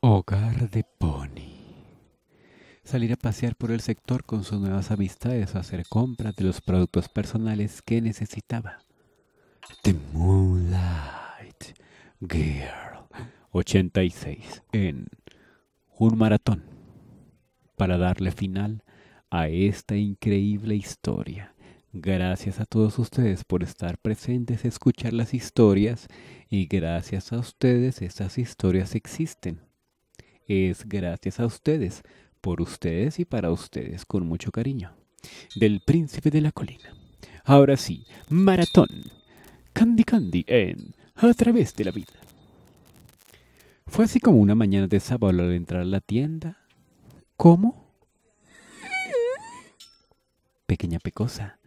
Hogar de Pony. Salir a pasear por el sector con sus nuevas amistades o hacer compras de los productos personales que necesitaba. The Moonlight Girl 86 en un maratón para darle final a esta increíble historia. Gracias a todos ustedes por estar presentes, escuchar las historias y gracias a ustedes estas historias existen es gracias a ustedes, por ustedes y para ustedes, con mucho cariño. Del príncipe de la colina. Ahora sí, maratón. Candy Candy en A través de la vida. Fue así como una mañana de sábado al entrar a la tienda. ¿Cómo? Pequeña pecosa.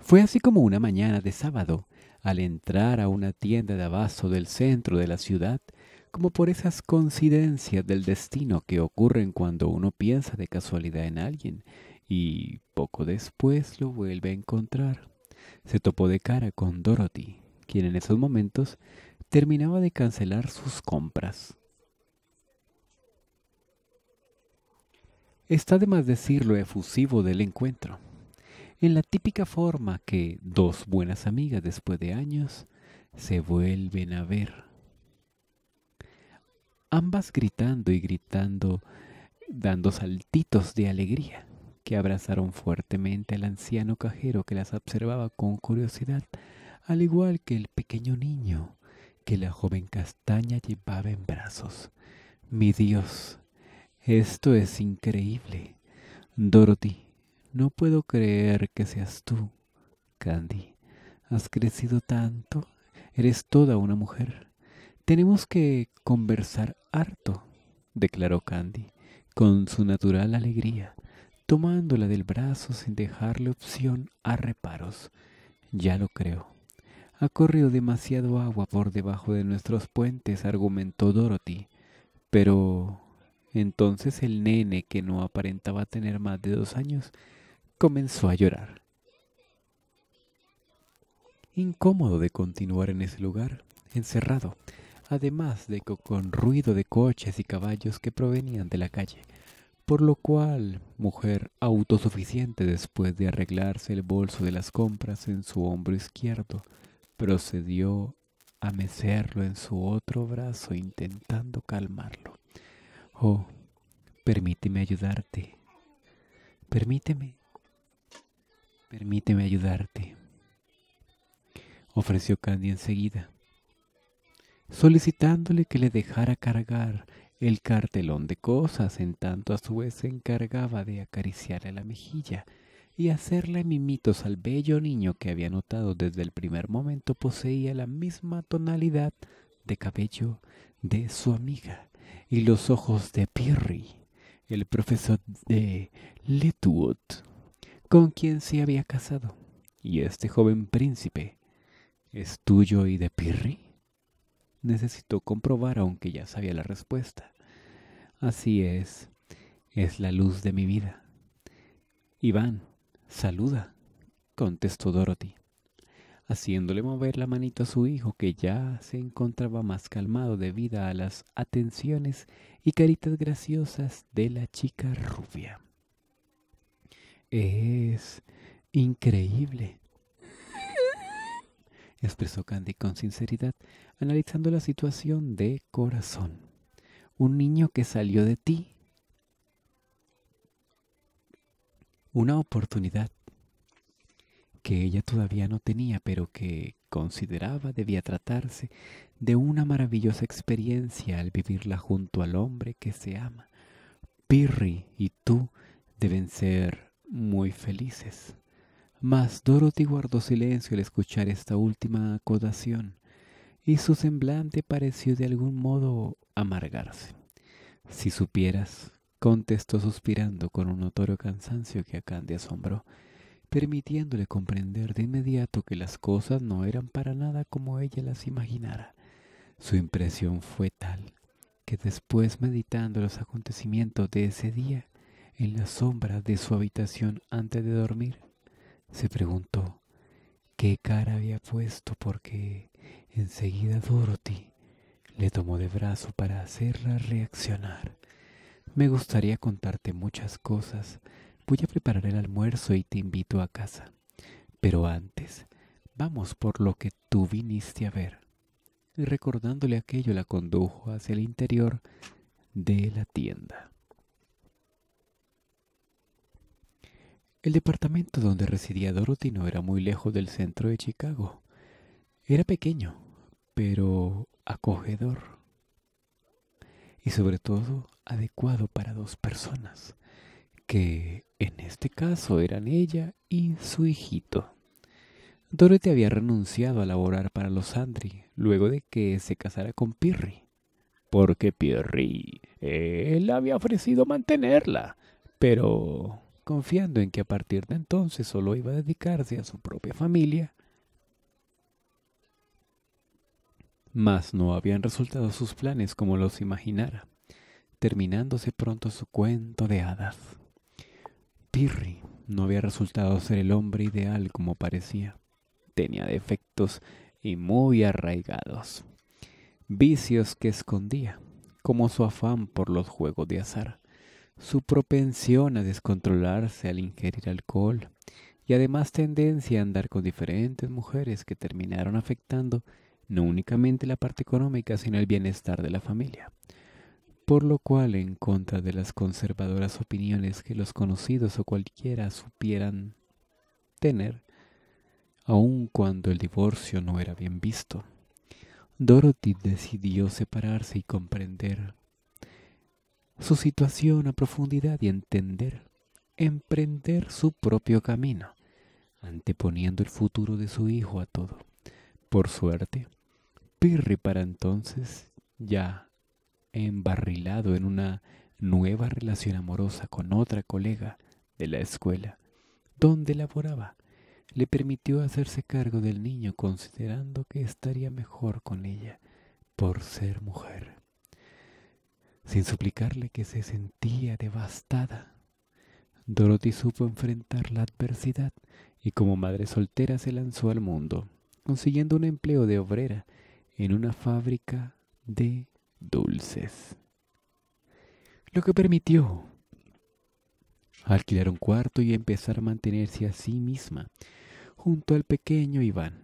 Fue así como una mañana de sábado al entrar a una tienda de abasto del centro de la ciudad como por esas coincidencias del destino que ocurren cuando uno piensa de casualidad en alguien y poco después lo vuelve a encontrar. Se topó de cara con Dorothy, quien en esos momentos terminaba de cancelar sus compras. Está de más decir lo efusivo del encuentro, en la típica forma que dos buenas amigas después de años se vuelven a ver ambas gritando y gritando, dando saltitos de alegría, que abrazaron fuertemente al anciano cajero que las observaba con curiosidad, al igual que el pequeño niño que la joven castaña llevaba en brazos. Mi Dios, esto es increíble. Dorothy, no puedo creer que seas tú. Candy, has crecido tanto. Eres toda una mujer. Tenemos que conversar harto, declaró Candy, con su natural alegría, tomándola del brazo sin dejarle opción a reparos. Ya lo creo. Ha corrido demasiado agua por debajo de nuestros puentes, argumentó Dorothy. Pero... Entonces el nene, que no aparentaba tener más de dos años, comenzó a llorar. Incómodo de continuar en ese lugar, encerrado, además de que con ruido de coches y caballos que provenían de la calle, por lo cual, mujer autosuficiente después de arreglarse el bolso de las compras en su hombro izquierdo, procedió a mecerlo en su otro brazo intentando calmarlo. Oh, permíteme ayudarte. Permíteme. Permíteme ayudarte. Ofreció Candy enseguida solicitándole que le dejara cargar el cartelón de cosas, en tanto a su vez se encargaba de acariciarle la mejilla y hacerle mimitos al bello niño que había notado desde el primer momento poseía la misma tonalidad de cabello de su amiga y los ojos de Pirri, el profesor de Letwood, con quien se había casado. Y este joven príncipe es tuyo y de Pirri necesitó comprobar aunque ya sabía la respuesta. Así es, es la luz de mi vida. Iván, saluda, contestó Dorothy, haciéndole mover la manito a su hijo que ya se encontraba más calmado debido a las atenciones y caritas graciosas de la chica rubia. Es increíble, expresó Candy con sinceridad, analizando la situación de corazón. Un niño que salió de ti. Una oportunidad que ella todavía no tenía, pero que consideraba debía tratarse de una maravillosa experiencia al vivirla junto al hombre que se ama. Pirri y tú deben ser muy felices. Mas Dorothy guardó silencio al escuchar esta última acodación, y su semblante pareció de algún modo amargarse. Si supieras, contestó suspirando con un notorio cansancio que a Candy asombró, permitiéndole comprender de inmediato que las cosas no eran para nada como ella las imaginara. Su impresión fue tal que después meditando los acontecimientos de ese día, en la sombra de su habitación antes de dormir, se preguntó qué cara había puesto porque enseguida Dorothy le tomó de brazo para hacerla reaccionar. Me gustaría contarte muchas cosas. Voy a preparar el almuerzo y te invito a casa. Pero antes, vamos por lo que tú viniste a ver. Y recordándole aquello la condujo hacia el interior de la tienda. El departamento donde residía Dorothy no era muy lejos del centro de Chicago. Era pequeño, pero acogedor. Y sobre todo adecuado para dos personas, que en este caso eran ella y su hijito. Dorothy había renunciado a laborar para los Andri luego de que se casara con Pirri, porque Pirri él había ofrecido mantenerla, pero confiando en que a partir de entonces solo iba a dedicarse a su propia familia, mas no habían resultado sus planes como los imaginara, terminándose pronto su cuento de hadas. Pirri no había resultado ser el hombre ideal como parecía. Tenía defectos y muy arraigados, vicios que escondía, como su afán por los juegos de azar su propensión a descontrolarse al ingerir alcohol y además tendencia a andar con diferentes mujeres que terminaron afectando no únicamente la parte económica sino el bienestar de la familia. Por lo cual, en contra de las conservadoras opiniones que los conocidos o cualquiera supieran tener, aun cuando el divorcio no era bien visto, Dorothy decidió separarse y comprender su situación a profundidad y entender, emprender su propio camino, anteponiendo el futuro de su hijo a todo. Por suerte, Pirri para entonces ya embarrilado en una nueva relación amorosa con otra colega de la escuela, donde laboraba, le permitió hacerse cargo del niño considerando que estaría mejor con ella por ser mujer. Sin suplicarle que se sentía devastada, Dorothy supo enfrentar la adversidad y como madre soltera se lanzó al mundo, consiguiendo un empleo de obrera en una fábrica de dulces. Lo que permitió alquilar un cuarto y empezar a mantenerse a sí misma junto al pequeño Iván,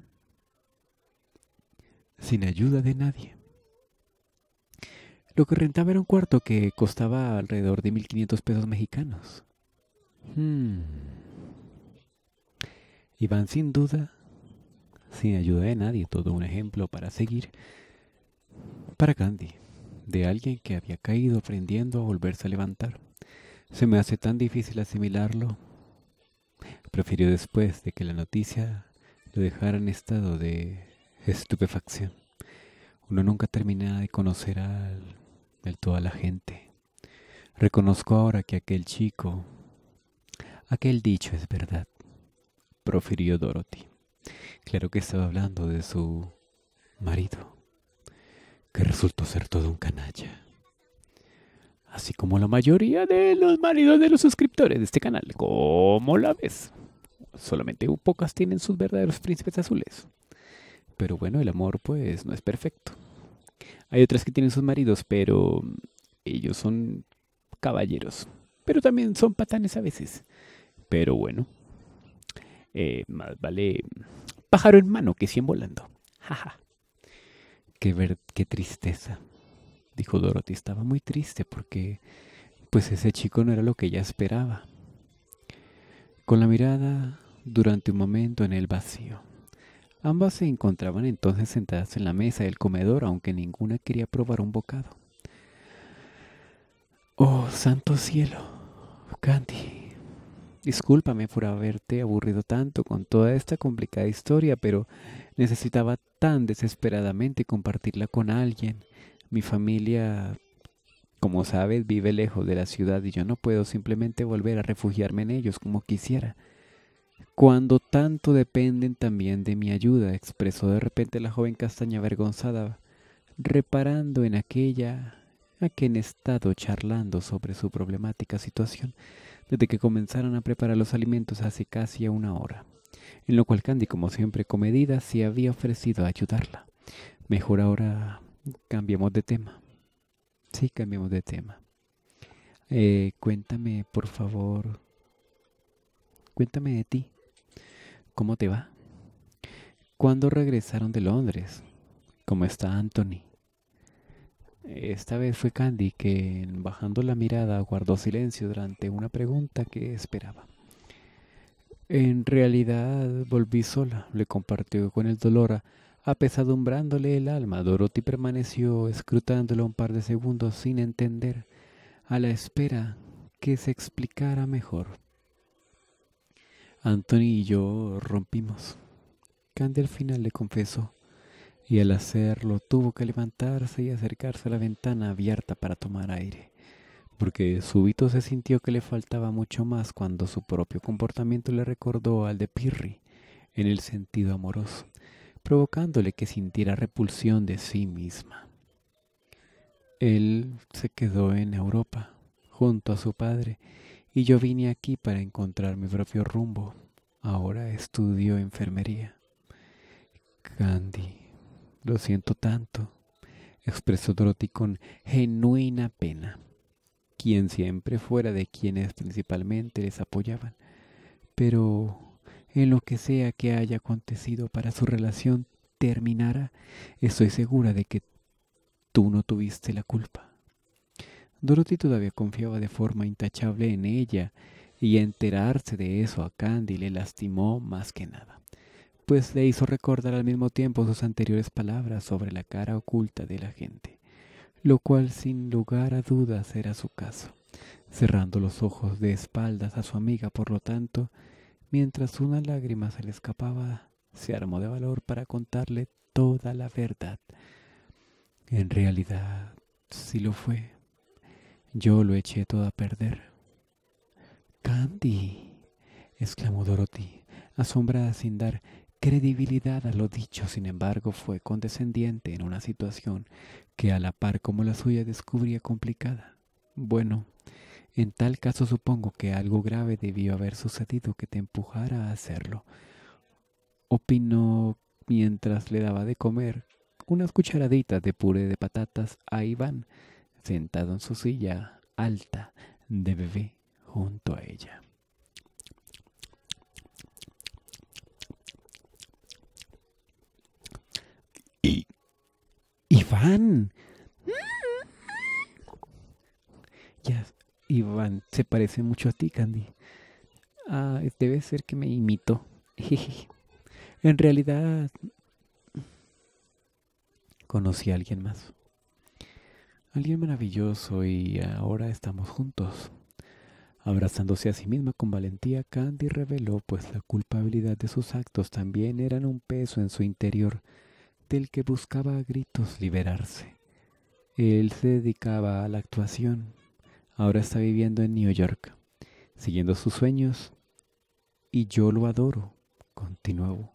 sin ayuda de nadie. Lo que rentaba era un cuarto que costaba alrededor de 1.500 pesos mexicanos. Hmm. Iván sin duda, sin ayuda de nadie, todo un ejemplo para seguir, para Candy, de alguien que había caído aprendiendo a volverse a levantar. Se me hace tan difícil asimilarlo. Prefirió después de que la noticia lo dejara en estado de estupefacción. Uno nunca termina de conocer al del toda la gente. Reconozco ahora que aquel chico, aquel dicho es verdad, profirió Dorothy. Claro que estaba hablando de su marido, que resultó ser todo un canalla. Así como la mayoría de los maridos de los suscriptores de este canal. ¿Cómo la ves? Solamente pocas tienen sus verdaderos príncipes azules. Pero bueno, el amor pues no es perfecto. Hay otras que tienen sus maridos, pero mm, ellos son caballeros. Pero también son patanes a veces. Pero bueno, eh, más vale mm, pájaro en mano que cien volando. Jaja. Qué, ver, qué tristeza, dijo Dorothy. Estaba muy triste porque, pues ese chico no era lo que ella esperaba. Con la mirada durante un momento en el vacío. Ambas se encontraban entonces sentadas en la mesa del comedor, aunque ninguna quería probar un bocado. Oh, santo cielo, Candy. Discúlpame por haberte aburrido tanto con toda esta complicada historia, pero necesitaba tan desesperadamente compartirla con alguien. Mi familia, como sabes, vive lejos de la ciudad y yo no puedo simplemente volver a refugiarme en ellos como quisiera cuando tanto dependen también de mi ayuda, expresó de repente la joven castaña avergonzada, reparando en aquella a quien he estado charlando sobre su problemática situación desde que comenzaron a preparar los alimentos hace casi una hora, en lo cual Candy, como siempre comedida, se había ofrecido a ayudarla. Mejor ahora cambiemos de tema. Sí, cambiemos de tema. Eh, cuéntame, por favor, Cuéntame de ti. ¿Cómo te va? ¿Cuándo regresaron de Londres? ¿Cómo está Anthony? Esta vez fue Candy que, bajando la mirada, guardó silencio durante una pregunta que esperaba. En realidad volví sola, le compartió con el dolor, apesadumbrándole el alma. Dorothy permaneció escrutándolo un par de segundos sin entender, a la espera que se explicara mejor. Anthony y yo rompimos. Candy al final le confesó, y al hacerlo tuvo que levantarse y acercarse a la ventana abierta para tomar aire, porque súbito se sintió que le faltaba mucho más cuando su propio comportamiento le recordó al de Pirri, en el sentido amoroso, provocándole que sintiera repulsión de sí misma. Él se quedó en Europa, junto a su padre, y yo vine aquí para encontrar mi propio rumbo. Ahora estudio enfermería. Candy, lo siento tanto, expresó Dorothy con genuina pena, quien siempre fuera de quienes principalmente les apoyaban. Pero en lo que sea que haya acontecido para su relación terminara, estoy segura de que tú no tuviste la culpa. Dorothy todavía confiaba de forma intachable en ella, y enterarse de eso a Candy le lastimó más que nada, pues le hizo recordar al mismo tiempo sus anteriores palabras sobre la cara oculta de la gente, lo cual sin lugar a dudas era su caso, cerrando los ojos de espaldas a su amiga, por lo tanto, mientras una lágrima se le escapaba, se armó de valor para contarle toda la verdad. En realidad, sí lo fue yo lo eché todo a perder. Candy, exclamó Dorothy, asombrada sin dar credibilidad a lo dicho, sin embargo fue condescendiente en una situación que a la par como la suya descubría complicada. Bueno, en tal caso supongo que algo grave debió haber sucedido que te empujara a hacerlo. Opinó mientras le daba de comer unas cucharaditas de puré de patatas a Iván, sentado en su silla alta de bebé junto a ella. Y Iván. Ya, Iván, se parece mucho a ti, Candy. Ah, debe ser que me imito. en realidad, conocí a alguien más alguien maravilloso y ahora estamos juntos. Abrazándose a sí misma con valentía, Candy reveló pues la culpabilidad de sus actos también eran un peso en su interior del que buscaba a gritos liberarse. Él se dedicaba a la actuación. Ahora está viviendo en New York, siguiendo sus sueños. Y yo lo adoro, continuó.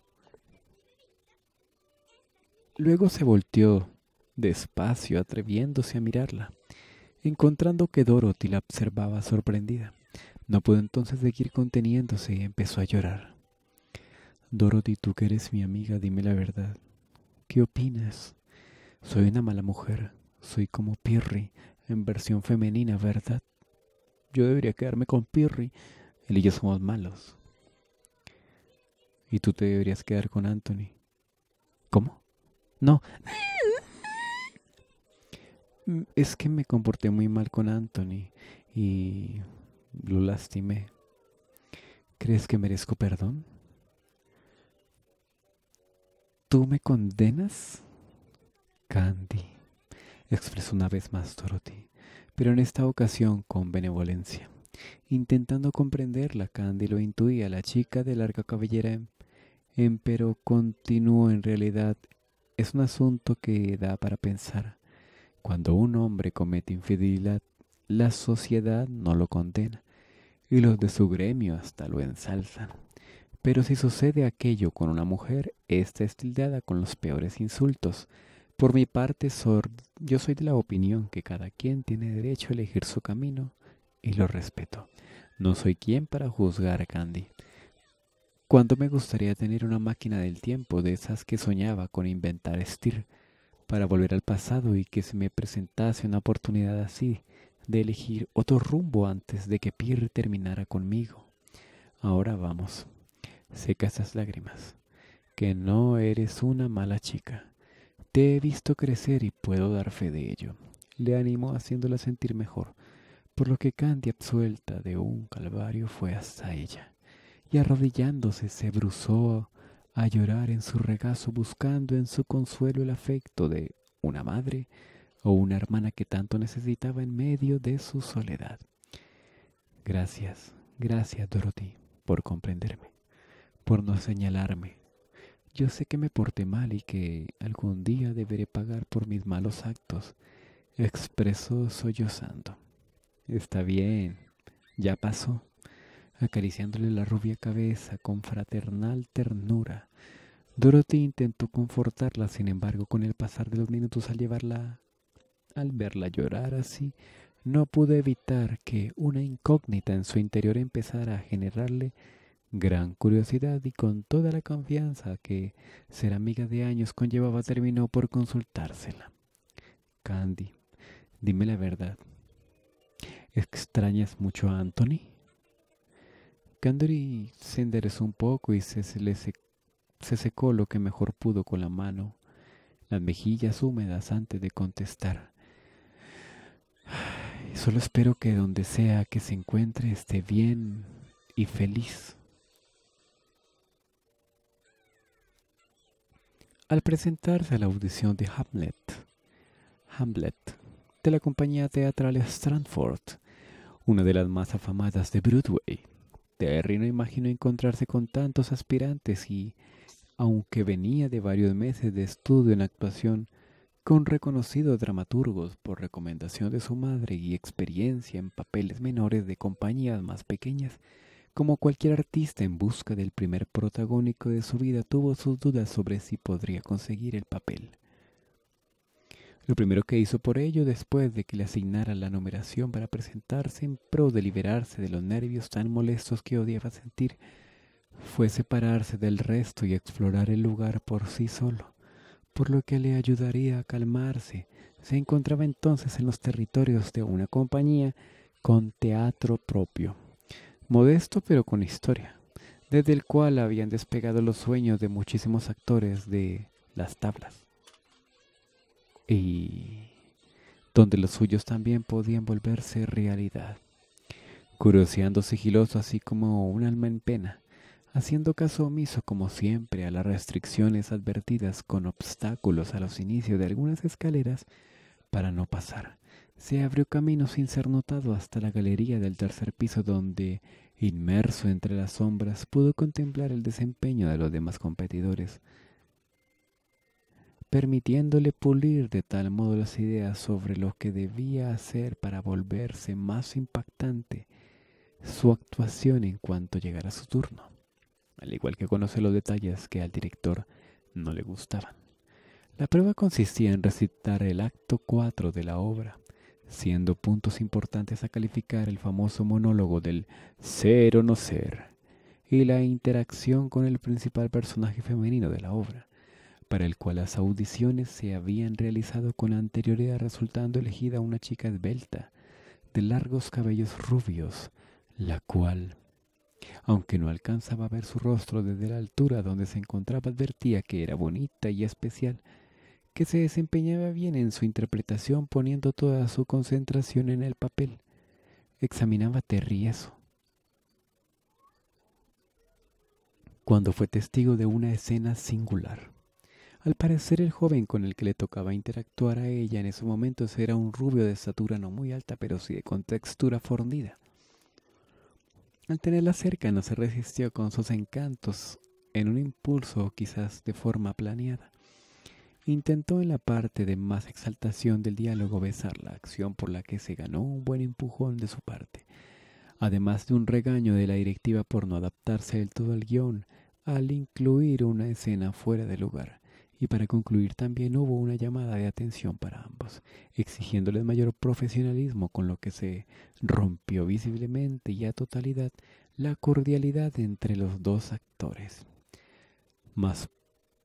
Luego se volteó despacio atreviéndose a mirarla, encontrando que Dorothy la observaba sorprendida. No pudo entonces seguir conteniéndose y empezó a llorar. Dorothy, tú que eres mi amiga, dime la verdad. ¿Qué opinas? Soy una mala mujer, soy como Pirri, en versión femenina, ¿verdad? Yo debería quedarme con Pirri, él y yo somos malos. Y tú te deberías quedar con Anthony. ¿Cómo? No. Mm, es que me comporté muy mal con Anthony y lo lastimé. ¿Crees que merezco perdón? ¿Tú me condenas? Candy, expresó una vez más Dorothy, pero en esta ocasión con benevolencia. Intentando comprenderla, Candy lo intuía, la chica de larga cabellera, em, pero continuó en realidad. Es un asunto que da para pensar. Cuando un hombre comete infidelidad, la sociedad no lo condena y los de su gremio hasta lo ensalzan. Pero si sucede aquello con una mujer, ésta es tildada con los peores insultos. Por mi parte, yo soy de la opinión que cada quien tiene derecho a elegir su camino y lo respeto. No soy quien para juzgar a Candy. ¿Cuánto me gustaría tener una máquina del tiempo de esas que soñaba con inventar Stir para volver al pasado y que se me presentase una oportunidad así de elegir otro rumbo antes de que Pierre terminara conmigo. Ahora vamos, seca esas lágrimas, que no eres una mala chica. Te he visto crecer y puedo dar fe de ello. Le animó haciéndola sentir mejor, por lo que Candy absuelta de un calvario fue hasta ella, y arrodillándose se bruzó a llorar en su regazo buscando en su consuelo el afecto de una madre o una hermana que tanto necesitaba en medio de su soledad. Gracias, gracias Dorothy por comprenderme, por no señalarme. Yo sé que me porté mal y que algún día deberé pagar por mis malos actos, expresó sollozando. Está bien, ya pasó acariciándole la rubia cabeza con fraternal ternura. Dorothy intentó confortarla, sin embargo, con el pasar de los minutos al llevarla, al verla llorar así, no pudo evitar que una incógnita en su interior empezara a generarle gran curiosidad y con toda la confianza que ser amiga de años conllevaba terminó por consultársela. Candy, dime la verdad. ¿Extrañas mucho a Anthony? y se enderezó un poco y se, se, secó lo que mejor pudo con la mano, las mejillas húmedas antes de contestar. Solo espero que donde sea que se encuentre esté bien y feliz. Al presentarse a la audición de Hamlet, Hamlet, de la compañía teatral Strandford, una de las más afamadas de Broadway, Terry no imaginó encontrarse con tantos aspirantes y, aunque venía de varios meses de estudio en actuación, con reconocidos dramaturgos por recomendación de su madre y experiencia en papeles menores de compañías más pequeñas, como cualquier artista en busca del primer protagónico de su vida tuvo sus dudas sobre si podría conseguir el papel. Lo primero que hizo por ello después de que le asignara la numeración para presentarse en pro de liberarse de los nervios tan molestos que odiaba sentir fue separarse del resto y explorar el lugar por sí solo, por lo que le ayudaría a calmarse. Se encontraba entonces en los territorios de una compañía con teatro propio, modesto pero con historia, desde el cual habían despegado los sueños de muchísimos actores de las tablas y donde los suyos también podían volverse realidad. Curioseando sigiloso así como un alma en pena, haciendo caso omiso como siempre a las restricciones advertidas con obstáculos a los inicios de algunas escaleras para no pasar. Se abrió camino sin ser notado hasta la galería del tercer piso donde, inmerso entre las sombras, pudo contemplar el desempeño de los demás competidores permitiéndole pulir de tal modo las ideas sobre lo que debía hacer para volverse más impactante su actuación en cuanto llegara su turno, al igual que conoce los detalles que al director no le gustaban. La prueba consistía en recitar el acto 4 de la obra, siendo puntos importantes a calificar el famoso monólogo del ser o no ser y la interacción con el principal personaje femenino de la obra, para el cual las audiciones se habían realizado con anterioridad resultando elegida una chica esbelta, de largos cabellos rubios, la cual, aunque no alcanzaba a ver su rostro desde la altura donde se encontraba, advertía que era bonita y especial, que se desempeñaba bien en su interpretación poniendo toda su concentración en el papel. Examinaba terrieso. Cuando fue testigo de una escena singular. Al parecer el joven con el que le tocaba interactuar a ella en esos momentos era un rubio de estatura no muy alta, pero sí de contextura fornida. Al tenerla cerca no se resistió con sus encantos en un impulso quizás de forma planeada. Intentó en la parte de más exaltación del diálogo besar la acción por la que se ganó un buen empujón de su parte, además de un regaño de la directiva por no adaptarse del todo al guión al incluir una escena fuera de lugar y para concluir también hubo una llamada de atención para ambos, exigiéndoles mayor profesionalismo con lo que se rompió visiblemente y a totalidad la cordialidad entre los dos actores. Mas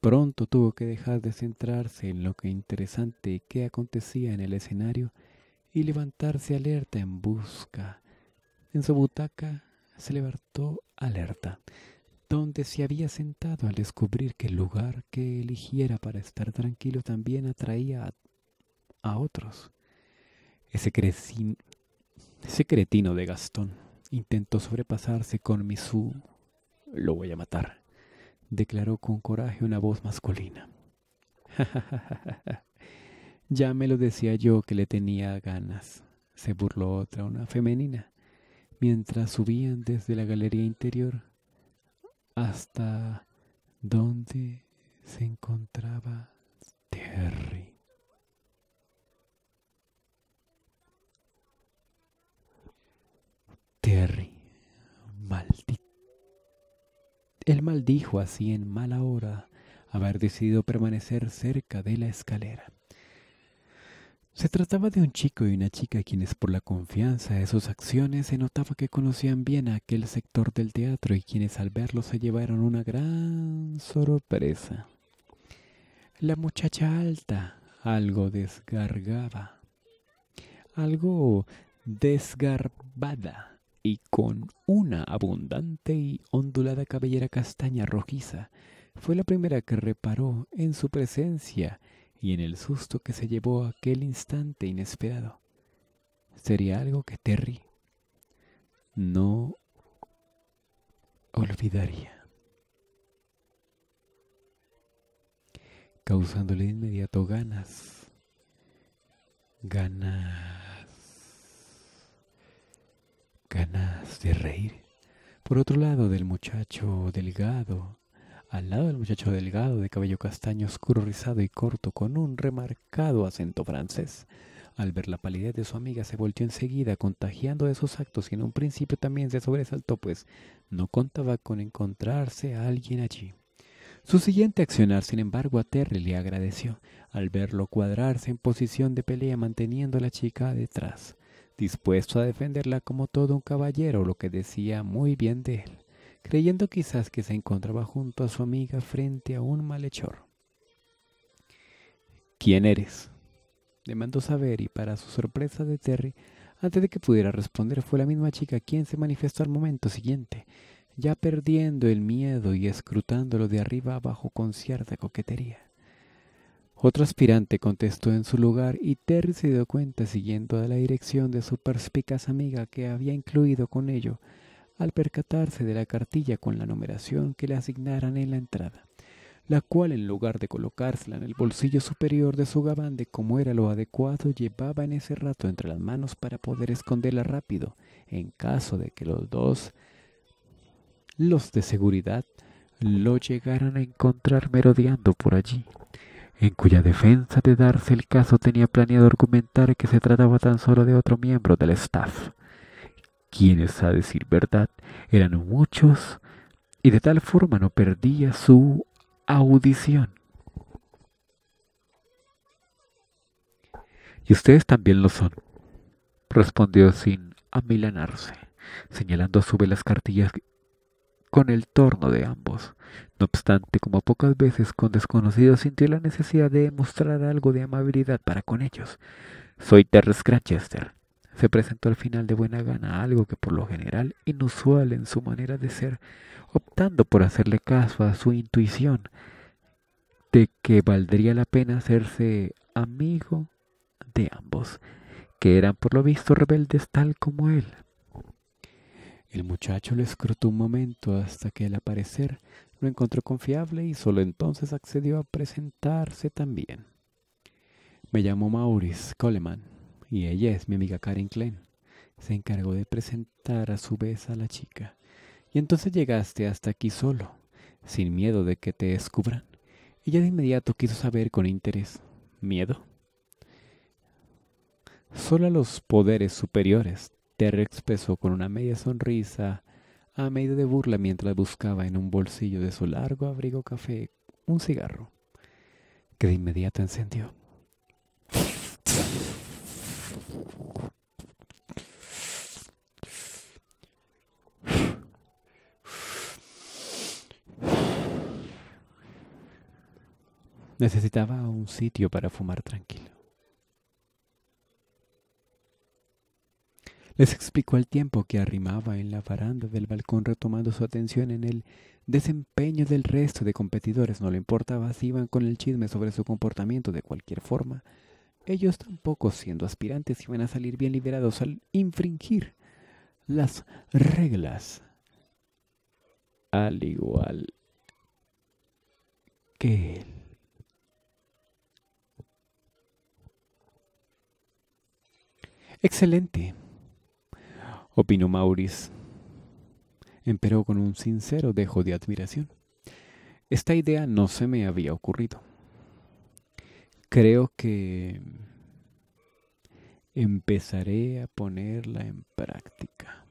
pronto tuvo que dejar de centrarse en lo que interesante que acontecía en el escenario y levantarse alerta en busca. En su butaca se levantó alerta donde se había sentado al descubrir que el lugar que eligiera para estar tranquilo también atraía a, otros. Ese, cretino de Gastón intentó sobrepasarse con mi Lo voy a matar, declaró con coraje una voz masculina. ya me lo decía yo que le tenía ganas, se burló otra, una femenina, mientras subían desde la galería interior hasta donde se encontraba Terry. Terry, maldito. Él maldijo así en mala hora haber decidido permanecer cerca de la escalera. Se trataba de un chico y una chica quienes por la confianza de sus acciones se notaba que conocían bien a aquel sector del teatro y quienes al verlo se llevaron una gran sorpresa. La muchacha alta, algo desgargaba, algo desgarbada y con una abundante y ondulada cabellera castaña rojiza, fue la primera que reparó en su presencia y en el susto que se llevó aquel instante inesperado. Sería algo que Terry no olvidaría, causándole de inmediato ganas, ganas, ganas de reír. Por otro lado, del muchacho delgado, al lado del muchacho delgado de cabello castaño oscuro rizado y corto con un remarcado acento francés. Al ver la palidez de su amiga se volvió enseguida contagiando de sus actos y en un principio también se sobresaltó pues no contaba con encontrarse a alguien allí. Su siguiente accionar, sin embargo, a Terry le agradeció al verlo cuadrarse en posición de pelea manteniendo a la chica detrás, dispuesto a defenderla como todo un caballero, lo que decía muy bien de él creyendo quizás que se encontraba junto a su amiga frente a un malhechor. ¿Quién eres? demandó saber y para su sorpresa de Terry, antes de que pudiera responder fue la misma chica quien se manifestó al momento siguiente, ya perdiendo el miedo y escrutándolo de arriba abajo con cierta coquetería. Otro aspirante contestó en su lugar y Terry se dio cuenta siguiendo a la dirección de su perspicaz amiga que había incluido con ello al percatarse de la cartilla con la numeración que le asignaran en la entrada, la cual en lugar de colocársela en el bolsillo superior de su gabán como era lo adecuado, llevaba en ese rato entre las manos para poder esconderla rápido, en caso de que los dos, los de seguridad, lo llegaran a encontrar merodeando por allí en cuya defensa de darse el caso tenía planeado argumentar que se trataba tan solo de otro miembro del staff, quienes, a decir verdad, eran muchos, y de tal forma no perdía su audición. Y ustedes también lo son, respondió sin amilanarse, señalando a su vez las cartillas con el torno de ambos. No obstante, como pocas veces con desconocidos, sintió la necesidad de mostrar algo de amabilidad para con ellos. Soy Terrence Granchester, se presentó al final de buena gana, algo que por lo general inusual en su manera de ser, optando por hacerle caso a su intuición de que valdría la pena hacerse amigo de ambos, que eran por lo visto rebeldes tal como él. El muchacho lo escrutó un momento hasta que al aparecer lo encontró confiable y solo entonces accedió a presentarse también. Me llamo Maurice Coleman, y ella es mi amiga Karen Klein, se encargó de presentar a su vez a la chica. Y entonces llegaste hasta aquí solo, sin miedo de que te descubran. Ella de inmediato quiso saber con interés. ¿Miedo? Solo a los poderes superiores, Terry expresó con una media sonrisa a medio de burla mientras buscaba en un bolsillo de su largo abrigo café un cigarro, que de inmediato encendió. Necesitaba un sitio para fumar tranquilo. Les explicó el tiempo que arrimaba en la baranda del balcón retomando su atención en el desempeño del resto de competidores. No le importaba si iban con el chisme sobre su comportamiento de cualquier forma. Ellos tampoco siendo aspirantes iban a salir bien liberados al infringir las reglas. Al igual que él. Excelente, opinó Maurice, emperó con un sincero dejo de admiración. Esta idea no se me había ocurrido creo que empezaré a ponerla en práctica.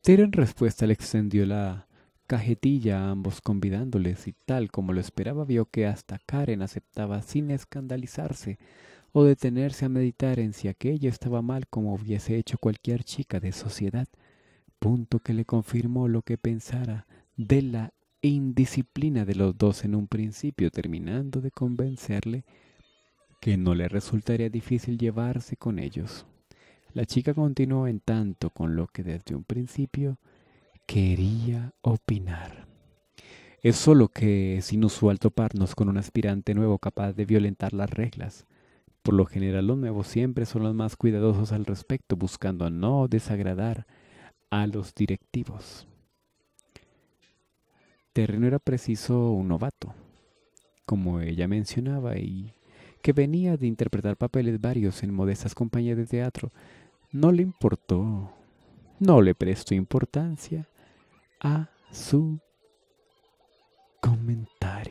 Tera en respuesta le extendió la cajetilla a ambos convidándoles y tal como lo esperaba vio que hasta Karen aceptaba sin escandalizarse o detenerse a meditar en si aquello estaba mal como hubiese hecho cualquier chica de sociedad punto que le confirmó lo que pensara de la indisciplina de los dos en un principio, terminando de convencerle que no le resultaría difícil llevarse con ellos. La chica continuó en tanto con lo que desde un principio quería opinar. Es solo que es inusual toparnos con un aspirante nuevo capaz de violentar las reglas. Por lo general los nuevos siempre son los más cuidadosos al respecto, buscando no desagradar a los directivos. Terreno era preciso un novato, como ella mencionaba, y que venía de interpretar papeles varios en modestas compañías de teatro. No le importó, no le prestó importancia a su comentario.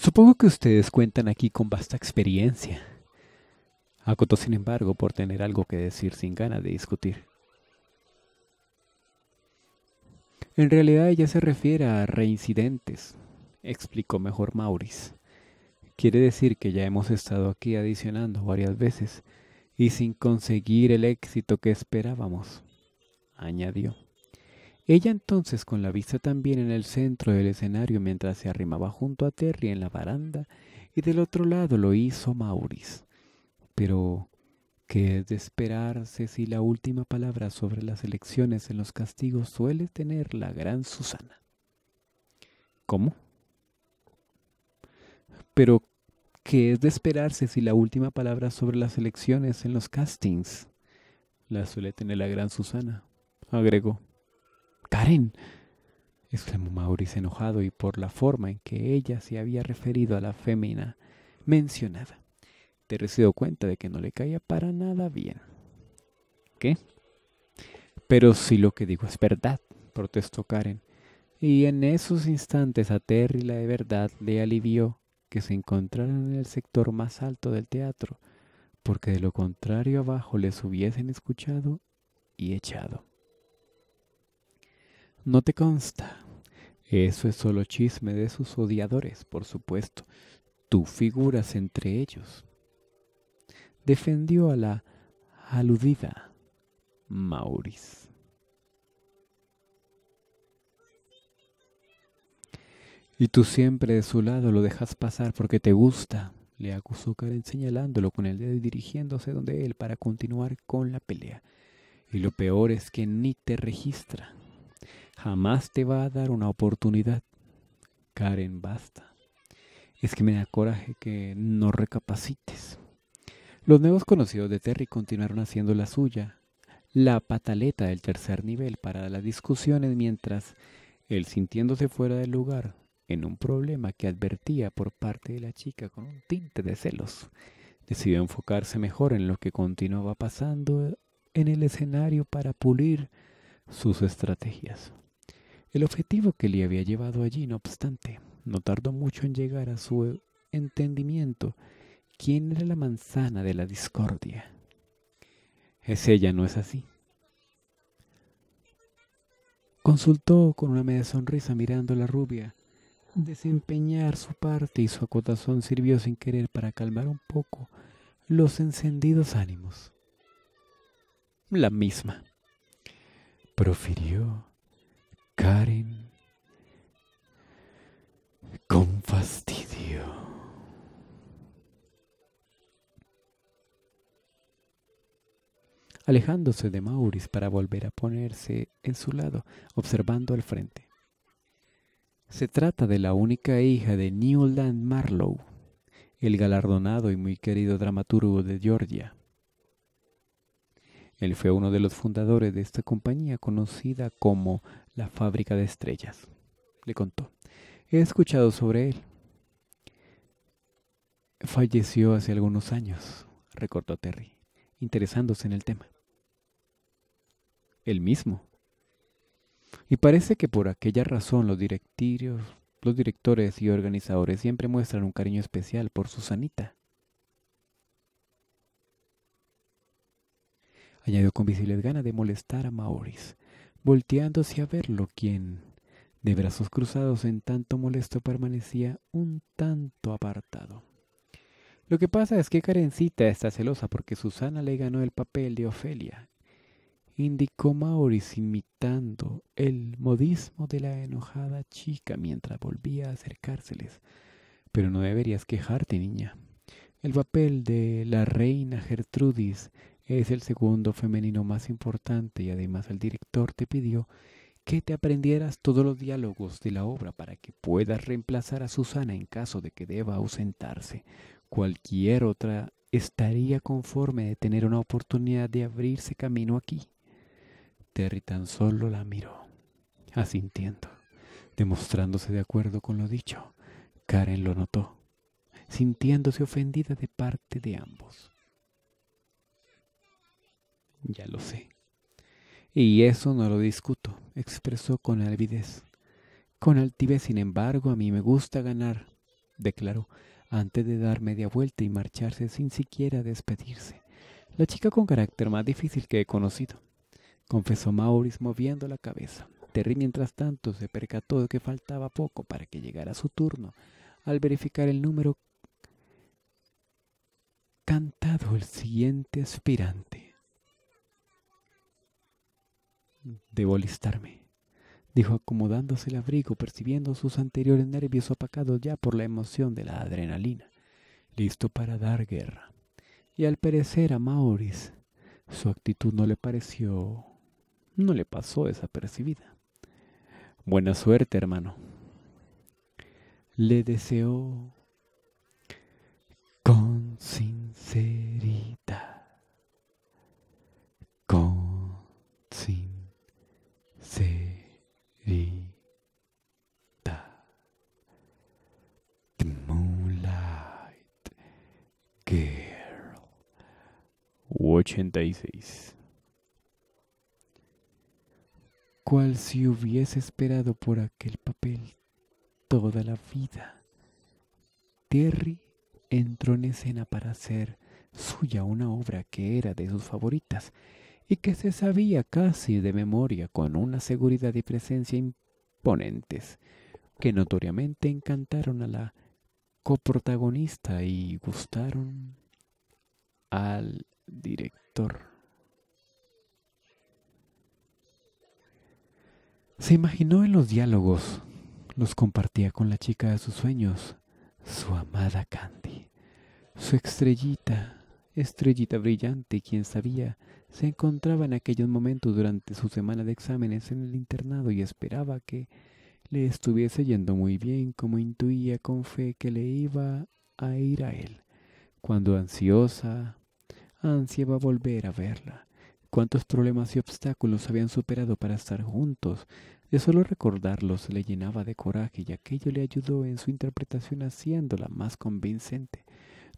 Supongo que ustedes cuentan aquí con vasta experiencia. Acotó, sin embargo, por tener algo que decir sin ganas de discutir. En realidad ella se refiere a reincidentes, explicó mejor Maurice. Quiere decir que ya hemos estado aquí adicionando varias veces y sin conseguir el éxito que esperábamos, añadió. Ella entonces, con la vista también en el centro del escenario mientras se arrimaba junto a Terry en la baranda, y del otro lado lo hizo Maurice. Pero, ¿qué es de esperarse si la última palabra sobre las elecciones en los castigos suele tener la gran Susana? ¿Cómo? Pero, ¿qué es de esperarse si la última palabra sobre las elecciones en los castings la suele tener la gran Susana? agregó. Karen, exclamó Maurice enojado y por la forma en que ella se había referido a la fémina mencionada. Terry se dio cuenta de que no le caía para nada bien. ¿Qué? Pero si lo que digo es verdad, protestó Karen, y en esos instantes a Terry la de verdad le alivió que se encontraran en el sector más alto del teatro, porque de lo contrario abajo les hubiesen escuchado y echado. No te consta. Eso es solo chisme de sus odiadores, por supuesto. Tú figuras entre ellos. Defendió a la aludida Maurice. Y tú siempre de su lado lo dejas pasar porque te gusta, le acusó Karen señalándolo con el dedo y dirigiéndose donde él para continuar con la pelea. Y lo peor es que ni te registra jamás te va a dar una oportunidad. Karen, basta. Es que me da coraje que no recapacites. Los nuevos conocidos de Terry continuaron haciendo la suya, la pataleta del tercer nivel para las discusiones mientras él sintiéndose fuera del lugar en un problema que advertía por parte de la chica con un tinte de celos, decidió enfocarse mejor en lo que continuaba pasando en el escenario para pulir sus estrategias. El objetivo que le había llevado allí, no obstante, no tardó mucho en llegar a su eh, entendimiento quién era la manzana de la discordia. Es ella, no es así. Consultó con una media sonrisa mirando a la rubia. Desempeñar su parte y su acotazón sirvió sin querer para calmar un poco los encendidos ánimos. La misma, profirió Karen con fastidio. Alejándose de Maurice para volver a ponerse en su lado, observando al frente. Se trata de la única hija de Newland Marlowe, el galardonado y muy querido dramaturgo de Georgia. Él fue uno de los fundadores de esta compañía conocida como la fábrica de estrellas, le contó. He escuchado sobre él. Falleció hace algunos años, recordó Terry, interesándose en el tema. El mismo. Y parece que por aquella razón los directivos... los directores y organizadores siempre muestran un cariño especial por Susanita. Añadió con visibles ganas de molestar a Maurice, volteándose a verlo quien, de brazos cruzados en tanto molesto, permanecía un tanto apartado. Lo que pasa es que Karencita está celosa porque Susana le ganó el papel de Ofelia, indicó Maurice imitando el modismo de la enojada chica mientras volvía a acercárseles. Pero no deberías quejarte, niña. El papel de la reina Gertrudis es el segundo femenino más importante y además el director te pidió que te aprendieras todos los diálogos de la obra para que puedas reemplazar a Susana en caso de que deba ausentarse. Cualquier otra estaría conforme de tener una oportunidad de abrirse camino aquí. Terry tan solo la miró, asintiendo, demostrándose de acuerdo con lo dicho. Karen lo notó, sintiéndose ofendida de parte de ambos. Ya lo sé. Y eso no lo discuto, expresó con alvidez. Con altivez, sin embargo, a mí me gusta ganar, declaró, antes de dar media vuelta y marcharse sin siquiera despedirse. La chica con carácter más difícil que he conocido, confesó Maurice moviendo la cabeza. Terry, mientras tanto, se percató de que faltaba poco para que llegara su turno. Al verificar el número cantado, el siguiente aspirante Debo alistarme, dijo acomodándose el abrigo, percibiendo sus anteriores nervios opacados ya por la emoción de la adrenalina, listo para dar guerra. Y al perecer a Maurice, su actitud no le pareció... no le pasó desapercibida. Buena suerte, hermano. Le deseó con sinceridad. serita. The Moonlight Girl. 86. Cual si hubiese esperado por aquel papel toda la vida. Terry entró en escena para hacer suya una obra que era de sus favoritas y que se sabía casi de memoria con una seguridad y presencia imponentes, que notoriamente encantaron a la coprotagonista y gustaron al director. Se imaginó en los diálogos, los compartía con la chica de sus sueños, su amada Candy, su estrellita, estrellita brillante, quien sabía se encontraba en aquellos momentos durante su semana de exámenes en el internado y esperaba que le estuviese yendo muy bien, como intuía con fe que le iba a ir a él, cuando ansiosa, ansiaba volver a verla. Cuántos problemas y obstáculos habían superado para estar juntos. De solo recordarlos le llenaba de coraje y aquello le ayudó en su interpretación haciéndola más convincente.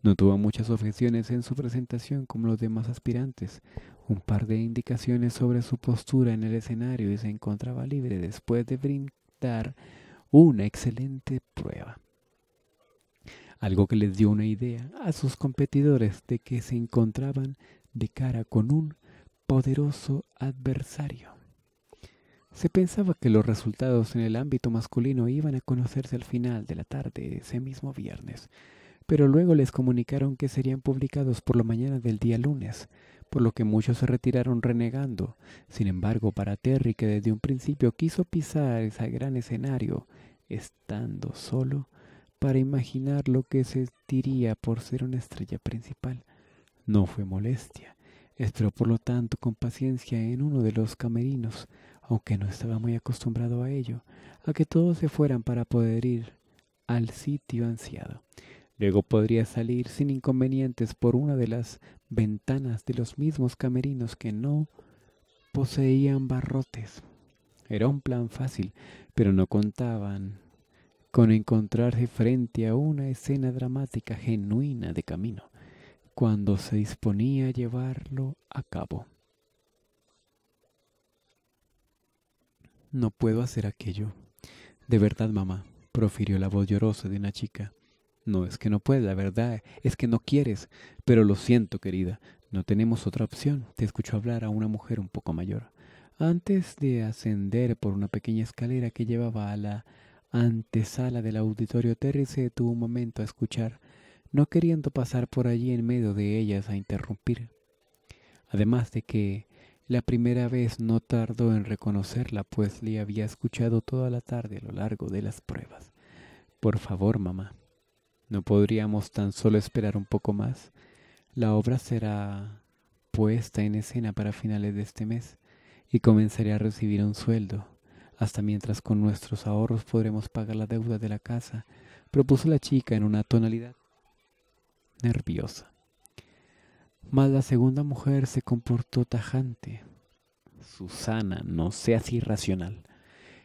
No tuvo muchas objeciones en su presentación como los demás aspirantes. Un par de indicaciones sobre su postura en el escenario y se encontraba libre después de brindar una excelente prueba. Algo que les dio una idea a sus competidores de que se encontraban de cara con un poderoso adversario. Se pensaba que los resultados en el ámbito masculino iban a conocerse al final de la tarde ese mismo viernes, pero luego les comunicaron que serían publicados por la mañana del día lunes, por lo que muchos se retiraron renegando. Sin embargo, para Terry, que desde un principio quiso pisar ese gran escenario, estando solo, para imaginar lo que se diría por ser una estrella principal, no fue molestia. Esperó por lo tanto con paciencia en uno de los camerinos, aunque no estaba muy acostumbrado a ello, a que todos se fueran para poder ir al sitio ansiado. Luego podría salir sin inconvenientes por una de las ventanas de los mismos camerinos que no poseían barrotes. Era un plan fácil, pero no contaban con encontrarse frente a una escena dramática genuina de camino, cuando se disponía a llevarlo a cabo. No puedo hacer aquello. De verdad, mamá, profirió la voz llorosa de una chica. No es que no puedes, la verdad es que no quieres, pero lo siento, querida, no tenemos otra opción. Te escucho hablar a una mujer un poco mayor. Antes de ascender por una pequeña escalera que llevaba a la antesala del auditorio, Terry se detuvo un momento a escuchar, no queriendo pasar por allí en medio de ellas a interrumpir. Además de que la primera vez no tardó en reconocerla, pues le había escuchado toda la tarde a lo largo de las pruebas. Por favor, mamá, ¿No podríamos tan solo esperar un poco más? La obra será puesta en escena para finales de este mes y comenzaré a recibir un sueldo, hasta mientras con nuestros ahorros podremos pagar la deuda de la casa, propuso la chica en una tonalidad nerviosa. Mas la segunda mujer se comportó tajante. Susana, no seas irracional.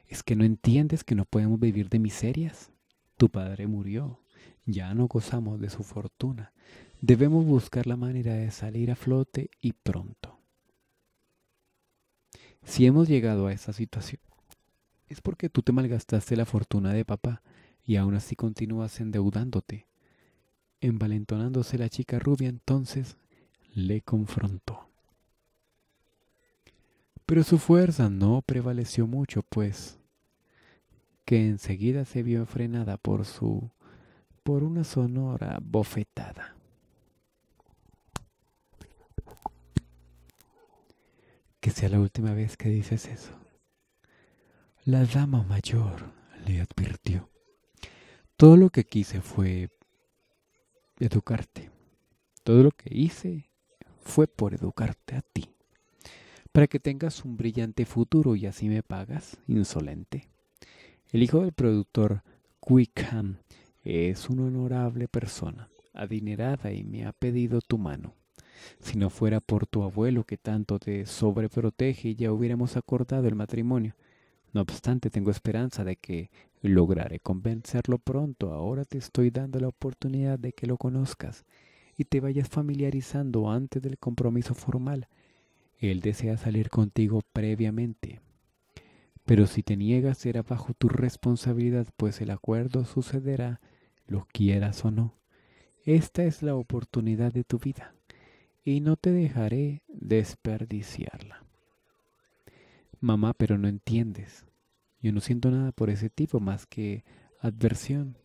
¿Es que no entiendes que no podemos vivir de miserias? Tu padre murió ya no gozamos de su fortuna. Debemos buscar la manera de salir a flote y pronto. Si hemos llegado a esta situación, es porque tú te malgastaste la fortuna de papá y aún así continúas endeudándote. Envalentonándose la chica rubia entonces le confrontó. Pero su fuerza no prevaleció mucho, pues que enseguida se vio frenada por su por una sonora bofetada. Que sea la última vez que dices eso. La dama mayor le advirtió. Todo lo que quise fue educarte. Todo lo que hice fue por educarte a ti. Para que tengas un brillante futuro y así me pagas, insolente. El hijo del productor Quickham es una honorable persona, adinerada y me ha pedido tu mano. Si no fuera por tu abuelo que tanto te sobreprotege, ya hubiéramos acordado el matrimonio. No obstante, tengo esperanza de que lograré convencerlo pronto. Ahora te estoy dando la oportunidad de que lo conozcas y te vayas familiarizando antes del compromiso formal. Él desea salir contigo previamente. Pero si te niegas será bajo tu responsabilidad, pues el acuerdo sucederá lo quieras o no. Esta es la oportunidad de tu vida y no te dejaré desperdiciarla. Mamá, pero no entiendes. Yo no siento nada por ese tipo más que adversión.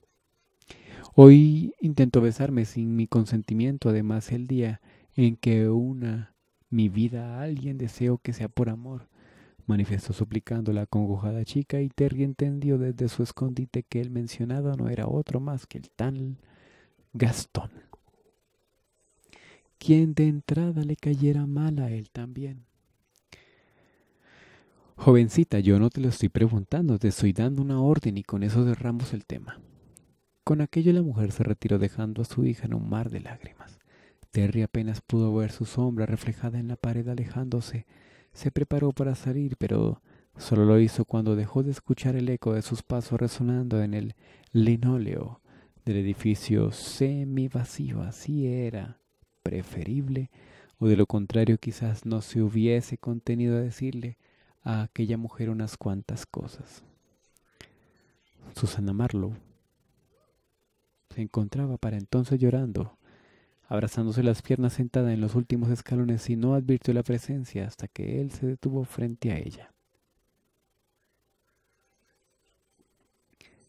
Hoy intento besarme sin mi consentimiento, además el día en que una mi vida a alguien deseo que sea por amor, manifestó suplicando la acongojada chica y Terry entendió desde su escondite que el mencionado no era otro más que el tal Gastón, quien de entrada le cayera mal a él también. Jovencita, yo no te lo estoy preguntando, te estoy dando una orden y con eso cerramos el tema. Con aquello la mujer se retiró dejando a su hija en un mar de lágrimas. Terry apenas pudo ver su sombra reflejada en la pared alejándose se preparó para salir, pero solo lo hizo cuando dejó de escuchar el eco de sus pasos resonando en el linóleo del edificio semivacío. Así era preferible, o de lo contrario quizás no se hubiese contenido a decirle a aquella mujer unas cuantas cosas. Susana Marlowe se encontraba para entonces llorando abrazándose las piernas sentada en los últimos escalones y no advirtió la presencia hasta que él se detuvo frente a ella.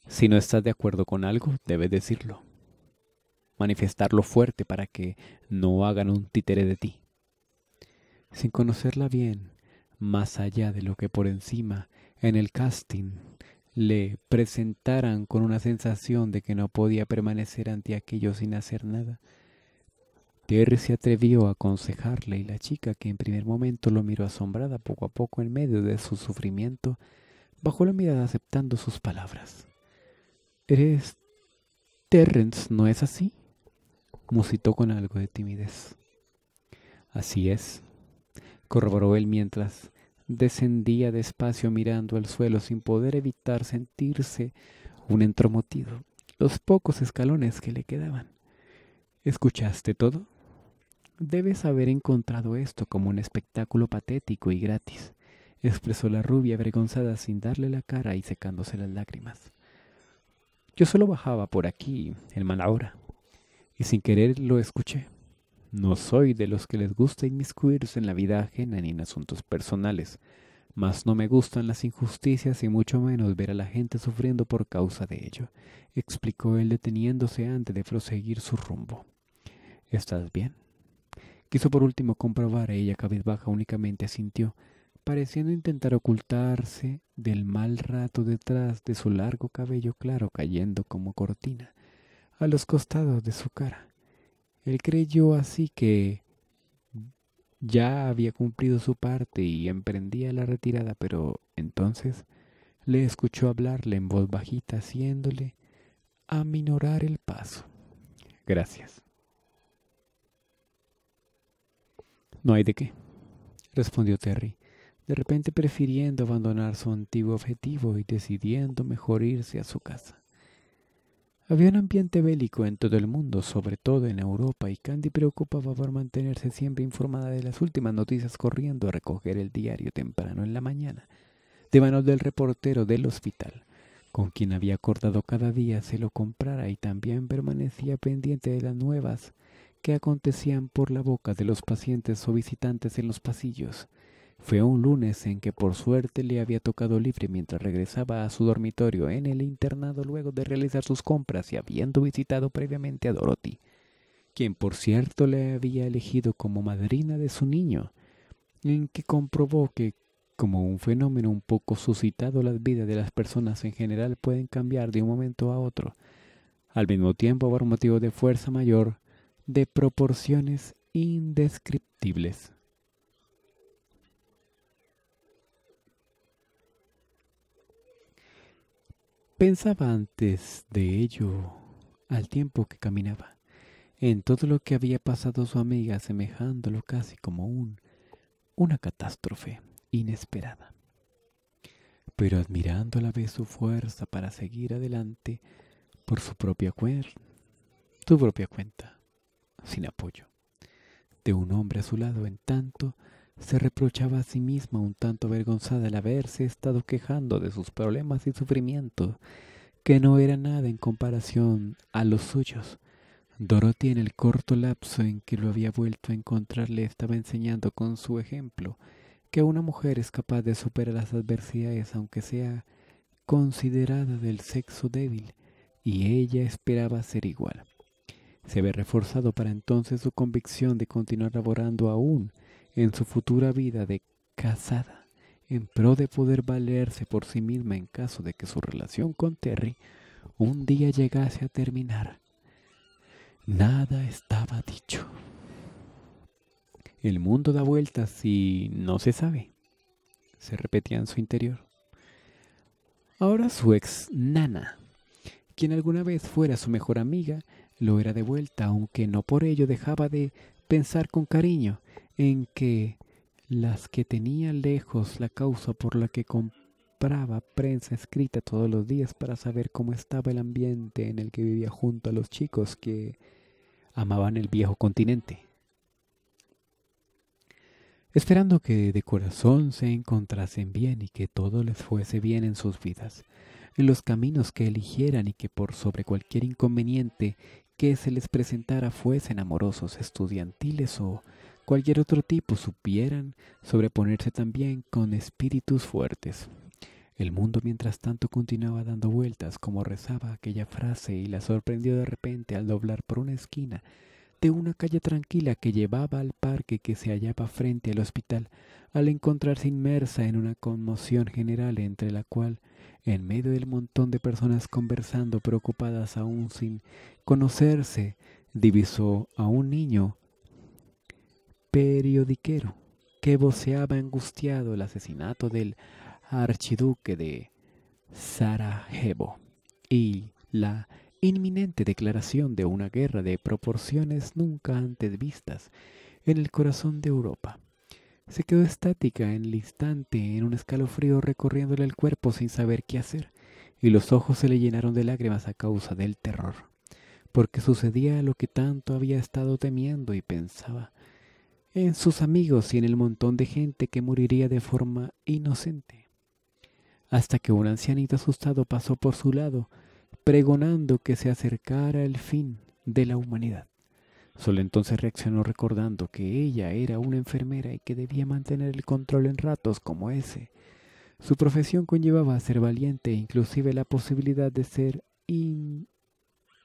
Si no estás de acuerdo con algo, debes decirlo. Manifestarlo fuerte para que no hagan un títere de ti. Sin conocerla bien, más allá de lo que por encima, en el casting, le presentaran con una sensación de que no podía permanecer ante aquello sin hacer nada, Terry se atrevió a aconsejarle y la chica, que en primer momento lo miró asombrada poco a poco en medio de su sufrimiento, bajó la mirada aceptando sus palabras. Eres Terrence, ¿no es así? musitó con algo de timidez. Así es, corroboró él mientras descendía despacio mirando al suelo sin poder evitar sentirse un entromotido. Los pocos escalones que le quedaban. ¿Escuchaste todo? Debes haber encontrado esto como un espectáculo patético y gratis, expresó la rubia avergonzada sin darle la cara y secándose las lágrimas. Yo solo bajaba por aquí en mala hora, y sin querer lo escuché. No soy de los que les gusta inmiscuirse en la vida ajena ni en asuntos personales, mas no me gustan las injusticias y mucho menos ver a la gente sufriendo por causa de ello, explicó él deteniéndose antes de proseguir su rumbo. ¿Estás bien? Quiso por último comprobar, a ella cabizbaja únicamente asintió, pareciendo intentar ocultarse del mal rato detrás de su largo cabello claro cayendo como cortina a los costados de su cara. Él creyó así que ya había cumplido su parte y emprendía la retirada, pero entonces le escuchó hablarle en voz bajita, haciéndole aminorar el paso. Gracias. No hay de qué, respondió Terry, de repente prefiriendo abandonar su antiguo objetivo y decidiendo mejor irse a su casa. Había un ambiente bélico en todo el mundo, sobre todo en Europa, y Candy preocupaba por mantenerse siempre informada de las últimas noticias corriendo a recoger el diario temprano en la mañana, de manos del reportero del hospital, con quien había acordado cada día se lo comprara y también permanecía pendiente de las nuevas que acontecían por la boca de los pacientes o visitantes en los pasillos. Fue un lunes en que por suerte le había tocado libre mientras regresaba a su dormitorio en el internado luego de realizar sus compras y habiendo visitado previamente a Dorothy, quien por cierto le había elegido como madrina de su niño, en que comprobó que como un fenómeno un poco suscitado las vidas de las personas en general pueden cambiar de un momento a otro, al mismo tiempo por motivo de fuerza mayor, de proporciones indescriptibles. Pensaba antes de ello al tiempo que caminaba, en todo lo que había pasado su amiga, asemejándolo casi como un, una catástrofe inesperada. Pero admirando a la vez su fuerza para seguir adelante por su propia, su propia cuenta sin apoyo, de un hombre a su lado. En tanto, se reprochaba a sí misma un tanto avergonzada al haberse estado quejando de sus problemas y sufrimientos, que no era nada en comparación a los suyos. Dorothy en el corto lapso en que lo había vuelto a encontrar le estaba enseñando con su ejemplo que una mujer es capaz de superar las adversidades aunque sea considerada del sexo débil, y ella esperaba ser igual. Se ve reforzado para entonces su convicción de continuar laborando aún en su futura vida de casada, en pro de poder valerse por sí misma en caso de que su relación con Terry un día llegase a terminar. Nada estaba dicho. El mundo da vueltas y no se sabe, se repetía en su interior. Ahora su ex nana, quien alguna vez fuera su mejor amiga, lo era de vuelta, aunque no por ello dejaba de pensar con cariño en que las que tenía lejos la causa por la que compraba prensa escrita todos los días para saber cómo estaba el ambiente en el que vivía junto a los chicos que amaban el viejo continente. Esperando que de corazón se encontrasen bien y que todo les fuese bien en sus vidas, en los caminos que eligieran y que por sobre cualquier inconveniente que se les presentara fuesen amorosos, estudiantiles o cualquier otro tipo, supieran sobreponerse también con espíritus fuertes. El mundo mientras tanto continuaba dando vueltas como rezaba aquella frase y la sorprendió de repente al doblar por una esquina de una calle tranquila que llevaba al parque que se hallaba frente al hospital, al encontrarse inmersa en una conmoción general entre la cual, en medio del montón de personas conversando preocupadas aún sin conocerse, divisó a un niño periodiquero que voceaba angustiado el asesinato del archiduque de Sarajevo y la inminente declaración de una guerra de proporciones nunca antes vistas en el corazón de Europa. Se quedó estática en el instante en un escalofrío recorriéndole el cuerpo sin saber qué hacer, y los ojos se le llenaron de lágrimas a causa del terror porque sucedía lo que tanto había estado temiendo y pensaba, en sus amigos y en el montón de gente que moriría de forma inocente. Hasta que un ancianito asustado pasó por su lado, pregonando que se acercara el fin de la humanidad. Solo entonces reaccionó recordando que ella era una enfermera y que debía mantener el control en ratos como ese. Su profesión conllevaba a ser valiente e inclusive la posibilidad de ser in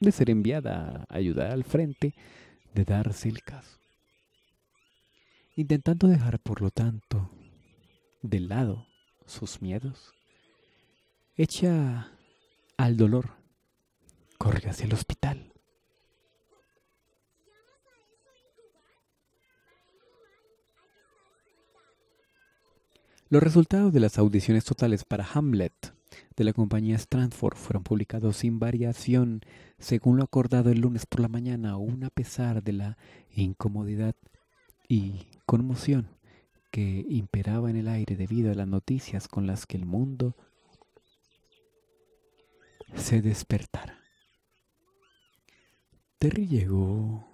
de ser enviada a ayudar al frente de darse el caso. Intentando dejar, por lo tanto, de lado sus miedos, echa al dolor, corre hacia el hospital. Los resultados de las audiciones totales para Hamlet de la compañía Strandford fueron publicados sin variación, según lo acordado el lunes por la mañana, aún a pesar de la incomodidad y conmoción que imperaba en el aire debido a las noticias con las que el mundo se despertara. Terry llegó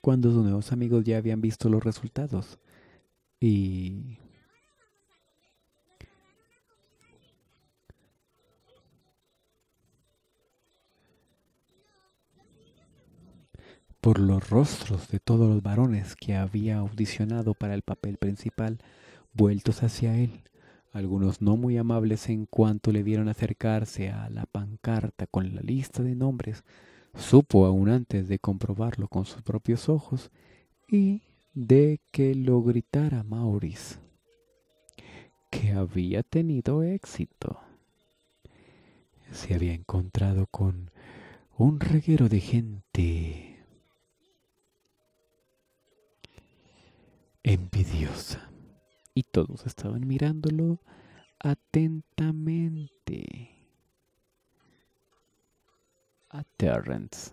cuando sus nuevos amigos ya habían visto los resultados y Por los rostros de todos los varones que había audicionado para el papel principal, vueltos hacia él, algunos no muy amables en cuanto le dieron acercarse a la pancarta con la lista de nombres, supo aún antes de comprobarlo con sus propios ojos y de que lo gritara Maurice, que había tenido éxito. Se había encontrado con un reguero de gente envidiosa. Y todos estaban mirándolo atentamente. A Terrence.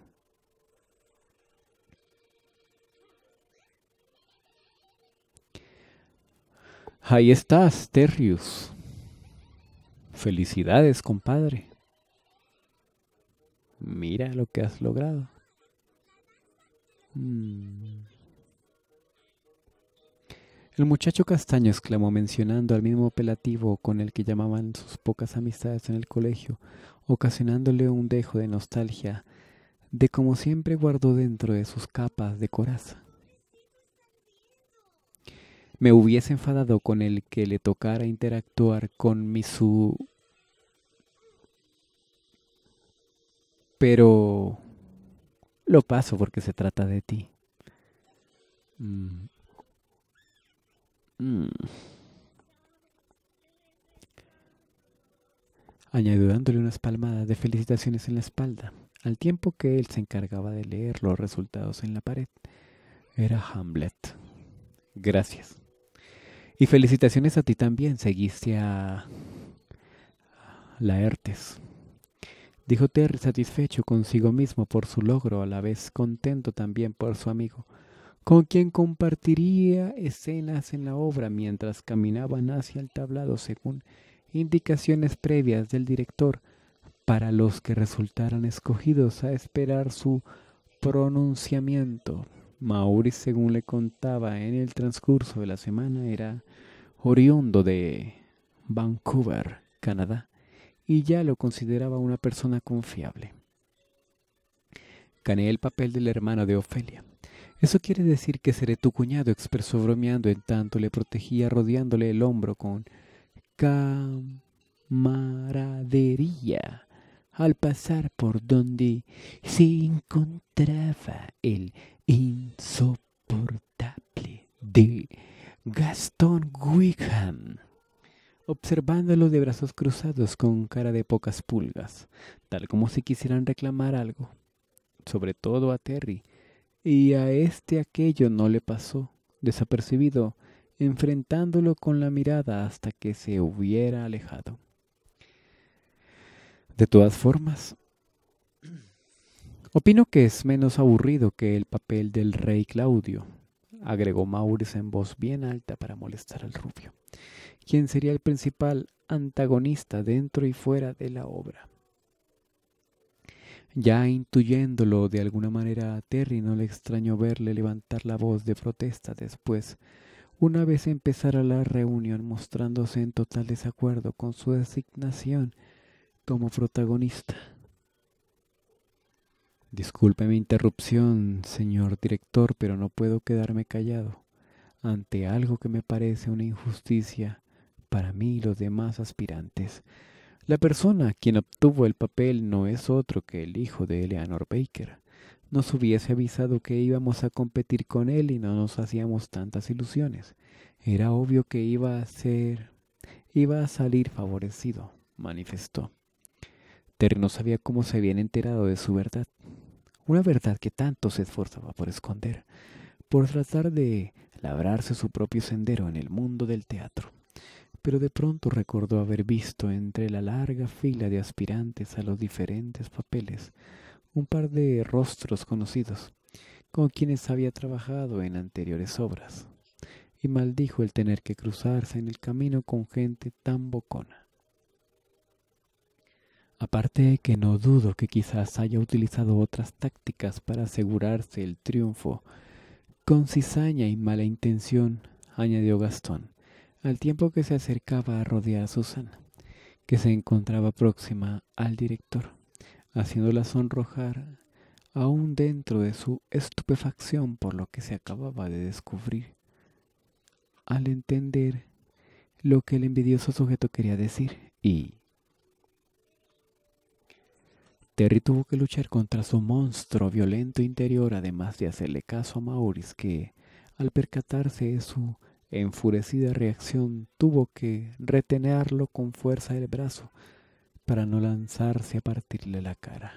Ahí estás, Terrius. Felicidades, compadre. Mira lo que has logrado. Mm. El muchacho castaño exclamó mencionando al mismo apelativo con el que llamaban sus pocas amistades en el colegio, ocasionándole un dejo de nostalgia de como siempre guardó dentro de sus capas de coraza. Me hubiese enfadado con el que le tocara interactuar con mi su... Pero... Lo paso porque se trata de ti. Mm. Mm. Añadió dándole unas palmadas de felicitaciones en la espalda, al tiempo que él se encargaba de leer los resultados en la pared. Era Hamlet. Gracias. Y felicitaciones a ti también. Seguiste a Laertes. Dijo Terry satisfecho consigo mismo por su logro, a la vez contento también por su amigo con quien compartiría escenas en la obra mientras caminaban hacia el tablado según indicaciones previas del director para los que resultaran escogidos a esperar su pronunciamiento. Maurice, según le contaba en el transcurso de la semana, era oriundo de Vancouver, Canadá, y ya lo consideraba una persona confiable. Gané el papel del hermano de Ofelia eso quiere decir que seré tu cuñado, expresó bromeando en tanto le protegía rodeándole el hombro con camaradería al pasar por donde se encontraba el insoportable de Gaston Wickham, observándolo de brazos cruzados con cara de pocas pulgas, tal como si quisieran reclamar algo, sobre todo a Terry, y a este aquello no le pasó, desapercibido, enfrentándolo con la mirada hasta que se hubiera alejado. De todas formas, opino que es menos aburrido que el papel del rey Claudio, agregó Maurice en voz bien alta para molestar al rubio, quien sería el principal antagonista dentro y fuera de la obra. Ya intuyéndolo de alguna manera, a Terry no le extrañó verle levantar la voz de protesta después, una vez empezara la reunión mostrándose en total desacuerdo con su designación como protagonista. Disculpe mi interrupción, señor director, pero no puedo quedarme callado ante algo que me parece una injusticia para mí y los demás aspirantes. La persona quien obtuvo el papel no es otro que el hijo de Eleanor Baker. Nos hubiese avisado que íbamos a competir con él y no nos hacíamos tantas ilusiones. Era obvio que iba a ser... iba a salir favorecido, manifestó. Terry no sabía cómo se habían enterado de su verdad. Una verdad que tanto se esforzaba por esconder, por tratar de labrarse su propio sendero en el mundo del teatro pero de pronto recordó haber visto entre la larga fila de aspirantes a los diferentes papeles un par de rostros conocidos, con quienes había trabajado en anteriores obras, y maldijo el tener que cruzarse en el camino con gente tan bocona. Aparte que no dudo que quizás haya utilizado otras tácticas para asegurarse el triunfo, con cizaña y mala intención, añadió Gastón al tiempo que se acercaba a rodear a Susana, que se encontraba próxima al director, haciéndola sonrojar aún dentro de su estupefacción por lo que se acababa de descubrir, al entender lo que el envidioso sujeto quería decir y... Terry tuvo que luchar contra su monstruo violento interior, además de hacerle caso a Maurice, que, al percatarse de su enfurecida reacción tuvo que retenerlo con fuerza del brazo para no lanzarse a partirle la cara.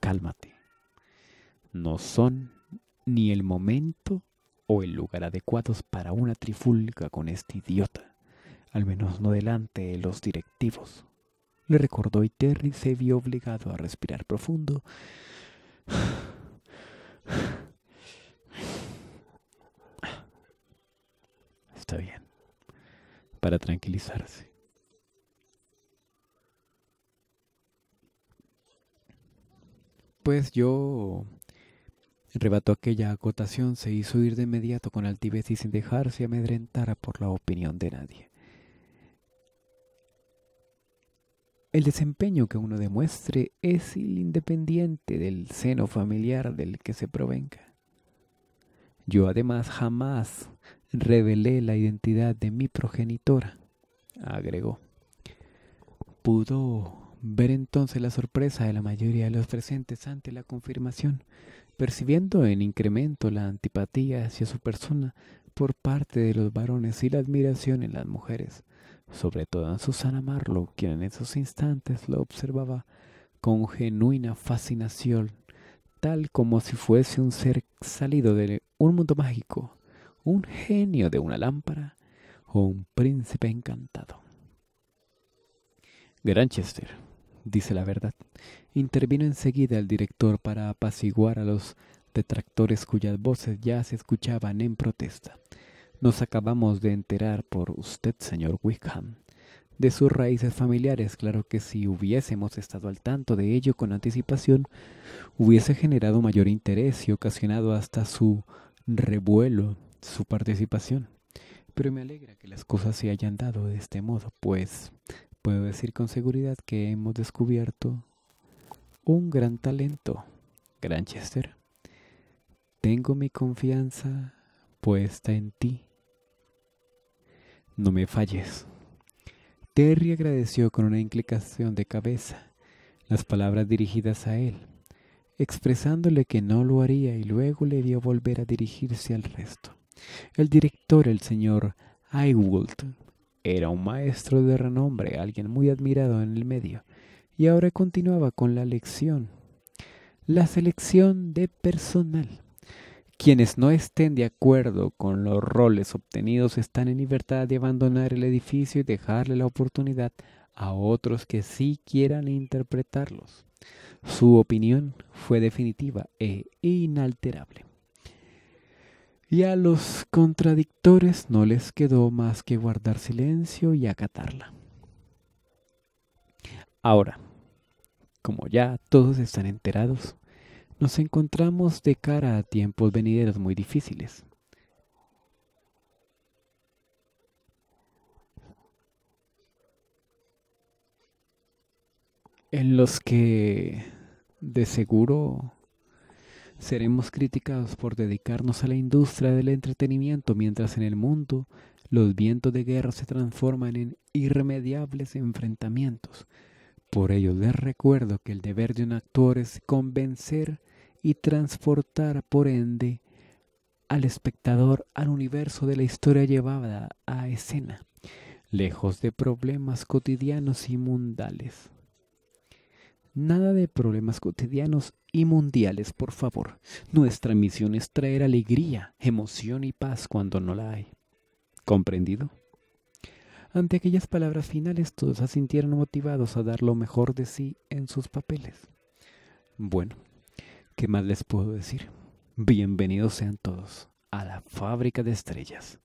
Cálmate. No son ni el momento o el lugar adecuados para una trifulga con este idiota, al menos no delante de los directivos. Le recordó y Terry se vio obligado a respirar profundo. está bien, para tranquilizarse. Pues yo rebató aquella acotación, se hizo ir de inmediato con altivez y sin dejarse amedrentar por la opinión de nadie. El desempeño que uno demuestre es independiente del seno familiar del que se provenga. Yo además jamás revelé la identidad de mi progenitora, agregó. Pudo ver entonces la sorpresa de la mayoría de los presentes ante la confirmación, percibiendo en incremento la antipatía hacia su persona por parte de los varones y la admiración en las mujeres, sobre todo en Susana Marlowe, quien en esos instantes lo observaba con genuina fascinación, tal como si fuese un ser salido de un mundo mágico un genio de una lámpara o un príncipe encantado. Granchester, dice la verdad, intervino enseguida el director para apaciguar a los detractores cuyas voces ya se escuchaban en protesta. Nos acabamos de enterar por usted, señor Wickham, de sus raíces familiares. Claro que si hubiésemos estado al tanto de ello con anticipación, hubiese generado mayor interés y ocasionado hasta su revuelo su participación. Pero me alegra que las cosas se hayan dado de este modo, pues puedo decir con seguridad que hemos descubierto un gran talento, Granchester. Tengo mi confianza puesta en ti. No me falles. Terry agradeció con una inclinación de cabeza las palabras dirigidas a él, expresándole que no lo haría y luego le dio volver a dirigirse al resto. El director, el señor Aywold, era un maestro de renombre, alguien muy admirado en el medio, y ahora continuaba con la lección. La selección de personal. Quienes no estén de acuerdo con los roles obtenidos están en libertad de abandonar el edificio y dejarle la oportunidad a otros que sí quieran interpretarlos. Su opinión fue definitiva e inalterable. Y a los contradictores no les quedó más que guardar silencio y acatarla. Ahora, como ya todos están enterados, nos encontramos de cara a tiempos venideros muy difíciles. en los que de seguro seremos criticados por dedicarnos a la industria del entretenimiento mientras en el mundo los vientos de guerra se transforman en irremediables enfrentamientos. Por ello les recuerdo que el deber de un actor es convencer y transportar por ende al espectador al universo de la historia llevada a escena, lejos de problemas cotidianos y mundales. Nada de problemas cotidianos y mundiales, por favor. Nuestra misión es traer alegría, emoción y paz cuando no la hay. ¿Comprendido? Ante aquellas palabras finales, todos se sintieron motivados a dar lo mejor de sí en sus papeles. Bueno, ¿qué más les puedo decir? Bienvenidos sean todos a la fábrica de estrellas.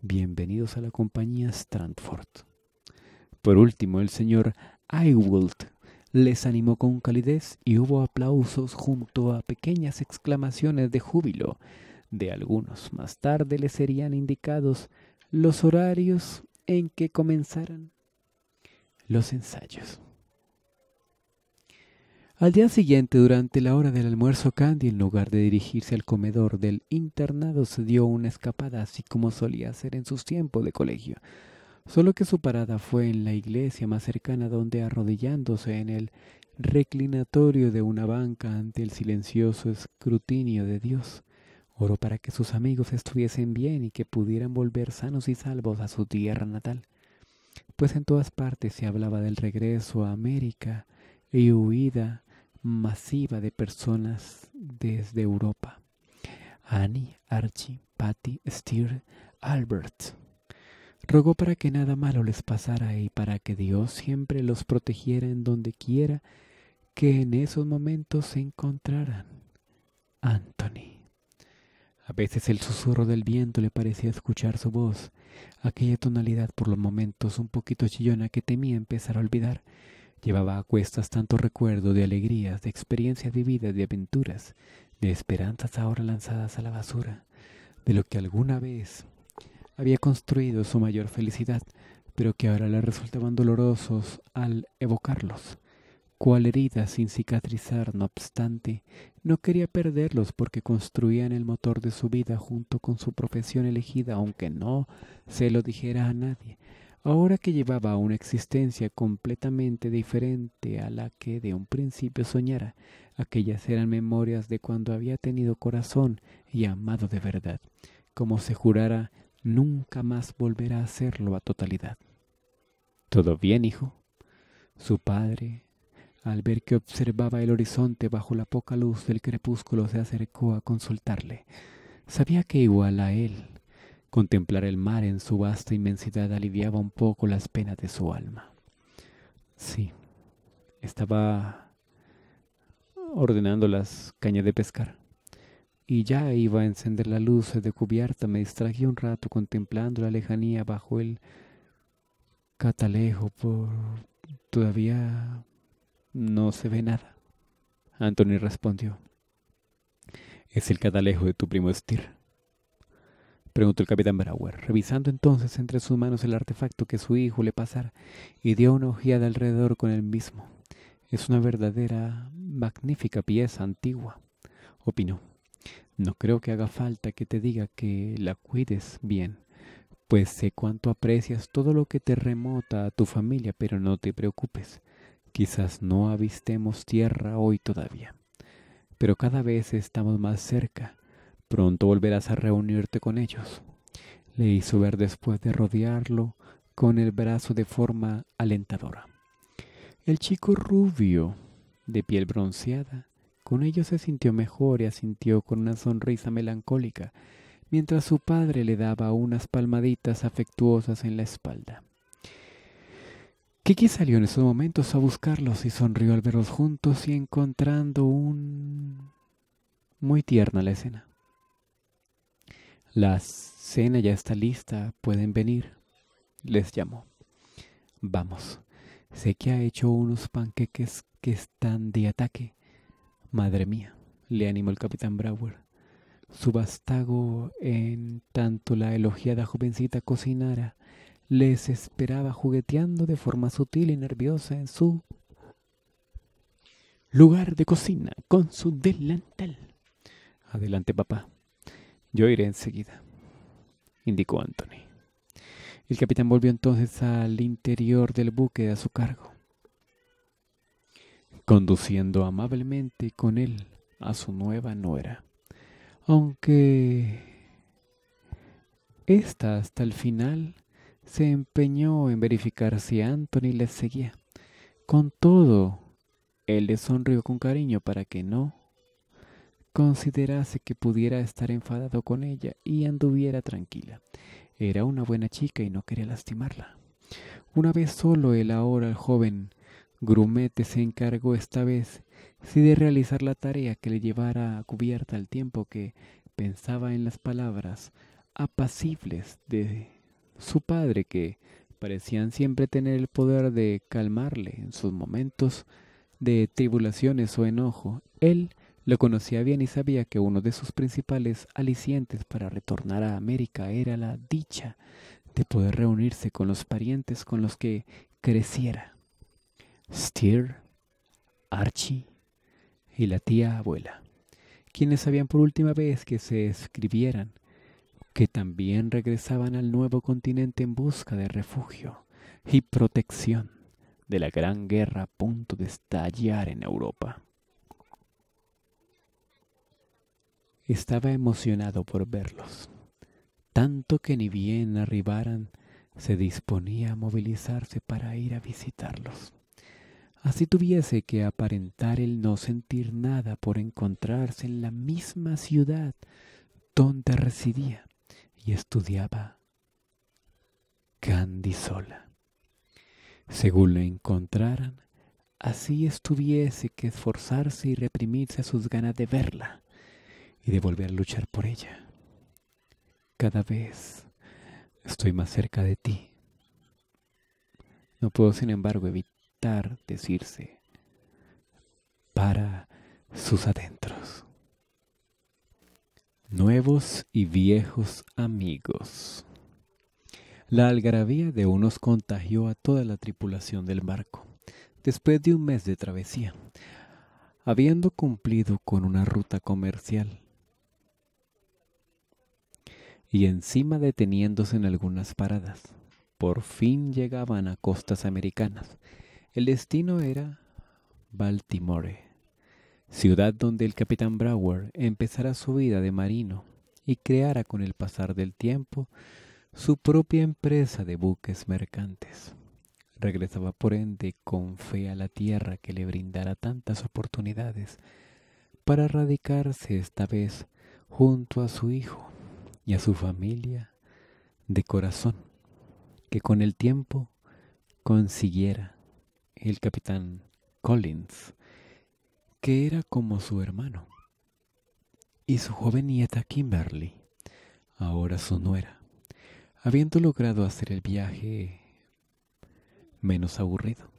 Bienvenidos a la compañía Strandford. Por último, el señor Iwold les animó con calidez y hubo aplausos junto a pequeñas exclamaciones de júbilo. De algunos más tarde les serían indicados los horarios en que comenzaran los ensayos. Al día siguiente, durante la hora del almuerzo, Candy, en lugar de dirigirse al comedor del internado, se dio una escapada, así como solía hacer en sus tiempos de colegio solo que su parada fue en la iglesia más cercana donde arrodillándose en el reclinatorio de una banca ante el silencioso escrutinio de Dios, oró para que sus amigos estuviesen bien y que pudieran volver sanos y salvos a su tierra natal, pues en todas partes se hablaba del regreso a América y huida masiva de personas desde Europa. Annie, Archie, Patty, Steer, Albert, rogó para que nada malo les pasara y para que Dios siempre los protegiera en donde quiera que en esos momentos se encontraran. Anthony. A veces el susurro del viento le parecía escuchar su voz, aquella tonalidad por los momentos un poquito chillona que temía empezar a olvidar. Llevaba a cuestas tanto recuerdo de alegrías, de experiencias vividas, de aventuras, de esperanzas ahora lanzadas a la basura, de lo que alguna vez había construido su mayor felicidad, pero que ahora le resultaban dolorosos al evocarlos. Cual herida sin cicatrizar, no obstante, no quería perderlos porque construían el motor de su vida junto con su profesión elegida, aunque no se lo dijera a nadie. Ahora que llevaba una existencia completamente diferente a la que de un principio soñara, aquellas eran memorias de cuando había tenido corazón y amado de verdad. Como se jurara nunca más volverá a hacerlo a totalidad. Todo bien, hijo. Su padre, al ver que observaba el horizonte bajo la poca luz del crepúsculo, se acercó a consultarle. Sabía que igual a él, contemplar el mar en su vasta inmensidad aliviaba un poco las penas de su alma. Sí, estaba ordenando las cañas de pescar y ya iba a encender la luz de cubierta, me distraje un rato contemplando la lejanía bajo el catalejo, por... todavía no se ve nada. Anthony respondió. Es el catalejo de tu primo Stir. Preguntó el capitán Brauer, revisando entonces entre sus manos el artefacto que su hijo le pasara, y dio una ojeada alrededor con el mismo. Es una verdadera, magnífica pieza antigua, opinó. No creo que haga falta que te diga que la cuides bien, pues sé cuánto aprecias todo lo que te remota a tu familia, pero no te preocupes, quizás no avistemos tierra hoy todavía. Pero cada vez estamos más cerca, pronto volverás a reunirte con ellos. Le hizo ver después de rodearlo con el brazo de forma alentadora. El chico rubio, de piel bronceada, con ello se sintió mejor y asintió con una sonrisa melancólica, mientras su padre le daba unas palmaditas afectuosas en la espalda. Kiki salió en esos momentos a buscarlos y sonrió al verlos juntos y encontrando un... muy tierna la escena. La cena ya está lista, pueden venir, les llamó. Vamos, sé que ha hecho unos panqueques que están de ataque. Madre mía, le animó el capitán Brower. Su bastago, en tanto la elogiada jovencita cocinara, les esperaba jugueteando de forma sutil y nerviosa en su lugar de cocina con su delantal. Adelante, papá. Yo iré enseguida, indicó Anthony. El capitán volvió entonces al interior del buque a su cargo conduciendo amablemente con él a su nueva nuera, aunque ésta hasta el final se empeñó en verificar si Anthony le seguía. Con todo, él le sonrió con cariño para que no considerase que pudiera estar enfadado con ella y anduviera tranquila. Era una buena chica y no quería lastimarla. Una vez solo él ahora el joven Grumete se encargó esta vez si de realizar la tarea que le llevara a cubierta el tiempo que pensaba en las palabras apacibles de su padre que parecían siempre tener el poder de calmarle en sus momentos de tribulaciones o enojo. Él lo conocía bien y sabía que uno de sus principales alicientes para retornar a América era la dicha de poder reunirse con los parientes con los que creciera. Steer, Archie y la tía abuela, quienes sabían por última vez que se escribieran, que también regresaban al nuevo continente en busca de refugio y protección de la gran guerra a punto de estallar en Europa. Estaba emocionado por verlos, tanto que ni bien arribaran se disponía a movilizarse para ir a visitarlos. Así tuviese que aparentar el no sentir nada por encontrarse en la misma ciudad donde residía y estudiaba Candisola. Según le encontraran, así estuviese que esforzarse y reprimirse sus ganas de verla y de volver a luchar por ella. Cada vez estoy más cerca de ti. No puedo, sin embargo, evitar decirse para sus adentros. Nuevos y viejos amigos. La algarabía de unos contagió a toda la tripulación del barco, después de un mes de travesía, habiendo cumplido con una ruta comercial y encima deteniéndose en algunas paradas. Por fin llegaban a costas americanas, el destino era Baltimore, ciudad donde el capitán Brower empezara su vida de marino y creara con el pasar del tiempo su propia empresa de buques mercantes. Regresaba por ende con fe a la tierra que le brindara tantas oportunidades para radicarse esta vez junto a su hijo y a su familia de corazón, que con el tiempo consiguiera el capitán Collins, que era como su hermano, y su joven nieta Kimberly, ahora su nuera, habiendo logrado hacer el viaje menos aburrido.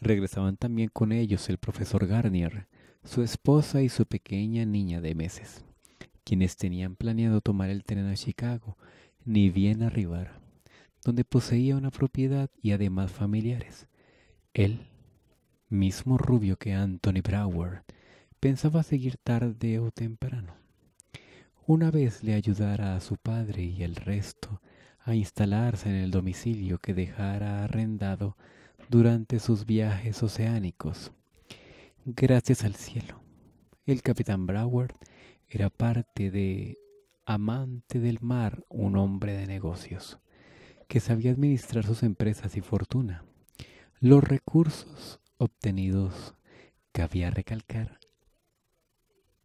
Regresaban también con ellos el profesor Garnier, su esposa y su pequeña niña de meses, quienes tenían planeado tomar el tren a Chicago, ni bien arribar, donde poseía una propiedad y además familiares, él, mismo rubio que Anthony Brower, pensaba seguir tarde o temprano. Una vez le ayudara a su padre y el resto a instalarse en el domicilio que dejara arrendado durante sus viajes oceánicos. Gracias al cielo, el capitán Brower era parte de Amante del Mar, un hombre de negocios, que sabía administrar sus empresas y fortuna los recursos obtenidos, cabía recalcar,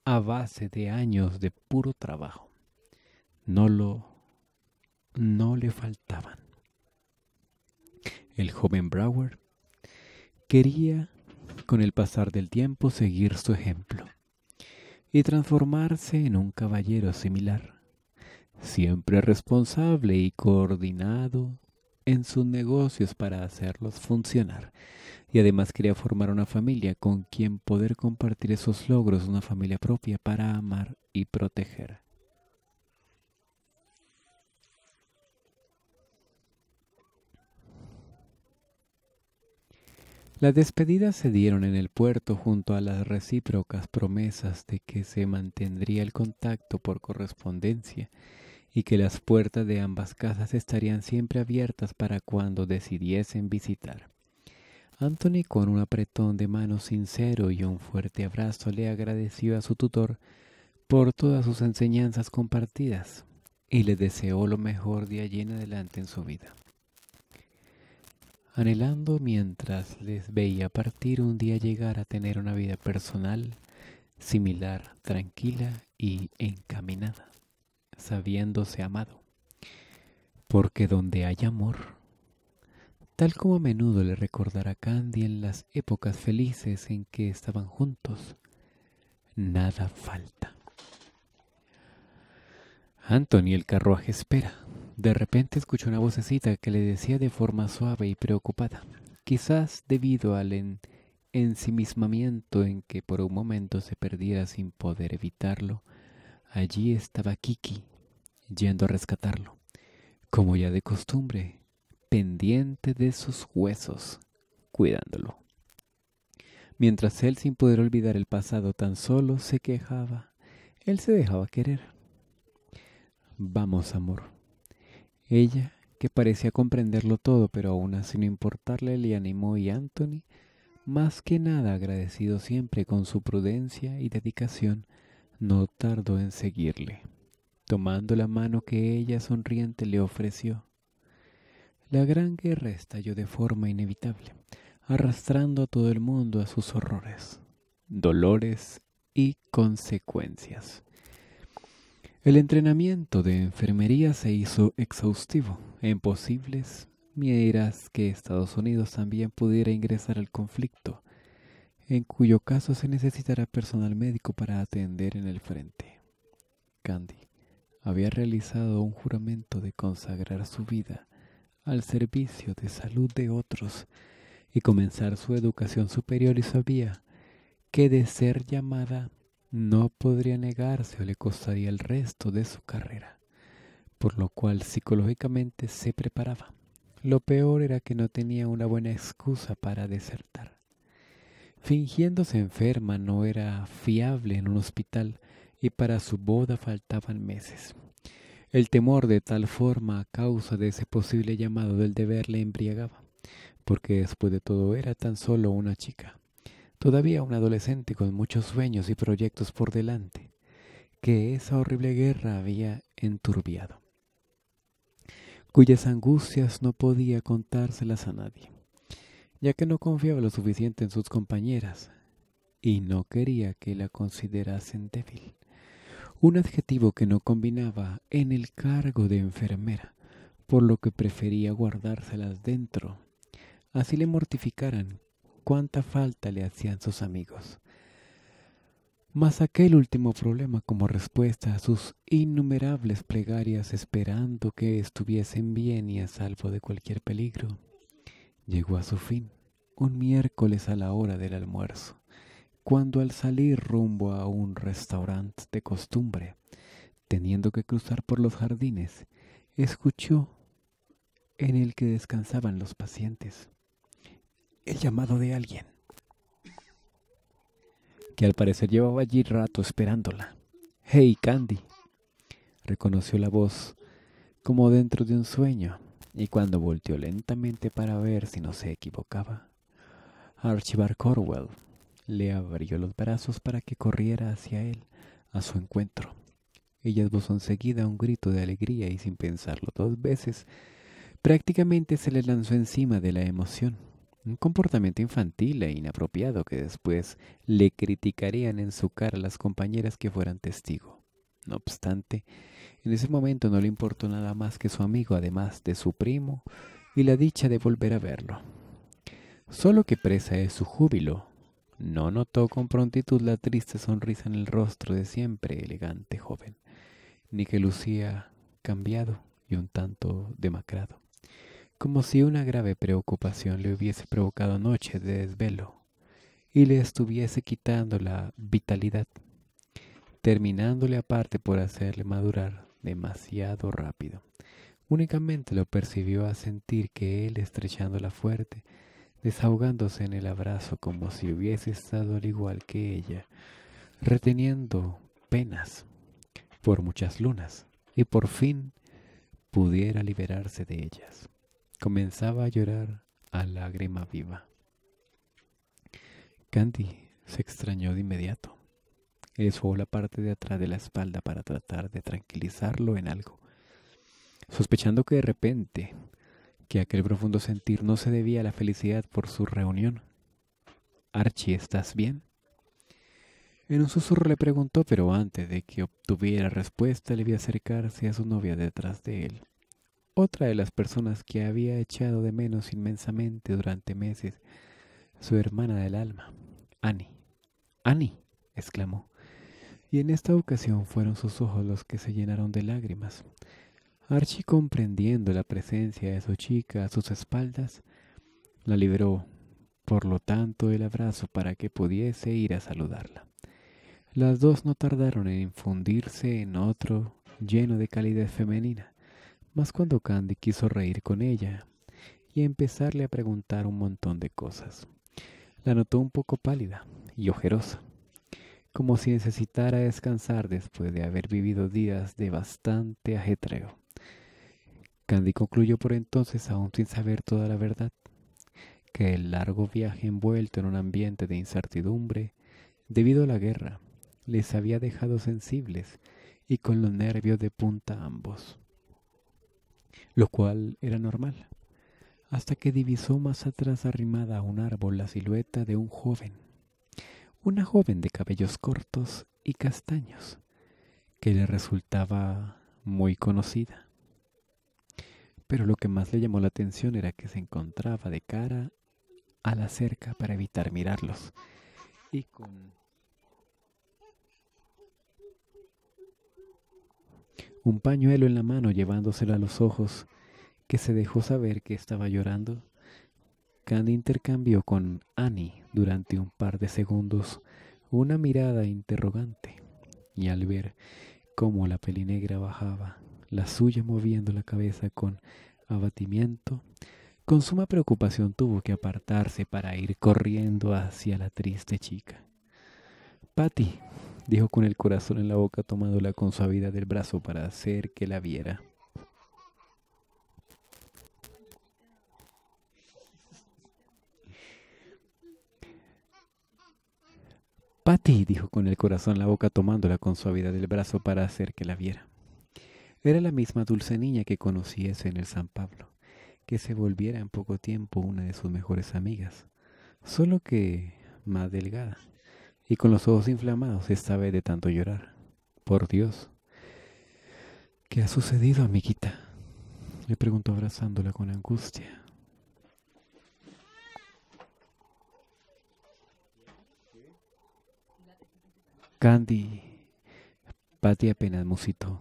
a base de años de puro trabajo, no lo no le faltaban. El joven Brower quería con el pasar del tiempo seguir su ejemplo y transformarse en un caballero similar, siempre responsable y coordinado en sus negocios para hacerlos funcionar. Y además quería formar una familia con quien poder compartir esos logros, una familia propia para amar y proteger. Las despedidas se dieron en el puerto junto a las recíprocas promesas de que se mantendría el contacto por correspondencia y que las puertas de ambas casas estarían siempre abiertas para cuando decidiesen visitar. Anthony, con un apretón de mano sincero y un fuerte abrazo, le agradeció a su tutor por todas sus enseñanzas compartidas y le deseó lo mejor de allí en adelante en su vida. Anhelando mientras les veía partir un día llegar a tener una vida personal similar, tranquila y encaminada sabiéndose amado. Porque donde hay amor, tal como a menudo le recordará Candy en las épocas felices en que estaban juntos, nada falta. Anthony el carruaje espera. De repente escuchó una vocecita que le decía de forma suave y preocupada, quizás debido al ensimismamiento en que por un momento se perdiera sin poder evitarlo. Allí estaba Kiki, yendo a rescatarlo, como ya de costumbre, pendiente de sus huesos, cuidándolo. Mientras él, sin poder olvidar el pasado, tan solo se quejaba, él se dejaba querer. Vamos, amor. Ella, que parecía comprenderlo todo, pero aún así no importarle, le animó y Anthony, más que nada agradecido siempre con su prudencia y dedicación, no tardó en seguirle tomando la mano que ella sonriente le ofreció. La gran guerra estalló de forma inevitable, arrastrando a todo el mundo a sus horrores, dolores y consecuencias. El entrenamiento de enfermería se hizo exhaustivo en imposibles miras que Estados Unidos también pudiera ingresar al conflicto, en cuyo caso se necesitará personal médico para atender en el frente. Candy había realizado un juramento de consagrar su vida al servicio de salud de otros y comenzar su educación superior y sabía que de ser llamada no podría negarse o le costaría el resto de su carrera, por lo cual psicológicamente se preparaba. Lo peor era que no tenía una buena excusa para desertar. Fingiéndose enferma no era fiable en un hospital, y para su boda faltaban meses. El temor de tal forma a causa de ese posible llamado del deber le embriagaba, porque después de todo era tan solo una chica, todavía un adolescente con muchos sueños y proyectos por delante, que esa horrible guerra había enturbiado, cuyas angustias no podía contárselas a nadie, ya que no confiaba lo suficiente en sus compañeras y no quería que la considerasen débil un adjetivo que no combinaba en el cargo de enfermera, por lo que prefería guardárselas dentro. Así le mortificaran cuánta falta le hacían sus amigos. Mas aquel último problema como respuesta a sus innumerables plegarias esperando que estuviesen bien y a salvo de cualquier peligro, llegó a su fin un miércoles a la hora del almuerzo cuando al salir rumbo a un restaurante de costumbre, teniendo que cruzar por los jardines, escuchó en el que descansaban los pacientes el llamado de alguien, que al parecer llevaba allí rato esperándola. Hey, Candy. Reconoció la voz como dentro de un sueño, y cuando volteó lentamente para ver si no se equivocaba, Archibald Corwell le abrió los brazos para que corriera hacia él, a su encuentro. Ella esbozó enseguida un grito de alegría y sin pensarlo dos veces, prácticamente se le lanzó encima de la emoción. Un comportamiento infantil e inapropiado que después le criticarían en su cara las compañeras que fueran testigo. No obstante, en ese momento no le importó nada más que su amigo, además de su primo, y la dicha de volver a verlo. Solo que presa es su júbilo, no notó con prontitud la triste sonrisa en el rostro de siempre elegante joven, ni que lucía cambiado y un tanto demacrado, como si una grave preocupación le hubiese provocado noches de desvelo y le estuviese quitando la vitalidad, terminándole aparte por hacerle madurar demasiado rápido. Únicamente lo percibió a sentir que él, estrechándola fuerte, desahogándose en el abrazo como si hubiese estado al igual que ella, reteniendo penas por muchas lunas, y por fin pudiera liberarse de ellas. Comenzaba a llorar a lágrima viva. Candy se extrañó de inmediato. Esfó la parte de atrás de la espalda para tratar de tranquilizarlo en algo, sospechando que de repente que aquel profundo sentir no se debía a la felicidad por su reunión. Archie, ¿estás bien? En un susurro le preguntó, pero antes de que obtuviera respuesta le vi acercarse a su novia detrás de él. Otra de las personas que había echado de menos inmensamente durante meses, su hermana del alma, Annie. Annie, exclamó. Y en esta ocasión fueron sus ojos los que se llenaron de lágrimas. Archie, comprendiendo la presencia de su chica a sus espaldas, la liberó, por lo tanto, el abrazo para que pudiese ir a saludarla. Las dos no tardaron en infundirse en otro lleno de calidez femenina, mas cuando Candy quiso reír con ella y empezarle a preguntar un montón de cosas, la notó un poco pálida y ojerosa, como si necesitara descansar después de haber vivido días de bastante ajetreo. Candy concluyó por entonces, aún sin saber toda la verdad, que el largo viaje envuelto en un ambiente de incertidumbre, debido a la guerra, les había dejado sensibles y con los nervios de punta a ambos, lo cual era normal, hasta que divisó más atrás arrimada a un árbol la silueta de un joven, una joven de cabellos cortos y castaños, que le resultaba muy conocida. Pero lo que más le llamó la atención era que se encontraba de cara a la cerca para evitar mirarlos. Y con un pañuelo en la mano llevándoselo a los ojos, que se dejó saber que estaba llorando, Candy intercambió con Annie durante un par de segundos una mirada interrogante, y al ver cómo la pelinegra bajaba la suya moviendo la cabeza con abatimiento, con suma preocupación tuvo que apartarse para ir corriendo hacia la triste chica. Patty, dijo con el corazón en la boca tomándola con suavidad del brazo para hacer que la viera. Patty, dijo con el corazón en la boca tomándola con suavidad del brazo para hacer que la viera. Era la misma dulce niña que conociese en el San Pablo, que se volviera en poco tiempo una de sus mejores amigas, solo que más delgada, y con los ojos inflamados esta vez de tanto llorar. Por Dios. ¿Qué ha sucedido, amiguita? Le preguntó abrazándola con angustia. Candy, Patty apenas musitó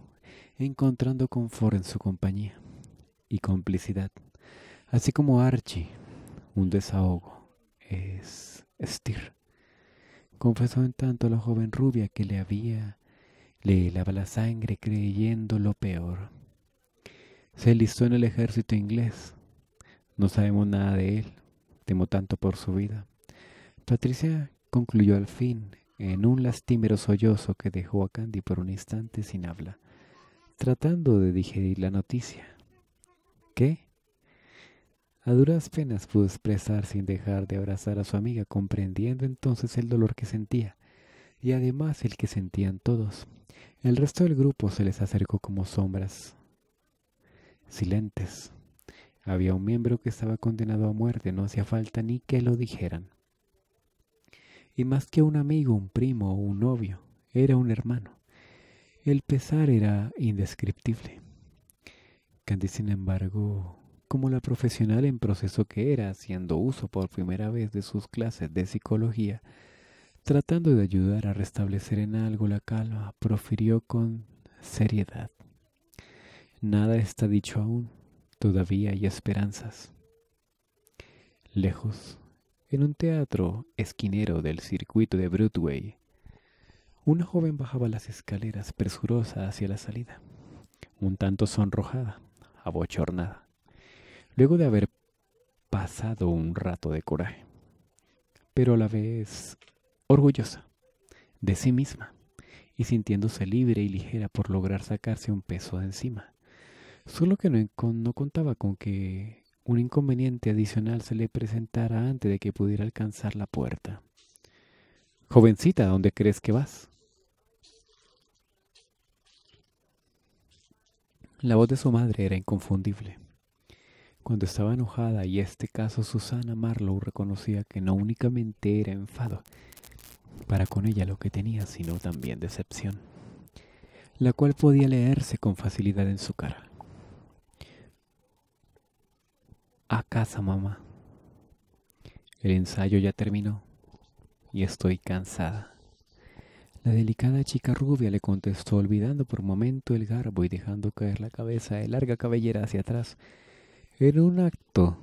encontrando confort en su compañía y complicidad, así como Archie, un desahogo, es Stir. Confesó en tanto a la joven rubia que le había, le helaba la sangre creyendo lo peor. Se listó en el ejército inglés. No sabemos nada de él. Temo tanto por su vida. Patricia concluyó al fin en un lastimero sollozo que dejó a Candy por un instante sin habla tratando de digerir la noticia, ¿Qué? a duras penas pudo expresar sin dejar de abrazar a su amiga, comprendiendo entonces el dolor que sentía y además el que sentían todos. El resto del grupo se les acercó como sombras, silentes. Había un miembro que estaba condenado a muerte, no hacía falta ni que lo dijeran. Y más que un amigo, un primo o un novio, era un hermano. El pesar era indescriptible. Candy, sin embargo, como la profesional en proceso que era, haciendo uso por primera vez de sus clases de psicología, tratando de ayudar a restablecer en algo la calma, profirió con seriedad. Nada está dicho aún, todavía hay esperanzas. Lejos, en un teatro esquinero del circuito de Broadway, una joven bajaba las escaleras presurosa hacia la salida, un tanto sonrojada, abochornada, luego de haber pasado un rato de coraje, pero a la vez orgullosa de sí misma y sintiéndose libre y ligera por lograr sacarse un peso de encima. Solo que no, no contaba con que un inconveniente adicional se le presentara antes de que pudiera alcanzar la puerta. Jovencita, ¿a dónde crees que vas? La voz de su madre era inconfundible. Cuando estaba enojada, y este caso Susana Marlowe reconocía que no únicamente era enfado para con ella lo que tenía, sino también decepción, la cual podía leerse con facilidad en su cara. A casa, mamá. El ensayo ya terminó y estoy cansada. La delicada chica rubia le contestó, olvidando por momento el garbo y dejando caer la cabeza de larga cabellera hacia atrás, en un acto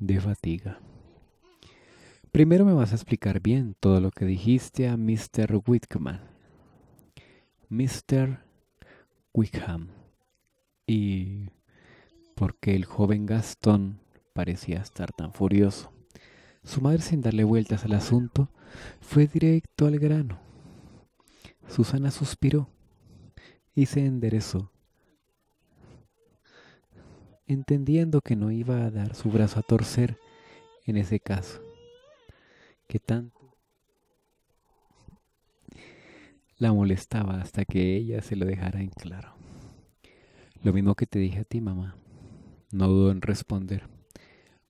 de fatiga. Primero me vas a explicar bien todo lo que dijiste a Mr. Whitman. Mr. Wickham. Y por qué el joven Gastón parecía estar tan furioso. Su madre, sin darle vueltas al asunto, fue directo al grano. Susana suspiró y se enderezó, entendiendo que no iba a dar su brazo a torcer en ese caso, que tanto la molestaba hasta que ella se lo dejara en claro. Lo mismo que te dije a ti, mamá. No dudó en responder,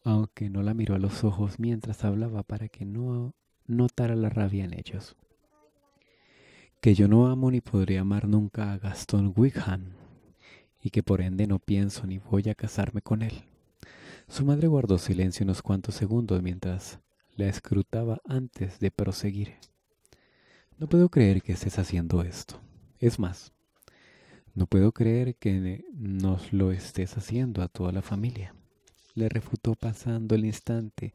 aunque no la miró a los ojos mientras hablaba para que no notara la rabia en ellos que yo no amo ni podría amar nunca a Gastón Wickham, y que por ende no pienso ni voy a casarme con él. Su madre guardó silencio unos cuantos segundos mientras la escrutaba antes de proseguir. No puedo creer que estés haciendo esto. Es más, no puedo creer que nos lo estés haciendo a toda la familia. Le refutó pasando el instante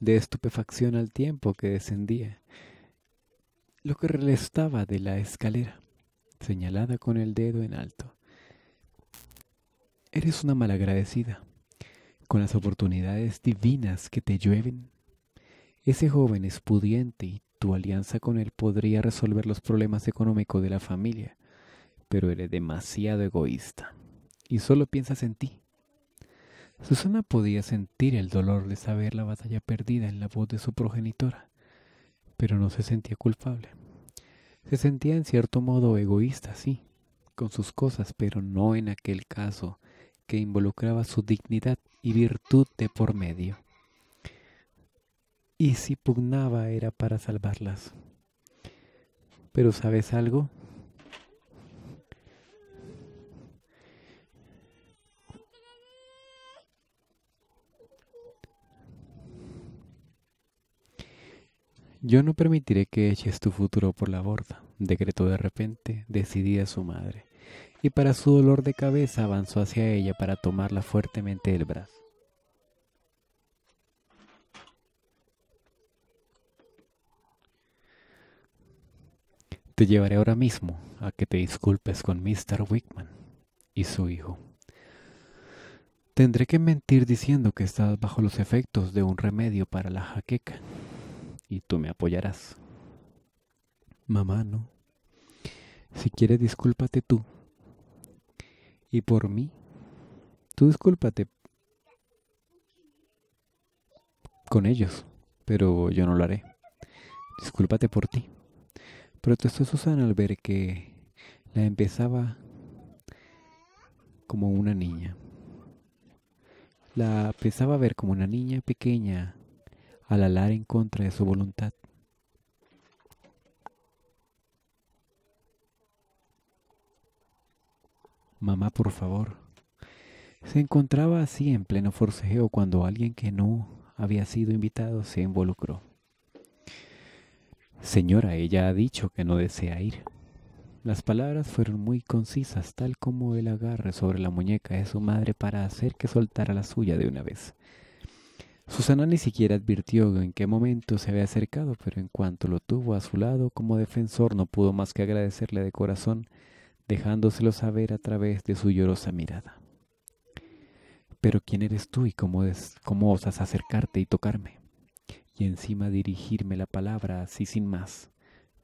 de estupefacción al tiempo que descendía lo que restaba de la escalera, señalada con el dedo en alto. Eres una malagradecida con las oportunidades divinas que te llueven. Ese joven es pudiente y tu alianza con él podría resolver los problemas económicos de la familia, pero eres demasiado egoísta y solo piensas en ti. Susana podía sentir el dolor de saber la batalla perdida en la voz de su progenitora, pero no se sentía culpable. Se sentía en cierto modo egoísta, sí, con sus cosas, pero no en aquel caso que involucraba su dignidad y virtud de por medio. Y si pugnaba era para salvarlas. Pero ¿sabes algo? Yo no permitiré que eches tu futuro por la borda, decretó de repente, decidida su madre, y para su dolor de cabeza avanzó hacia ella para tomarla fuertemente del brazo. Te llevaré ahora mismo a que te disculpes con Mr. Wickman y su hijo. Tendré que mentir diciendo que estás bajo los efectos de un remedio para la jaqueca y tú me apoyarás. Mamá, no. Si quieres, discúlpate tú. Y por mí, tú discúlpate con ellos, pero yo no lo haré. Discúlpate por ti. Protestó Susana al ver que la empezaba como una niña. La empezaba a ver como una niña pequeña al alar en contra de su voluntad. Mamá, por favor. Se encontraba así en pleno forcejeo cuando alguien que no había sido invitado se involucró. Señora, ella ha dicho que no desea ir. Las palabras fueron muy concisas, tal como el agarre sobre la muñeca de su madre para hacer que soltara la suya de una vez. Susana ni siquiera advirtió en qué momento se había acercado, pero en cuanto lo tuvo a su lado como defensor no pudo más que agradecerle de corazón, dejándoselo saber a través de su llorosa mirada. Pero ¿quién eres tú y cómo, osas acercarte y tocarme? Y encima dirigirme la palabra así sin más.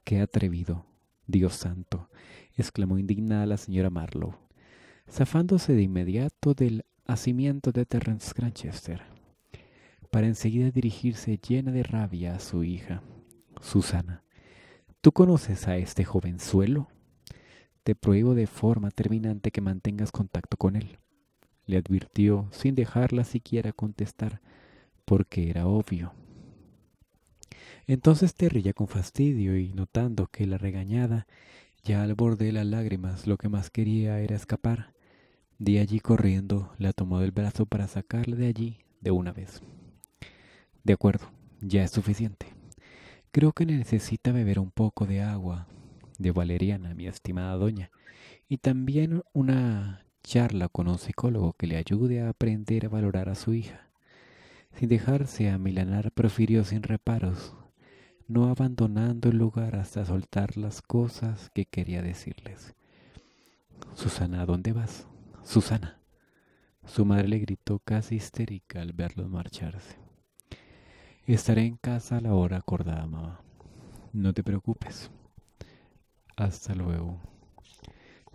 Qué atrevido, Dios santo, exclamó indignada la señora Marlowe, zafándose de inmediato del hacimiento de Terence Granchester para enseguida dirigirse llena de rabia a su hija. Susana, ¿tú conoces a este jovenzuelo? Te prohíbo de forma terminante que mantengas contacto con él, le advirtió sin dejarla siquiera contestar, porque era obvio. Entonces Terry con fastidio y notando que la regañada, ya al borde de las lágrimas, lo que más quería era escapar, de allí corriendo la tomó del brazo para sacarla de allí de una vez. De acuerdo, ya es suficiente. Creo que necesita beber un poco de agua de Valeriana, mi estimada doña, y también una charla con un psicólogo que le ayude a aprender a valorar a su hija. Sin dejarse amilanar, profirió sin reparos, no abandonando el lugar hasta soltar las cosas que quería decirles. Susana, ¿a dónde vas? Susana. Su madre le gritó casi histérica al verlos marcharse. Estaré en casa a la hora acordada, mamá. No te preocupes. Hasta luego.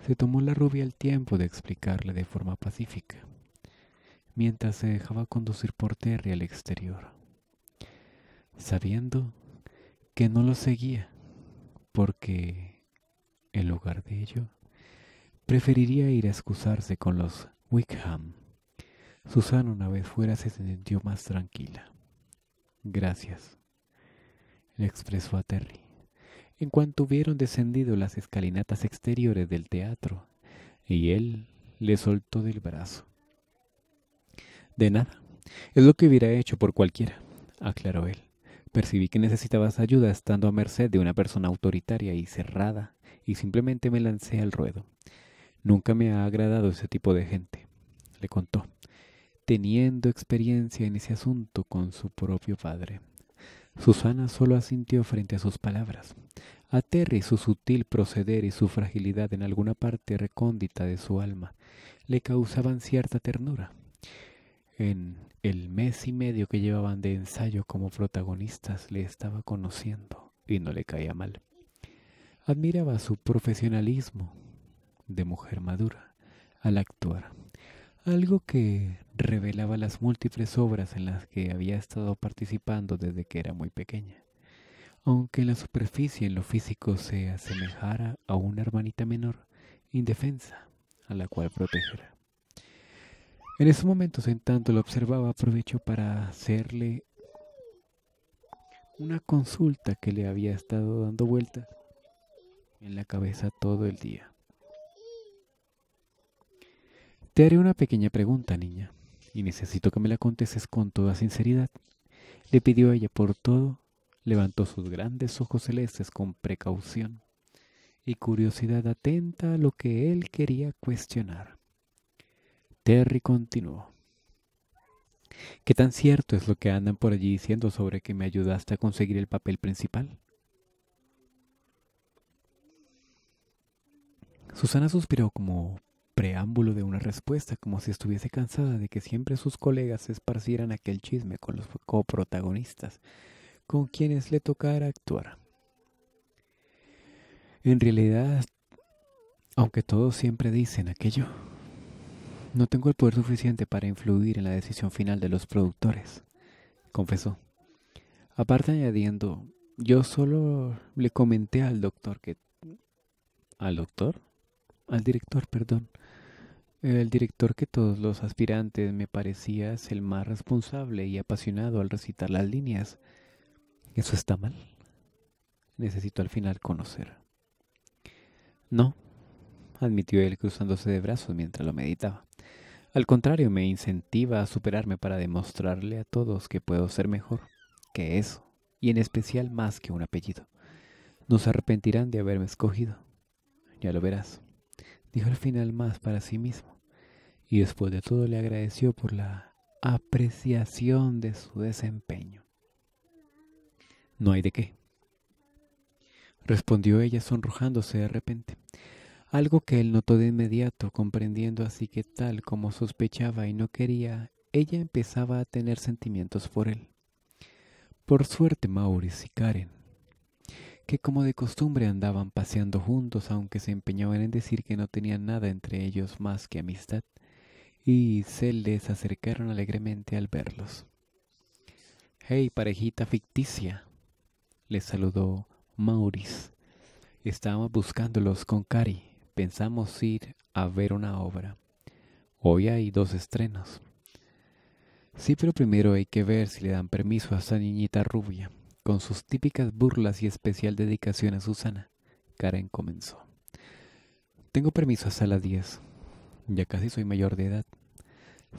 Se tomó la rubia el tiempo de explicarle de forma pacífica, mientras se dejaba conducir por Terry al exterior, sabiendo que no lo seguía, porque en lugar de ello, preferiría ir a excusarse con los Wickham. Susana una vez fuera se sintió más tranquila. Gracias, le expresó a Terry. En cuanto hubieron descendido las escalinatas exteriores del teatro, y él le soltó del brazo. De nada, es lo que hubiera hecho por cualquiera, aclaró él. Percibí que necesitabas ayuda estando a merced de una persona autoritaria y cerrada, y simplemente me lancé al ruedo. Nunca me ha agradado ese tipo de gente, le contó, teniendo experiencia en ese asunto con su propio padre. Susana solo asintió frente a sus palabras. Terry, su sutil proceder y su fragilidad en alguna parte recóndita de su alma le causaban cierta ternura. En el mes y medio que llevaban de ensayo como protagonistas le estaba conociendo y no le caía mal. Admiraba su profesionalismo de mujer madura al actuar, algo que revelaba las múltiples obras en las que había estado participando desde que era muy pequeña. Aunque la superficie en lo físico se asemejara a una hermanita menor, indefensa, a la cual protegera En esos momentos, en tanto lo observaba, aprovechó para hacerle una consulta que le había estado dando vueltas en la cabeza todo el día. Te haré una pequeña pregunta, niña y necesito que me la contestes con toda sinceridad. Le pidió a ella por todo, levantó sus grandes ojos celestes con precaución y curiosidad atenta a lo que él quería cuestionar. Terry continuó. ¿Qué tan cierto es lo que andan por allí diciendo sobre que me ayudaste a conseguir el papel principal? Susana suspiró como preámbulo de una respuesta, como si estuviese cansada de que siempre sus colegas esparcieran aquel chisme con los coprotagonistas, con quienes le tocara actuar. En realidad, aunque todos siempre dicen aquello, no tengo el poder suficiente para influir en la decisión final de los productores, confesó. Aparte añadiendo, yo solo le comenté al doctor que... ¿Al doctor? Al director, perdón el director que todos los aspirantes me parecías el más responsable y apasionado al recitar las líneas. ¿Eso está mal? Necesito al final conocer. No, admitió él cruzándose de brazos mientras lo meditaba. Al contrario, me incentiva a superarme para demostrarle a todos que puedo ser mejor que eso, y en especial más que un apellido. No se arrepentirán de haberme escogido. Ya lo verás, dijo al final más para sí mismo y después de todo le agradeció por la apreciación de su desempeño. No hay de qué, respondió ella sonrojándose de repente, algo que él notó de inmediato, comprendiendo así que tal como sospechaba y no quería, ella empezaba a tener sentimientos por él. Por suerte, Maurice y Karen, que como de costumbre andaban paseando juntos, aunque se empeñaban en decir que no tenían nada entre ellos más que amistad y se les acercaron alegremente al verlos. Hey, parejita ficticia, les saludó Maurice. Estábamos buscándolos con Cari. Pensamos ir a ver una obra. Hoy hay dos estrenos. Sí, pero primero hay que ver si le dan permiso a esa niñita rubia, con sus típicas burlas y especial dedicación a Susana. Karen comenzó. Tengo permiso hasta las 10. Ya casi soy mayor de edad.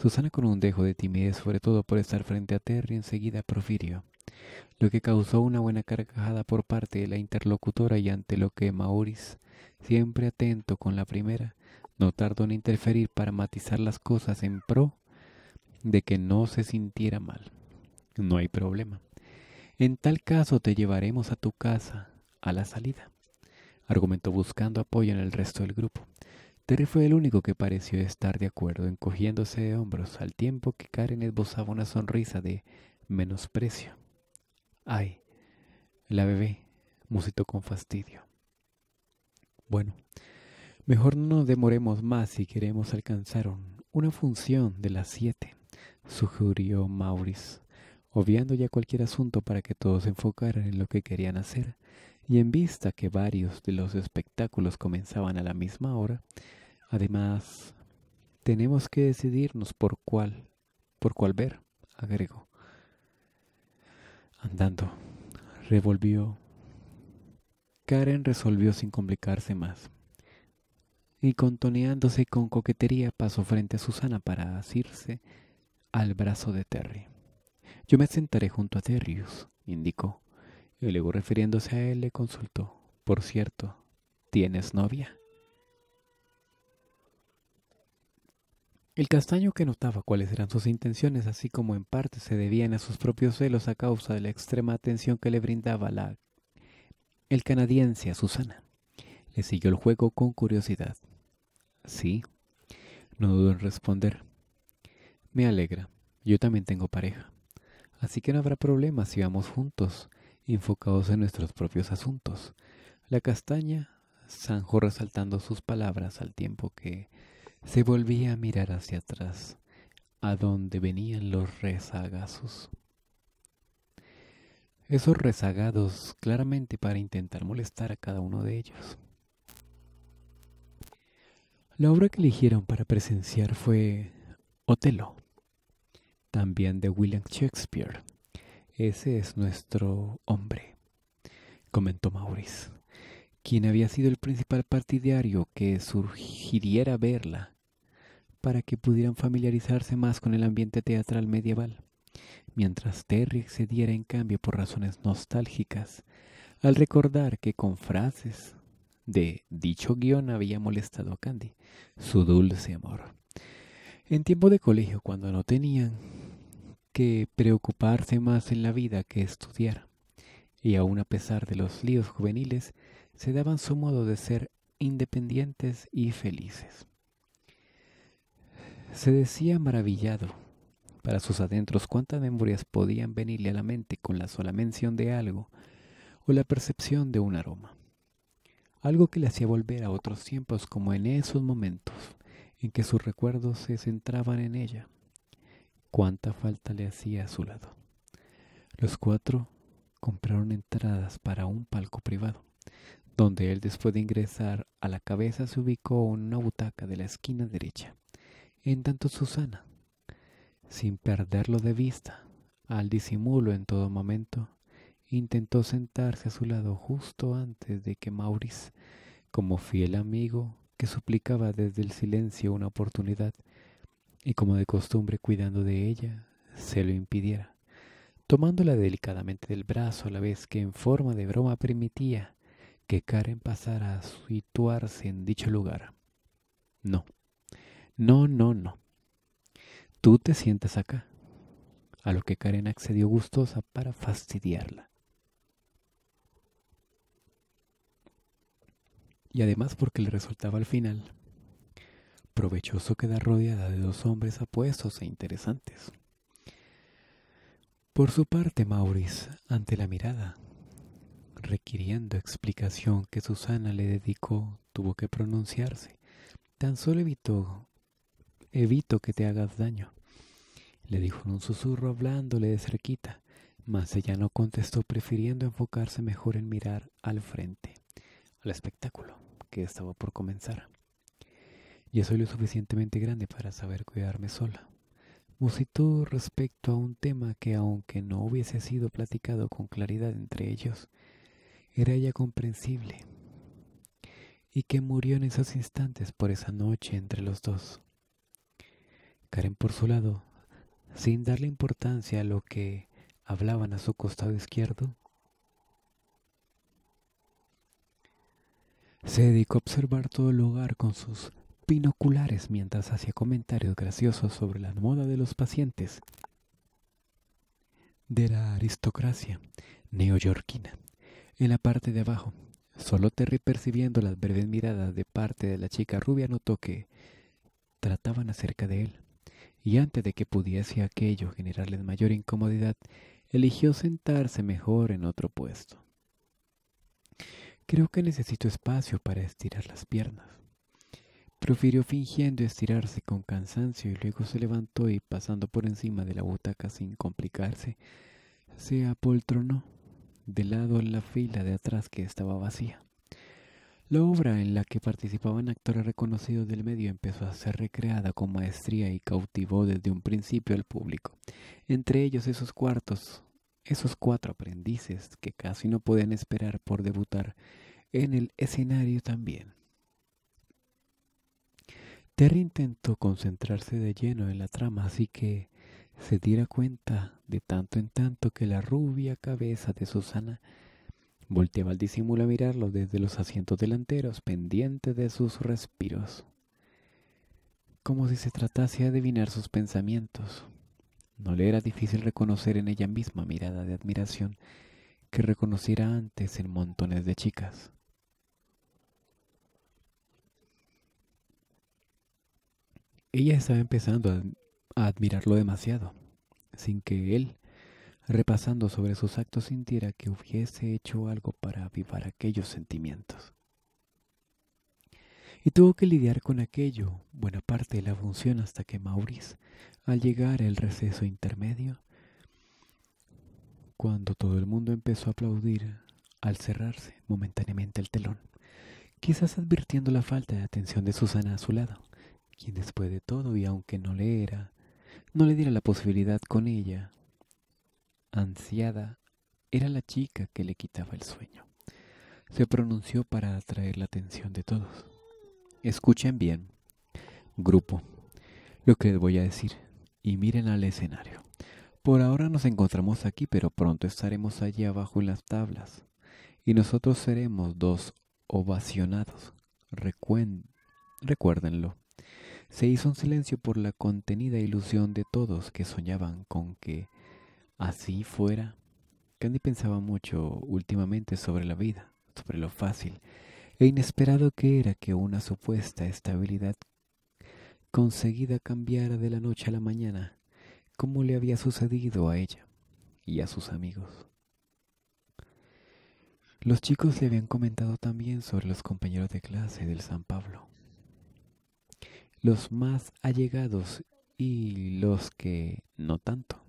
Susana con un dejo de timidez, sobre todo por estar frente a Terry, enseguida profirió, lo que causó una buena carcajada por parte de la interlocutora y ante lo que Maurice, siempre atento con la primera, no tardó en interferir para matizar las cosas en pro de que no se sintiera mal. No hay problema. En tal caso te llevaremos a tu casa a la salida, argumentó buscando apoyo en el resto del grupo. Terry fue el único que pareció estar de acuerdo, encogiéndose de hombros, al tiempo que Karen esbozaba una sonrisa de menosprecio. Ay, la bebé, musitó con fastidio. Bueno, mejor no nos demoremos más si queremos alcanzar una función de las siete, sugirió Maurice, obviando ya cualquier asunto para que todos se enfocaran en lo que querían hacer y en vista que varios de los espectáculos comenzaban a la misma hora, además tenemos que decidirnos por cuál, por cuál ver, agregó. Andando, revolvió. Karen resolvió sin complicarse más y contoneándose con coquetería pasó frente a Susana para asirse al brazo de Terry. Yo me sentaré junto a Terrius, indicó. Y luego refiriéndose a él le consultó, por cierto, ¿tienes novia? El castaño que notaba cuáles eran sus intenciones, así como en parte se debían a sus propios celos a causa de la extrema atención que le brindaba la el canadiense a Susana, le siguió el juego con curiosidad. Sí, no dudó en responder. Me alegra, yo también tengo pareja, así que no habrá problema si vamos juntos enfocados en nuestros propios asuntos. La castaña zanjó resaltando sus palabras al tiempo que se volvía a mirar hacia atrás, a donde venían los rezagazos. Esos rezagados claramente para intentar molestar a cada uno de ellos. La obra que eligieron para presenciar fue Otelo, también de William Shakespeare, ese es nuestro hombre, comentó Maurice, quien había sido el principal partidario que surgiriera verla para que pudieran familiarizarse más con el ambiente teatral medieval, mientras Terry excediera en cambio por razones nostálgicas al recordar que con frases de dicho guión había molestado a Candy, su dulce amor. En tiempo de colegio, cuando no tenían que preocuparse más en la vida que estudiar, y aun a pesar de los líos juveniles, se daban su modo de ser independientes y felices. Se decía maravillado para sus adentros cuántas memorias podían venirle a la mente con la sola mención de algo o la percepción de un aroma. Algo que le hacía volver a otros tiempos como en esos momentos en que sus recuerdos se centraban en ella cuánta falta le hacía a su lado. Los cuatro compraron entradas para un palco privado, donde él después de ingresar a la cabeza se ubicó en una butaca de la esquina derecha. En tanto Susana, sin perderlo de vista, al disimulo en todo momento, intentó sentarse a su lado justo antes de que Maurice, como fiel amigo que suplicaba desde el silencio una oportunidad, y como de costumbre cuidando de ella, se lo impidiera, tomándola delicadamente del brazo a la vez que en forma de broma permitía que Karen pasara a situarse en dicho lugar. No, no, no, no. Tú te sientas acá, a lo que Karen accedió gustosa para fastidiarla. Y además porque le resultaba al final provechoso quedar rodeada de dos hombres apuestos e interesantes. Por su parte, Maurice, ante la mirada, requiriendo explicación que Susana le dedicó, tuvo que pronunciarse. Tan solo evitó, evito que te hagas daño, le dijo en un susurro hablándole de cerquita, mas ella no contestó prefiriendo enfocarse mejor en mirar al frente, al espectáculo que estaba por comenzar. Ya soy lo suficientemente grande para saber cuidarme sola. Musitó respecto a un tema que, aunque no hubiese sido platicado con claridad entre ellos, era ya comprensible y que murió en esos instantes por esa noche entre los dos. Karen, por su lado, sin darle importancia a lo que hablaban a su costado izquierdo, se dedicó a observar todo el lugar con sus binoculares mientras hacía comentarios graciosos sobre la moda de los pacientes de la aristocracia neoyorquina. En la parte de abajo, solo Terry percibiendo las breves miradas de parte de la chica rubia notó que trataban acerca de él, y antes de que pudiese aquello generarles mayor incomodidad, eligió sentarse mejor en otro puesto. Creo que necesito espacio para estirar las piernas, Prefirió fingiendo estirarse con cansancio y luego se levantó y pasando por encima de la butaca sin complicarse, se apoltronó de lado en la fila de atrás que estaba vacía. La obra en la que participaban actores reconocidos del medio empezó a ser recreada con maestría y cautivó desde un principio al público. Entre ellos esos cuartos, esos cuatro aprendices que casi no podían esperar por debutar en el escenario también. Terry intentó concentrarse de lleno en la trama, así que se diera cuenta de tanto en tanto que la rubia cabeza de Susana volteaba al disimulo a mirarlo desde los asientos delanteros, pendiente de sus respiros, como si se tratase de adivinar sus pensamientos. No le era difícil reconocer en ella misma mirada de admiración que reconociera antes en montones de chicas. Ella estaba empezando a, admirarlo demasiado, sin que él, repasando sobre sus actos, sintiera que hubiese hecho algo para avivar aquellos sentimientos. Y tuvo que lidiar con aquello buena parte de la función hasta que Maurice, al llegar al receso intermedio, cuando todo el mundo empezó a aplaudir al cerrarse momentáneamente el telón, quizás advirtiendo la falta de atención de Susana a su lado, quien después de todo y aunque no le era, no le diera la posibilidad con ella. Ansiada era la chica que le quitaba el sueño. Se pronunció para atraer la atención de todos. Escuchen bien, grupo, lo que les voy a decir y miren al escenario. Por ahora nos encontramos aquí, pero pronto estaremos allí abajo en las tablas. Y nosotros seremos dos ovacionados. recuen recuérdenlo. Se hizo un silencio por la contenida ilusión de todos que soñaban con que así fuera. Candy pensaba mucho últimamente sobre la vida, sobre lo fácil e inesperado que era que una supuesta estabilidad conseguida cambiara de la noche a la mañana, como le había sucedido a ella y a sus amigos. Los chicos le habían comentado también sobre los compañeros de clase del San Pablo, los más allegados y los que no tanto,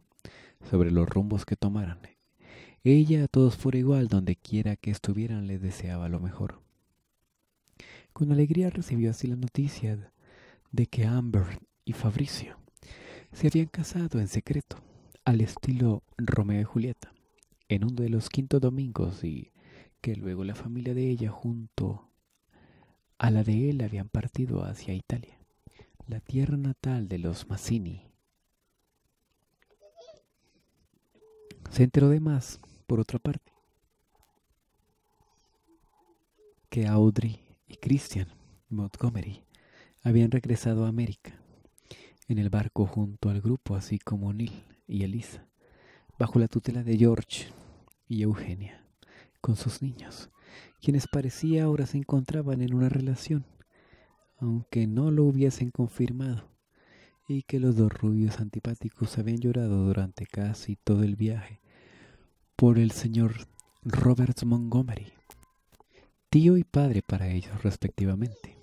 sobre los rumbos que tomaran. Ella a todos fuera igual, donde quiera que estuvieran le deseaba lo mejor. Con alegría recibió así la noticia de que Amber y Fabricio se habían casado en secreto, al estilo Romeo y Julieta, en uno de los quintos domingos y que luego la familia de ella junto a la de él habían partido hacia Italia la tierra natal de los Mazzini. Se enteró de más, por otra parte, que Audrey y Christian Montgomery habían regresado a América en el barco junto al grupo, así como Neil y Elisa, bajo la tutela de George y Eugenia, con sus niños, quienes parecía ahora se encontraban en una relación aunque no lo hubiesen confirmado, y que los dos rubios antipáticos habían llorado durante casi todo el viaje por el señor Robert Montgomery, tío y padre para ellos respectivamente,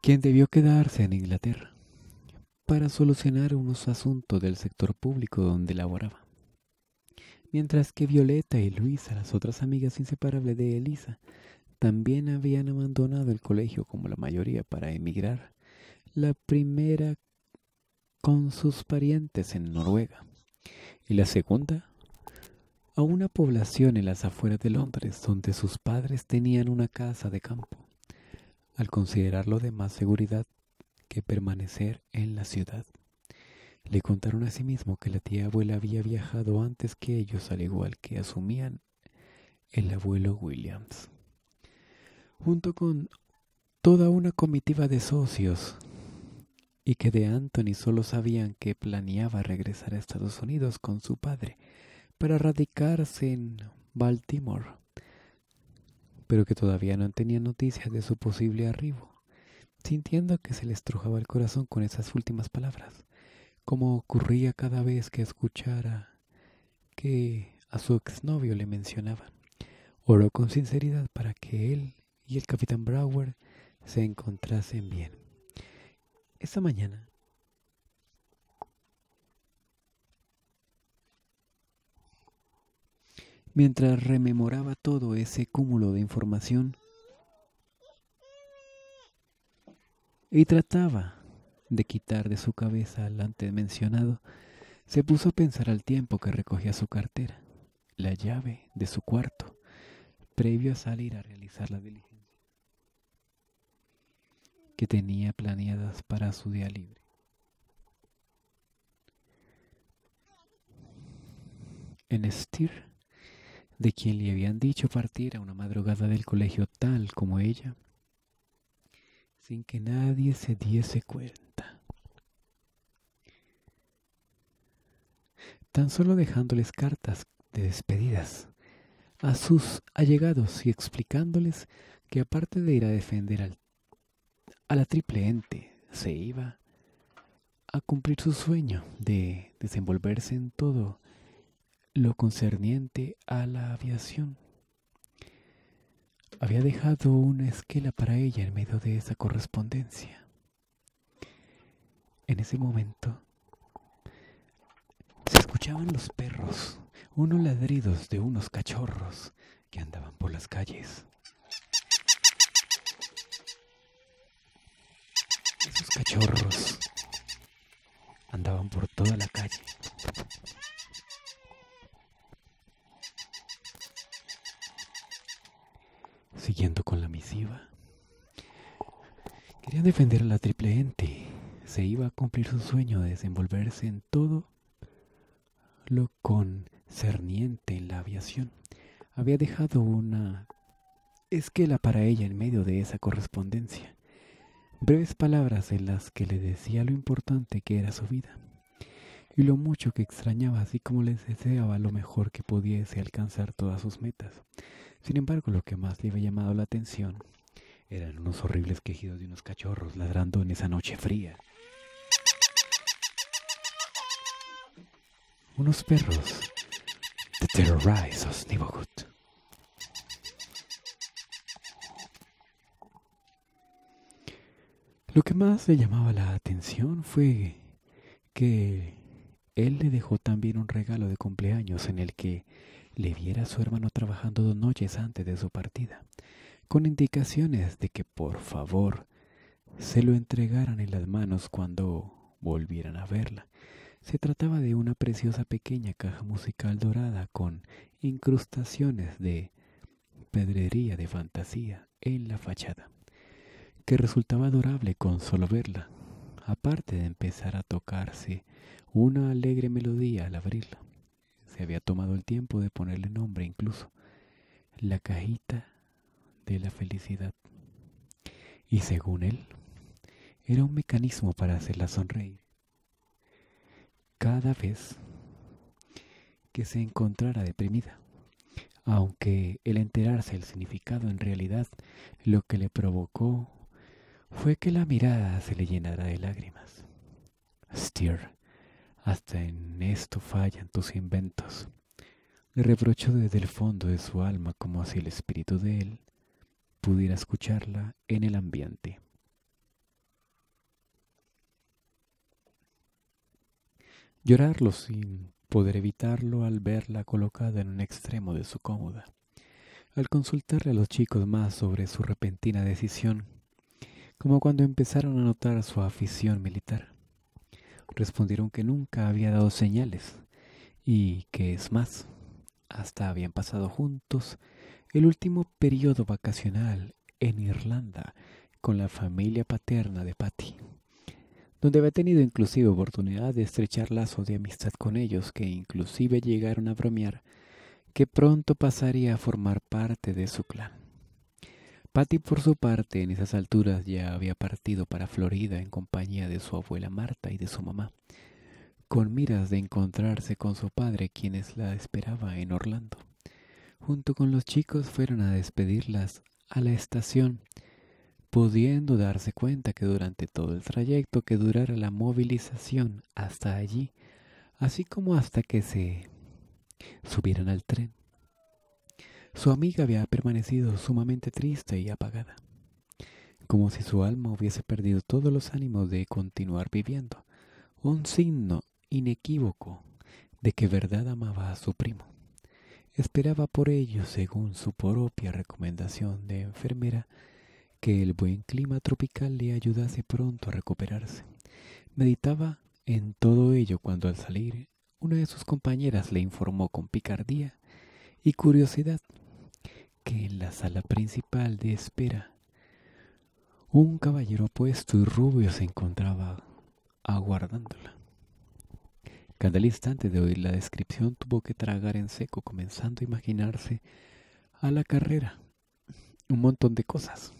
quien debió quedarse en Inglaterra para solucionar unos asuntos del sector público donde laboraba. Mientras que Violeta y Luisa, las otras amigas inseparables de Elisa, también habían abandonado el colegio como la mayoría para emigrar, la primera con sus parientes en Noruega y la segunda a una población en las afueras de Londres donde sus padres tenían una casa de campo, al considerarlo de más seguridad que permanecer en la ciudad. Le contaron a sí mismo que la tía abuela había viajado antes que ellos, al igual que asumían el abuelo Williams junto con toda una comitiva de socios y que de Anthony solo sabían que planeaba regresar a Estados Unidos con su padre para radicarse en Baltimore, pero que todavía no tenían noticias de su posible arribo, sintiendo que se le estrujaba el corazón con esas últimas palabras, como ocurría cada vez que escuchara que a su exnovio le mencionaban. Oró con sinceridad para que él y el capitán Brower se encontrasen bien. esa mañana Mientras rememoraba todo ese cúmulo de información y trataba de quitar de su cabeza al antes mencionado, se puso a pensar al tiempo que recogía su cartera, la llave de su cuarto, previo a salir a realizar la diligencia que tenía planeadas para su día libre. En estir de quien le habían dicho partir a una madrugada del colegio tal como ella, sin que nadie se diese cuenta. Tan solo dejándoles cartas de despedidas a sus allegados y explicándoles que aparte de ir a defender al a la triple ente se iba a cumplir su sueño de desenvolverse en todo lo concerniente a la aviación. Había dejado una esquela para ella en medio de esa correspondencia. En ese momento se escuchaban los perros, unos ladridos de unos cachorros que andaban por las calles. Esos cachorros andaban por toda la calle. Siguiendo con la misiva. Querían defender a la triple ente. Se iba a cumplir su sueño de desenvolverse en todo lo concerniente en la aviación. Había dejado una esquela para ella en medio de esa correspondencia breves palabras en las que le decía lo importante que era su vida y lo mucho que extrañaba, así como les deseaba lo mejor que pudiese alcanzar todas sus metas. Sin embargo, lo que más le había llamado la atención eran unos horribles quejidos de unos cachorros ladrando en esa noche fría. Unos perros The Terrorize of Lo que más le llamaba la atención fue que él le dejó también un regalo de cumpleaños en el que le viera a su hermano trabajando dos noches antes de su partida, con indicaciones de que por favor se lo entregaran en las manos cuando volvieran a verla. Se trataba de una preciosa pequeña caja musical dorada con incrustaciones de pedrería de fantasía en la fachada que resultaba adorable con solo verla, aparte de empezar a tocarse una alegre melodía al abrirla. Se había tomado el tiempo de ponerle nombre incluso, la cajita de la felicidad. Y según él, era un mecanismo para hacerla sonreír. Cada vez que se encontrara deprimida, aunque el enterarse del significado en realidad lo que le provocó fue que la mirada se le llenara de lágrimas. Steer, hasta en esto fallan tus inventos. Le reprochó desde el fondo de su alma como si el espíritu de él pudiera escucharla en el ambiente. Llorarlo sin poder evitarlo al verla colocada en un extremo de su cómoda. Al consultarle a los chicos más sobre su repentina decisión, como cuando empezaron a notar su afición militar. Respondieron que nunca había dado señales y que es más, hasta habían pasado juntos el último periodo vacacional en Irlanda con la familia paterna de Patty, donde había tenido inclusive oportunidad de estrechar lazos de amistad con ellos que inclusive llegaron a bromear que pronto pasaría a formar parte de su clan. Patty, por su parte, en esas alturas ya había partido para Florida en compañía de su abuela Marta y de su mamá, con miras de encontrarse con su padre, quienes la esperaba en Orlando. Junto con los chicos fueron a despedirlas a la estación, pudiendo darse cuenta que durante todo el trayecto que durara la movilización hasta allí, así como hasta que se subieran al tren, su amiga había permanecido sumamente triste y apagada, como si su alma hubiese perdido todos los ánimos de continuar viviendo, un signo inequívoco de que verdad amaba a su primo. Esperaba por ello, según su propia recomendación de enfermera, que el buen clima tropical le ayudase pronto a recuperarse. Meditaba en todo ello cuando al salir una de sus compañeras le informó con picardía y curiosidad la sala principal de espera, un caballero puesto y rubio se encontraba aguardándola. Cada instante de oír la descripción tuvo que tragar en seco, comenzando a imaginarse a la carrera un montón de cosas.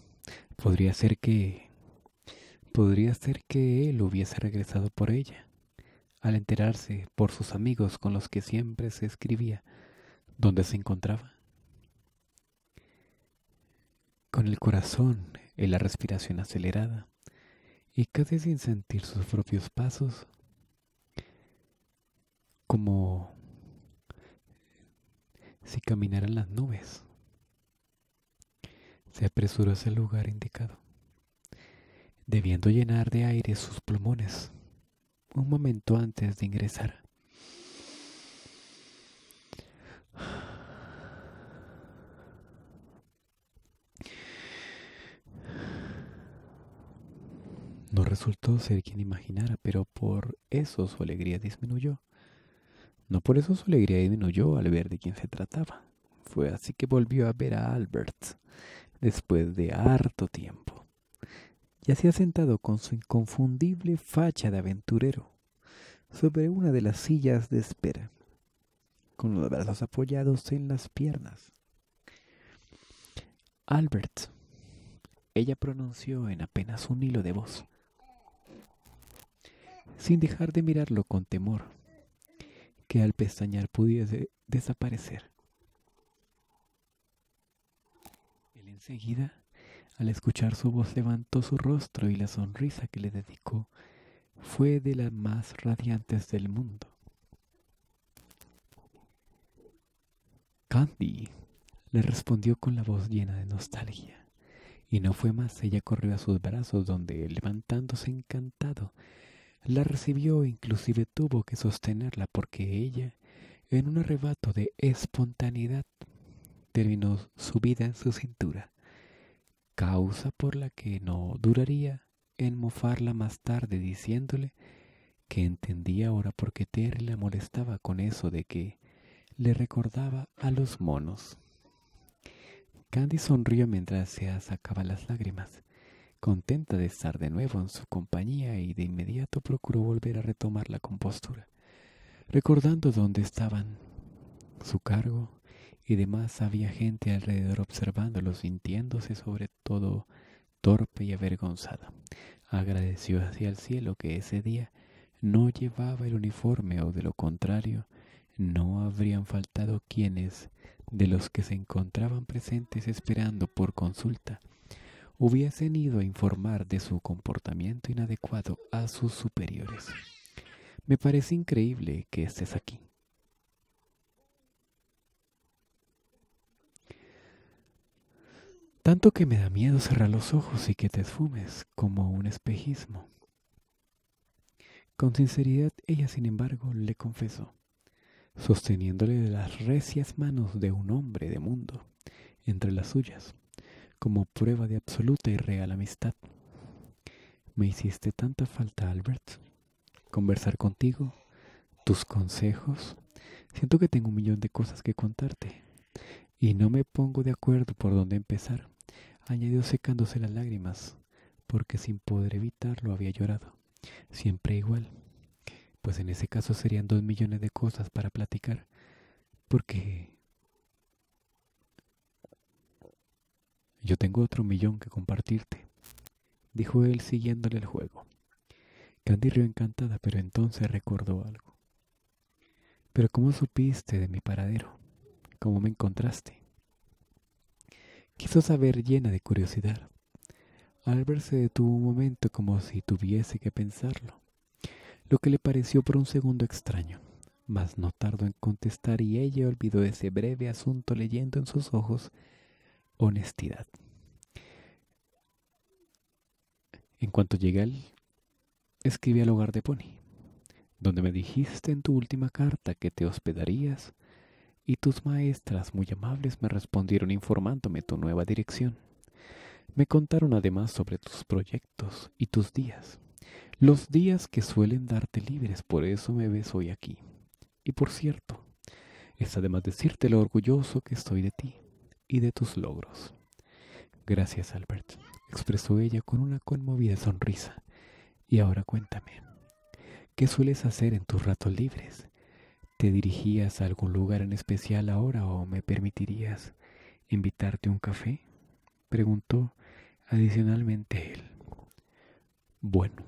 Podría ser que... Podría ser que él hubiese regresado por ella, al enterarse por sus amigos con los que siempre se escribía, dónde se encontraba con el corazón en la respiración acelerada, y casi sin sentir sus propios pasos, como si caminaran las nubes. Se apresuró hacia el lugar indicado, debiendo llenar de aire sus pulmones un momento antes de ingresar. resultó ser quien imaginara, pero por eso su alegría disminuyó. No por eso su alegría disminuyó al ver de quién se trataba. Fue así que volvió a ver a Albert, después de harto tiempo. Ya se ha sentado con su inconfundible facha de aventurero, sobre una de las sillas de espera, con los brazos apoyados en las piernas. Albert, ella pronunció en apenas un hilo de voz sin dejar de mirarlo con temor, que al pestañear pudiese desaparecer. Él enseguida, al escuchar su voz, levantó su rostro y la sonrisa que le dedicó fue de las más radiantes del mundo. Candy, le respondió con la voz llena de nostalgia. Y no fue más, ella corrió a sus brazos donde, levantándose encantado, la recibió e inclusive tuvo que sostenerla porque ella, en un arrebato de espontaneidad, terminó su vida en su cintura, causa por la que no duraría en mofarla más tarde diciéndole que entendía ahora por qué Terry la molestaba con eso de que le recordaba a los monos. Candy sonrió mientras se sacaba las lágrimas. Contenta de estar de nuevo en su compañía y de inmediato procuró volver a retomar la compostura, recordando dónde estaban, su cargo, y demás había gente alrededor observándolo, sintiéndose sobre todo torpe y avergonzada. Agradeció hacia el cielo que ese día no llevaba el uniforme o de lo contrario, no habrían faltado quienes, de los que se encontraban presentes esperando por consulta, hubiesen ido a informar de su comportamiento inadecuado a sus superiores. Me parece increíble que estés aquí. Tanto que me da miedo cerrar los ojos y que te esfumes como un espejismo. Con sinceridad ella, sin embargo, le confesó, sosteniéndole de las recias manos de un hombre de mundo entre las suyas como prueba de absoluta y real amistad. Me hiciste tanta falta, Albert. Conversar contigo, tus consejos. Siento que tengo un millón de cosas que contarte. Y no me pongo de acuerdo por dónde empezar, añadió secándose las lágrimas, porque sin poder evitarlo había llorado. Siempre igual. Pues en ese caso serían dos millones de cosas para platicar, porque Yo tengo otro millón que compartirte, dijo él siguiéndole el juego. Candy rió encantada, pero entonces recordó algo. Pero ¿cómo supiste de mi paradero? ¿Cómo me encontraste? Quiso saber llena de curiosidad. Albert se detuvo un momento como si tuviese que pensarlo, lo que le pareció por un segundo extraño, mas no tardó en contestar y ella olvidó ese breve asunto leyendo en sus ojos honestidad. En cuanto llegué al... escribí al hogar de Pony, donde me dijiste en tu última carta que te hospedarías y tus maestras muy amables me respondieron informándome tu nueva dirección. Me contaron además sobre tus proyectos y tus días, los días que suelen darte libres, por eso me ves hoy aquí. Y por cierto, es además decirte lo orgulloso que estoy de ti y de tus logros. Gracias, Albert, expresó ella con una conmovida sonrisa. Y ahora cuéntame, ¿qué sueles hacer en tus ratos libres? ¿Te dirigías a algún lugar en especial ahora o me permitirías invitarte a un café? Preguntó adicionalmente él. Bueno,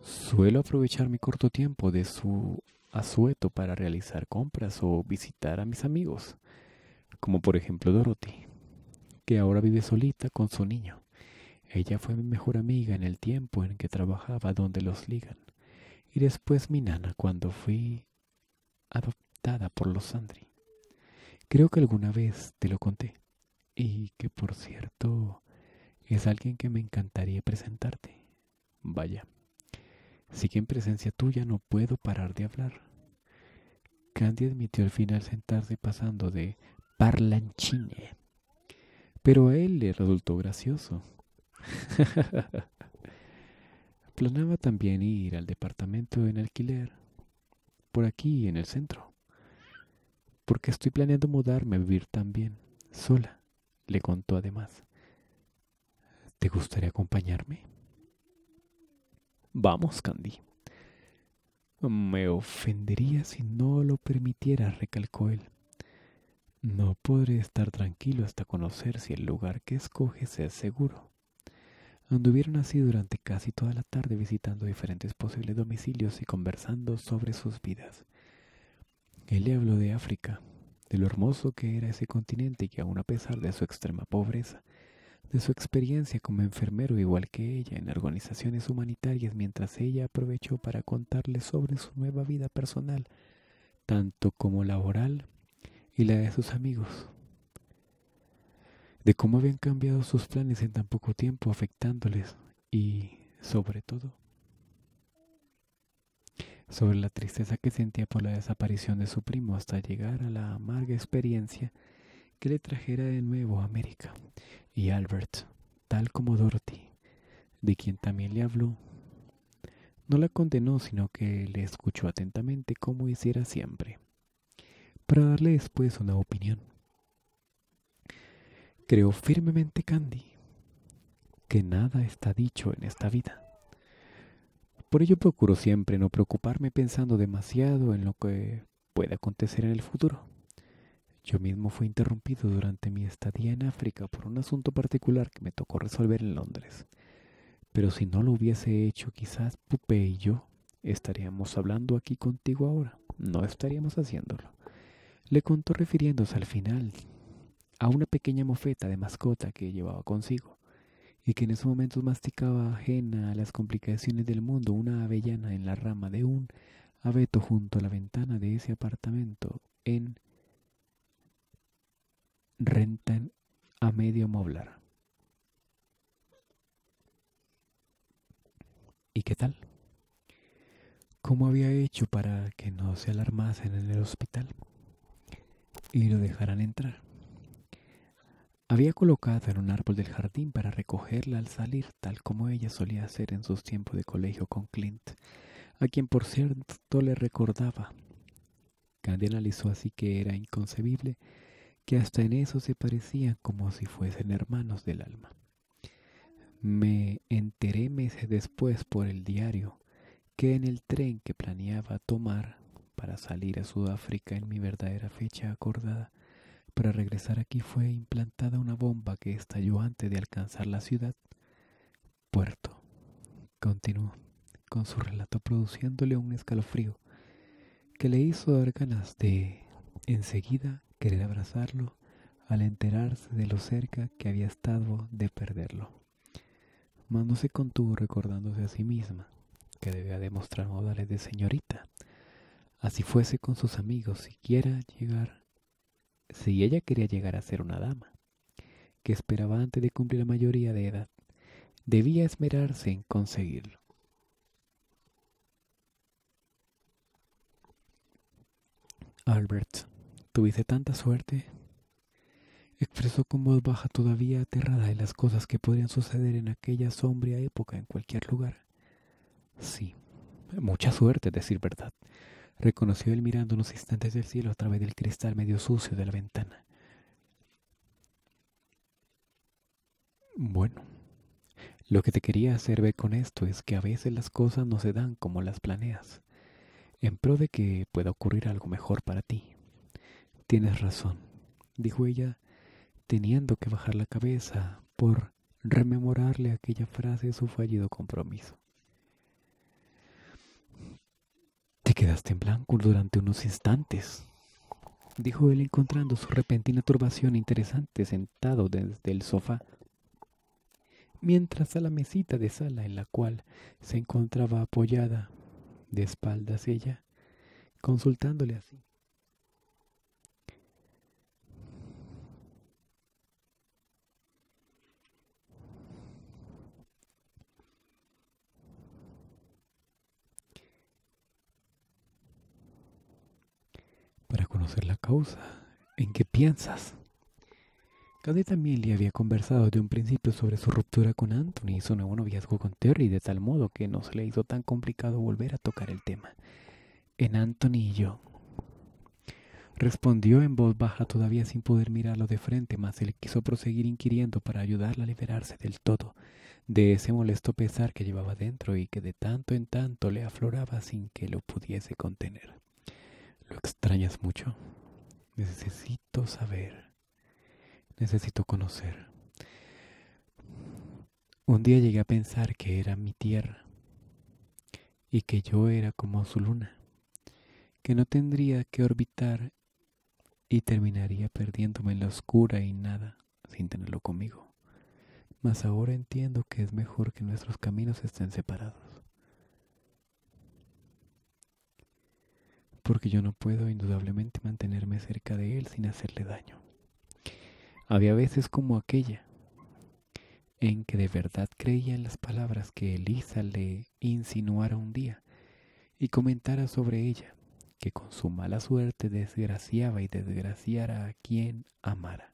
suelo aprovechar mi corto tiempo de su asueto para realizar compras o visitar a mis amigos como por ejemplo Dorothy, que ahora vive solita con su niño. Ella fue mi mejor amiga en el tiempo en que trabajaba donde los ligan, y después mi nana cuando fui adoptada por los Sandri. Creo que alguna vez te lo conté, y que por cierto es alguien que me encantaría presentarte. Vaya, sí que en presencia tuya no puedo parar de hablar. Candy admitió al final sentarse pasando de parlanchine. Pero a él le resultó gracioso. Planaba también ir al departamento en alquiler, por aquí en el centro, porque estoy planeando mudarme a vivir también, sola, le contó además. ¿Te gustaría acompañarme? Vamos, Candy. Me ofendería si no lo permitiera recalcó él. No podré estar tranquilo hasta conocer si el lugar que escoges es seguro. Anduvieron así durante casi toda la tarde visitando diferentes posibles domicilios y conversando sobre sus vidas. Él le habló de África, de lo hermoso que era ese continente y que aun a pesar de su extrema pobreza, de su experiencia como enfermero igual que ella en organizaciones humanitarias mientras ella aprovechó para contarle sobre su nueva vida personal, tanto como laboral y la de sus amigos, de cómo habían cambiado sus planes en tan poco tiempo, afectándoles y, sobre todo, sobre la tristeza que sentía por la desaparición de su primo hasta llegar a la amarga experiencia que le trajera de nuevo a América y Albert, tal como Dorothy, de quien también le habló. No la condenó, sino que le escuchó atentamente como hiciera siempre para darle después una opinión. Creo firmemente, Candy, que nada está dicho en esta vida. Por ello procuro siempre no preocuparme pensando demasiado en lo que puede acontecer en el futuro. Yo mismo fui interrumpido durante mi estadía en África por un asunto particular que me tocó resolver en Londres. Pero si no lo hubiese hecho, quizás Pupe y yo estaríamos hablando aquí contigo ahora. No estaríamos haciéndolo. Le contó refiriéndose al final a una pequeña mofeta de mascota que llevaba consigo y que en esos momentos masticaba ajena a las complicaciones del mundo una avellana en la rama de un abeto junto a la ventana de ese apartamento en rentan a medio moblar. ¿Y qué tal? ¿Cómo había hecho para que no se alarmasen en el hospital? y lo dejarán entrar. Había colocado en un árbol del jardín para recogerla al salir, tal como ella solía hacer en sus tiempos de colegio con Clint, a quien por cierto le recordaba. Candy analizó así que era inconcebible que hasta en eso se parecían como si fuesen hermanos del alma. Me enteré meses después por el diario que en el tren que planeaba tomar para salir a Sudáfrica en mi verdadera fecha acordada. Para regresar aquí fue implantada una bomba que estalló antes de alcanzar la ciudad. Puerto, continuó con su relato produciéndole un escalofrío que le hizo dar ganas de enseguida querer abrazarlo al enterarse de lo cerca que había estado de perderlo. Mas no se contuvo recordándose a sí misma que debía demostrar modales de señorita Así fuese con sus amigos, siquiera llegar, si ella quería llegar a ser una dama, que esperaba antes de cumplir la mayoría de edad, debía esmerarse en conseguirlo. Albert, tuviste tanta suerte, expresó con voz baja todavía aterrada de las cosas que podrían suceder en aquella sombría época en cualquier lugar. Sí, mucha suerte, decir verdad, reconoció él mirando unos instantes del cielo a través del cristal medio sucio de la ventana. Bueno, lo que te quería hacer ver con esto es que a veces las cosas no se dan como las planeas, en pro de que pueda ocurrir algo mejor para ti. Tienes razón, dijo ella, teniendo que bajar la cabeza por rememorarle aquella frase de su fallido compromiso. quedaste en blanco durante unos instantes, dijo él encontrando su repentina turbación interesante sentado desde el sofá, mientras a la mesita de sala en la cual se encontraba apoyada, de espaldas ella, consultándole así ¿Ser la causa. ¿En qué piensas? Cadet también le había conversado de un principio sobre su ruptura con Anthony y su nuevo noviazgo con Terry, de tal modo que no se le hizo tan complicado volver a tocar el tema. En Anthony y yo. Respondió en voz baja todavía sin poder mirarlo de frente, mas él quiso proseguir inquiriendo para ayudarla a liberarse del todo de ese molesto pesar que llevaba dentro y que de tanto en tanto le afloraba sin que lo pudiese contener. ¿Lo extrañas mucho? Necesito saber. Necesito conocer. Un día llegué a pensar que era mi tierra y que yo era como su luna, que no tendría que orbitar y terminaría perdiéndome en la oscura y nada sin tenerlo conmigo. Mas ahora entiendo que es mejor que nuestros caminos estén separados. porque yo no puedo indudablemente mantenerme cerca de él sin hacerle daño. Había veces como aquella, en que de verdad creía en las palabras que Elisa le insinuara un día y comentara sobre ella, que con su mala suerte desgraciaba y desgraciara a quien amara.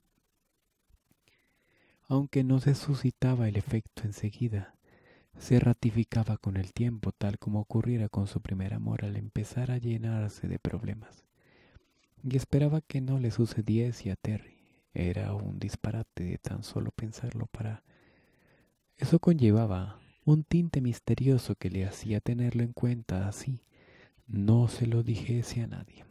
Aunque no se suscitaba el efecto enseguida, se ratificaba con el tiempo tal como ocurriera con su primer amor al empezar a llenarse de problemas. Y esperaba que no le sucediese a Terry. Era un disparate de tan solo pensarlo para... Eso conllevaba un tinte misterioso que le hacía tenerlo en cuenta así. No se lo dijese a nadie.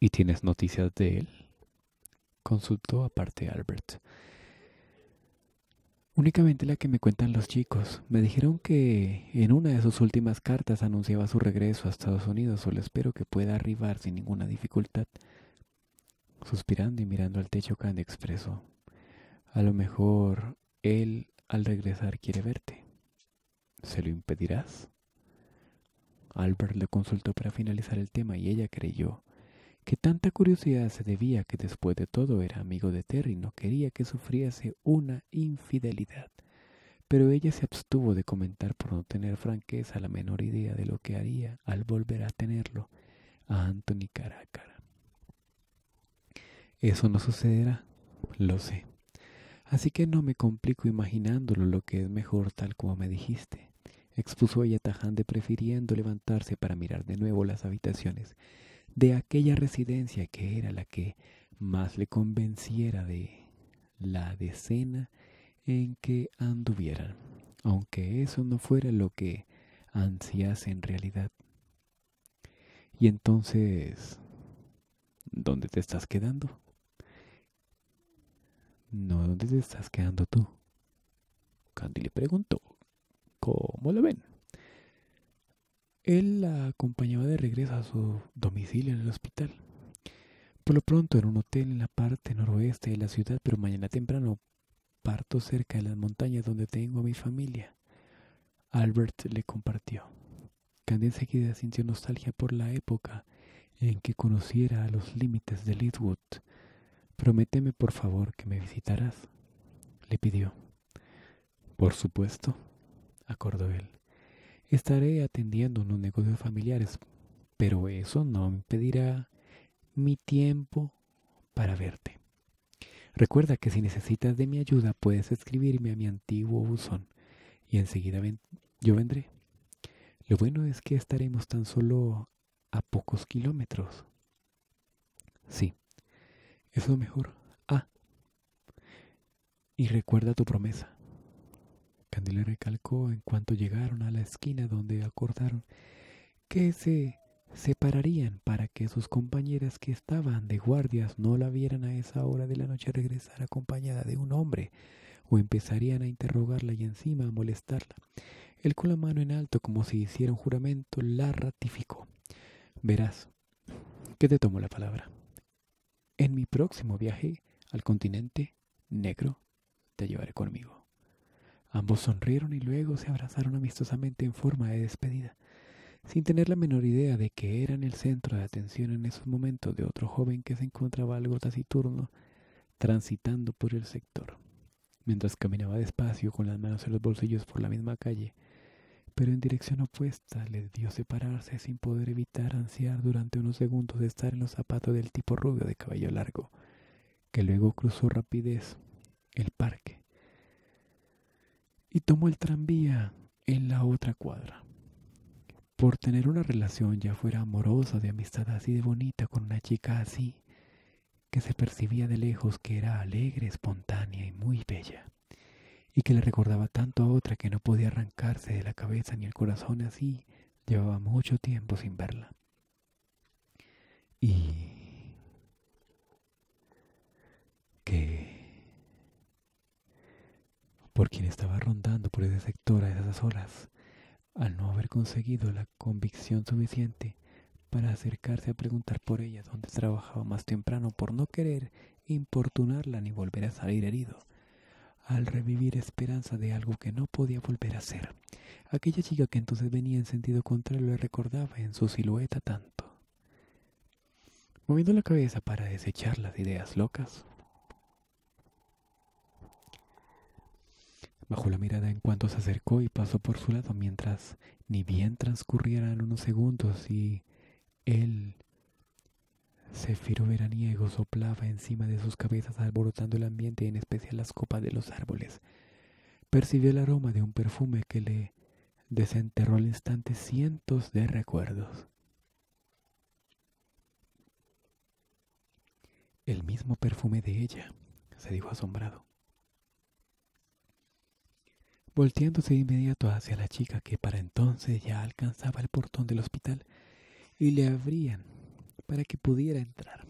¿Y tienes noticias de él? Consultó aparte Albert. Únicamente la que me cuentan los chicos. Me dijeron que en una de sus últimas cartas anunciaba su regreso a Estados Unidos. Solo espero que pueda arribar sin ninguna dificultad. Suspirando y mirando al techo, Candy expresó. A lo mejor él al regresar quiere verte. ¿Se lo impedirás? Albert le consultó para finalizar el tema y ella creyó que tanta curiosidad se debía que después de todo era amigo de Terry y no quería que sufriese una infidelidad. Pero ella se abstuvo de comentar por no tener franqueza la menor idea de lo que haría al volver a tenerlo a Anthony cara cara. Eso no sucederá, lo sé. Así que no me complico imaginándolo lo que es mejor tal como me dijiste, expuso ella tajante prefiriendo levantarse para mirar de nuevo las habitaciones de aquella residencia que era la que más le convenciera de la decena en que anduvieran, aunque eso no fuera lo que ansiase en realidad. Y entonces, ¿dónde te estás quedando? No, ¿dónde te estás quedando tú? Candy le preguntó, ¿cómo lo ven? Él la acompañaba de regreso a su domicilio en el hospital. Por lo pronto era un hotel en la parte noroeste de la ciudad, pero mañana temprano parto cerca de las montañas donde tengo a mi familia. Albert le compartió. Candy enseguida sintió nostalgia por la época en que conociera los límites de Leadwood. Prométeme por favor que me visitarás, le pidió. Por supuesto, acordó él. Estaré atendiendo unos negocios familiares, pero eso no me impedirá mi tiempo para verte. Recuerda que si necesitas de mi ayuda puedes escribirme a mi antiguo buzón y enseguida yo vendré. Lo bueno es que estaremos tan solo a pocos kilómetros. Sí, eso mejor. Ah, y recuerda tu promesa. Candil recalcó en cuanto llegaron a la esquina donde acordaron que se separarían para que sus compañeras que estaban de guardias no la vieran a esa hora de la noche regresar acompañada de un hombre o empezarían a interrogarla y encima a molestarla. Él con la mano en alto como si hiciera un juramento la ratificó. Verás, que te tomo la palabra. En mi próximo viaje al continente negro te llevaré conmigo. Ambos sonrieron y luego se abrazaron amistosamente en forma de despedida, sin tener la menor idea de que eran el centro de atención en esos momentos de otro joven que se encontraba algo taciturno transitando por el sector, mientras caminaba despacio con las manos en los bolsillos por la misma calle, pero en dirección opuesta les dio separarse sin poder evitar ansiar durante unos segundos de estar en los zapatos del tipo rubio de cabello largo, que luego cruzó rapidez el parque y tomó el tranvía en la otra cuadra. Por tener una relación ya fuera amorosa, de amistad así de bonita con una chica así, que se percibía de lejos que era alegre, espontánea y muy bella, y que le recordaba tanto a otra que no podía arrancarse de la cabeza ni el corazón así, llevaba mucho tiempo sin verla. Y... que por quien estaba rondando por ese sector a esas horas, al no haber conseguido la convicción suficiente para acercarse a preguntar por ella donde trabajaba más temprano por no querer importunarla ni volver a salir herido, al revivir esperanza de algo que no podía volver a ser. Aquella chica que entonces venía en sentido contrario le recordaba en su silueta tanto. Moviendo la cabeza para desechar las ideas locas, Bajó la mirada en cuanto se acercó y pasó por su lado mientras ni bien transcurrieran unos segundos y él, Cefiro veraniego, soplaba encima de sus cabezas alborotando el ambiente, en especial las copas de los árboles. Percibió el aroma de un perfume que le desenterró al instante cientos de recuerdos. El mismo perfume de ella, se dijo asombrado volteándose de inmediato hacia la chica que para entonces ya alcanzaba el portón del hospital y le abrían para que pudiera entrar.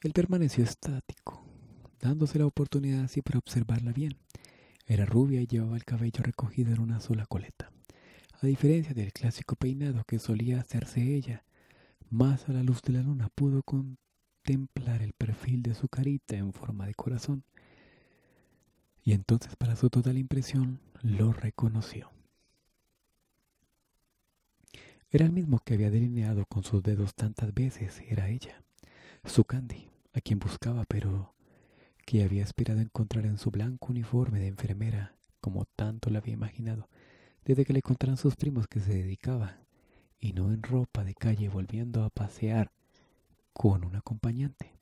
Él permaneció estático, dándose la oportunidad así para observarla bien. Era rubia y llevaba el cabello recogido en una sola coleta, a diferencia del clásico peinado que solía hacerse ella. Más a la luz de la luna pudo contemplar el perfil de su carita en forma de corazón. Y entonces, para su total impresión, lo reconoció. Era el mismo que había delineado con sus dedos tantas veces, era ella, su Candy, a quien buscaba, pero que había esperado encontrar en su blanco uniforme de enfermera, como tanto la había imaginado, desde que le encontraron sus primos que se dedicaba y no en ropa de calle volviendo a pasear con un acompañante,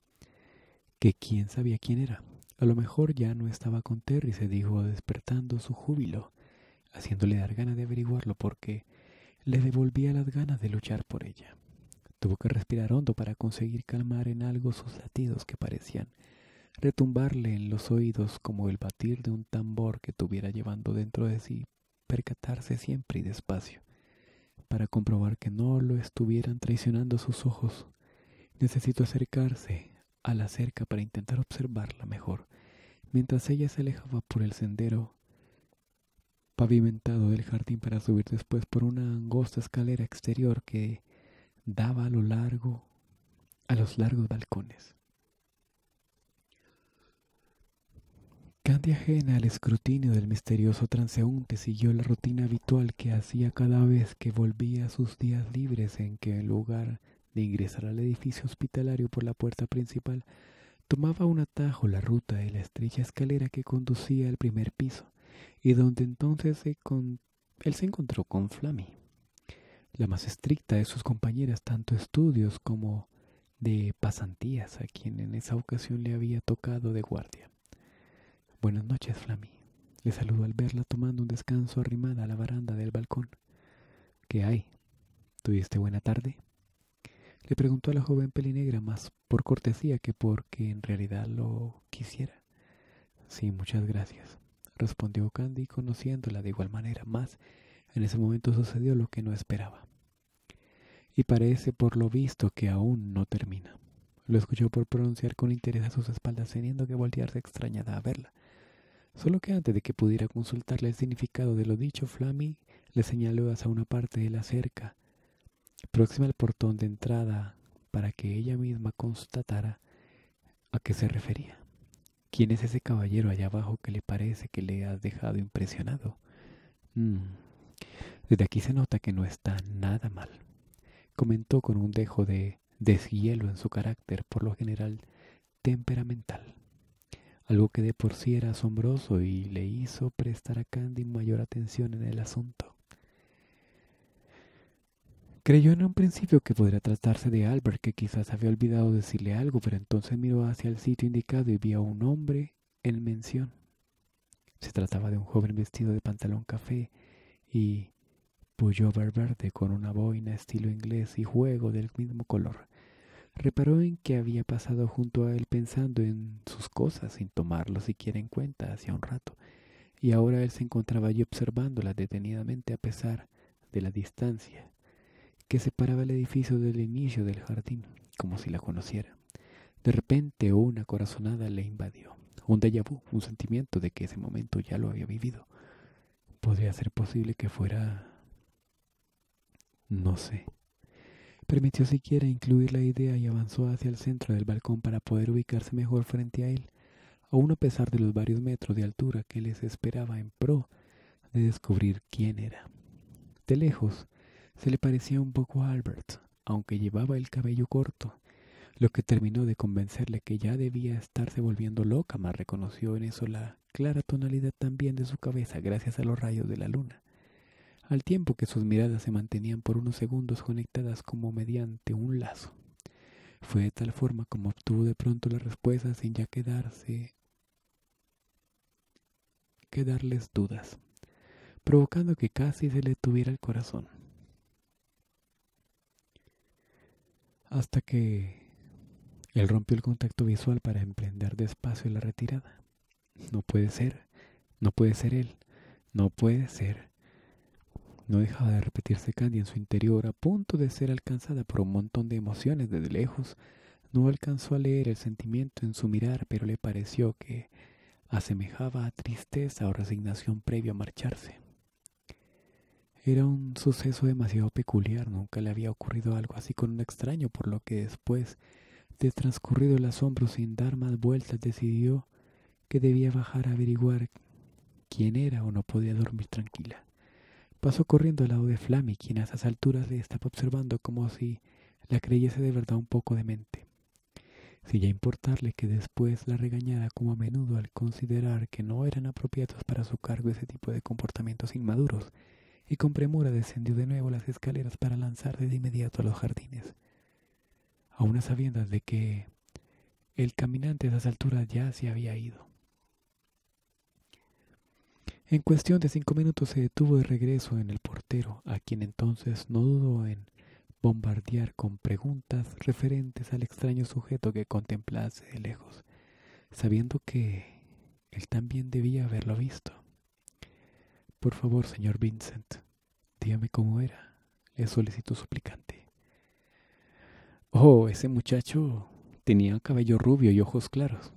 que quién sabía quién era, a lo mejor ya no estaba con Terry, se dijo, despertando su júbilo, haciéndole dar ganas de averiguarlo porque le devolvía las ganas de luchar por ella. Tuvo que respirar hondo para conseguir calmar en algo sus latidos que parecían retumbarle en los oídos como el batir de un tambor que tuviera llevando dentro de sí, percatarse siempre y despacio, para comprobar que no lo estuvieran traicionando sus ojos. Necesito acercarse, a la cerca para intentar observarla mejor, mientras ella se alejaba por el sendero pavimentado del jardín para subir después por una angosta escalera exterior que daba a lo largo a los largos balcones. Candy ajena al escrutinio del misterioso transeúnte siguió la rutina habitual que hacía cada vez que volvía sus días libres en que el lugar de ingresar al edificio hospitalario por la puerta principal, tomaba un atajo la ruta de la estrecha escalera que conducía al primer piso, y donde entonces él se encontró con Flammy, la más estricta de sus compañeras, tanto estudios como de pasantías, a quien en esa ocasión le había tocado de guardia. Buenas noches, Flammy. Le saludó al verla tomando un descanso arrimada a la baranda del balcón. ¿Qué hay? ¿Tuviste buena tarde? le preguntó a la joven pelinegra más por cortesía que porque en realidad lo quisiera. Sí, muchas gracias, respondió Candy conociéndola de igual manera, más en ese momento sucedió lo que no esperaba. Y parece por lo visto que aún no termina. Lo escuchó por pronunciar con interés a sus espaldas, teniendo que voltearse extrañada a verla. Solo que antes de que pudiera consultarle el significado de lo dicho, Flammy le señaló hacia una parte de la cerca próxima al portón de entrada para que ella misma constatara a qué se refería. ¿Quién es ese caballero allá abajo que le parece que le ha dejado impresionado? Mm. Desde aquí se nota que no está nada mal, comentó con un dejo de deshielo en su carácter, por lo general temperamental. Algo que de por sí era asombroso y le hizo prestar a Candy mayor atención en el asunto. Creyó en un principio que podría tratarse de Albert, que quizás había olvidado decirle algo, pero entonces miró hacia el sitio indicado y vio a un hombre en mención. Se trataba de un joven vestido de pantalón café y pullover verde con una boina estilo inglés y juego del mismo color. Reparó en que había pasado junto a él pensando en sus cosas sin tomarlo siquiera en cuenta hacía un rato, y ahora él se encontraba allí observándola detenidamente a pesar de la distancia que separaba el edificio del inicio del jardín, como si la conociera. De repente una corazonada le invadió, un déjà vu, un sentimiento de que ese momento ya lo había vivido. Podría ser posible que fuera... No sé. Permitió siquiera incluir la idea y avanzó hacia el centro del balcón para poder ubicarse mejor frente a él, aun a pesar de los varios metros de altura que les esperaba en pro de descubrir quién era. De lejos, se le parecía un poco a Albert, aunque llevaba el cabello corto, lo que terminó de convencerle que ya debía estarse volviendo loca, mas reconoció en eso la clara tonalidad también de su cabeza gracias a los rayos de la luna, al tiempo que sus miradas se mantenían por unos segundos conectadas como mediante un lazo. Fue de tal forma como obtuvo de pronto la respuesta sin ya quedarse quedarles dudas, provocando que casi se le tuviera el corazón. hasta que él rompió el contacto visual para emprender despacio la retirada. No puede ser, no puede ser él, no puede ser. No dejaba de repetirse Candy en su interior, a punto de ser alcanzada por un montón de emociones desde lejos. No alcanzó a leer el sentimiento en su mirar, pero le pareció que asemejaba a tristeza o resignación previo a marcharse. Era un suceso demasiado peculiar, nunca le había ocurrido algo así con un extraño, por lo que después de transcurrido el asombro sin dar más vueltas decidió que debía bajar a averiguar quién era o no podía dormir tranquila. Pasó corriendo al lado de Flammy, quien a esas alturas le estaba observando como si la creyese de verdad un poco demente. Sin ya importarle que después la regañara como a menudo al considerar que no eran apropiados para su cargo ese tipo de comportamientos inmaduros, y con premura descendió de nuevo las escaleras para lanzar de inmediato a los jardines. A sabiendo sabiendas de que el caminante a esas alturas ya se había ido. En cuestión de cinco minutos se detuvo de regreso en el portero, a quien entonces no dudó en bombardear con preguntas referentes al extraño sujeto que contemplase de lejos, sabiendo que él también debía haberlo visto. Por favor, señor Vincent, dígame cómo era, le solicitó suplicante. Oh, ese muchacho tenía cabello rubio y ojos claros,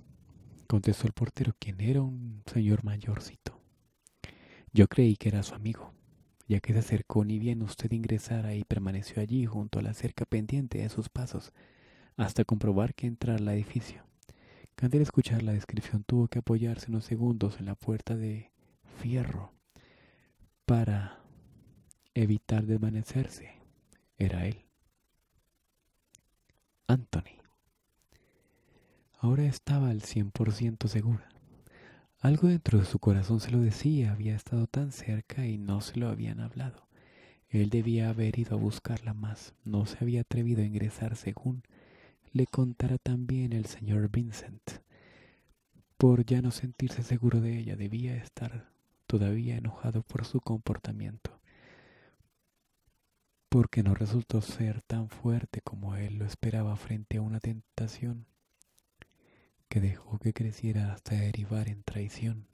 contestó el portero, quien era un señor mayorcito. Yo creí que era su amigo, ya que se acercó ni bien usted ingresara y permaneció allí junto a la cerca pendiente de sus pasos, hasta comprobar que entrara al edificio. Cantar escuchar la descripción tuvo que apoyarse unos segundos en la puerta de fierro para evitar desvanecerse era él. Anthony. Ahora estaba al 100% segura. Algo dentro de su corazón se lo decía, había estado tan cerca y no se lo habían hablado. Él debía haber ido a buscarla más, no se había atrevido a ingresar según le contara también el señor Vincent. Por ya no sentirse seguro de ella, debía estar todavía enojado por su comportamiento, porque no resultó ser tan fuerte como él lo esperaba frente a una tentación que dejó que creciera hasta derivar en traición.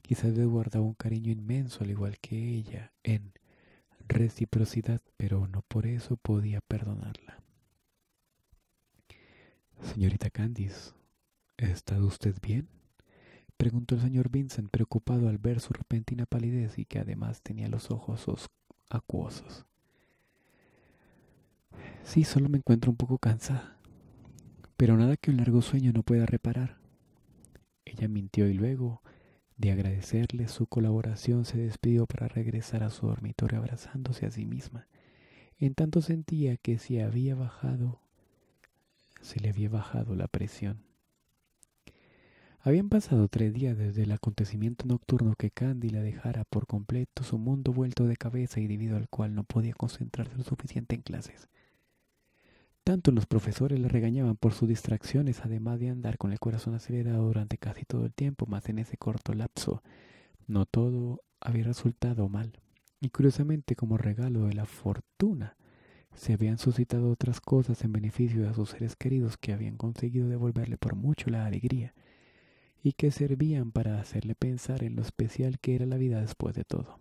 Quizás le guardaba un cariño inmenso al igual que ella en reciprocidad, pero no por eso podía perdonarla. Señorita Candice, ¿está usted bien? preguntó el señor Vincent, preocupado al ver su repentina palidez y que además tenía los ojos acuosos. Sí, solo me encuentro un poco cansada, pero nada que un largo sueño no pueda reparar. Ella mintió y luego, de agradecerle su colaboración, se despidió para regresar a su dormitorio abrazándose a sí misma. En tanto sentía que si había bajado, se le había bajado la presión. Habían pasado tres días desde el acontecimiento nocturno que Candy la dejara por completo su mundo vuelto de cabeza y debido al cual no podía concentrarse lo suficiente en clases. Tanto los profesores la regañaban por sus distracciones, además de andar con el corazón acelerado durante casi todo el tiempo, más en ese corto lapso. No todo había resultado mal. Y curiosamente, como regalo de la fortuna, se habían suscitado otras cosas en beneficio de sus seres queridos que habían conseguido devolverle por mucho la alegría y que servían para hacerle pensar en lo especial que era la vida después de todo.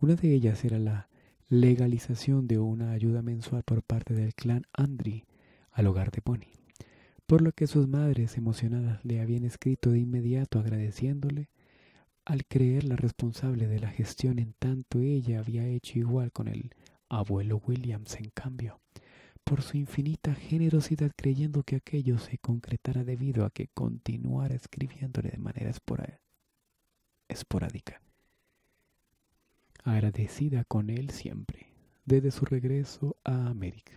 Una de ellas era la legalización de una ayuda mensual por parte del clan Andri al hogar de Pony, por lo que sus madres emocionadas le habían escrito de inmediato agradeciéndole al creerla responsable de la gestión en tanto ella había hecho igual con el abuelo Williams en cambio por su infinita generosidad creyendo que aquello se concretara debido a que continuara escribiéndole de manera esporádica. Agradecida con él siempre, desde su regreso a América.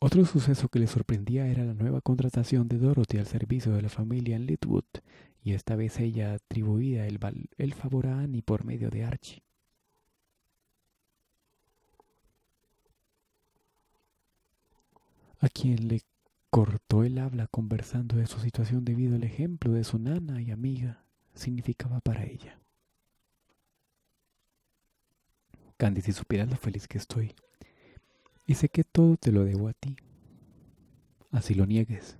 Otro suceso que le sorprendía era la nueva contratación de Dorothy al servicio de la familia en Litwood, y esta vez ella atribuía el, el favor a Annie por medio de Archie. a quien le cortó el habla conversando de su situación debido al ejemplo de su nana y amiga, significaba para ella. Candy, si supieras lo feliz que estoy, y sé que todo te lo debo a ti. Así lo niegues.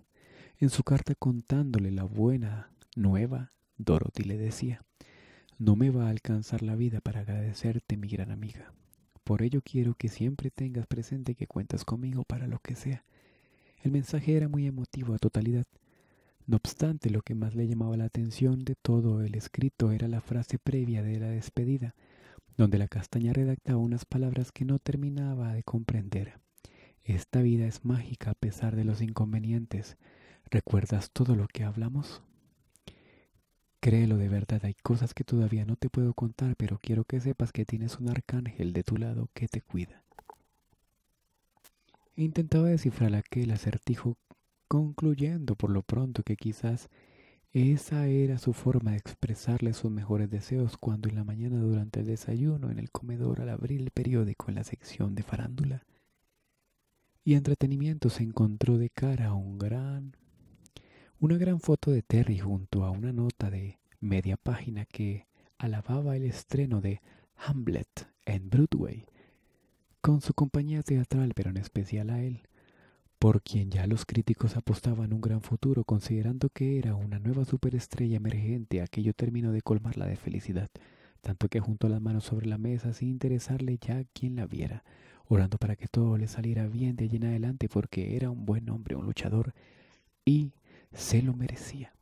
En su carta contándole la buena nueva, Dorothy le decía, no me va a alcanzar la vida para agradecerte, mi gran amiga. Por ello quiero que siempre tengas presente que cuentas conmigo para lo que sea. El mensaje era muy emotivo a totalidad. No obstante, lo que más le llamaba la atención de todo el escrito era la frase previa de la despedida, donde la castaña redactaba unas palabras que no terminaba de comprender. Esta vida es mágica a pesar de los inconvenientes. ¿Recuerdas todo lo que hablamos? Créelo de verdad, hay cosas que todavía no te puedo contar, pero quiero que sepas que tienes un arcángel de tu lado que te cuida. Intentaba descifrar aquel acertijo, concluyendo por lo pronto que quizás esa era su forma de expresarle sus mejores deseos cuando en la mañana durante el desayuno en el comedor al abrir el periódico en la sección de farándula y entretenimiento se encontró de cara a un gran una gran foto de Terry junto a una nota de media página que alababa el estreno de Hamlet en Broadway, con su compañía teatral, pero en especial a él, por quien ya los críticos apostaban un gran futuro, considerando que era una nueva superestrella emergente, aquello terminó de colmarla de felicidad, tanto que juntó las manos sobre la mesa sin interesarle ya quien la viera, orando para que todo le saliera bien de allí en adelante, porque era un buen hombre, un luchador, y se lo merecía.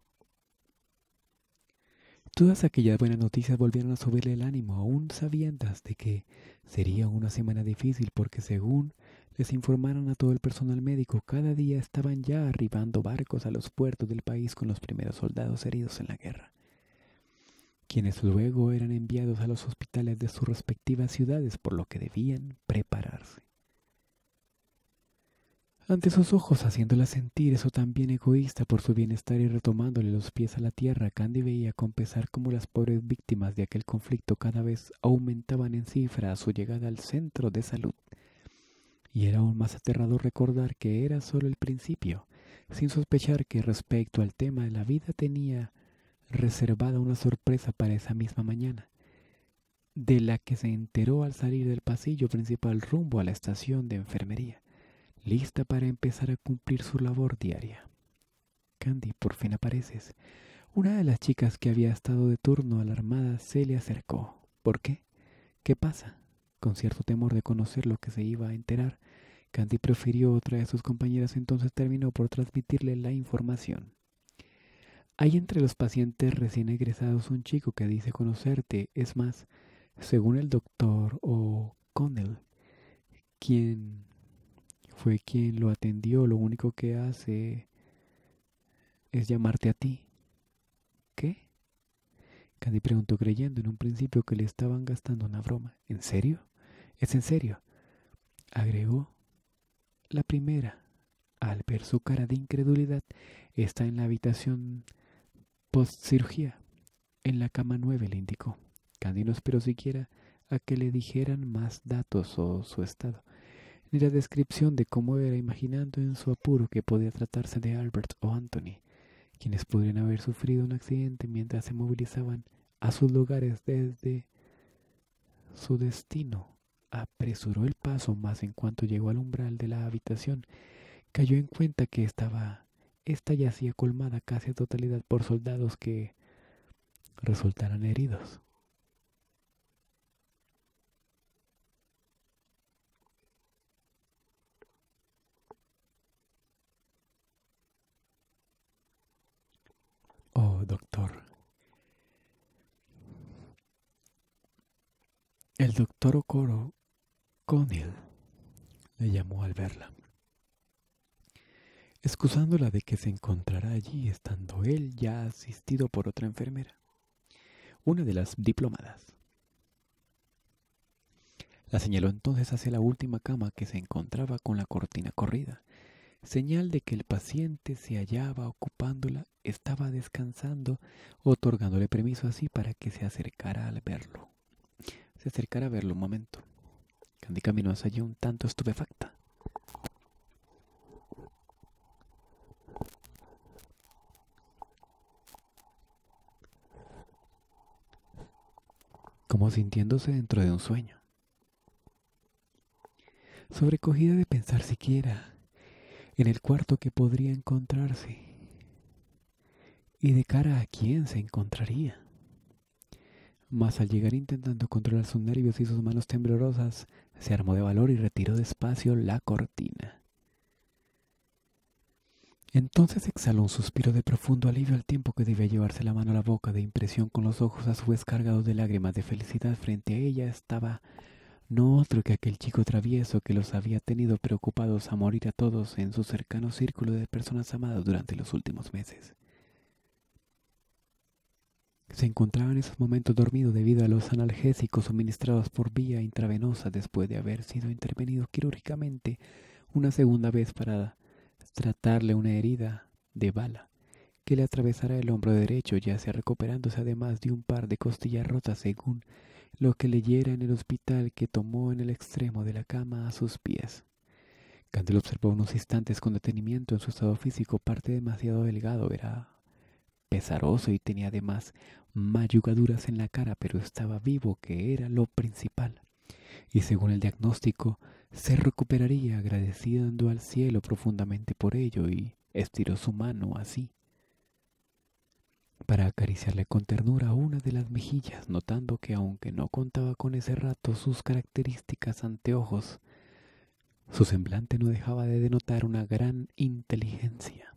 Todas aquellas buenas noticias volvieron a subirle el ánimo, aún sabiendas de que sería una semana difícil porque según les informaron a todo el personal médico, cada día estaban ya arribando barcos a los puertos del país con los primeros soldados heridos en la guerra, quienes luego eran enviados a los hospitales de sus respectivas ciudades por lo que debían prepararse ante sus ojos, haciéndola sentir eso tan bien egoísta por su bienestar y retomándole los pies a la tierra, Candy veía con pesar cómo las pobres víctimas de aquel conflicto cada vez aumentaban en cifra a su llegada al centro de salud. Y era aún más aterrador recordar que era solo el principio, sin sospechar que respecto al tema de la vida tenía reservada una sorpresa para esa misma mañana, de la que se enteró al salir del pasillo principal rumbo a la estación de enfermería lista para empezar a cumplir su labor diaria. Candy, por fin apareces. Una de las chicas que había estado de turno alarmada se le acercó. ¿Por qué? ¿Qué pasa? Con cierto temor de conocer lo que se iba a enterar, Candy prefirió otra de sus compañeras, entonces terminó por transmitirle la información. Hay entre los pacientes recién egresados un chico que dice conocerte, es más, según el doctor O'Connell, quien fue quien lo atendió, lo único que hace es llamarte a ti. ¿Qué? Candy preguntó creyendo en un principio que le estaban gastando una broma. ¿En serio? Es en serio. Agregó la primera. Al ver su cara de incredulidad, está en la habitación post-cirugía. En la cama 9 le indicó. Candy no esperó siquiera a que le dijeran más datos o su estado la descripción de cómo era imaginando en su apuro que podía tratarse de Albert o Anthony, quienes podrían haber sufrido un accidente mientras se movilizaban a sus lugares desde su destino. Apresuró el paso, más en cuanto llegó al umbral de la habitación, cayó en cuenta que estaba esta yacía colmada casi a totalidad por soldados que resultaran heridos. doctor. El doctor Ocoro Conil le llamó al verla, excusándola de que se encontrará allí estando él ya asistido por otra enfermera, una de las diplomadas. La señaló entonces hacia la última cama que se encontraba con la cortina corrida señal de que el paciente se hallaba ocupándola, estaba descansando, otorgándole permiso así para que se acercara al verlo. Se acercara a verlo un momento. Candy caminó hacia allí un tanto estupefacta. como sintiéndose dentro de un sueño. Sobrecogida de pensar siquiera en el cuarto que podría encontrarse y de cara a quién se encontraría. Mas al llegar intentando controlar sus nervios y sus manos temblorosas, se armó de valor y retiró despacio la cortina. Entonces exhaló un suspiro de profundo alivio al tiempo que debía llevarse la mano a la boca de impresión con los ojos a su vez cargados de lágrimas de felicidad. Frente a ella estaba no otro que aquel chico travieso que los había tenido preocupados a morir a todos en su cercano círculo de personas amadas durante los últimos meses. Se encontraba en esos momentos dormido debido a los analgésicos suministrados por vía intravenosa después de haber sido intervenido quirúrgicamente una segunda vez para tratarle una herida de bala que le atravesara el hombro derecho, ya sea recuperándose además de un par de costillas rotas según lo que leyera en el hospital que tomó en el extremo de la cama a sus pies. Candel observó unos instantes con detenimiento en su estado físico, parte demasiado delgado, era pesaroso y tenía además mayugaduras en la cara, pero estaba vivo, que era lo principal. Y según el diagnóstico, se recuperaría agradeciendo al cielo profundamente por ello y estiró su mano así para acariciarle con ternura una de las mejillas, notando que aunque no contaba con ese rato sus características anteojos, su semblante no dejaba de denotar una gran inteligencia.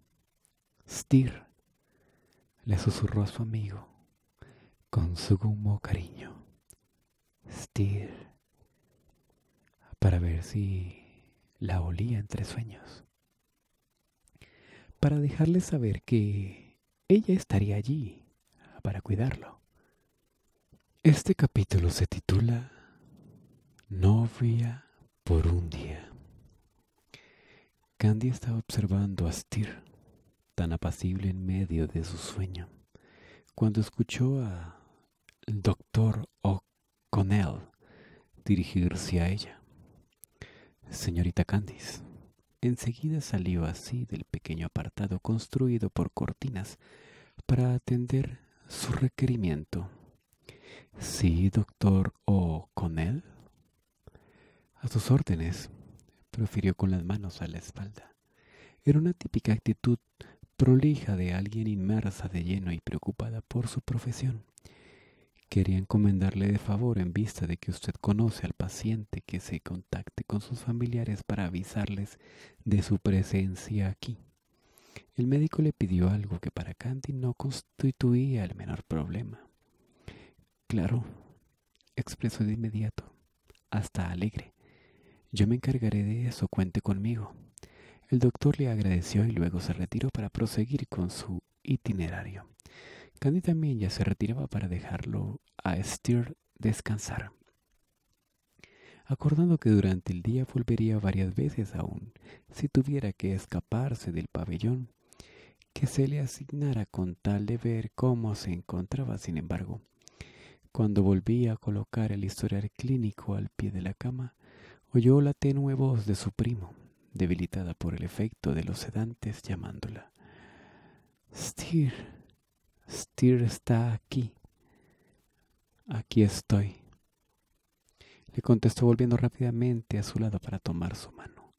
Stir le susurró a su amigo con su sumo cariño. Stir para ver si la olía entre sueños. Para dejarle saber que ella estaría allí para cuidarlo. Este capítulo se titula Novia por un día. Candy estaba observando a Stir, tan apacible en medio de su sueño, cuando escuchó a Doctor O'Connell dirigirse a ella. Señorita Candice, enseguida salió así del pequeño apartado construido por cortinas para atender su requerimiento. Sí, doctor o O'Connell. A sus órdenes, profirió con las manos a la espalda. Era una típica actitud prolija de alguien inmersa de lleno y preocupada por su profesión. Quería encomendarle de favor en vista de que usted conoce al paciente que se contacte con sus familiares para avisarles de su presencia aquí. El médico le pidió algo que para Candy no constituía el menor problema. Claro, expresó de inmediato, hasta alegre. Yo me encargaré de eso, cuente conmigo. El doctor le agradeció y luego se retiró para proseguir con su itinerario. Candy también ya se retiraba para dejarlo a Stir descansar, acordando que durante el día volvería varias veces aún, si tuviera que escaparse del pabellón, que se le asignara con tal de ver cómo se encontraba, sin embargo. Cuando volvía a colocar el historial clínico al pie de la cama, oyó la tenue voz de su primo, debilitada por el efecto de los sedantes, llamándola. Stir. Steer está aquí. Aquí estoy. Le contestó volviendo rápidamente a su lado para tomar su mano.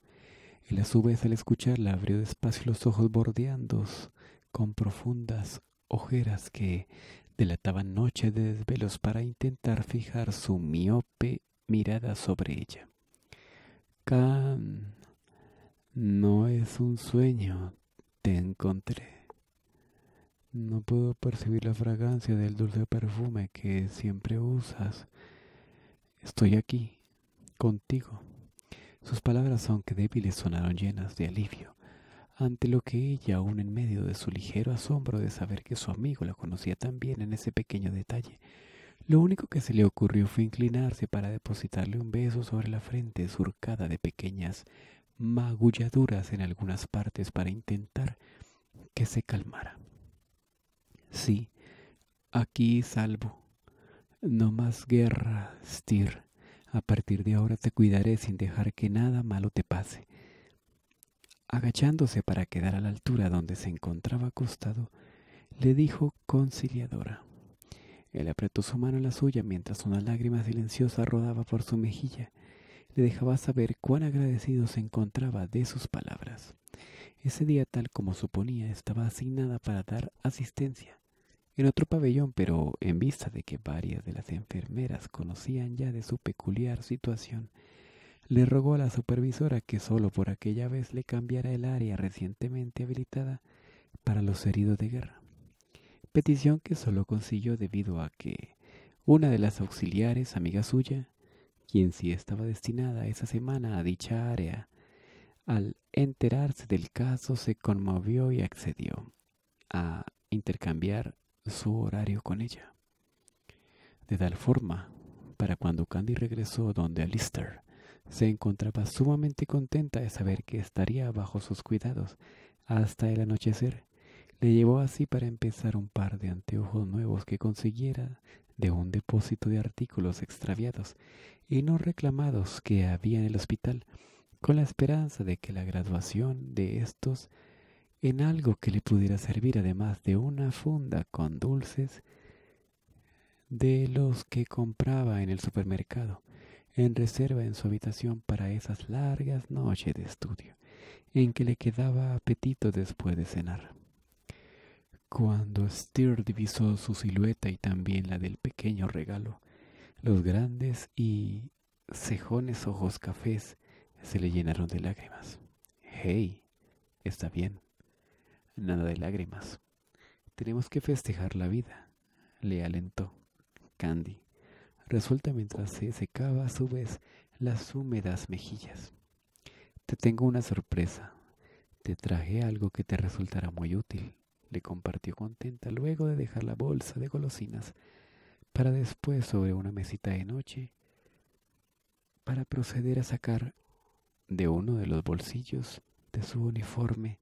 Él a su vez al escucharla abrió despacio los ojos bordeando con profundas ojeras que delataban noche de desvelos para intentar fijar su miope mirada sobre ella. Can, no es un sueño, te encontré. No puedo percibir la fragancia del dulce perfume que siempre usas. Estoy aquí, contigo. Sus palabras, aunque débiles, sonaron llenas de alivio, ante lo que ella, aún en medio de su ligero asombro de saber que su amigo la conocía tan bien en ese pequeño detalle, lo único que se le ocurrió fue inclinarse para depositarle un beso sobre la frente surcada de pequeñas magulladuras en algunas partes para intentar que se calmara. Sí, aquí salvo. No más guerra, Stir. A partir de ahora te cuidaré sin dejar que nada malo te pase. Agachándose para quedar a la altura donde se encontraba acostado, le dijo conciliadora. Él apretó su mano en la suya mientras una lágrima silenciosa rodaba por su mejilla. Le dejaba saber cuán agradecido se encontraba de sus palabras. Ese día, tal como suponía, estaba asignada para dar asistencia en otro pabellón, pero en vista de que varias de las enfermeras conocían ya de su peculiar situación, le rogó a la supervisora que solo por aquella vez le cambiara el área recientemente habilitada para los heridos de guerra. Petición que solo consiguió debido a que una de las auxiliares, amiga suya, quien sí estaba destinada esa semana a dicha área, al enterarse del caso se conmovió y accedió a intercambiar su horario con ella. De tal forma, para cuando Candy regresó donde Alistair, se encontraba sumamente contenta de saber que estaría bajo sus cuidados hasta el anochecer. Le llevó así para empezar un par de anteojos nuevos que consiguiera de un depósito de artículos extraviados y no reclamados que había en el hospital, con la esperanza de que la graduación de estos en algo que le pudiera servir, además de una funda con dulces de los que compraba en el supermercado, en reserva en su habitación para esas largas noches de estudio, en que le quedaba apetito después de cenar. Cuando Steer divisó su silueta y también la del pequeño regalo, los grandes y cejones ojos cafés se le llenaron de lágrimas. ¡Hey! Está bien Nada de lágrimas. Tenemos que festejar la vida, le alentó Candy, Resulta mientras se secaba a su vez las húmedas mejillas. Te tengo una sorpresa. Te traje algo que te resultará muy útil, le compartió contenta luego de dejar la bolsa de golosinas para después sobre una mesita de noche para proceder a sacar de uno de los bolsillos de su uniforme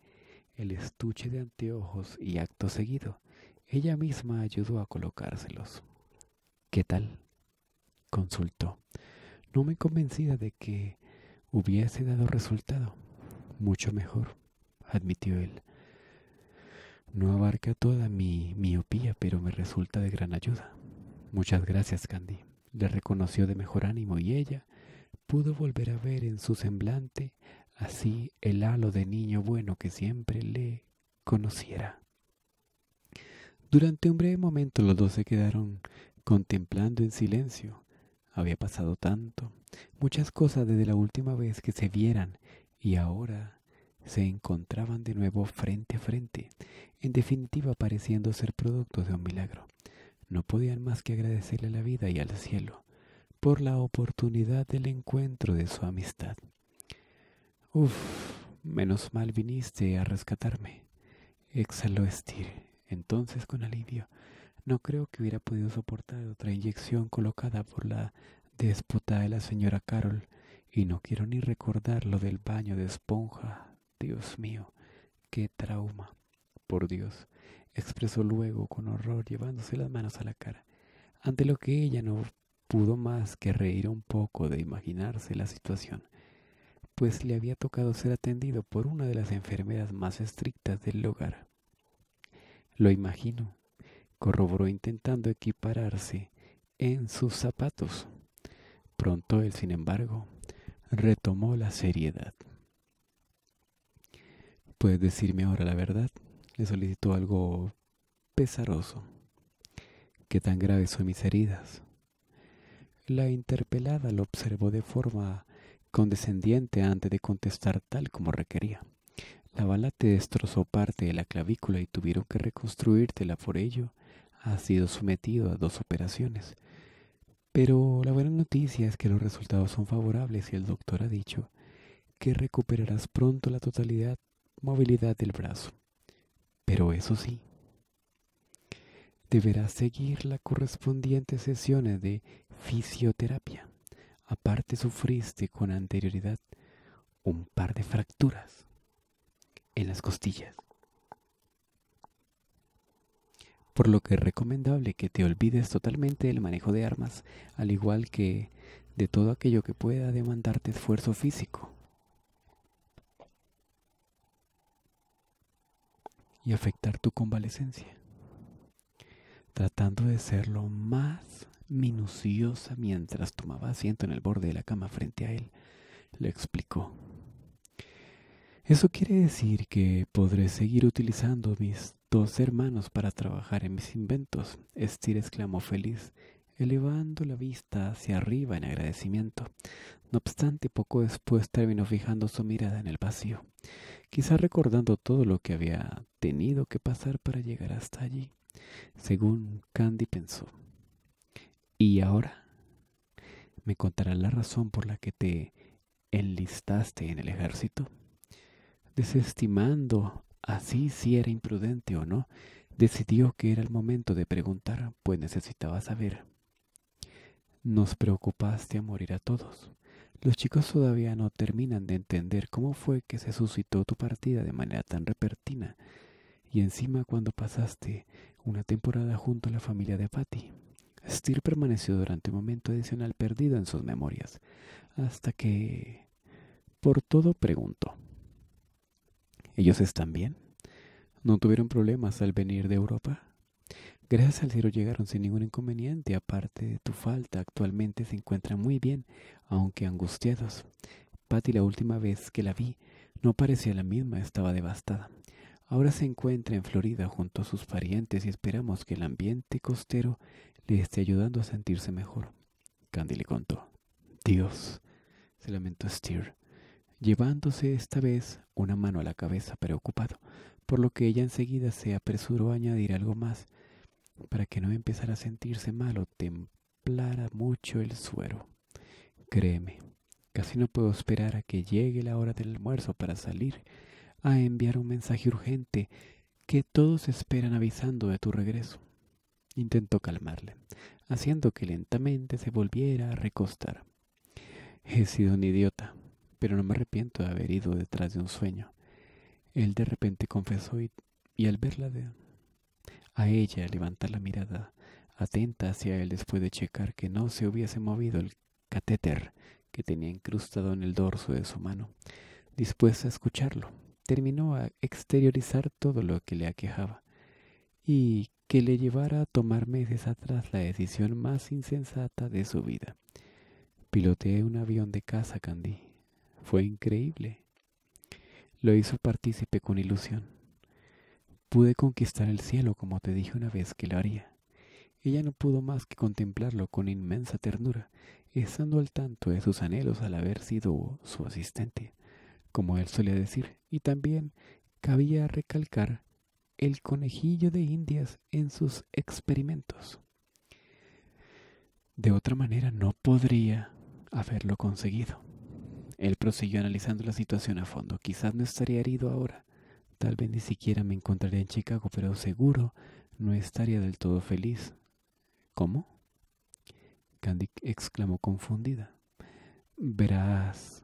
el estuche de anteojos y acto seguido, ella misma ayudó a colocárselos. ¿Qué tal? consultó, no me convencida de que hubiese dado resultado. Mucho mejor, admitió él. No abarca toda mi miopía, pero me resulta de gran ayuda. Muchas gracias, Candy. Le reconoció de mejor ánimo y ella pudo volver a ver en su semblante así el halo de niño bueno que siempre le conociera. Durante un breve momento los dos se quedaron contemplando en silencio. Había pasado tanto, muchas cosas desde la última vez que se vieran y ahora se encontraban de nuevo frente a frente, en definitiva pareciendo ser producto de un milagro. No podían más que agradecerle a la vida y al cielo por la oportunidad del encuentro de su amistad. Uf, menos mal viniste a rescatarme. Exhaló Estir, entonces con alivio. No creo que hubiera podido soportar otra inyección colocada por la déspota de la señora Carol, y no quiero ni recordar lo del baño de esponja. Dios mío, qué trauma. Por Dios, expresó luego con horror llevándose las manos a la cara, ante lo que ella no pudo más que reír un poco de imaginarse la situación pues le había tocado ser atendido por una de las enfermeras más estrictas del hogar. Lo imagino, corroboró intentando equipararse en sus zapatos. Pronto él, sin embargo, retomó la seriedad. ¿Puedes decirme ahora la verdad? Le solicitó algo pesaroso. ¿Qué tan graves son mis heridas? La interpelada lo observó de forma condescendiente antes de contestar tal como requería. La bala te destrozó parte de la clavícula y tuvieron que reconstruírtela por ello. Has sido sometido a dos operaciones. Pero la buena noticia es que los resultados son favorables y el doctor ha dicho que recuperarás pronto la totalidad movilidad del brazo. Pero eso sí, deberás seguir las correspondientes sesiones de fisioterapia. Aparte sufriste con anterioridad un par de fracturas en las costillas, por lo que es recomendable que te olvides totalmente del manejo de armas, al igual que de todo aquello que pueda demandarte esfuerzo físico. y afectar tu convalecencia, tratando de ser lo más minuciosa mientras tomaba asiento en el borde de la cama frente a él. Le explicó. Eso quiere decir que podré seguir utilizando mis dos hermanos para trabajar en mis inventos, Estir exclamó feliz, elevando la vista hacia arriba en agradecimiento. No obstante, poco después terminó fijando su mirada en el vacío, quizá recordando todo lo que había tenido que pasar para llegar hasta allí, según Candy pensó. Y ahora me contarás la razón por la que te enlistaste en el ejército, desestimando así si era imprudente o no, decidió que era el momento de preguntar, pues necesitaba saber. Nos preocupaste a morir a todos. Los chicos todavía no terminan de entender cómo fue que se suscitó tu partida de manera tan repentina y encima cuando pasaste una temporada junto a la familia de Patty. Steele permaneció durante un momento adicional perdido en sus memorias, hasta que... Por todo preguntó. ¿Ellos están bien? ¿No tuvieron problemas al venir de Europa? Gracias al cielo llegaron sin ningún inconveniente, aparte de tu falta. Actualmente se encuentran muy bien, aunque angustiados. Patty la última vez que la vi no parecía la misma, estaba devastada. Ahora se encuentra en Florida junto a sus parientes y esperamos que el ambiente costero le esté ayudando a sentirse mejor. Candy le contó. Dios, se lamentó Steer, llevándose esta vez una mano a la cabeza preocupado, por lo que ella enseguida se apresuró a añadir algo más para que no empezara a sentirse mal templara mucho el suero. Créeme, casi no puedo esperar a que llegue la hora del almuerzo para salir a enviar un mensaje urgente que todos esperan avisando de tu regreso intentó calmarle, haciendo que lentamente se volviera a recostar. He sido un idiota, pero no me arrepiento de haber ido detrás de un sueño. Él de repente confesó y, al verla de, a ella levantar la mirada atenta hacia él después de checar que no se hubiese movido el catéter que tenía incrustado en el dorso de su mano, dispuesta a escucharlo, terminó a exteriorizar todo lo que le aquejaba y que le llevara a tomar meses atrás la decisión más insensata de su vida. Piloteé un avión de caza, Candy. Fue increíble. Lo hizo partícipe con ilusión. Pude conquistar el cielo como te dije una vez que lo haría. Ella no pudo más que contemplarlo con inmensa ternura, estando al tanto de sus anhelos al haber sido su asistente, como él solía decir, y también cabía recalcar el conejillo de Indias en sus experimentos. De otra manera no podría haberlo conseguido. Él prosiguió analizando la situación a fondo. Quizás no estaría herido ahora. Tal vez ni siquiera me encontraría en Chicago, pero seguro no estaría del todo feliz. ¿Cómo? Candy exclamó confundida. Verás,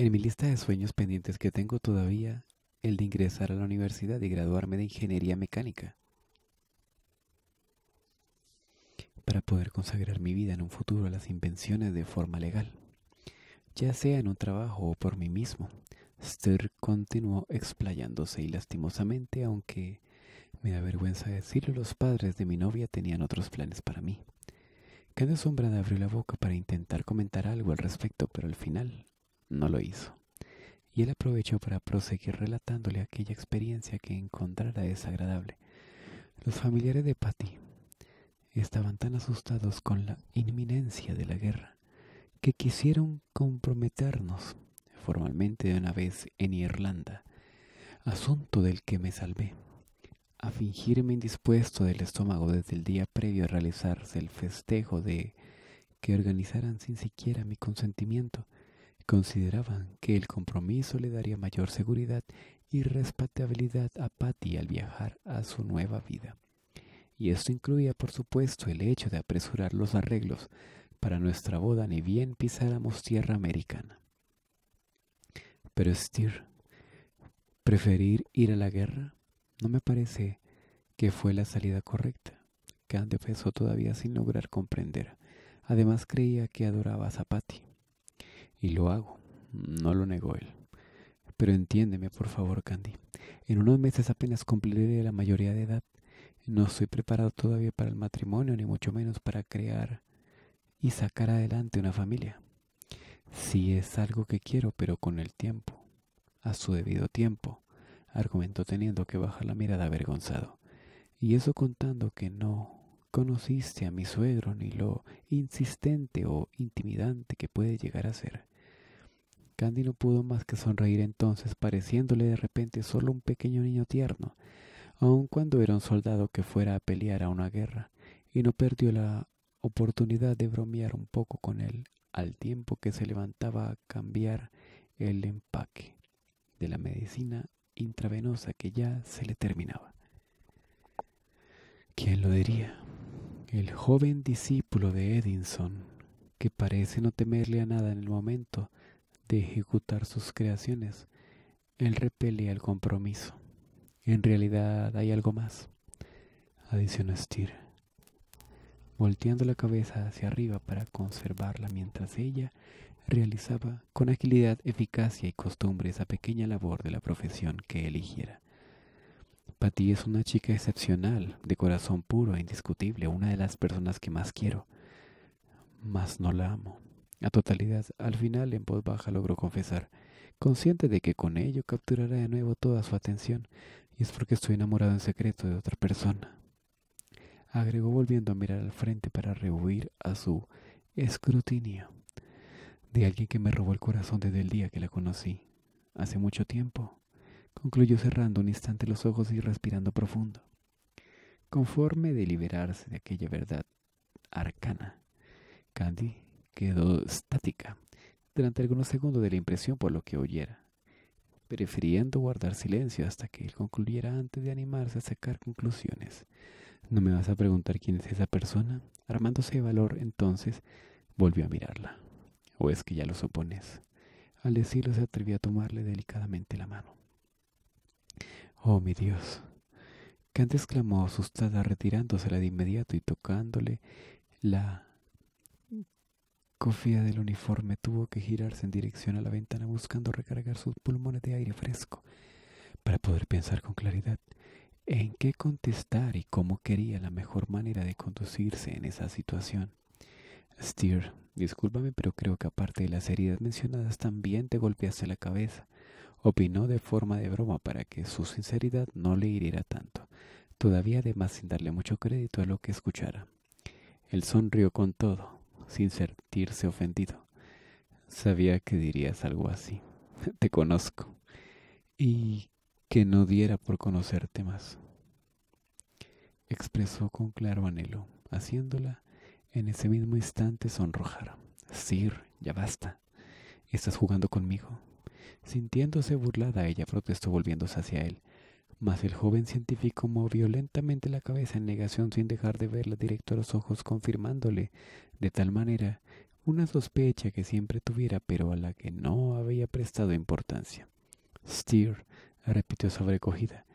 En mi lista de sueños pendientes que tengo todavía, el de ingresar a la universidad y graduarme de ingeniería mecánica. Para poder consagrar mi vida en un futuro a las invenciones de forma legal, ya sea en un trabajo o por mí mismo. Stir continuó explayándose y lastimosamente, aunque me da vergüenza decirlo, los padres de mi novia tenían otros planes para mí. Cada asombrada abrió la boca para intentar comentar algo al respecto, pero al final no lo hizo. Y él aprovechó para proseguir relatándole aquella experiencia que encontrara desagradable. Los familiares de Patty estaban tan asustados con la inminencia de la guerra que quisieron comprometernos formalmente de una vez en Irlanda, asunto del que me salvé, a fingirme indispuesto del estómago desde el día previo a realizarse el festejo de que organizaran sin siquiera mi consentimiento consideraban que el compromiso le daría mayor seguridad y respetabilidad a Patty al viajar a su nueva vida. Y esto incluía, por supuesto, el hecho de apresurar los arreglos para nuestra boda ni bien pisáramos tierra americana. Pero Stir, preferir ir a la guerra no me parece que fue la salida correcta. Candy pensó todavía sin lograr comprender. Además creía que adoraba a Patty. Y lo hago, no lo negó él. Pero entiéndeme, por favor, Candy. En unos meses apenas cumpliré la mayoría de edad. No estoy preparado todavía para el matrimonio, ni mucho menos para crear y sacar adelante una familia. Sí es algo que quiero, pero con el tiempo, a su debido tiempo, argumentó teniendo que bajar la mirada avergonzado. Y eso contando que no conociste a mi suegro ni lo insistente o intimidante que puede llegar a ser. Candy no pudo más que sonreír entonces, pareciéndole de repente solo un pequeño niño tierno, aun cuando era un soldado que fuera a pelear a una guerra, y no perdió la oportunidad de bromear un poco con él al tiempo que se levantaba a cambiar el empaque de la medicina intravenosa que ya se le terminaba. ¿Quién lo diría? El joven discípulo de Edinson, que parece no temerle a nada en el momento, de ejecutar sus creaciones, él repele el compromiso. En realidad hay algo más, adicionó Stir. volteando la cabeza hacia arriba para conservarla mientras ella realizaba con agilidad, eficacia y costumbre esa pequeña labor de la profesión que eligiera. Patty es una chica excepcional, de corazón puro e indiscutible, una de las personas que más quiero, Más no la amo a totalidad. Al final, en voz baja, logró confesar, consciente de que con ello capturará de nuevo toda su atención, y es porque estoy enamorado en secreto de otra persona. Agregó volviendo a mirar al frente para rehuir a su escrutinio de alguien que me robó el corazón desde el día que la conocí, hace mucho tiempo. Concluyó cerrando un instante los ojos y respirando profundo, conforme de liberarse de aquella verdad arcana. Candy quedó estática durante algunos segundos de la impresión por lo que oyera, prefiriendo guardar silencio hasta que él concluyera antes de animarse a sacar conclusiones. ¿No me vas a preguntar quién es esa persona? Armándose de valor, entonces volvió a mirarla. ¿O es que ya lo supones? Al decirlo se atrevió a tomarle delicadamente la mano. Oh, mi Dios. Kant exclamó asustada retirándosela de inmediato y tocándole la cofia del uniforme tuvo que girarse en dirección a la ventana buscando recargar sus pulmones de aire fresco para poder pensar con claridad en qué contestar y cómo quería la mejor manera de conducirse en esa situación. Steer, discúlpame, pero creo que aparte de las heridas mencionadas también te golpeaste la cabeza. Opinó de forma de broma para que su sinceridad no le hiriera tanto, todavía además sin darle mucho crédito a lo que escuchara. Él sonrió con todo, sin sentirse ofendido. Sabía que dirías algo así. Te conozco. Y que no diera por conocerte más. Expresó con claro anhelo, haciéndola en ese mismo instante sonrojar. Sir, ya basta. Estás jugando conmigo. Sintiéndose burlada, ella protestó volviéndose hacia él. Mas el joven científico movió lentamente la cabeza en negación sin dejar de verla directo a los ojos, confirmándole de tal manera una sospecha que siempre tuviera pero a la que no había prestado importancia. Steer, repitió sobrecogida.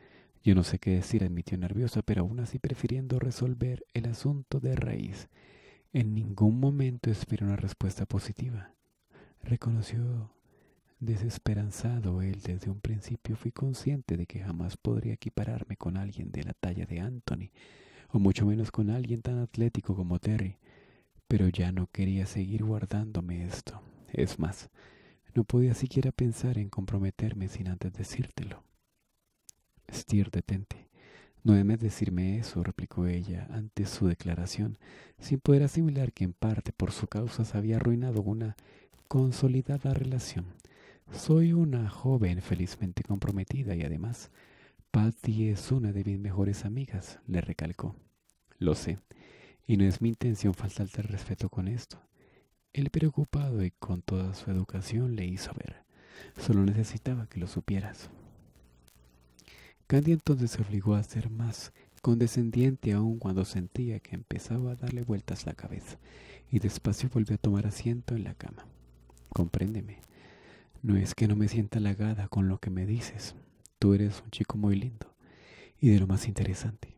Yo no sé qué decir, admitió nerviosa, pero aún así prefiriendo resolver el asunto de raíz. En ningún momento esperó una respuesta positiva. Reconoció desesperanzado él desde un principio fui consciente de que jamás podría equipararme con alguien de la talla de Anthony, o mucho menos con alguien tan atlético como Terry pero ya no quería seguir guardándome esto. Es más, no podía siquiera pensar en comprometerme sin antes decírtelo. Stir detente. No debes decirme eso, replicó ella ante su declaración, sin poder asimilar que en parte por su causa se había arruinado una consolidada relación. Soy una joven felizmente comprometida y además, Patty es una de mis mejores amigas, le recalcó. Lo sé, y no es mi intención faltarte el respeto con esto. Él preocupado y con toda su educación le hizo ver. Solo necesitaba que lo supieras. Candy entonces se obligó a ser más condescendiente aún cuando sentía que empezaba a darle vueltas la cabeza y despacio volvió a tomar asiento en la cama. Compréndeme, no es que no me sienta halagada con lo que me dices. Tú eres un chico muy lindo y de lo más interesante.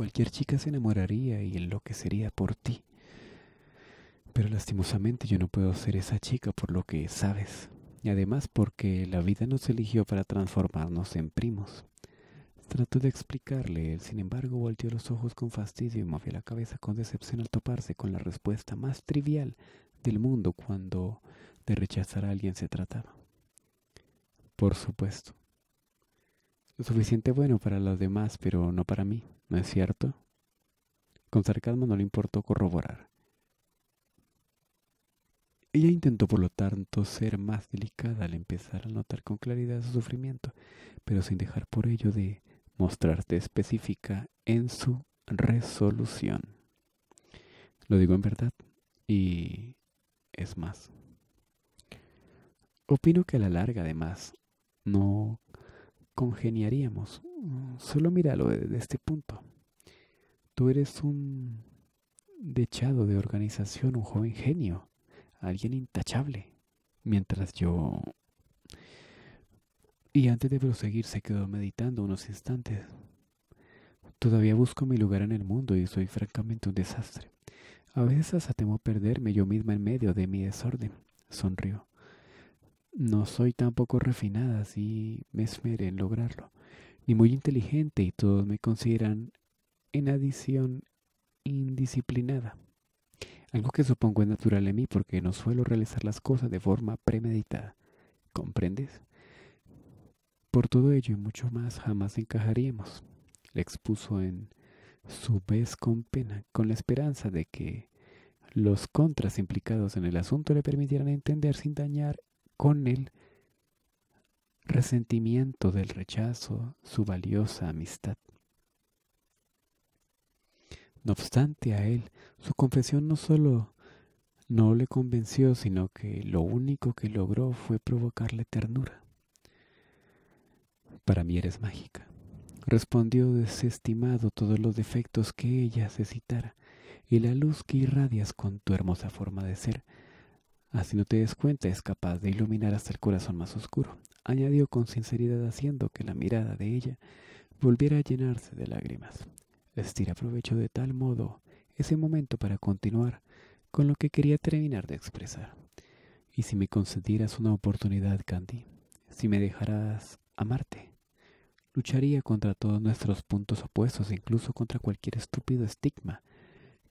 Cualquier chica se enamoraría y enloquecería por ti. Pero lastimosamente yo no puedo ser esa chica por lo que sabes. Y además porque la vida nos eligió para transformarnos en primos. Trato de explicarle, sin embargo volteó los ojos con fastidio y movió la cabeza con decepción al toparse con la respuesta más trivial del mundo cuando de rechazar a alguien se trataba. Por supuesto, suficiente bueno para los demás, pero no para mí, ¿no es cierto? Con sarcasmo no le importó corroborar. Ella intentó, por lo tanto, ser más delicada al empezar a notar con claridad su sufrimiento, pero sin dejar por ello de mostrarte específica en su resolución. Lo digo en verdad y es más. Opino que a la larga, además, no congeniaríamos. Solo míralo desde este punto. Tú eres un dechado de organización, un joven genio, alguien intachable. Mientras yo... Y antes de proseguir se quedó meditando unos instantes. Todavía busco mi lugar en el mundo y soy francamente un desastre. A veces hasta temo perderme yo misma en medio de mi desorden. Sonrió. No soy tampoco refinada, si me esmeré en lograrlo, ni muy inteligente y todos me consideran, en adición, indisciplinada. Algo que supongo es natural en mí porque no suelo realizar las cosas de forma premeditada. ¿Comprendes? Por todo ello y mucho más jamás encajaríamos. Le expuso en su vez con pena, con la esperanza de que los contras implicados en el asunto le permitieran entender sin dañar con el resentimiento del rechazo su valiosa amistad. No obstante a él, su confesión no solo no le convenció, sino que lo único que logró fue provocarle ternura. Para mí eres mágica, respondió desestimado todos los defectos que ella se citara y la luz que irradias con tu hermosa forma de ser Así no te des cuenta, es capaz de iluminar hasta el corazón más oscuro, añadió con sinceridad haciendo que la mirada de ella volviera a llenarse de lágrimas. Estira aprovechó de tal modo ese momento para continuar con lo que quería terminar de expresar. ¿Y si me concedieras una oportunidad, Candy? ¿Si me dejaras amarte? Lucharía contra todos nuestros puntos opuestos, incluso contra cualquier estúpido estigma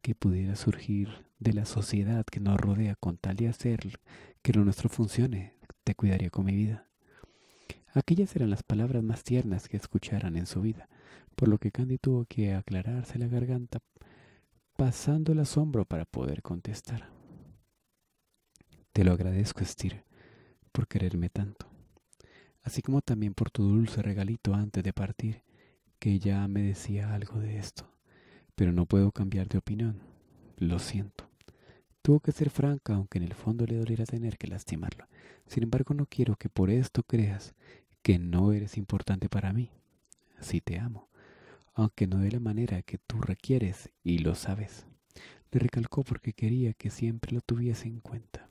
que pudiera surgir de la sociedad que nos rodea con tal de hacer que lo nuestro funcione, te cuidaría con mi vida. Aquellas eran las palabras más tiernas que escucharan en su vida, por lo que Candy tuvo que aclararse la garganta, pasando el asombro para poder contestar. Te lo agradezco, Estir, por quererme tanto, así como también por tu dulce regalito antes de partir, que ya me decía algo de esto, pero no puedo cambiar de opinión. Lo siento. Tuvo que ser franca, aunque en el fondo le doliera tener que lastimarlo. Sin embargo, no quiero que por esto creas que no eres importante para mí. Sí te amo, aunque no de la manera que tú requieres y lo sabes. Le recalcó porque quería que siempre lo tuviese en cuenta.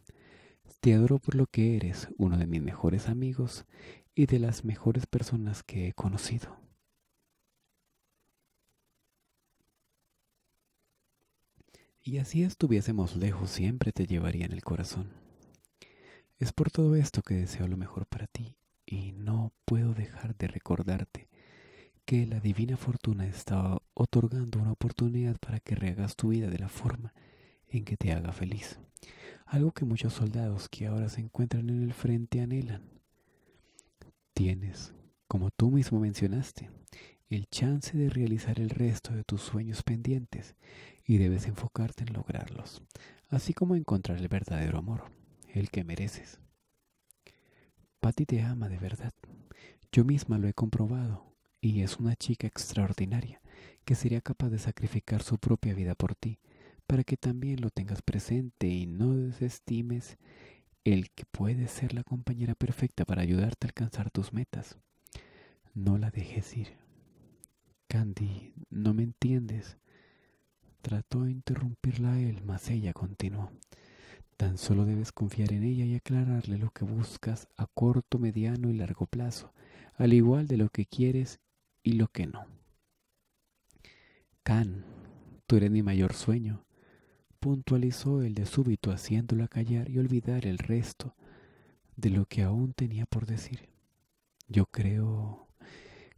Te adoro por lo que eres, uno de mis mejores amigos y de las mejores personas que he conocido. Y así estuviésemos lejos, siempre te llevaría en el corazón. Es por todo esto que deseo lo mejor para ti y no puedo dejar de recordarte que la divina fortuna está otorgando una oportunidad para que rehagas tu vida de la forma en que te haga feliz. Algo que muchos soldados que ahora se encuentran en el frente anhelan. Tienes, como tú mismo mencionaste, el chance de realizar el resto de tus sueños pendientes y debes enfocarte en lograrlos, así como encontrar el verdadero amor, el que mereces. Patty te ama de verdad. Yo misma lo he comprobado y es una chica extraordinaria que sería capaz de sacrificar su propia vida por ti, para que también lo tengas presente y no desestimes el que puede ser la compañera perfecta para ayudarte a alcanzar tus metas. No la dejes ir. Candy, no me entiendes. Trató de interrumpirla a él, mas ella continuó. Tan solo debes confiar en ella y aclararle lo que buscas a corto, mediano y largo plazo, al igual de lo que quieres y lo que no. Can, tú eres mi mayor sueño, puntualizó él de súbito haciéndola callar y olvidar el resto de lo que aún tenía por decir. Yo creo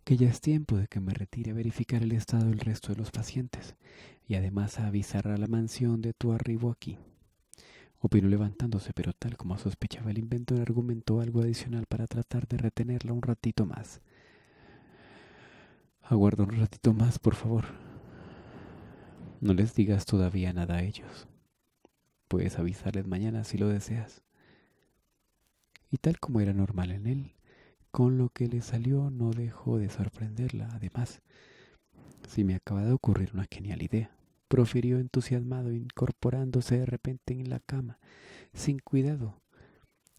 que ya es tiempo de que me retire a verificar el estado del resto de los pacientes y además a avisar a la mansión de tu arribo aquí. Opinó levantándose, pero tal como sospechaba el inventor, argumentó algo adicional para tratar de retenerla un ratito más. Aguarda un ratito más, por favor. No les digas todavía nada a ellos. Puedes avisarles mañana si lo deseas. Y tal como era normal en él, con lo que le salió no dejó de sorprenderla. Además, si me acaba de ocurrir una genial idea, profirió entusiasmado, incorporándose de repente en la cama, sin cuidado,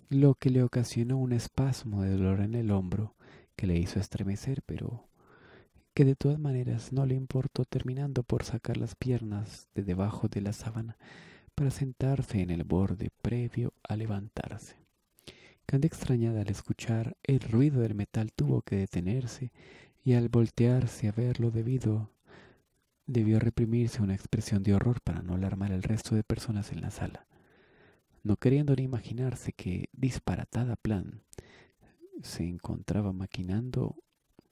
lo que le ocasionó un espasmo de dolor en el hombro que le hizo estremecer, pero que de todas maneras no le importó, terminando por sacar las piernas de debajo de la sábana para sentarse en el borde previo a levantarse. Candy extrañada al escuchar el ruido del metal tuvo que detenerse y al voltearse a verlo debido debió reprimirse una expresión de horror para no alarmar al resto de personas en la sala, no queriendo ni imaginarse que disparatada plan se encontraba maquinando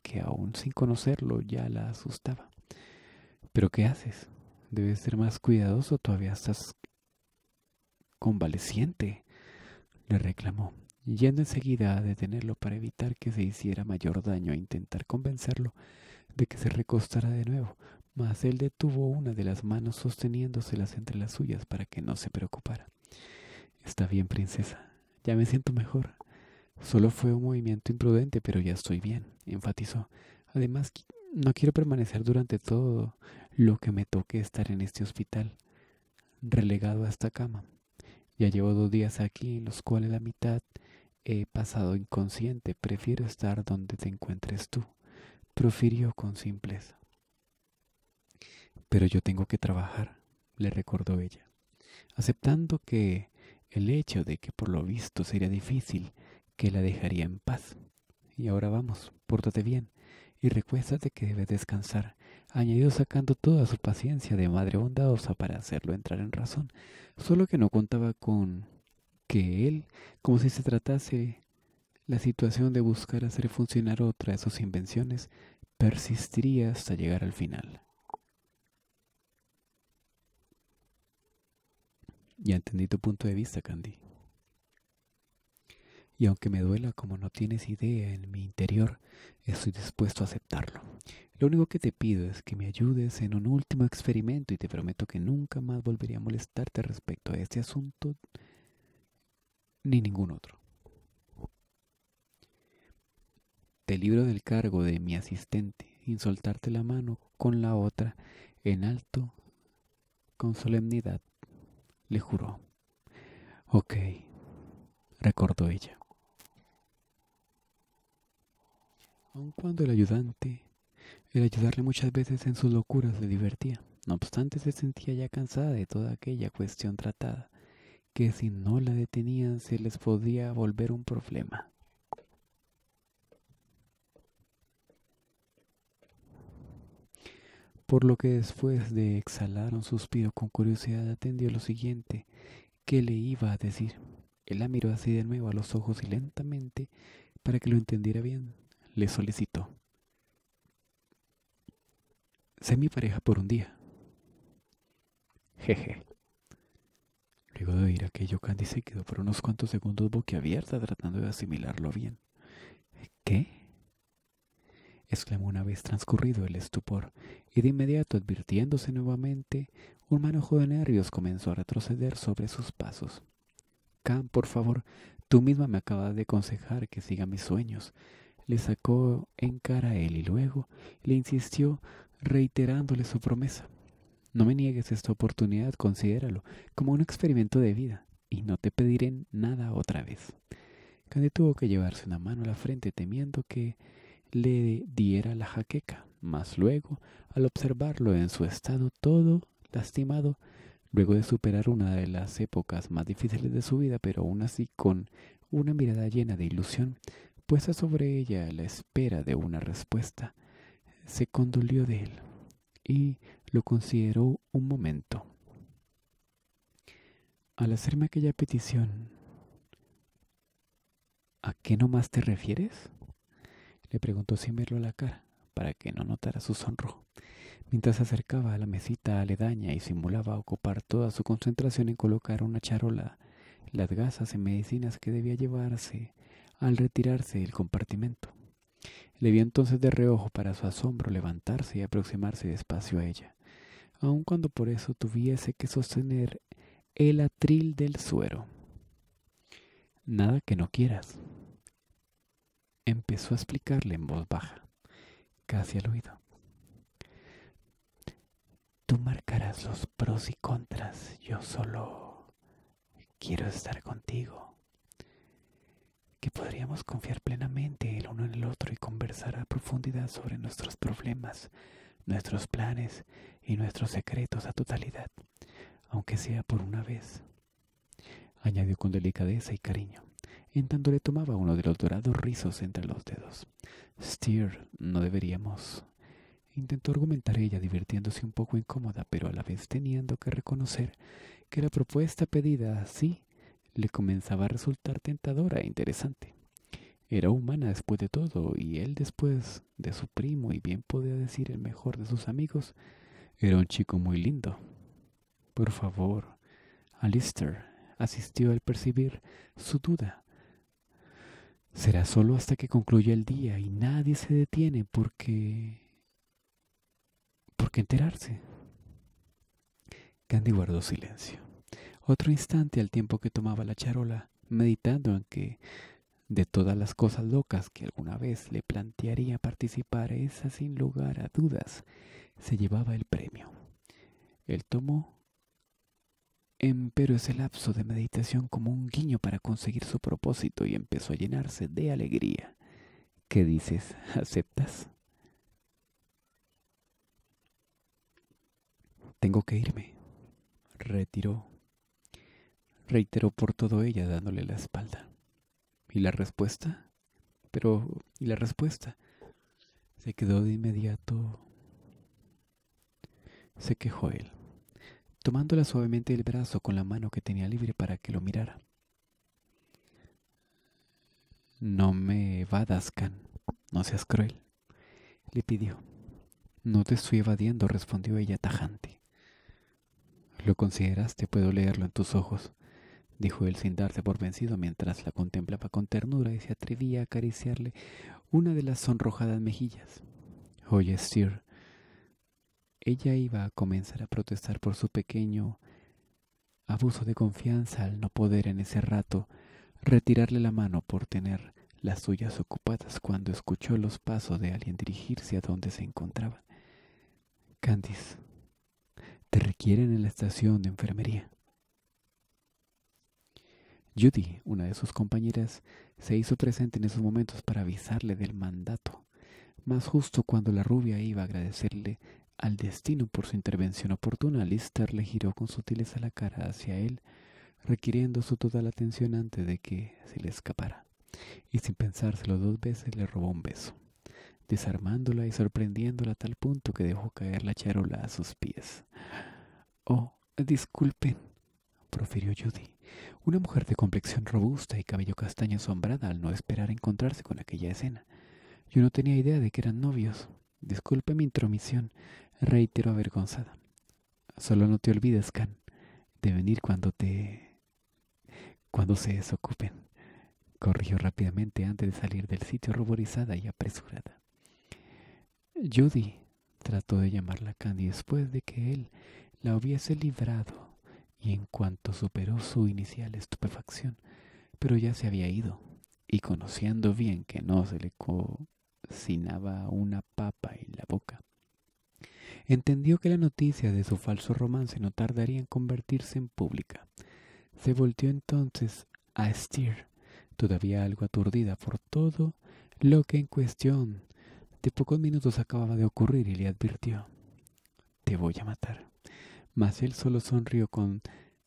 que aún sin conocerlo ya la asustaba. Pero ¿qué haces? Debes ser más cuidadoso, todavía estás convaleciente, le reclamó yendo enseguida a detenerlo para evitar que se hiciera mayor daño e intentar convencerlo de que se recostara de nuevo, mas él detuvo una de las manos sosteniéndoselas entre las suyas para que no se preocupara. Está bien, princesa, ya me siento mejor. Solo fue un movimiento imprudente, pero ya estoy bien, enfatizó. Además, no quiero permanecer durante todo lo que me toque estar en este hospital, relegado a esta cama. Ya llevo dos días aquí, en los cuales la mitad He pasado inconsciente, prefiero estar donde te encuentres tú, profirió con simpleza. Pero yo tengo que trabajar, le recordó ella, aceptando que el hecho de que por lo visto sería difícil, que la dejaría en paz. Y ahora vamos, pórtate bien y recuéstate que debes descansar, añadió sacando toda su paciencia de madre bondadosa para hacerlo entrar en razón, solo que no contaba con que él, como si se tratase la situación de buscar hacer funcionar otra de sus invenciones, persistiría hasta llegar al final. Ya entendí tu punto de vista, Candy. Y aunque me duela como no tienes idea en mi interior, estoy dispuesto a aceptarlo. Lo único que te pido es que me ayudes en un último experimento y te prometo que nunca más volvería a molestarte respecto a este asunto ni ningún otro. Te libro del cargo de mi asistente, sin soltarte la mano con la otra, en alto, con solemnidad, le juró. Ok, recordó ella. Aun cuando el ayudante, el ayudarle muchas veces en sus locuras le divertía, no obstante se sentía ya cansada de toda aquella cuestión tratada que si no la detenían se les podía volver un problema. Por lo que después de exhalar un suspiro con curiosidad atendió lo siguiente, ¿qué le iba a decir? Él la miró así de nuevo a los ojos y lentamente, para que lo entendiera bien, le solicitó. Sé mi pareja por un día. Jeje. Llegó de oír aquello, Candy se quedó por unos cuantos segundos boquiabierta tratando de asimilarlo bien. ¿Qué? exclamó una vez transcurrido el estupor, y de inmediato advirtiéndose nuevamente, un manojo de nervios comenzó a retroceder sobre sus pasos. Can, por favor, tú misma me acabas de aconsejar que siga mis sueños. Le sacó en cara a él y luego le insistió reiterándole su promesa. No me niegues esta oportunidad, considéralo como un experimento de vida y no te pediré nada otra vez. Candy tuvo que llevarse una mano a la frente temiendo que le diera la jaqueca, mas luego, al observarlo en su estado todo lastimado, luego de superar una de las épocas más difíciles de su vida, pero aún así con una mirada llena de ilusión, puesta sobre ella a la espera de una respuesta, se condolió de él y lo consideró un momento. Al hacerme aquella petición, ¿a qué nomás te refieres? Le preguntó sin verlo a la cara, para que no notara su sonrojo, mientras se acercaba a la mesita aledaña y simulaba ocupar toda su concentración en colocar una charola, las gasas y medicinas que debía llevarse al retirarse del compartimento. Le vio entonces de reojo para su asombro levantarse y aproximarse despacio a ella, aun cuando por eso tuviese que sostener el atril del suero. Nada que no quieras. Empezó a explicarle en voz baja, casi al oído. Tú marcarás los pros y contras, yo solo quiero estar contigo que podríamos confiar plenamente el uno en el otro y conversar a profundidad sobre nuestros problemas, nuestros planes y nuestros secretos a totalidad, aunque sea por una vez. Añadió con delicadeza y cariño, en tanto le tomaba uno de los dorados rizos entre los dedos. Steer, no deberíamos. Intentó argumentar ella, divirtiéndose un poco incómoda, pero a la vez teniendo que reconocer que la propuesta pedida así le comenzaba a resultar tentadora e interesante. Era humana después de todo, y él después de su primo, y bien podía decir el mejor de sus amigos, era un chico muy lindo. Por favor, Alistair asistió al percibir su duda. Será solo hasta que concluya el día y nadie se detiene porque... porque enterarse. Candy guardó silencio. Otro instante al tiempo que tomaba la charola, meditando en que de todas las cosas locas que alguna vez le plantearía participar, esa sin lugar a dudas se llevaba el premio. Él tomó, empero, ese lapso de meditación como un guiño para conseguir su propósito y empezó a llenarse de alegría. ¿Qué dices? ¿Aceptas? Tengo que irme, retiró reiteró por todo ella dándole la espalda. ¿Y la respuesta? Pero, ¿y la respuesta? Se quedó de inmediato. Se quejó él, tomándola suavemente el brazo con la mano que tenía libre para que lo mirara. No me evadas, Can. No seas cruel, le pidió. No te estoy evadiendo, respondió ella tajante. Lo consideraste, puedo leerlo en tus ojos dijo él sin darse por vencido mientras la contemplaba con ternura y se atrevía a acariciarle una de las sonrojadas mejillas. Oye, Sir. Ella iba a comenzar a protestar por su pequeño abuso de confianza al no poder en ese rato retirarle la mano por tener las suyas ocupadas cuando escuchó los pasos de alguien dirigirse a donde se encontraba. Candice, te requieren en la estación de enfermería. Judy, una de sus compañeras, se hizo presente en esos momentos para avisarle del mandato, más justo cuando la rubia iba a agradecerle al destino por su intervención oportuna, Lister le giró con sutileza la cara hacia él, requiriendo su total atención antes de que se le escapara, y sin pensárselo dos veces le robó un beso, desarmándola y sorprendiéndola a tal punto que dejó caer la charola a sus pies. Oh, disculpen, profirió Judy, una mujer de complexión robusta y cabello castaño asombrada al no esperar encontrarse con aquella escena. Yo no tenía idea de que eran novios. Disculpe mi intromisión, reiteró avergonzada. Solo no te olvides, Can, de venir cuando te... cuando se desocupen. Corrigió rápidamente antes de salir del sitio ruborizada y apresurada. Judy trató de llamarla Candy después de que él la hubiese librado y en cuanto superó su inicial estupefacción, pero ya se había ido, y conociendo bien que no se le cocinaba una papa en la boca, entendió que la noticia de su falso romance no tardaría en convertirse en pública. Se volteó entonces a Steer, todavía algo aturdida por todo lo que en cuestión de pocos minutos acababa de ocurrir, y le advirtió, Te voy a matar mas él solo sonrió con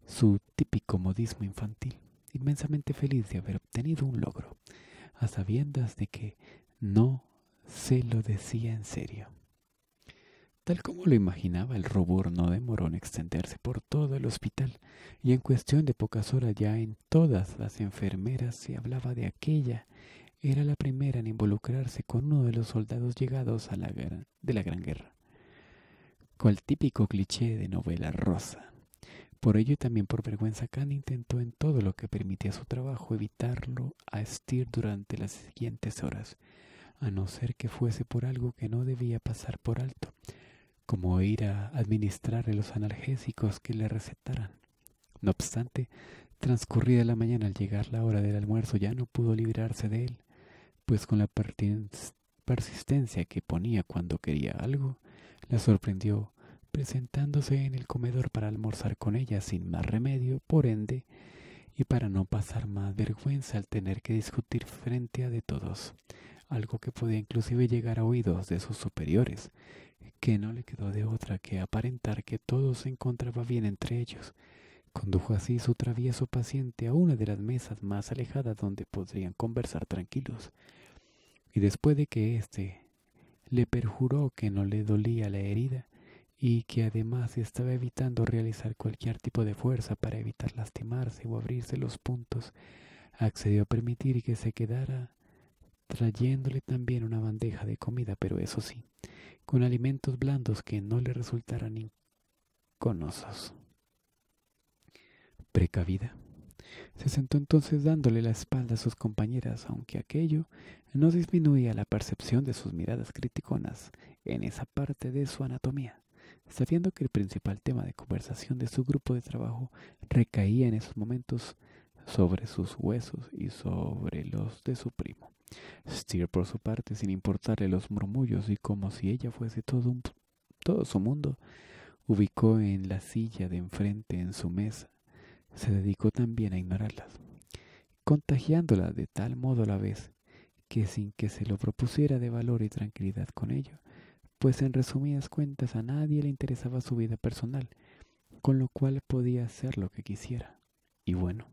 su típico modismo infantil, inmensamente feliz de haber obtenido un logro, a sabiendas de que no se lo decía en serio. Tal como lo imaginaba, el rubor no demoró en extenderse por todo el hospital, y en cuestión de pocas horas ya en todas las enfermeras se hablaba de aquella. Era la primera en involucrarse con uno de los soldados llegados a la guerra, de la Gran Guerra al típico cliché de novela rosa. Por ello y también por vergüenza, Kant intentó en todo lo que permitía su trabajo evitarlo a estir durante las siguientes horas, a no ser que fuese por algo que no debía pasar por alto, como ir a administrarle los analgésicos que le recetaran. No obstante, transcurrida la mañana al llegar la hora del almuerzo ya no pudo librarse de él, pues con la persistencia que ponía cuando quería algo, la sorprendió presentándose en el comedor para almorzar con ella sin más remedio, por ende, y para no pasar más vergüenza al tener que discutir frente a de todos, algo que podía inclusive llegar a oídos de sus superiores, que no le quedó de otra que aparentar que todo se encontraba bien entre ellos. Condujo así su travieso paciente a una de las mesas más alejadas donde podrían conversar tranquilos. Y después de que éste le perjuró que no le dolía la herida y que además estaba evitando realizar cualquier tipo de fuerza para evitar lastimarse o abrirse los puntos, accedió a permitir que se quedara trayéndole también una bandeja de comida, pero eso sí, con alimentos blandos que no le resultaran inconosos. Precavida. Se sentó entonces dándole la espalda a sus compañeras, aunque aquello no disminuía la percepción de sus miradas criticonas en esa parte de su anatomía, sabiendo que el principal tema de conversación de su grupo de trabajo recaía en esos momentos sobre sus huesos y sobre los de su primo. Steer, por su parte, sin importarle los murmullos y como si ella fuese todo, un, todo su mundo, ubicó en la silla de enfrente en su mesa se dedicó también a ignorarlas, contagiándolas de tal modo a la vez que sin que se lo propusiera de valor y tranquilidad con ello, pues en resumidas cuentas a nadie le interesaba su vida personal, con lo cual podía hacer lo que quisiera. Y bueno,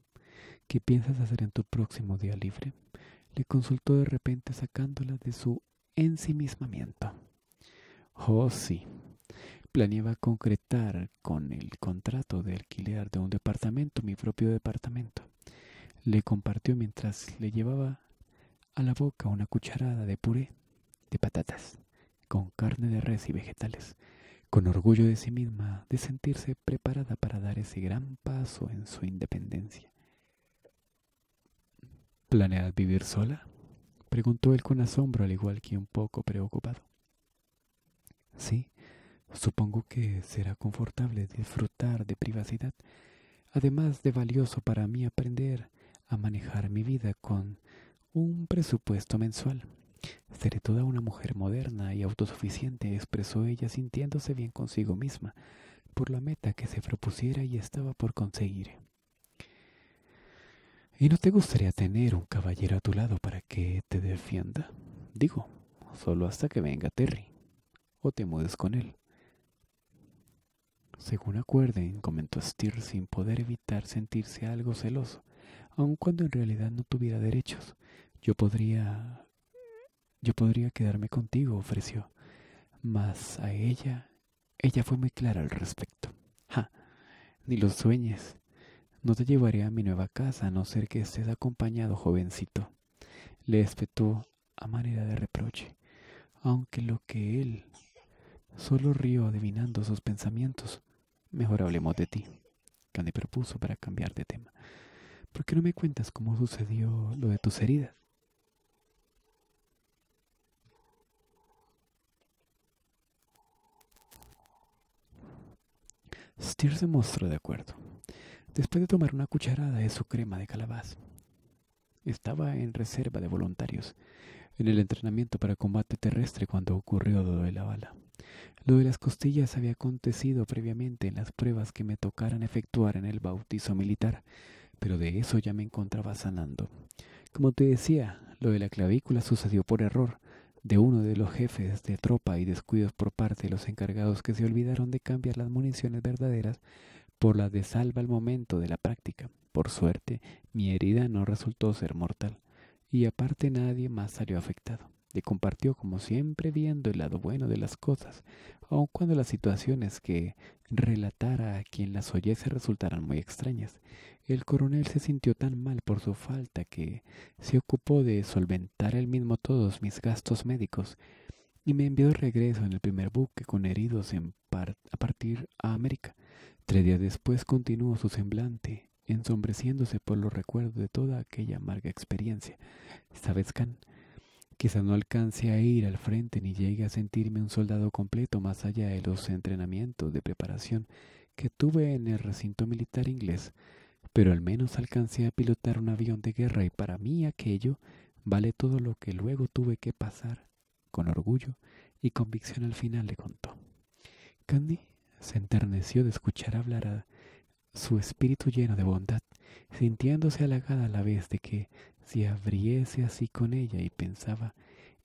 ¿qué piensas hacer en tu próximo día libre? Le consultó de repente sacándola de su ensimismamiento. Oh sí, planeaba concretar con el contrato de alquiler de un departamento, mi propio departamento. Le compartió mientras le llevaba a la boca una cucharada de puré de patatas, con carne de res y vegetales, con orgullo de sí misma, de sentirse preparada para dar ese gran paso en su independencia. ¿Planeas vivir sola? preguntó él con asombro, al igual que un poco preocupado. Sí, Supongo que será confortable disfrutar de privacidad, además de valioso para mí aprender a manejar mi vida con un presupuesto mensual. Seré toda una mujer moderna y autosuficiente, expresó ella sintiéndose bien consigo misma por la meta que se propusiera y estaba por conseguir. ¿Y no te gustaría tener un caballero a tu lado para que te defienda? Digo, solo hasta que venga Terry o te mudes con él. Según acuerden, comentó Steer sin poder evitar sentirse algo celoso, aun cuando en realidad no tuviera derechos. Yo podría... Yo podría quedarme contigo, ofreció. Mas a ella... Ella fue muy clara al respecto. Ja, ni los sueñes. No te llevaré a mi nueva casa a no ser que estés acompañado, jovencito. Le espetó a manera de reproche, aunque lo que él solo rió adivinando sus pensamientos. Mejor hablemos de ti, Candy propuso para cambiar de tema. ¿Por qué no me cuentas cómo sucedió lo de tus heridas? Stier se mostró de acuerdo. Después de tomar una cucharada de su crema de calabaza, estaba en reserva de voluntarios en el entrenamiento para combate terrestre cuando ocurrió lo de la bala. Lo de las costillas había acontecido previamente en las pruebas que me tocaran efectuar en el bautizo militar, pero de eso ya me encontraba sanando. Como te decía, lo de la clavícula sucedió por error de uno de los jefes de tropa y descuidos por parte de los encargados que se olvidaron de cambiar las municiones verdaderas por las de salva al momento de la práctica. Por suerte, mi herida no resultó ser mortal, y aparte nadie más salió afectado. Le compartió como siempre viendo el lado bueno de las cosas, aun cuando las situaciones que relatara a quien las oyese resultaran muy extrañas. El coronel se sintió tan mal por su falta que se ocupó de solventar él mismo todos mis gastos médicos y me envió de regreso en el primer buque con heridos en a partir a América. Tres días después continuó su semblante, ensombreciéndose por los recuerdos de toda aquella amarga experiencia. ¿Sabes, Can? Quizá no alcance a ir al frente ni llegue a sentirme un soldado completo más allá de los entrenamientos de preparación que tuve en el recinto militar inglés, pero al menos alcancé a pilotar un avión de guerra y para mí aquello vale todo lo que luego tuve que pasar, con orgullo y convicción al final le contó. Candy se enterneció de escuchar hablar a su espíritu lleno de bondad, sintiéndose halagada a la vez de que si abriese así con ella y pensaba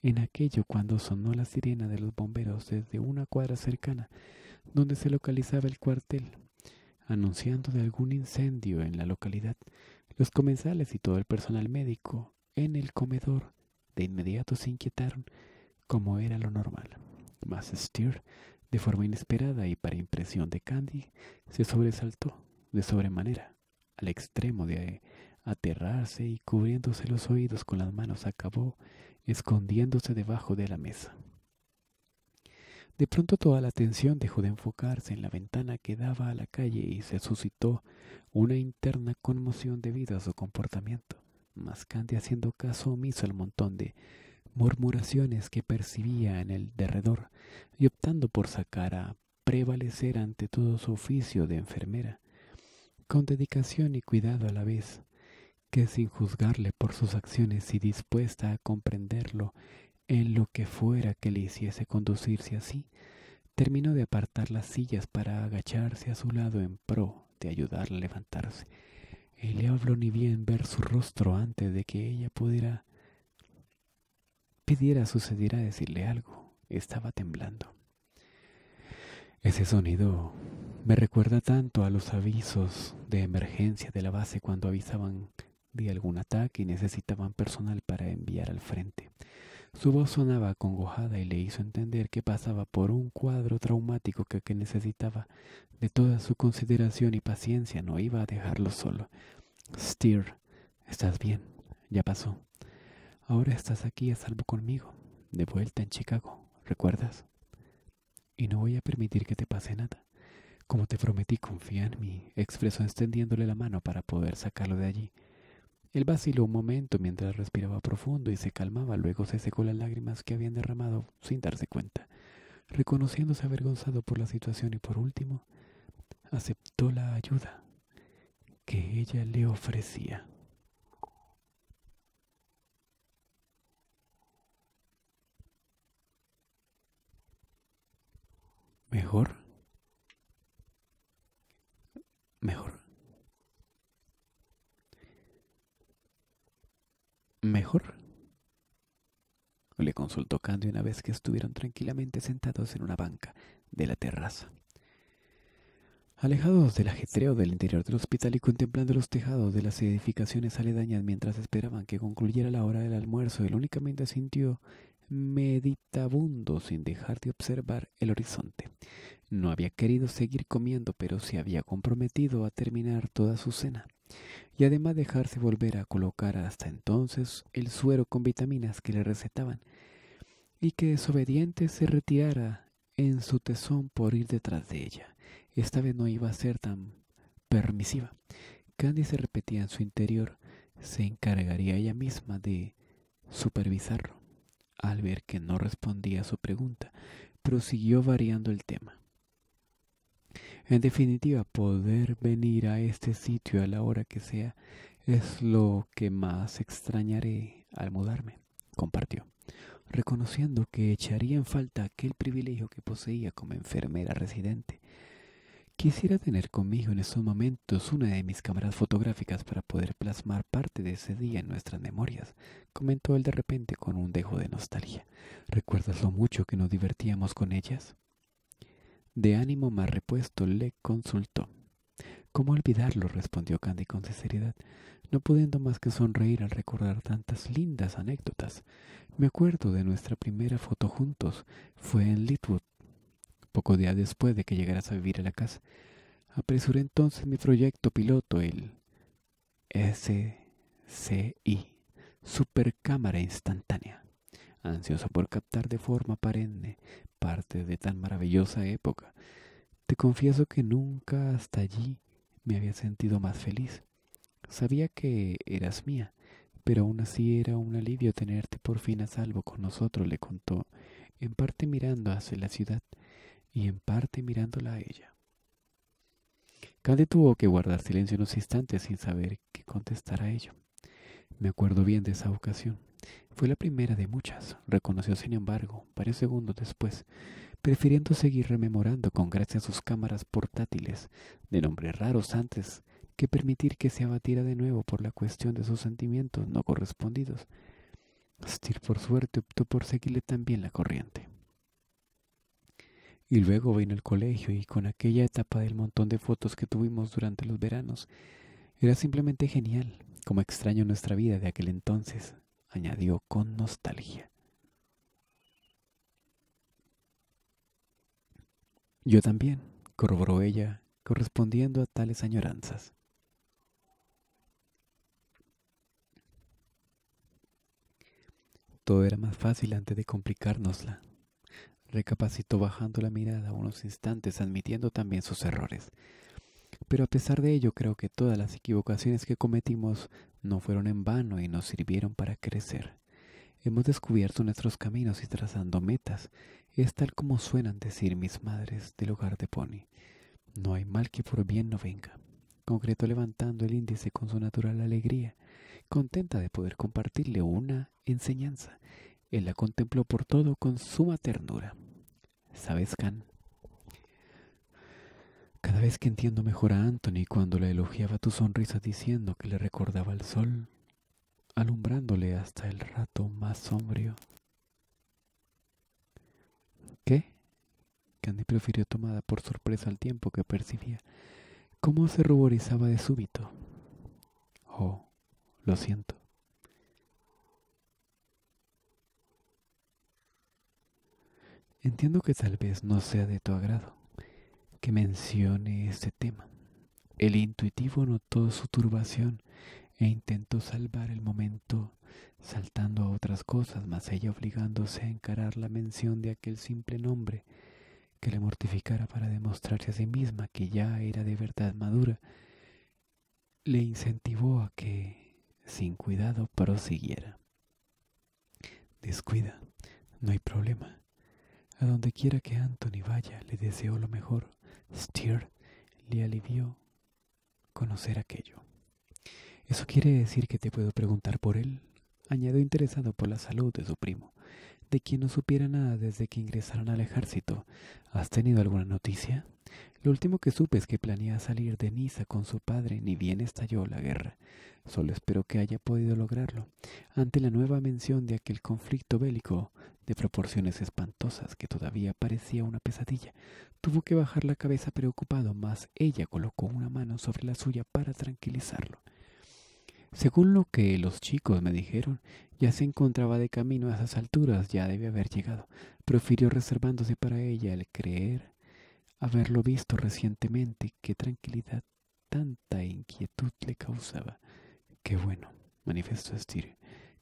en aquello cuando sonó la sirena de los bomberos desde una cuadra cercana donde se localizaba el cuartel, anunciando de algún incendio en la localidad. Los comensales y todo el personal médico en el comedor de inmediato se inquietaron como era lo normal. Mas Steer, de forma inesperada y para impresión de Candy, se sobresaltó de sobremanera al extremo de aterrarse y cubriéndose los oídos con las manos acabó escondiéndose debajo de la mesa. De pronto toda la atención dejó de enfocarse en la ventana que daba a la calle y se suscitó una interna conmoción debido a su comportamiento, Mascante haciendo caso omiso al montón de murmuraciones que percibía en el derredor y optando por sacar a prevalecer ante todo su oficio de enfermera, con dedicación y cuidado a la vez, que sin juzgarle por sus acciones y dispuesta a comprenderlo en lo que fuera que le hiciese conducirse así, terminó de apartar las sillas para agacharse a su lado en pro de ayudarle a levantarse. Y le habló ni bien ver su rostro antes de que ella pudiera pidiera a decirle algo. Estaba temblando. Ese sonido me recuerda tanto a los avisos de emergencia de la base cuando avisaban de algún ataque y necesitaban personal para enviar al frente. Su voz sonaba acongojada y le hizo entender que pasaba por un cuadro traumático que, que necesitaba de toda su consideración y paciencia. No iba a dejarlo solo. Steer, estás bien, ya pasó. Ahora estás aquí a salvo conmigo, de vuelta en Chicago, ¿recuerdas? Y no voy a permitir que te pase nada. Como te prometí, confía en mí, expresó extendiéndole la mano para poder sacarlo de allí. Él vaciló un momento mientras respiraba profundo y se calmaba, luego se secó las lágrimas que habían derramado sin darse cuenta. Reconociéndose avergonzado por la situación y por último, aceptó la ayuda que ella le ofrecía. Mejor mejor? Le consultó Candy una vez que estuvieron tranquilamente sentados en una banca de la terraza. Alejados del ajetreo del interior del hospital y contemplando los tejados de las edificaciones aledañas mientras esperaban que concluyera la hora del almuerzo, él únicamente sintió meditabundo sin dejar de observar el horizonte. No había querido seguir comiendo, pero se había comprometido a terminar toda su cena y además dejarse volver a colocar hasta entonces el suero con vitaminas que le recetaban, y que desobediente se retirara en su tesón por ir detrás de ella. Esta vez no iba a ser tan permisiva. Candy se repetía en su interior, se encargaría ella misma de supervisarlo. Al ver que no respondía a su pregunta, prosiguió variando el tema. En definitiva, poder venir a este sitio a la hora que sea es lo que más extrañaré al mudarme, compartió, reconociendo que echaría en falta aquel privilegio que poseía como enfermera residente. Quisiera tener conmigo en estos momentos una de mis cámaras fotográficas para poder plasmar parte de ese día en nuestras memorias, comentó él de repente con un dejo de nostalgia. ¿Recuerdas lo mucho que nos divertíamos con ellas? de ánimo más repuesto, le consultó. ¿Cómo olvidarlo? respondió Candy con sinceridad, no pudiendo más que sonreír al recordar tantas lindas anécdotas. Me acuerdo de nuestra primera foto juntos. Fue en Litwood, poco día después de que llegaras a vivir a la casa. Apresuré entonces mi proyecto piloto, el SCI, Supercámara Instantánea, ansioso por captar de forma perenne, parte de tan maravillosa época. Te confieso que nunca hasta allí me había sentido más feliz. Sabía que eras mía, pero aún así era un alivio tenerte por fin a salvo con nosotros, le contó, en parte mirando hacia la ciudad y en parte mirándola a ella. Cande tuvo que guardar silencio unos instantes sin saber qué contestar a ello. Me acuerdo bien de esa ocasión. Fue la primera de muchas, reconoció sin embargo, varios segundos después, prefiriendo seguir rememorando con gracia sus cámaras portátiles, de nombres raros antes que permitir que se abatiera de nuevo por la cuestión de sus sentimientos no correspondidos. Steele, por suerte, optó por seguirle también la corriente. Y luego vino el colegio y con aquella etapa del montón de fotos que tuvimos durante los veranos, era simplemente genial, como extraño nuestra vida de aquel entonces, añadió con nostalgia. Yo también, corroboró ella, correspondiendo a tales añoranzas. Todo era más fácil antes de complicárnosla. Recapacitó bajando la mirada unos instantes, admitiendo también sus errores. Pero a pesar de ello creo que todas las equivocaciones que cometimos no fueron en vano y nos sirvieron para crecer. Hemos descubierto nuestros caminos y trazando metas. Es tal como suenan decir mis madres del hogar de Pony. No hay mal que por bien no venga. Concretó levantando el índice con su natural alegría, contenta de poder compartirle una enseñanza. Él la contempló por todo con suma ternura. ¿Sabes, Can? Cada vez que entiendo mejor a Anthony cuando le elogiaba tu sonrisa diciendo que le recordaba el sol, alumbrándole hasta el rato más sombrío. ¿Qué? Candy prefirió tomada por sorpresa al tiempo que percibía cómo se ruborizaba de súbito. Oh, lo siento. Entiendo que tal vez no sea de tu agrado que mencione este tema. El intuitivo notó su turbación e intentó salvar el momento saltando a otras cosas, mas ella obligándose a encarar la mención de aquel simple nombre que le mortificara para demostrarse a sí misma que ya era de verdad madura, le incentivó a que, sin cuidado, prosiguiera. Descuida, no hay problema. A donde quiera que Anthony vaya, le deseo lo mejor. Steer le alivió conocer aquello. Eso quiere decir que te puedo preguntar por él, añadió interesado por la salud de su primo de quien no supiera nada desde que ingresaron al ejército. ¿Has tenido alguna noticia? Lo último que supe es que planea salir de Niza con su padre, ni bien estalló la guerra. Solo espero que haya podido lograrlo. Ante la nueva mención de aquel conflicto bélico de proporciones espantosas que todavía parecía una pesadilla, tuvo que bajar la cabeza preocupado, mas ella colocó una mano sobre la suya para tranquilizarlo. Según lo que los chicos me dijeron, ya se encontraba de camino a esas alturas, ya debe haber llegado. Profirió reservándose para ella el creer haberlo visto recientemente. Qué tranquilidad, tanta inquietud le causaba. Qué bueno, manifestó Stire,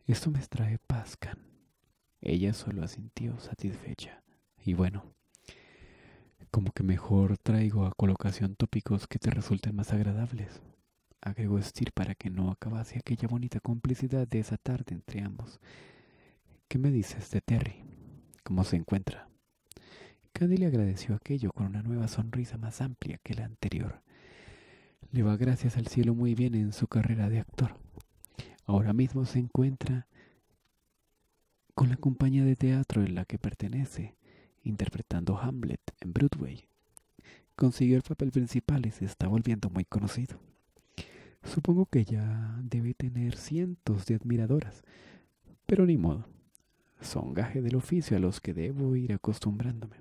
Esto me extrae paz, Ella solo asintió satisfecha. Y bueno, como que mejor traigo a colocación tópicos que te resulten más agradables agregó Stir para que no acabase aquella bonita complicidad de esa tarde entre ambos. ¿Qué me dices de Terry? ¿Cómo se encuentra? Candy le agradeció aquello con una nueva sonrisa más amplia que la anterior. Le va gracias al cielo muy bien en su carrera de actor. Ahora mismo se encuentra con la compañía de teatro en la que pertenece, interpretando Hamlet en Broadway. Consiguió el papel principal y se está volviendo muy conocido. Supongo que ya debe tener cientos de admiradoras, pero ni modo. Son gaje del oficio a los que debo ir acostumbrándome.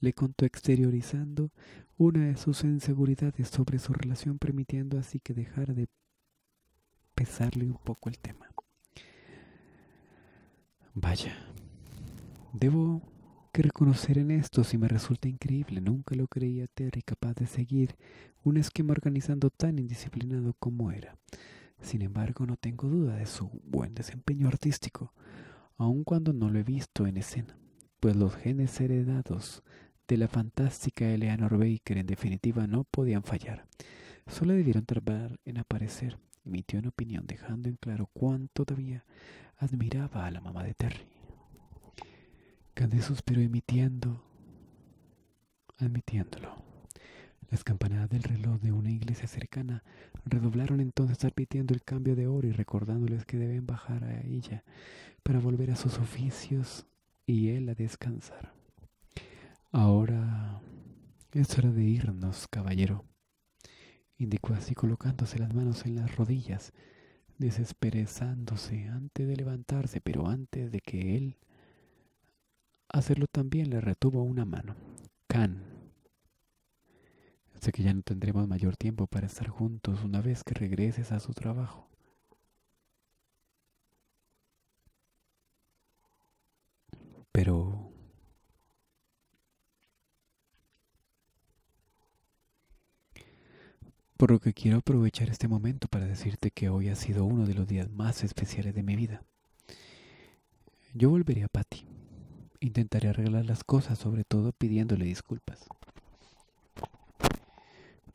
Le contó exteriorizando una de sus inseguridades sobre su relación, permitiendo así que dejar de pesarle un poco el tema. Vaya, debo que reconocer en esto si me resulta increíble. Nunca lo creía Terry capaz de seguir un esquema organizando tan indisciplinado como era. Sin embargo, no tengo duda de su buen desempeño artístico, aun cuando no lo he visto en escena, pues los genes heredados de la fantástica Eleanor Baker en definitiva no podían fallar. Solo debieron tardar en aparecer. Emitió una opinión dejando en claro cuánto todavía admiraba a la mamá de Terry. Cada pero emitiendo, admitiéndolo. Las campanadas del reloj de una iglesia cercana redoblaron entonces repitiendo el cambio de hora y recordándoles que deben bajar a ella para volver a sus oficios y él a descansar. Ahora es hora de irnos, caballero, indicó así colocándose las manos en las rodillas, desesperezándose antes de levantarse, pero antes de que él hacerlo también le retuvo una mano. Can. Sé que ya no tendremos mayor tiempo para estar juntos una vez que regreses a su trabajo. Pero... Por lo que quiero aprovechar este momento para decirte que hoy ha sido uno de los días más especiales de mi vida. Yo volveré a Pati intentaré arreglar las cosas, sobre todo pidiéndole disculpas.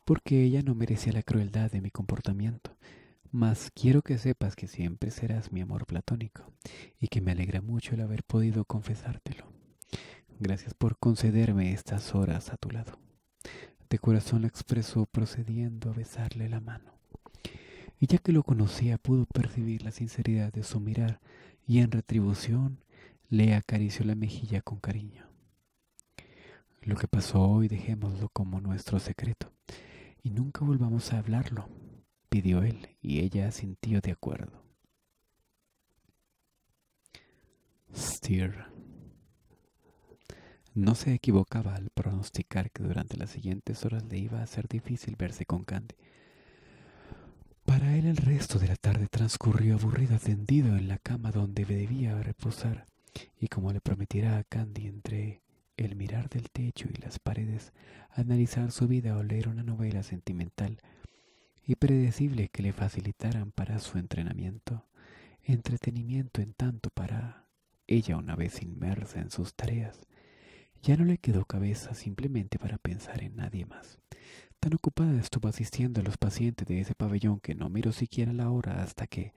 Porque ella no merecía la crueldad de mi comportamiento, mas quiero que sepas que siempre serás mi amor platónico y que me alegra mucho el haber podido confesártelo. Gracias por concederme estas horas a tu lado. De corazón la expresó procediendo a besarle la mano. Y ya que lo conocía pudo percibir la sinceridad de su mirar y en retribución le acarició la mejilla con cariño. Lo que pasó hoy dejémoslo como nuestro secreto y nunca volvamos a hablarlo, pidió él y ella sintió de acuerdo. Steer. No se equivocaba al pronosticar que durante las siguientes horas le iba a ser difícil verse con Candy. Para él el resto de la tarde transcurrió aburrido tendido en la cama donde debía reposar y como le prometiera a Candy entre el mirar del techo y las paredes, analizar su vida o leer una novela sentimental y predecible que le facilitaran para su entrenamiento, entretenimiento en tanto para ella una vez inmersa en sus tareas. Ya no le quedó cabeza simplemente para pensar en nadie más. Tan ocupada estuvo asistiendo a los pacientes de ese pabellón que no miró siquiera la hora hasta que,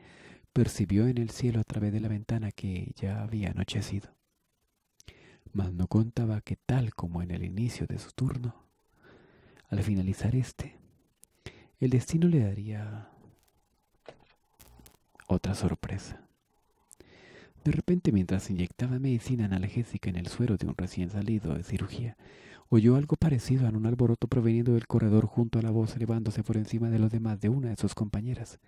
percibió en el cielo a través de la ventana que ya había anochecido. Mas no contaba que tal como en el inicio de su turno, al finalizar este, el destino le daría otra sorpresa. De repente, mientras inyectaba medicina analgésica en el suero de un recién salido de cirugía, oyó algo parecido a un alboroto proveniendo del corredor junto a la voz elevándose por encima de los demás de una de sus compañeras,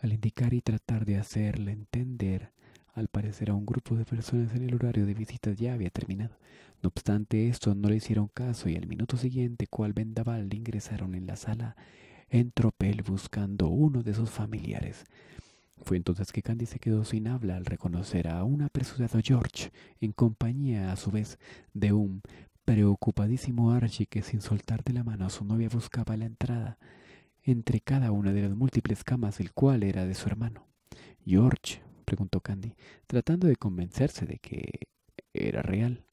al indicar y tratar de hacerle entender al parecer a un grupo de personas en el horario de visitas ya había terminado. No obstante, esto, no le hicieron caso y al minuto siguiente, cual vendaval, ingresaron en la sala en tropel buscando uno de sus familiares. Fue entonces que Candy se quedó sin habla al reconocer a un apresurado George, en compañía a su vez de un preocupadísimo Archie que sin soltar de la mano a su novia buscaba la entrada entre cada una de las múltiples camas el cual era de su hermano. George, preguntó Candy, tratando de convencerse de que era real,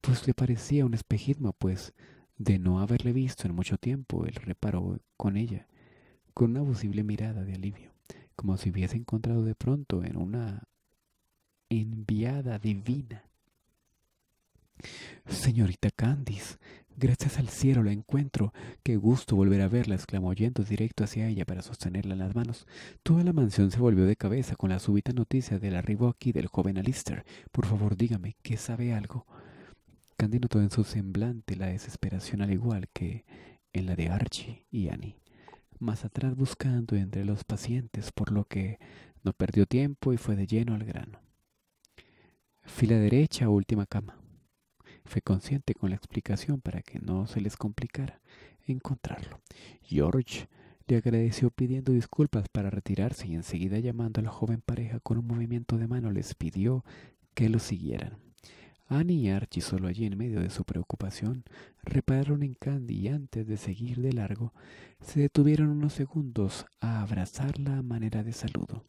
pues le parecía un espejismo, pues de no haberle visto en mucho tiempo, él reparó con ella, con una posible mirada de alivio, como si hubiese encontrado de pronto en una enviada divina Señorita Candice, gracias al cielo la encuentro. Qué gusto volver a verla, exclamó yendo directo hacia ella para sostenerla en las manos. Toda la mansión se volvió de cabeza con la súbita noticia del arribo aquí del joven Alistair. Por favor, dígame, ¿qué sabe algo? Candy notó en su semblante la desesperación al igual que en la de Archie y Annie. Más atrás buscando entre los pacientes, por lo que no perdió tiempo y fue de lleno al grano. Fila derecha, última cama. Fue consciente con la explicación para que no se les complicara encontrarlo. George le agradeció pidiendo disculpas para retirarse y enseguida llamando a la joven pareja con un movimiento de mano les pidió que lo siguieran. Annie y Archie solo allí en medio de su preocupación repararon en Candy y antes de seguir de largo se detuvieron unos segundos a abrazarla a manera de saludo.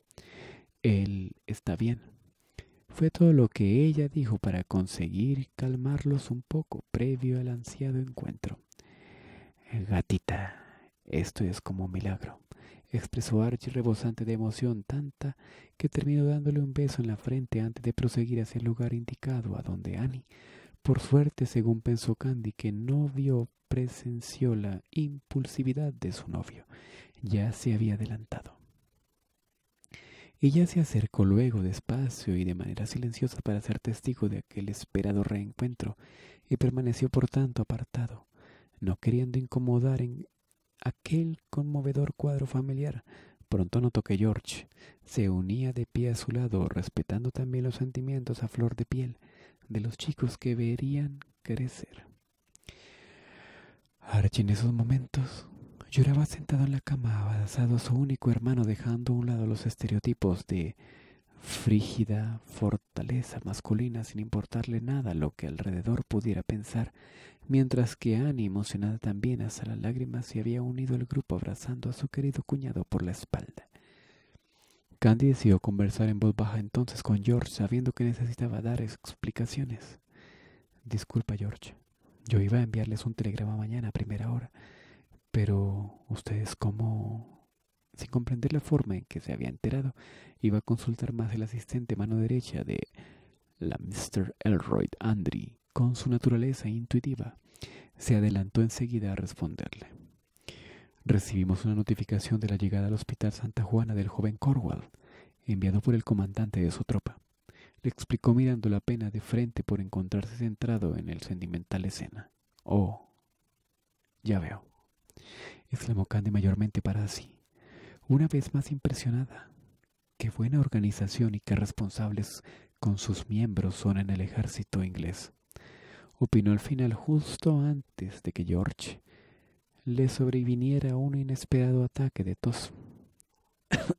Él está bien, fue todo lo que ella dijo para conseguir calmarlos un poco previo al ansiado encuentro. Gatita, esto es como un milagro, expresó Archie rebosante de emoción tanta que terminó dándole un beso en la frente antes de proseguir hacia el lugar indicado a donde Annie, por suerte según pensó Candy, que no vio presenció la impulsividad de su novio, ya se había adelantado. Ella se acercó luego despacio y de manera silenciosa para ser testigo de aquel esperado reencuentro, y permaneció por tanto apartado, no queriendo incomodar en aquel conmovedor cuadro familiar. Pronto notó que George se unía de pie a su lado, respetando también los sentimientos a flor de piel de los chicos que verían crecer. Archie en esos momentos Lloraba sentado en la cama, abrazado a su único hermano, dejando a un lado los estereotipos de frígida fortaleza masculina sin importarle nada lo que alrededor pudiera pensar, mientras que Annie, emocionada también hasta las lágrimas, se había unido al grupo abrazando a su querido cuñado por la espalda. Candy decidió conversar en voz baja entonces con George, sabiendo que necesitaba dar explicaciones. Disculpa, George. Yo iba a enviarles un telegrama mañana a primera hora. Pero ustedes como, sin comprender la forma en que se había enterado, iba a consultar más el asistente mano derecha de la Mr. Elroyd Andry con su naturaleza intuitiva, se adelantó enseguida a responderle. Recibimos una notificación de la llegada al Hospital Santa Juana del joven Cornwall, enviado por el comandante de su tropa. Le explicó mirando la pena de frente por encontrarse centrado en el sentimental escena. Oh, ya veo exclamó Candy mayormente para sí, una vez más impresionada. Qué buena organización y qué responsables con sus miembros son en el ejército inglés. Opinó al final justo antes de que George le sobreviniera un inesperado ataque de tos.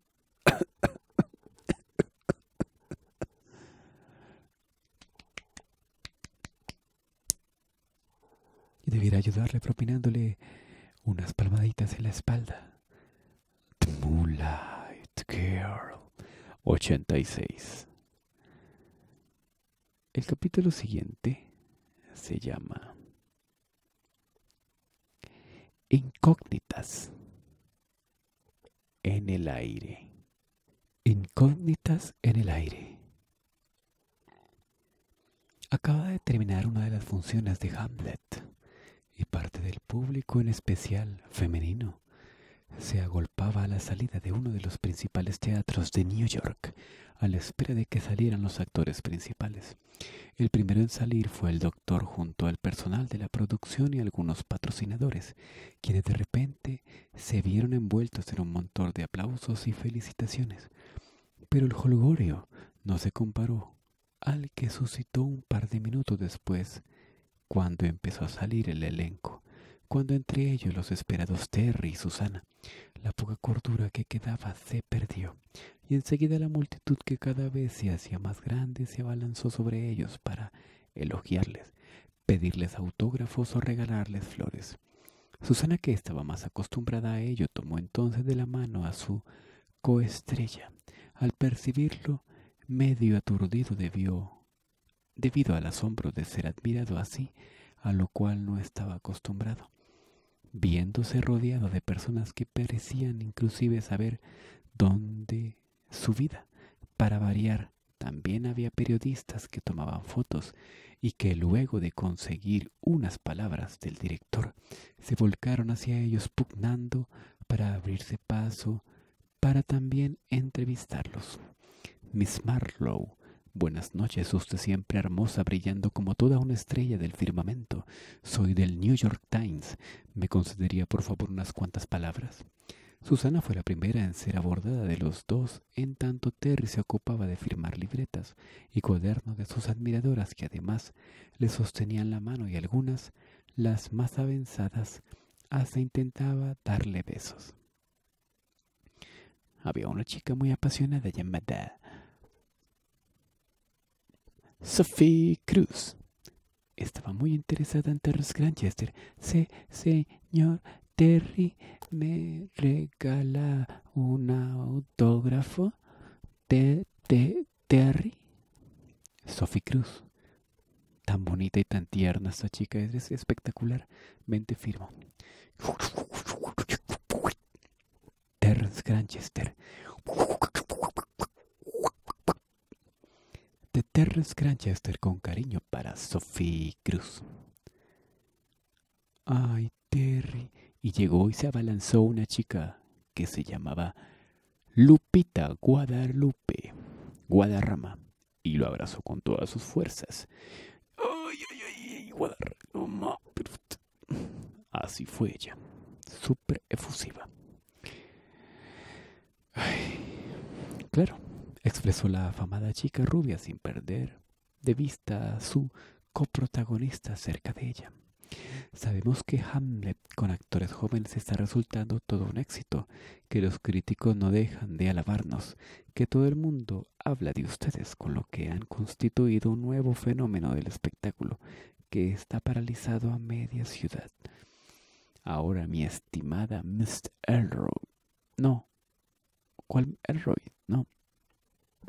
debiera ayudarle propinándole unas palmaditas en la espalda. The Moonlight Girl 86. El capítulo siguiente se llama Incógnitas en el aire. Incógnitas en el aire. Acaba de terminar una de las funciones de Hamlet y parte del público, en especial femenino, se agolpaba a la salida de uno de los principales teatros de New York, a la espera de que salieran los actores principales. El primero en salir fue el doctor junto al personal de la producción y algunos patrocinadores, quienes de repente se vieron envueltos en un montón de aplausos y felicitaciones. Pero el holgorio no se comparó al que suscitó un par de minutos después cuando empezó a salir el elenco, cuando entre ellos los esperados Terry y Susana, la poca cordura que quedaba se perdió, y enseguida la multitud que cada vez se hacía más grande se abalanzó sobre ellos para elogiarles, pedirles autógrafos o regalarles flores. Susana, que estaba más acostumbrada a ello, tomó entonces de la mano a su coestrella. Al percibirlo, medio aturdido debió debido al asombro de ser admirado así, a lo cual no estaba acostumbrado, viéndose rodeado de personas que parecían inclusive saber dónde su vida. Para variar, también había periodistas que tomaban fotos y que luego de conseguir unas palabras del director, se volcaron hacia ellos pugnando para abrirse paso, para también entrevistarlos. Miss Marlowe Buenas noches, usted siempre hermosa, brillando como toda una estrella del firmamento. Soy del New York Times. ¿Me concedería por favor unas cuantas palabras? Susana fue la primera en ser abordada de los dos, en tanto Terry se ocupaba de firmar libretas y cuadernos de sus admiradoras que además le sostenían la mano y algunas, las más avanzadas, hasta intentaba darle besos. Había una chica muy apasionada llamada Sophie Cruz. Estaba muy interesada en Terrence Granchester. Sí, señor Terry, ¿me regala un autógrafo? Te, te, Terry. Sophie Cruz. Tan bonita y tan tierna esta chica, es espectacularmente firmo. Terrence Granchester. Terry Terrence con cariño para Sophie Cruz. Ay, Terry. Y llegó y se abalanzó una chica que se llamaba Lupita Guadalupe Guadarrama y lo abrazó con todas sus fuerzas. Ay, ay, ay, Guadarrama. Así fue ella, súper efusiva. Ay, claro, expresó la afamada chica rubia sin perder de vista a su coprotagonista cerca de ella. Sabemos que Hamlet con actores jóvenes está resultando todo un éxito, que los críticos no dejan de alabarnos, que todo el mundo habla de ustedes, con lo que han constituido un nuevo fenómeno del espectáculo que está paralizado a media ciudad. Ahora mi estimada Miss Elroy. No. ¿Cuál Elroy? No.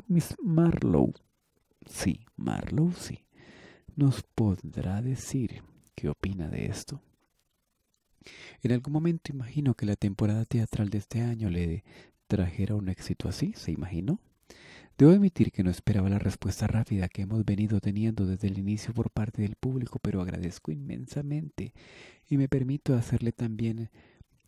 Miss Marlowe, sí, Marlowe, sí, nos podrá decir qué opina de esto. En algún momento imagino que la temporada teatral de este año le trajera un éxito así, ¿se imaginó? Debo admitir que no esperaba la respuesta rápida que hemos venido teniendo desde el inicio por parte del público, pero agradezco inmensamente y me permito hacerle también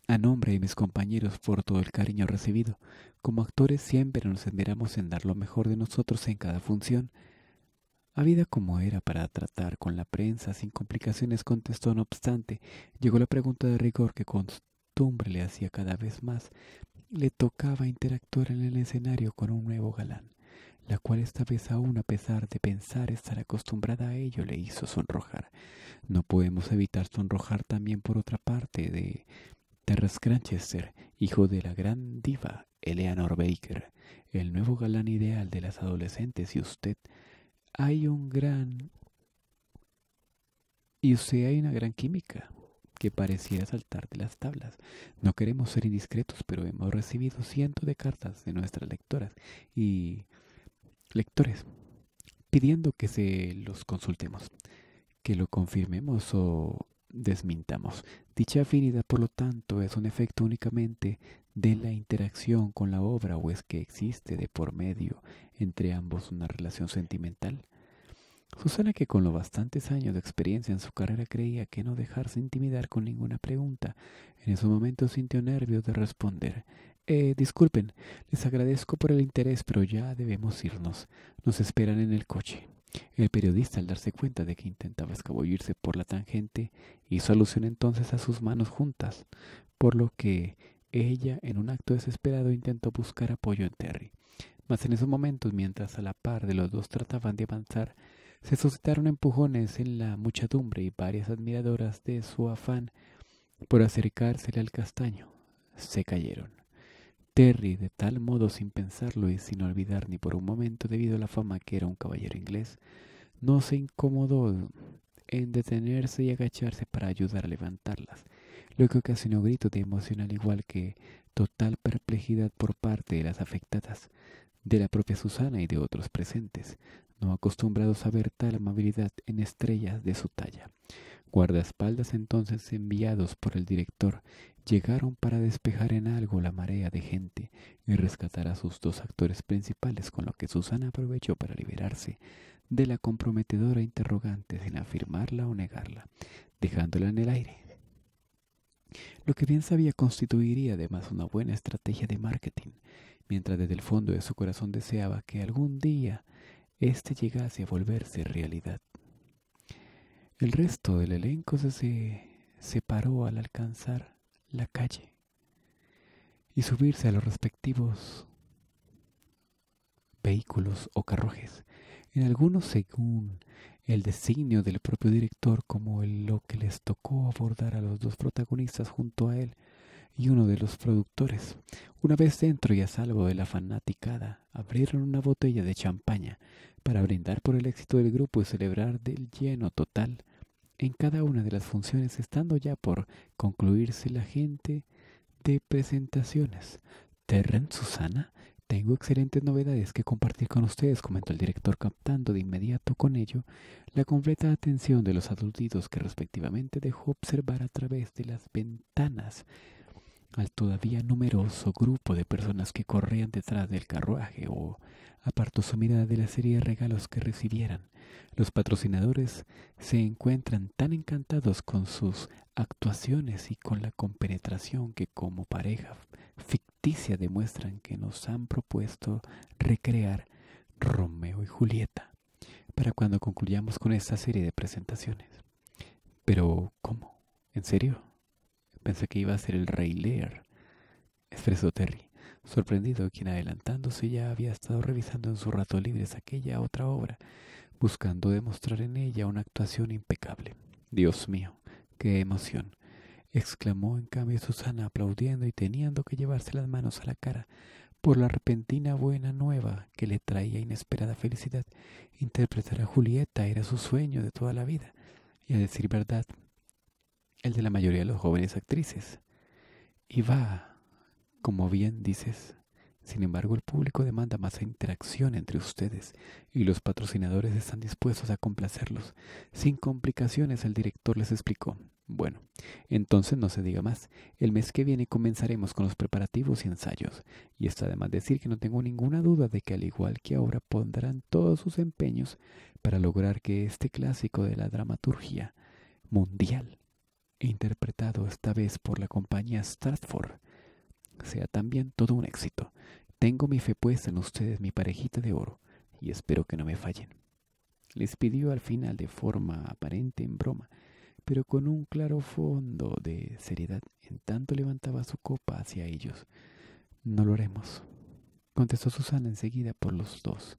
a nombre de mis compañeros por todo el cariño recibido, como actores siempre nos admiramos en dar lo mejor de nosotros en cada función. Habida como era para tratar con la prensa sin complicaciones, contestó no obstante, llegó la pregunta de rigor que costumbre le hacía cada vez más. Le tocaba interactuar en el escenario con un nuevo galán, la cual esta vez aún a pesar de pensar estar acostumbrada a ello le hizo sonrojar. No podemos evitar sonrojar también por otra parte de Terrence Cranchester, hijo de la gran diva Eleanor Baker, el nuevo galán ideal de las adolescentes y usted, hay un gran... Y usted hay una gran química que pareciera saltar de las tablas. No queremos ser indiscretos, pero hemos recibido cientos de cartas de nuestras lectoras y lectores pidiendo que se los consultemos, que lo confirmemos o desmintamos. Dicha afinidad, por lo tanto, es un efecto únicamente de la interacción con la obra o es que existe de por medio entre ambos una relación sentimental. Susana, que con los bastantes años de experiencia en su carrera creía que no dejarse intimidar con ninguna pregunta, en ese momento sintió nervios de responder. Eh, disculpen, les agradezco por el interés, pero ya debemos irnos. Nos esperan en el coche. El periodista, al darse cuenta de que intentaba escabullirse por la tangente, hizo alusión entonces a sus manos juntas, por lo que ella, en un acto desesperado, intentó buscar apoyo en Terry. Mas en esos momentos, mientras a la par de los dos trataban de avanzar, se suscitaron empujones en la muchedumbre y varias admiradoras de su afán por acercársele al castaño se cayeron. Terry, de tal modo sin pensarlo y sin olvidar ni por un momento debido a la fama que era un caballero inglés, no se incomodó en detenerse y agacharse para ayudar a levantarlas, lo que ocasionó gritos de emoción al igual que total perplejidad por parte de las afectadas, de la propia Susana y de otros presentes, no acostumbrados a ver tal amabilidad en estrellas de su talla. Guardaespaldas entonces enviados por el director llegaron para despejar en algo la marea de gente y rescatar a sus dos actores principales, con lo que Susana aprovechó para liberarse de la comprometedora interrogante sin afirmarla o negarla, dejándola en el aire. Lo que bien sabía constituiría además una buena estrategia de marketing, mientras desde el fondo de su corazón deseaba que algún día éste llegase a volverse realidad. El resto del elenco se separó al alcanzar la calle y subirse a los respectivos vehículos o carruajes, en algunos según el designio del propio director como el, lo que les tocó abordar a los dos protagonistas junto a él y uno de los productores. Una vez dentro y a salvo de la fanaticada, abrieron una botella de champaña para brindar por el éxito del grupo y celebrar del lleno total en cada una de las funciones, estando ya por concluirse la gente de presentaciones. Terren Susana, tengo excelentes novedades que compartir con ustedes, comentó el director, captando de inmediato con ello la completa atención de los aturdidos que respectivamente dejó observar a través de las ventanas al todavía numeroso grupo de personas que corrían detrás del carruaje o apartó su mirada de la serie de regalos que recibieran. Los patrocinadores se encuentran tan encantados con sus actuaciones y con la compenetración que como pareja ficticia demuestran que nos han propuesto recrear Romeo y Julieta para cuando concluyamos con esta serie de presentaciones. Pero, ¿cómo? ¿En serio? Pensé que iba a ser el rey Lear, expresó Terry, sorprendido quien adelantándose ya había estado revisando en su rato libres aquella otra obra, buscando demostrar en ella una actuación impecable. Dios mío, qué emoción exclamó en cambio Susana, aplaudiendo y teniendo que llevarse las manos a la cara por la repentina buena nueva que le traía inesperada felicidad. Interpretar a Julieta era su sueño de toda la vida, y a decir verdad, el de la mayoría de los jóvenes actrices. Y va, como bien dices, sin embargo, el público demanda más interacción entre ustedes y los patrocinadores están dispuestos a complacerlos. Sin complicaciones, el director les explicó. Bueno, entonces no se diga más. El mes que viene comenzaremos con los preparativos y ensayos. Y está además decir que no tengo ninguna duda de que al igual que ahora pondrán todos sus empeños para lograr que este clásico de la dramaturgia mundial interpretado esta vez por la compañía Stratford, sea también todo un éxito. Tengo mi fe puesta en ustedes, mi parejita de oro, y espero que no me fallen. Les pidió al final de forma aparente en broma, pero con un claro fondo de seriedad, en tanto levantaba su copa hacia ellos. No lo haremos, contestó Susana enseguida por los dos,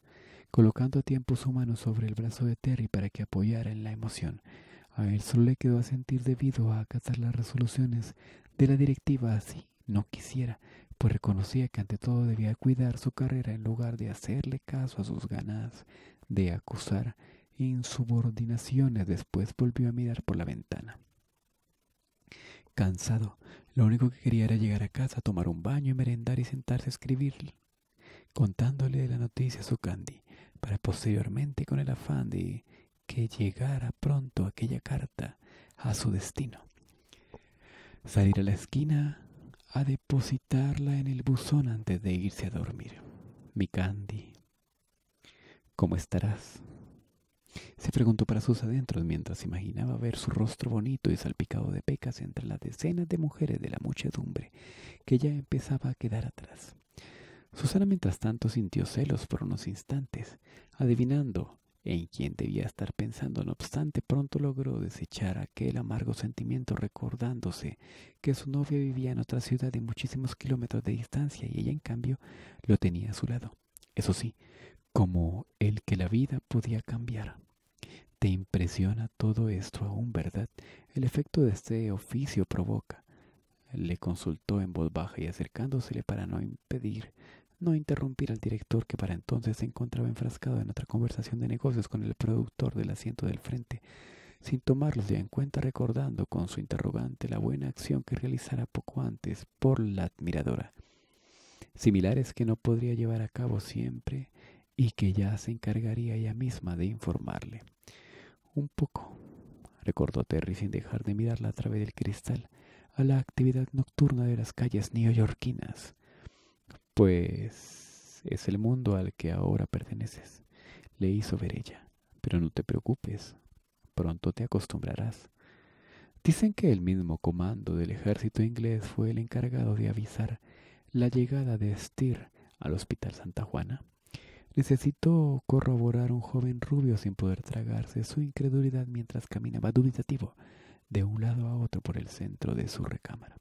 colocando a tiempo su mano sobre el brazo de Terry para que apoyara en la emoción. A él solo le quedó a sentir debido a acatar las resoluciones de la directiva así no quisiera, pues reconocía que ante todo debía cuidar su carrera en lugar de hacerle caso a sus ganas de acusar insubordinaciones. Después volvió a mirar por la ventana. Cansado, lo único que quería era llegar a casa, tomar un baño y merendar y sentarse a escribirle, contándole la noticia a su Candy, para posteriormente, con el afán de que llegara pronto aquella carta a su destino. Salir a la esquina a depositarla en el buzón antes de irse a dormir. Mi Candy, ¿cómo estarás? Se preguntó para sus adentros mientras imaginaba ver su rostro bonito y salpicado de pecas entre las decenas de mujeres de la muchedumbre que ya empezaba a quedar atrás. Susana mientras tanto sintió celos por unos instantes, adivinando en quien debía estar pensando, no obstante, pronto logró desechar aquel amargo sentimiento recordándose que su novia vivía en otra ciudad de muchísimos kilómetros de distancia y ella en cambio lo tenía a su lado. Eso sí, como el que la vida podía cambiar. Te impresiona todo esto aún, ¿verdad? El efecto de este oficio provoca. Le consultó en voz baja y acercándosele para no impedir no interrumpir al director que para entonces se encontraba enfrascado en otra conversación de negocios con el productor del asiento del frente, sin tomarlos ya en cuenta recordando con su interrogante la buena acción que realizara poco antes por la admiradora, similares que no podría llevar a cabo siempre y que ya se encargaría ella misma de informarle. Un poco, recordó Terry sin dejar de mirarla a través del cristal, a la actividad nocturna de las calles neoyorquinas pues es el mundo al que ahora perteneces. Le hizo ver ella. Pero no te preocupes, pronto te acostumbrarás. Dicen que el mismo comando del ejército inglés fue el encargado de avisar la llegada de Stir al Hospital Santa Juana. Necesitó corroborar un joven rubio sin poder tragarse su incredulidad mientras caminaba dubitativo de un lado a otro por el centro de su recámara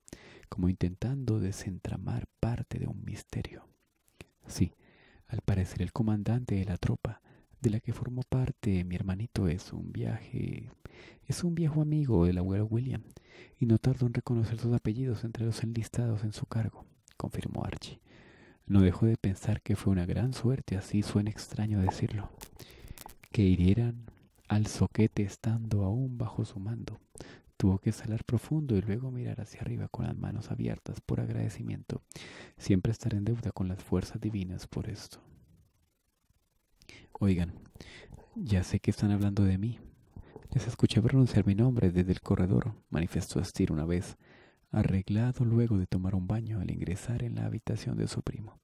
como intentando desentramar parte de un misterio. Sí, al parecer el comandante de la tropa de la que formó parte mi hermanito es un viaje es un viejo amigo del abuelo William, y no tardó en reconocer sus apellidos entre los enlistados en su cargo, confirmó Archie. No dejó de pensar que fue una gran suerte, así suena extraño decirlo, que hirieran al soquete estando aún bajo su mando, Tuvo que salar profundo y luego mirar hacia arriba con las manos abiertas por agradecimiento. Siempre estar en deuda con las fuerzas divinas por esto. Oigan, ya sé que están hablando de mí. Les escuché pronunciar mi nombre desde el corredor, manifestó Astir una vez, arreglado luego de tomar un baño al ingresar en la habitación de su primo,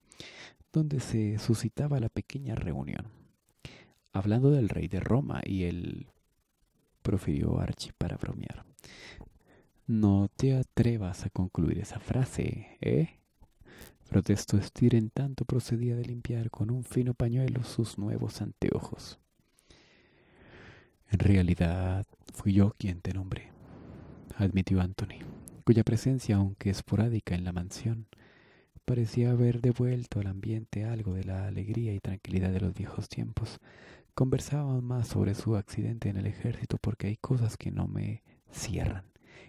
donde se suscitaba la pequeña reunión. Hablando del rey de Roma y él profirió Archie para bromear. No te atrevas a concluir esa frase, ¿eh? Protestó Steer en tanto procedía de limpiar con un fino pañuelo sus nuevos anteojos. En realidad, fui yo quien te nombré, admitió Anthony, cuya presencia, aunque esporádica en la mansión, parecía haber devuelto al ambiente algo de la alegría y tranquilidad de los viejos tiempos. Conversaban más sobre su accidente en el ejército porque hay cosas que no me cierran,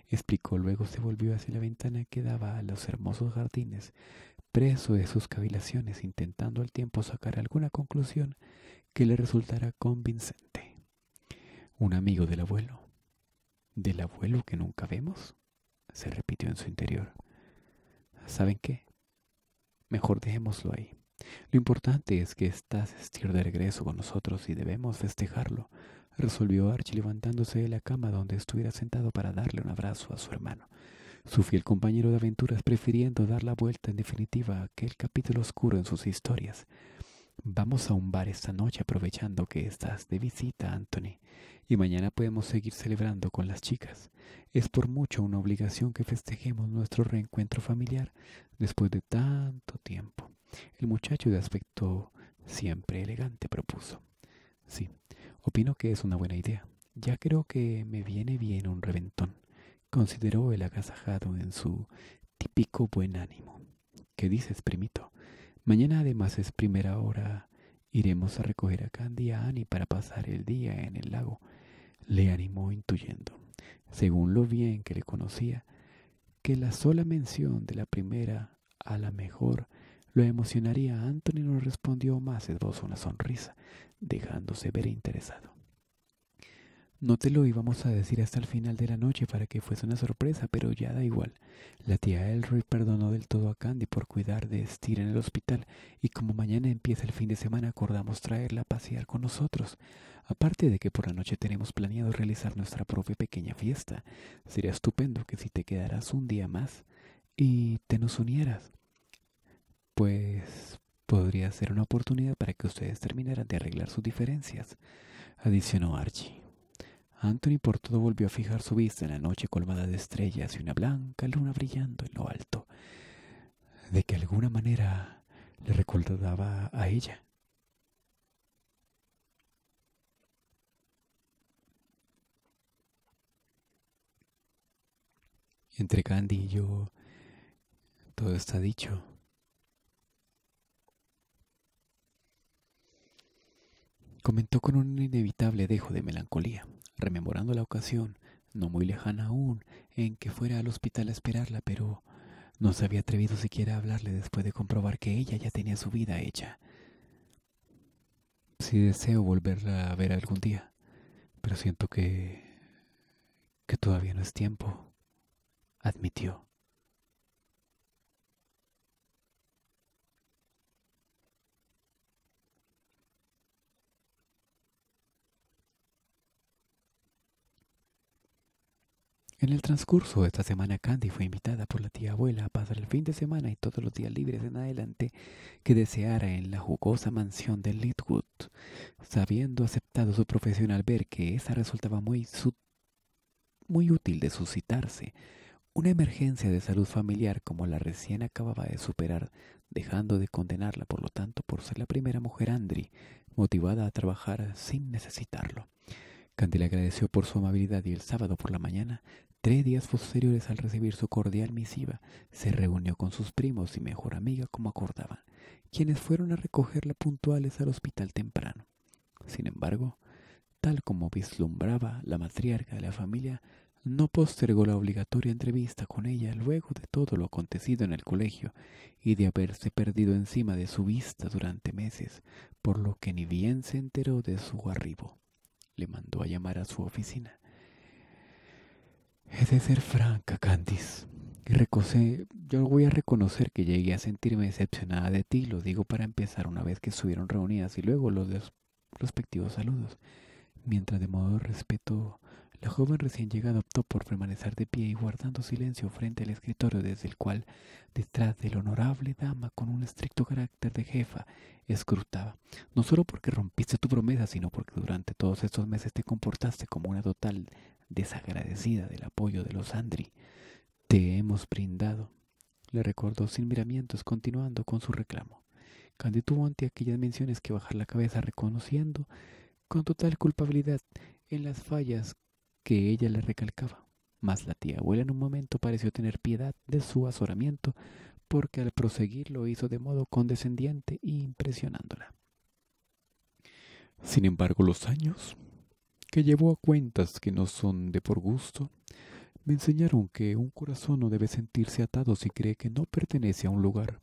explicó luego se volvió hacia la ventana que daba a los hermosos jardines, preso de sus cavilaciones, intentando al tiempo sacar alguna conclusión que le resultara convincente. Un amigo del abuelo. ¿Del abuelo que nunca vemos? se repitió en su interior. ¿Saben qué? Mejor dejémoslo ahí. Lo importante es que estás estir de regreso con nosotros y debemos festejarlo, resolvió Archie levantándose de la cama donde estuviera sentado para darle un abrazo a su hermano, su fiel compañero de aventuras prefiriendo dar la vuelta en definitiva a aquel capítulo oscuro en sus historias. Vamos a un bar esta noche aprovechando que estás de visita, Anthony, y mañana podemos seguir celebrando con las chicas. Es por mucho una obligación que festejemos nuestro reencuentro familiar después de tanto tiempo. El muchacho de aspecto siempre elegante propuso. Sí, Opino que es una buena idea. Ya creo que me viene bien un reventón, consideró el agasajado en su típico buen ánimo. ¿Qué dices, primito? Mañana además es primera hora. Iremos a recoger a Candy a Annie para pasar el día en el lago. Le animó intuyendo, según lo bien que le conocía, que la sola mención de la primera a la mejor lo emocionaría. Anthony no respondió más, esbozó una sonrisa, dejándose ver interesado. No te lo íbamos a decir hasta el final de la noche para que fuese una sorpresa, pero ya da igual. La tía Elroy perdonó del todo a Candy por cuidar de estirar en el hospital y como mañana empieza el fin de semana acordamos traerla a pasear con nosotros. Aparte de que por la noche tenemos planeado realizar nuestra propia pequeña fiesta. Sería estupendo que si te quedaras un día más y te nos unieras. Pues Podría ser una oportunidad para que ustedes terminaran de arreglar sus diferencias, adicionó Archie. Anthony por todo volvió a fijar su vista en la noche colmada de estrellas y una blanca luna brillando en lo alto, de que alguna manera le recordaba a ella. Entre Candy y yo, todo está dicho. Comentó con un inevitable dejo de melancolía, rememorando la ocasión, no muy lejana aún, en que fuera al hospital a esperarla, pero no se había atrevido siquiera a hablarle después de comprobar que ella ya tenía su vida hecha. Sí deseo volverla a ver algún día, pero siento que... que todavía no es tiempo, admitió. En el transcurso de esta semana, Candy fue invitada por la tía abuela a pasar el fin de semana y todos los días libres en adelante que deseara en la jugosa mansión de Litwood. Sabiendo aceptado su profesión al ver que esa resultaba muy, muy útil de suscitarse, una emergencia de salud familiar como la recién acababa de superar, dejando de condenarla por lo tanto por ser la primera mujer Andri motivada a trabajar sin necesitarlo. Candy le agradeció por su amabilidad y el sábado por la mañana Tres días posteriores al recibir su cordial misiva, se reunió con sus primos y mejor amiga como acordaban, quienes fueron a recogerla puntuales al hospital temprano. Sin embargo, tal como vislumbraba la matriarca de la familia, no postergó la obligatoria entrevista con ella luego de todo lo acontecido en el colegio y de haberse perdido encima de su vista durante meses, por lo que ni bien se enteró de su arribo. Le mandó a llamar a su oficina He de ser franca, Candice. Y recosé, yo voy a reconocer que llegué a sentirme decepcionada de ti, lo digo para empezar una vez que estuvieron reunidas y luego los respectivos saludos. Mientras de modo respeto, la joven recién llegada optó por permanecer de pie y guardando silencio frente al escritorio desde el cual, detrás de la honorable dama con un estricto carácter de jefa, escrutaba. No solo porque rompiste tu promesa, sino porque durante todos estos meses te comportaste como una total desagradecida del apoyo de los Andri, te hemos brindado. Le recordó sin miramientos, continuando con su reclamo. Candy tuvo ante aquellas menciones que bajar la cabeza reconociendo con total culpabilidad en las fallas que ella le recalcaba. Mas la tía abuela en un momento pareció tener piedad de su azoramiento, porque al proseguir lo hizo de modo condescendiente e impresionándola. Sin embargo, los años que llevó a cuentas que no son de por gusto, me enseñaron que un corazón no debe sentirse atado si cree que no pertenece a un lugar.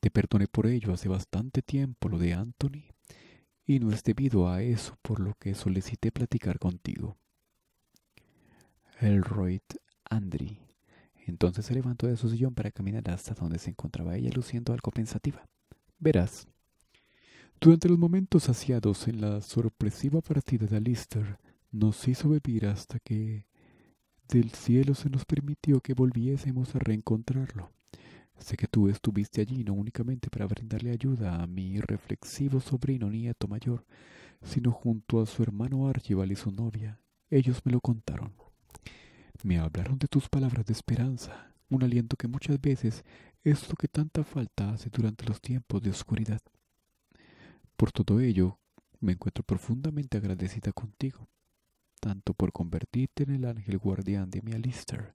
Te perdoné por ello hace bastante tiempo lo de Anthony, y no es debido a eso por lo que solicité platicar contigo. Elroyd Andri entonces se levantó de su sillón para caminar hasta donde se encontraba ella luciendo algo pensativa. Verás, durante los momentos saciados en la sorpresiva partida de Alistair, nos hizo beber hasta que del cielo se nos permitió que volviésemos a reencontrarlo. Sé que tú estuviste allí no únicamente para brindarle ayuda a mi reflexivo sobrino nieto mayor, sino junto a su hermano Archibald y su novia. Ellos me lo contaron. Me hablaron de tus palabras de esperanza, un aliento que muchas veces es lo que tanta falta hace durante los tiempos de oscuridad. Por todo ello, me encuentro profundamente agradecida contigo, tanto por convertirte en el ángel guardián de mi Alistair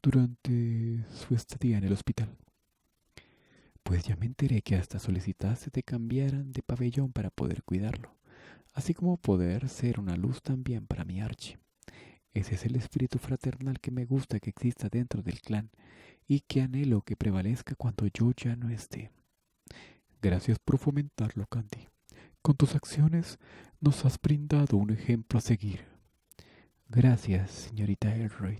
durante su estadía en el hospital. Pues ya me enteré que hasta solicitaste te cambiaran de pabellón para poder cuidarlo, así como poder ser una luz también para mi Archie. Ese es el espíritu fraternal que me gusta que exista dentro del clan y que anhelo que prevalezca cuando yo ya no esté. Gracias por fomentarlo, Candy. Con tus acciones nos has brindado un ejemplo a seguir. Gracias, señorita Elroyd.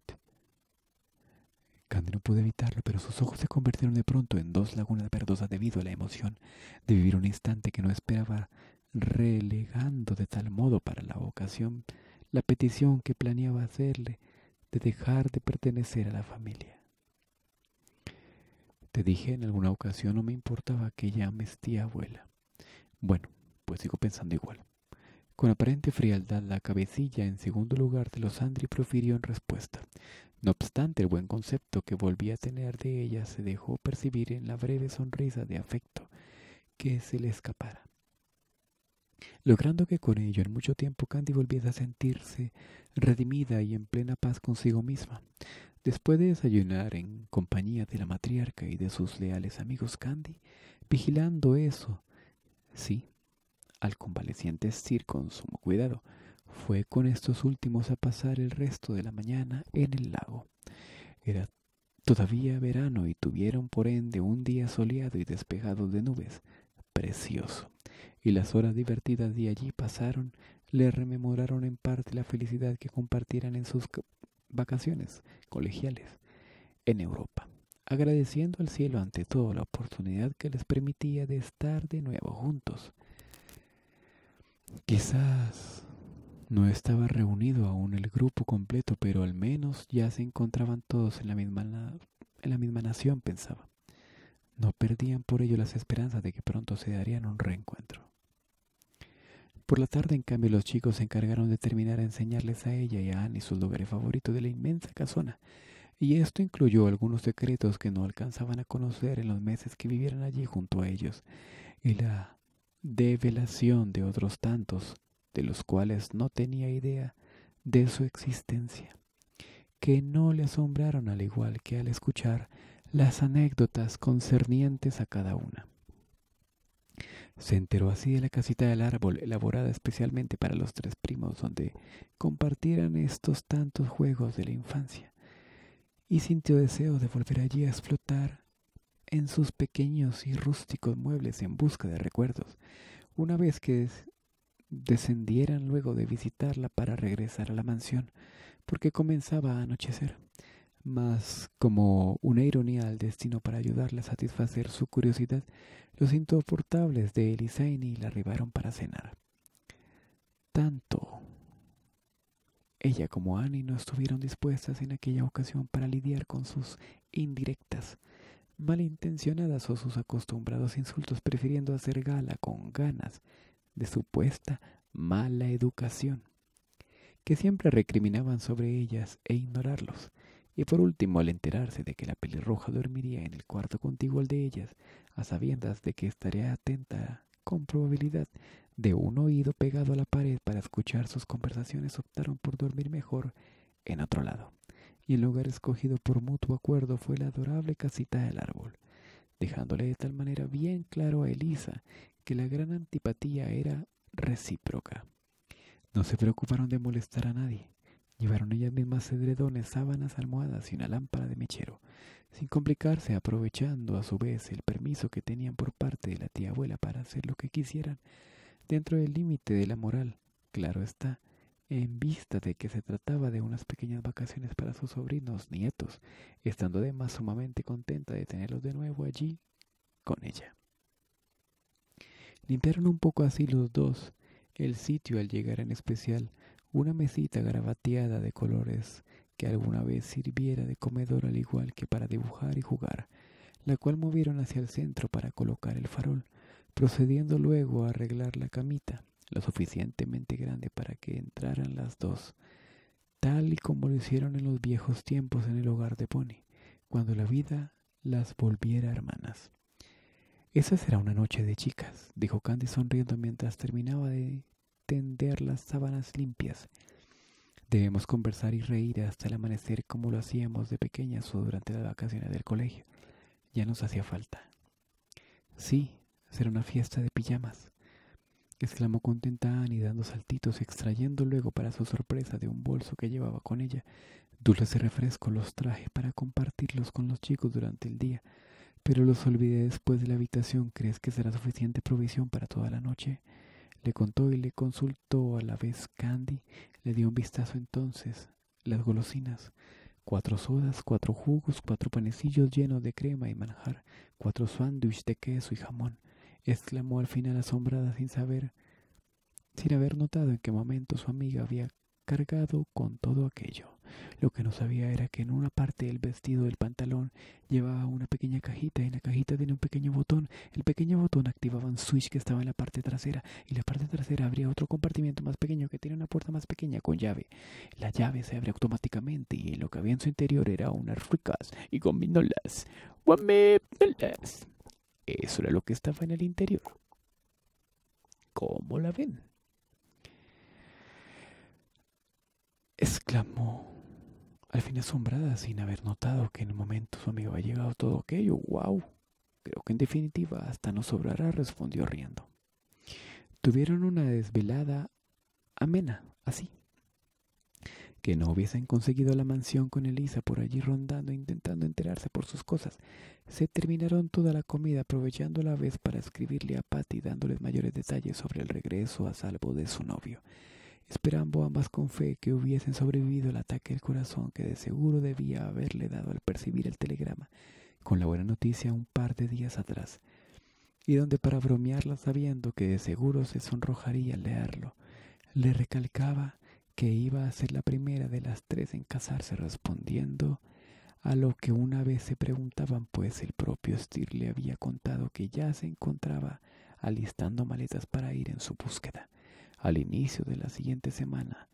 Candy no pudo evitarlo, pero sus ojos se convirtieron de pronto en dos lagunas verdosas debido a la emoción de vivir un instante que no esperaba, relegando de tal modo para la ocasión la petición que planeaba hacerle de dejar de pertenecer a la familia dije en alguna ocasión no me importaba que llames tía abuela. Bueno, pues sigo pensando igual. Con aparente frialdad, la cabecilla en segundo lugar de los Andri profirió en respuesta. No obstante, el buen concepto que volvía a tener de ella se dejó percibir en la breve sonrisa de afecto que se le escapara, logrando que con ello en mucho tiempo Candy volviese a sentirse redimida y en plena paz consigo misma. Después de desayunar en compañía de la matriarca y de sus leales amigos Candy, vigilando eso, sí, al convaleciente Sir con sumo cuidado, fue con estos últimos a pasar el resto de la mañana en el lago. Era todavía verano y tuvieron por ende un día soleado y despejado de nubes, precioso, y las horas divertidas de allí pasaron le rememoraron en parte la felicidad que compartieran en sus vacaciones colegiales en Europa, agradeciendo al cielo ante todo la oportunidad que les permitía de estar de nuevo juntos. Quizás no estaba reunido aún el grupo completo, pero al menos ya se encontraban todos en la misma, en la misma nación, pensaba. No perdían por ello las esperanzas de que pronto se darían un reencuentro. Por la tarde, en cambio, los chicos se encargaron de terminar a enseñarles a ella y a Annie su lugares favorito de la inmensa casona, y esto incluyó algunos secretos que no alcanzaban a conocer en los meses que vivieran allí junto a ellos, y la develación de otros tantos, de los cuales no tenía idea de su existencia, que no le asombraron al igual que al escuchar las anécdotas concernientes a cada una. Se enteró así de la casita del árbol elaborada especialmente para los tres primos donde compartieran estos tantos juegos de la infancia y sintió deseo de volver allí a explotar en sus pequeños y rústicos muebles en busca de recuerdos, una vez que descendieran luego de visitarla para regresar a la mansión, porque comenzaba a anochecer más como una ironía al destino para ayudarla a satisfacer su curiosidad, los insoportables de Elisaini la arribaron para cenar. Tanto ella como Annie no estuvieron dispuestas en aquella ocasión para lidiar con sus indirectas, malintencionadas o sus acostumbrados insultos, prefiriendo hacer gala con ganas de supuesta mala educación, que siempre recriminaban sobre ellas e ignorarlos y por último, al enterarse de que la pelirroja dormiría en el cuarto contiguo al de ellas, a sabiendas de que estaría atenta con probabilidad de un oído pegado a la pared para escuchar sus conversaciones, optaron por dormir mejor en otro lado. Y el lugar escogido por mutuo acuerdo fue la adorable casita del árbol, dejándole de tal manera bien claro a Elisa que la gran antipatía era recíproca. No se preocuparon de molestar a nadie, Llevaron ellas mismas cedredones, sábanas, almohadas y una lámpara de mechero, sin complicarse, aprovechando a su vez el permiso que tenían por parte de la tía abuela para hacer lo que quisieran, dentro del límite de la moral, claro está, en vista de que se trataba de unas pequeñas vacaciones para sus sobrinos, nietos, estando además sumamente contenta de tenerlos de nuevo allí con ella. Limpiaron un poco así los dos el sitio al llegar en especial, una mesita gravateada de colores que alguna vez sirviera de comedor al igual que para dibujar y jugar, la cual movieron hacia el centro para colocar el farol, procediendo luego a arreglar la camita, lo suficientemente grande para que entraran las dos, tal y como lo hicieron en los viejos tiempos en el hogar de Pony, cuando la vida las volviera hermanas. Esa será una noche de chicas, dijo Candy sonriendo mientras terminaba de tender las sábanas limpias. Debemos conversar y reír hasta el amanecer como lo hacíamos de pequeñas o durante las vacaciones del colegio. Ya nos hacía falta. Sí, será una fiesta de pijamas, exclamó contenta Annie dando saltitos, extrayendo luego para su sorpresa de un bolso que llevaba con ella. Dulces y refresco los traje para compartirlos con los chicos durante el día, pero los olvidé después de la habitación. ¿Crees que será suficiente provisión para toda la noche? Le contó y le consultó a la vez Candy. Le dio un vistazo entonces. Las golosinas. Cuatro sodas, cuatro jugos, cuatro panecillos llenos de crema y manjar, cuatro sándwiches de queso y jamón. Exclamó al final asombrada sin saber, sin haber notado en qué momento su amiga había cargado con todo aquello. Lo que no sabía era que en una parte del vestido del pantalón llevaba una pequeña cajita y en la cajita tenía un pequeño botón. El pequeño botón activaba un switch que estaba en la parte trasera y la parte trasera abría otro compartimiento más pequeño que tenía una puerta más pequeña con llave. La llave se abre automáticamente y lo que había en su interior era unas ricas y gominolas. Eso era lo que estaba en el interior. ¿Cómo la ven? exclamó al fin asombrada, sin haber notado que en un momento su amigo había llegado todo aquello, wow. Creo que en definitiva hasta nos sobrará, respondió riendo. Tuvieron una desvelada amena, así. Que no hubiesen conseguido la mansión con Elisa por allí rondando, intentando enterarse por sus cosas. Se terminaron toda la comida, aprovechando la vez para escribirle a Patty, dándoles mayores detalles sobre el regreso a salvo de su novio esperando ambas con fe que hubiesen sobrevivido al ataque del corazón que de seguro debía haberle dado al percibir el telegrama, con la buena noticia un par de días atrás, y donde para bromearla sabiendo que de seguro se sonrojaría al leerlo, le recalcaba que iba a ser la primera de las tres en casarse respondiendo a lo que una vez se preguntaban, pues el propio Steer le había contado que ya se encontraba alistando maletas para ir en su búsqueda al inicio de la siguiente semana,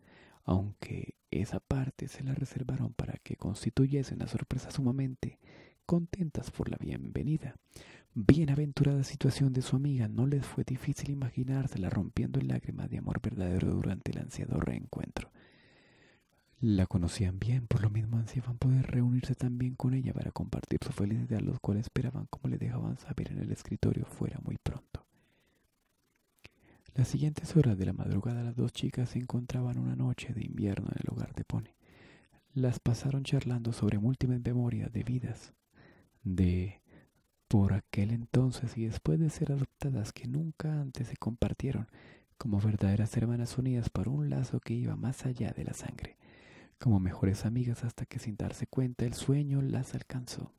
aunque esa parte se la reservaron para que constituyese una sorpresa sumamente contentas por la bienvenida. Bienaventurada situación de su amiga, no les fue difícil imaginársela rompiendo en lágrimas de amor verdadero durante el ansiado reencuentro. La conocían bien, por lo mismo ansiaban poder reunirse también con ella para compartir su felicidad, los cuales esperaban, como le dejaban saber en el escritorio, fuera muy pronto. Las siguientes horas de la madrugada las dos chicas se encontraban una noche de invierno en el hogar de Pony. Las pasaron charlando sobre múltiples memorias de vidas, de por aquel entonces y después de ser adoptadas que nunca antes se compartieron como verdaderas hermanas unidas por un lazo que iba más allá de la sangre, como mejores amigas hasta que sin darse cuenta el sueño las alcanzó.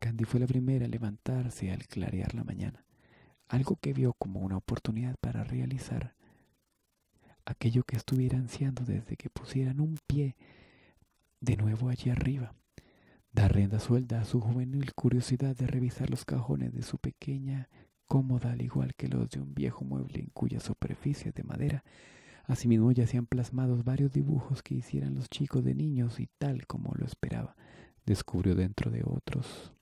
Candy fue la primera a levantarse al clarear la mañana algo que vio como una oportunidad para realizar aquello que estuviera ansiando desde que pusieran un pie de nuevo allí arriba. Dar rienda suelta a su juvenil curiosidad de revisar los cajones de su pequeña cómoda, al igual que los de un viejo mueble en cuya superficie de madera Asimismo han plasmados varios dibujos que hicieran los chicos de niños y tal como lo esperaba, descubrió dentro de otros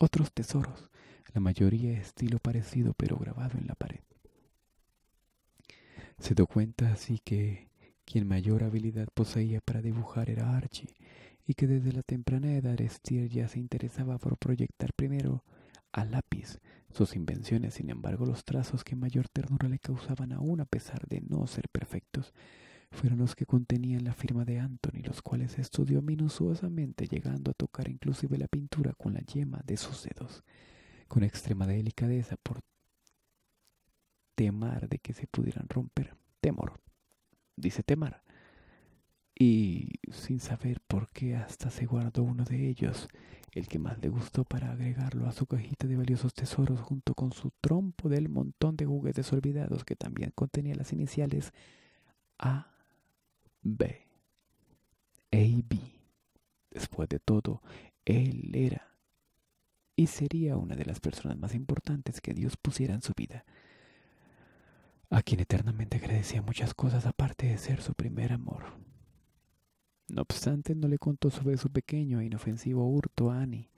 otros tesoros la mayoría estilo parecido pero grabado en la pared. Se dio cuenta así que quien mayor habilidad poseía para dibujar era Archie, y que desde la temprana edad Steer ya se interesaba por proyectar primero a lápiz sus invenciones, sin embargo los trazos que mayor ternura le causaban aún a pesar de no ser perfectos, fueron los que contenían la firma de Anthony, los cuales estudió minuciosamente, llegando a tocar inclusive la pintura con la yema de sus dedos con extrema delicadeza por temar de que se pudieran romper. Temor, dice temar. Y sin saber por qué hasta se guardó uno de ellos, el que más le gustó para agregarlo a su cajita de valiosos tesoros junto con su trompo del montón de juguetes olvidados que también contenía las iniciales A, B, A, e B. Después de todo, él era y sería una de las personas más importantes que Dios pusiera en su vida, a quien eternamente agradecía muchas cosas aparte de ser su primer amor. No obstante, no le contó sobre su pequeño e inofensivo hurto a Annie,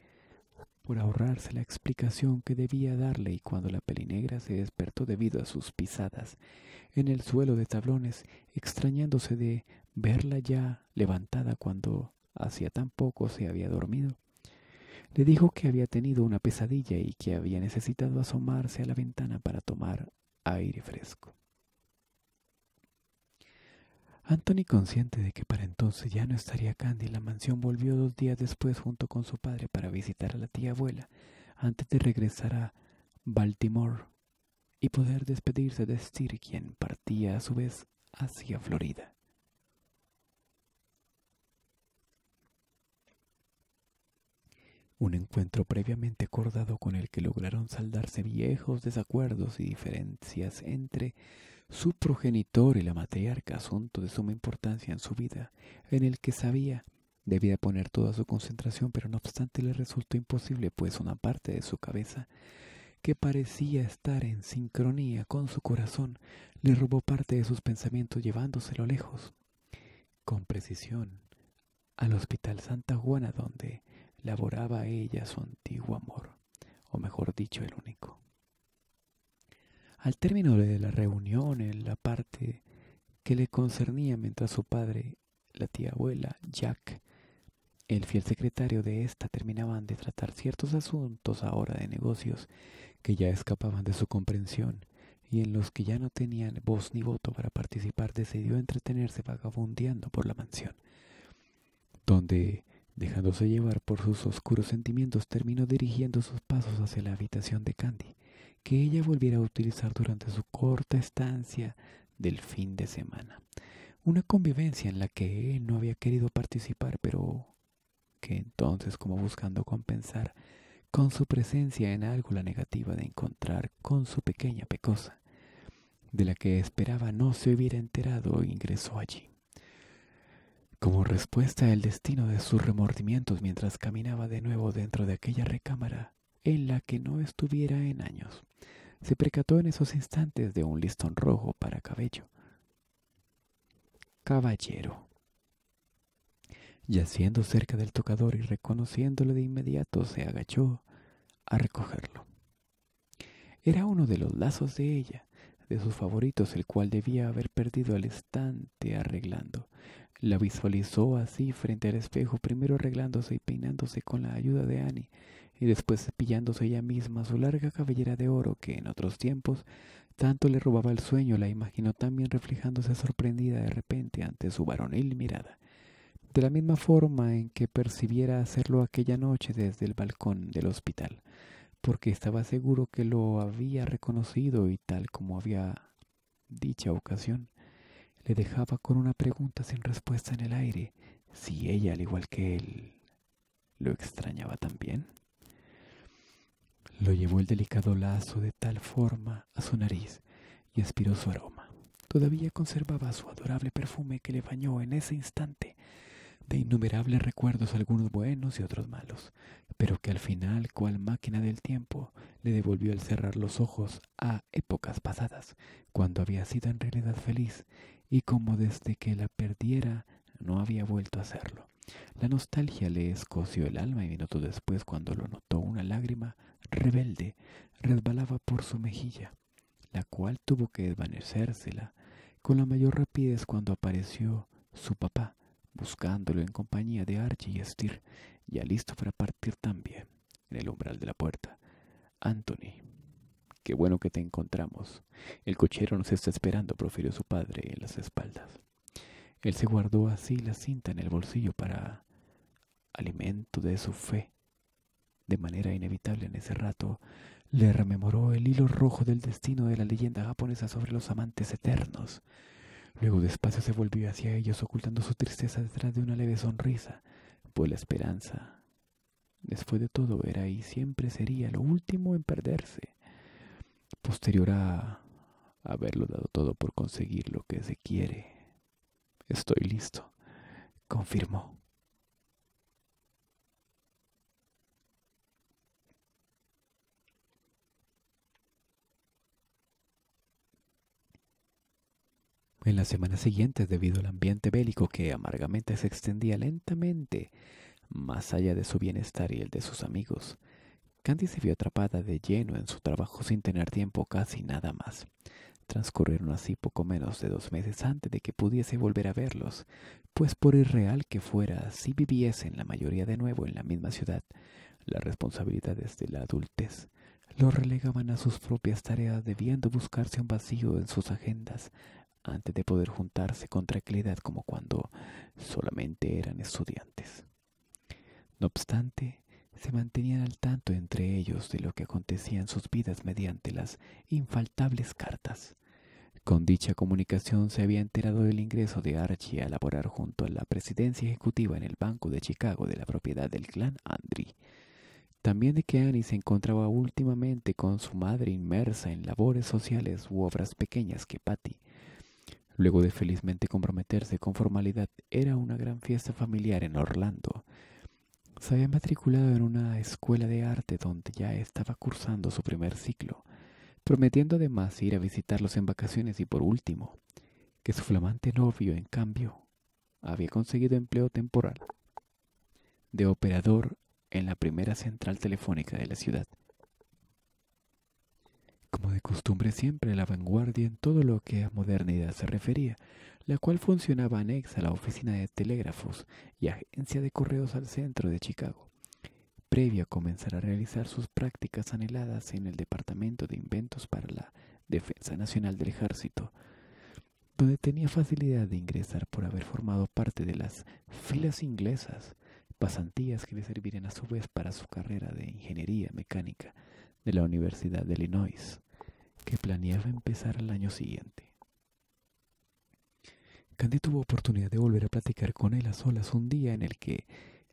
por ahorrarse la explicación que debía darle y cuando la pelinegra se despertó debido a sus pisadas en el suelo de tablones, extrañándose de verla ya levantada cuando hacía tan poco se había dormido, le dijo que había tenido una pesadilla y que había necesitado asomarse a la ventana para tomar aire fresco. Anthony, consciente de que para entonces ya no estaría Candy en la mansión, volvió dos días después junto con su padre para visitar a la tía abuela antes de regresar a Baltimore y poder despedirse de Stir, quien partía a su vez hacia Florida. un encuentro previamente acordado con el que lograron saldarse viejos desacuerdos y diferencias entre su progenitor y la matriarca, asunto de suma importancia en su vida, en el que sabía debía poner toda su concentración, pero no obstante le resultó imposible, pues una parte de su cabeza, que parecía estar en sincronía con su corazón, le robó parte de sus pensamientos llevándoselo lejos, con precisión, al Hospital Santa Juana, donde laboraba ella su antiguo amor, o mejor dicho, el único. Al término de la reunión, en la parte que le concernía mientras su padre, la tía abuela, Jack, el fiel secretario de ésta terminaban de tratar ciertos asuntos ahora de negocios que ya escapaban de su comprensión y en los que ya no tenían voz ni voto para participar, decidió entretenerse vagabundeando por la mansión, donde Dejándose llevar por sus oscuros sentimientos, terminó dirigiendo sus pasos hacia la habitación de Candy, que ella volviera a utilizar durante su corta estancia del fin de semana. Una convivencia en la que él no había querido participar, pero que entonces, como buscando compensar con su presencia en algo la negativa de encontrar con su pequeña pecosa, de la que esperaba no se hubiera enterado, ingresó allí. Como respuesta al destino de sus remordimientos mientras caminaba de nuevo dentro de aquella recámara en la que no estuviera en años, se percató en esos instantes de un listón rojo para cabello. Caballero. Yaciendo cerca del tocador y reconociéndolo de inmediato, se agachó a recogerlo. Era uno de los lazos de ella, de sus favoritos, el cual debía haber perdido al estante arreglando. La visualizó así frente al espejo, primero arreglándose y peinándose con la ayuda de Annie, y después cepillándose ella misma su larga cabellera de oro que en otros tiempos tanto le robaba el sueño, la imaginó también reflejándose sorprendida de repente ante su varonil mirada. De la misma forma en que percibiera hacerlo aquella noche desde el balcón del hospital, porque estaba seguro que lo había reconocido y tal como había dicha ocasión le dejaba con una pregunta sin respuesta en el aire, si ella, al igual que él, lo extrañaba también. Lo llevó el delicado lazo de tal forma a su nariz y aspiró su aroma. Todavía conservaba su adorable perfume que le bañó en ese instante de innumerables recuerdos, algunos buenos y otros malos, pero que al final, cual máquina del tiempo, le devolvió al cerrar los ojos a épocas pasadas, cuando había sido en realidad feliz y como desde que la perdiera no había vuelto a hacerlo. La nostalgia le escoció el alma y minutos después, cuando lo notó, una lágrima rebelde resbalaba por su mejilla, la cual tuvo que desvanecérsela con la mayor rapidez cuando apareció su papá, buscándolo en compañía de Archie y Steer, ya listo para partir también, en el umbral de la puerta. Anthony Qué bueno que te encontramos. El cochero nos está esperando, profirió su padre en las espaldas. Él se guardó así la cinta en el bolsillo para alimento de su fe. De manera inevitable en ese rato le rememoró el hilo rojo del destino de la leyenda japonesa sobre los amantes eternos. Luego despacio se volvió hacia ellos ocultando su tristeza detrás de una leve sonrisa, pues la esperanza, después de todo, era y siempre sería lo último en perderse posterior a haberlo dado todo por conseguir lo que se quiere. Estoy listo, confirmó. En las semanas siguientes, debido al ambiente bélico que amargamente se extendía lentamente más allá de su bienestar y el de sus amigos, Candy se vio atrapada de lleno en su trabajo sin tener tiempo casi nada más. Transcurrieron así poco menos de dos meses antes de que pudiese volver a verlos, pues por irreal que fuera, si viviesen la mayoría de nuevo en la misma ciudad, las responsabilidades de la adultez lo relegaban a sus propias tareas debiendo buscarse un vacío en sus agendas antes de poder juntarse con tranquilidad como cuando solamente eran estudiantes. No obstante, se mantenían al tanto entre ellos de lo que acontecía en sus vidas mediante las infaltables cartas. Con dicha comunicación se había enterado del ingreso de Archie a laborar junto a la presidencia ejecutiva en el Banco de Chicago de la propiedad del clan Andri. También de que Annie se encontraba últimamente con su madre inmersa en labores sociales u obras pequeñas que Patty. Luego de felizmente comprometerse con formalidad, era una gran fiesta familiar en Orlando se había matriculado en una escuela de arte donde ya estaba cursando su primer ciclo, prometiendo además ir a visitarlos en vacaciones y por último, que su flamante novio, en cambio, había conseguido empleo temporal de operador en la primera central telefónica de la ciudad como de costumbre siempre la vanguardia en todo lo que a modernidad se refería, la cual funcionaba anexa a la oficina de telégrafos y agencia de correos al centro de Chicago. Previo a comenzar a realizar sus prácticas anheladas en el Departamento de Inventos para la Defensa Nacional del Ejército, donde tenía facilidad de ingresar por haber formado parte de las filas inglesas, pasantías que le servirían a su vez para su carrera de ingeniería mecánica de la Universidad de Illinois, que planeaba empezar al año siguiente. Candy tuvo oportunidad de volver a platicar con él a solas un día en el que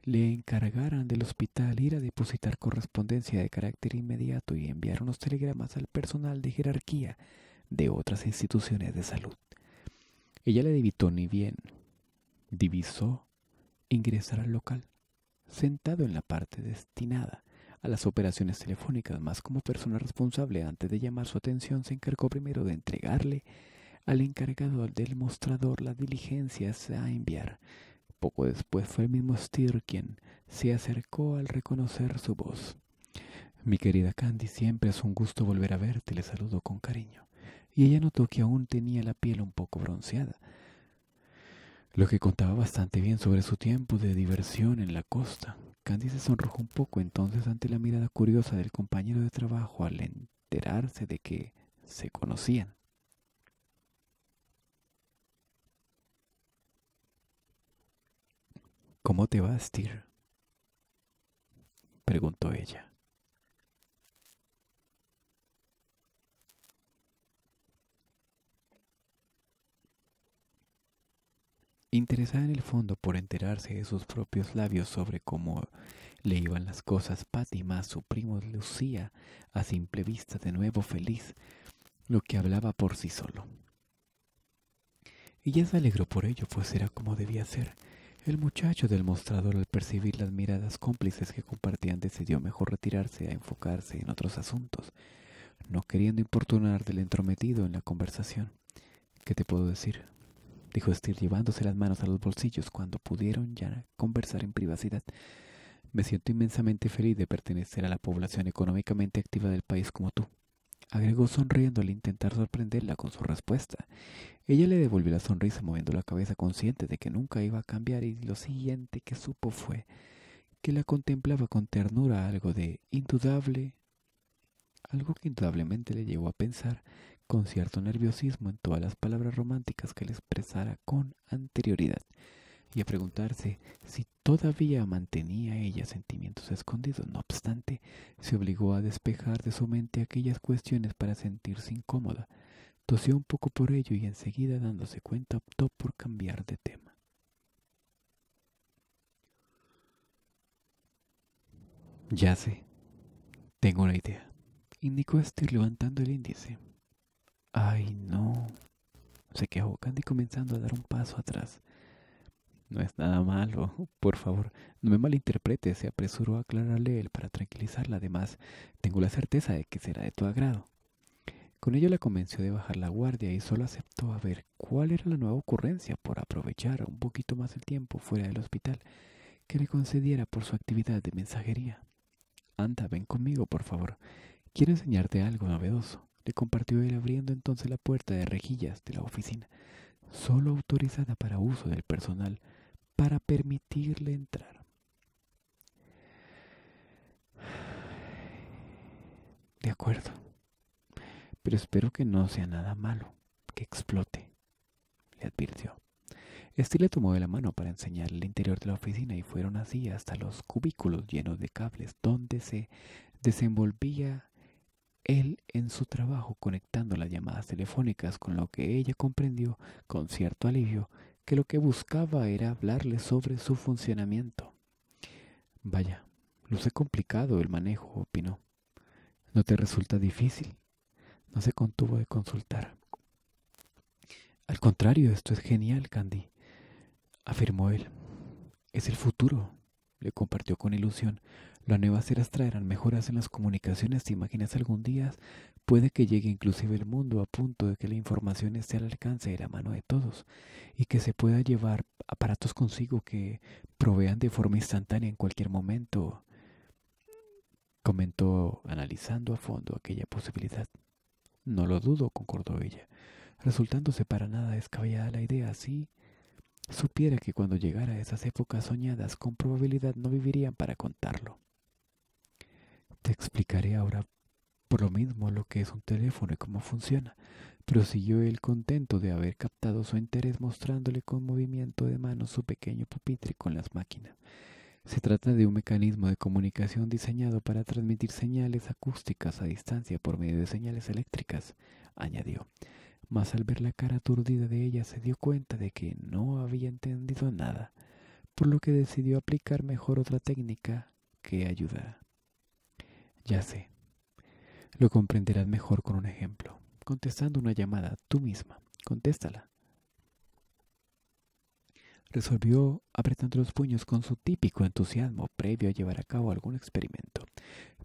le encargaran del hospital ir a depositar correspondencia de carácter inmediato y enviar unos telegramas al personal de jerarquía de otras instituciones de salud. Ella le divitó ni bien divisó ingresar al local, sentado en la parte destinada a las operaciones telefónicas, más como persona responsable, antes de llamar su atención, se encargó primero de entregarle al encargado del mostrador las diligencias a enviar. Poco después fue el mismo Steer quien se acercó al reconocer su voz. Mi querida Candy, siempre es un gusto volver a verte, le saludó con cariño, y ella notó que aún tenía la piel un poco bronceada, lo que contaba bastante bien sobre su tiempo de diversión en la costa. Candy se sonrojó un poco entonces ante la mirada curiosa del compañero de trabajo al enterarse de que se conocían. ¿Cómo te vas, Tyr? preguntó ella. Interesada en el fondo por enterarse de sus propios labios sobre cómo le iban las cosas, Patty más su primo lucía a simple vista de nuevo feliz, lo que hablaba por sí solo. Y ya se alegró por ello, pues era como debía ser. El muchacho del mostrador, al percibir las miradas cómplices que compartían, decidió mejor retirarse a enfocarse en otros asuntos, no queriendo importunar del entrometido en la conversación. ¿Qué te puedo decir? dijo Steele llevándose las manos a los bolsillos cuando pudieron ya conversar en privacidad. Me siento inmensamente feliz de pertenecer a la población económicamente activa del país como tú. Agregó sonriendo al intentar sorprenderla con su respuesta. Ella le devolvió la sonrisa moviendo la cabeza consciente de que nunca iba a cambiar y lo siguiente que supo fue que la contemplaba con ternura algo de indudable, algo que indudablemente le llevó a pensar con cierto nerviosismo en todas las palabras románticas que le expresara con anterioridad, y a preguntarse si todavía mantenía ella sentimientos escondidos. No obstante, se obligó a despejar de su mente aquellas cuestiones para sentirse incómoda. Tosió un poco por ello y enseguida dándose cuenta optó por cambiar de tema. Ya sé, tengo una idea, indicó Esther levantando el índice. Ay, no. Se quejó Candy comenzando a dar un paso atrás. No es nada malo, por favor, no me malinterprete, se apresuró a aclararle él para tranquilizarla. Además, tengo la certeza de que será de tu agrado. Con ello la convenció de bajar la guardia y solo aceptó a ver cuál era la nueva ocurrencia por aprovechar un poquito más el tiempo fuera del hospital que le concediera por su actividad de mensajería. Anda, ven conmigo, por favor. Quiero enseñarte algo novedoso le compartió él abriendo entonces la puerta de rejillas de la oficina, solo autorizada para uso del personal, para permitirle entrar. De acuerdo, pero espero que no sea nada malo, que explote, le advirtió. Este le tomó de la mano para enseñar el interior de la oficina y fueron así hasta los cubículos llenos de cables donde se desenvolvía él en su trabajo conectando las llamadas telefónicas con lo que ella comprendió con cierto alivio que lo que buscaba era hablarle sobre su funcionamiento. Vaya, luce complicado el manejo, opinó. ¿No te resulta difícil? No se contuvo de consultar. Al contrario, esto es genial, Candy, afirmó él. Es el futuro, le compartió con ilusión. Las nuevas eras traerán mejoras en las comunicaciones. ¿Te imaginas algún día? Puede que llegue inclusive el mundo a punto de que la información esté al alcance de la mano de todos y que se pueda llevar aparatos consigo que provean de forma instantánea en cualquier momento. Comentó analizando a fondo aquella posibilidad. No lo dudo, concordó ella, resultándose para nada descabellada la idea así supiera que cuando llegara a esas épocas soñadas con probabilidad no vivirían para contarlo. Te explicaré ahora por lo mismo lo que es un teléfono y cómo funciona, prosiguió él contento de haber captado su interés mostrándole con movimiento de manos su pequeño pupitre con las máquinas. Se trata de un mecanismo de comunicación diseñado para transmitir señales acústicas a distancia por medio de señales eléctricas, añadió. Mas al ver la cara aturdida de ella se dio cuenta de que no había entendido nada, por lo que decidió aplicar mejor otra técnica que ayudara. Ya sé. Lo comprenderás mejor con un ejemplo. Contestando una llamada tú misma. Contéstala. Resolvió apretando los puños con su típico entusiasmo previo a llevar a cabo algún experimento.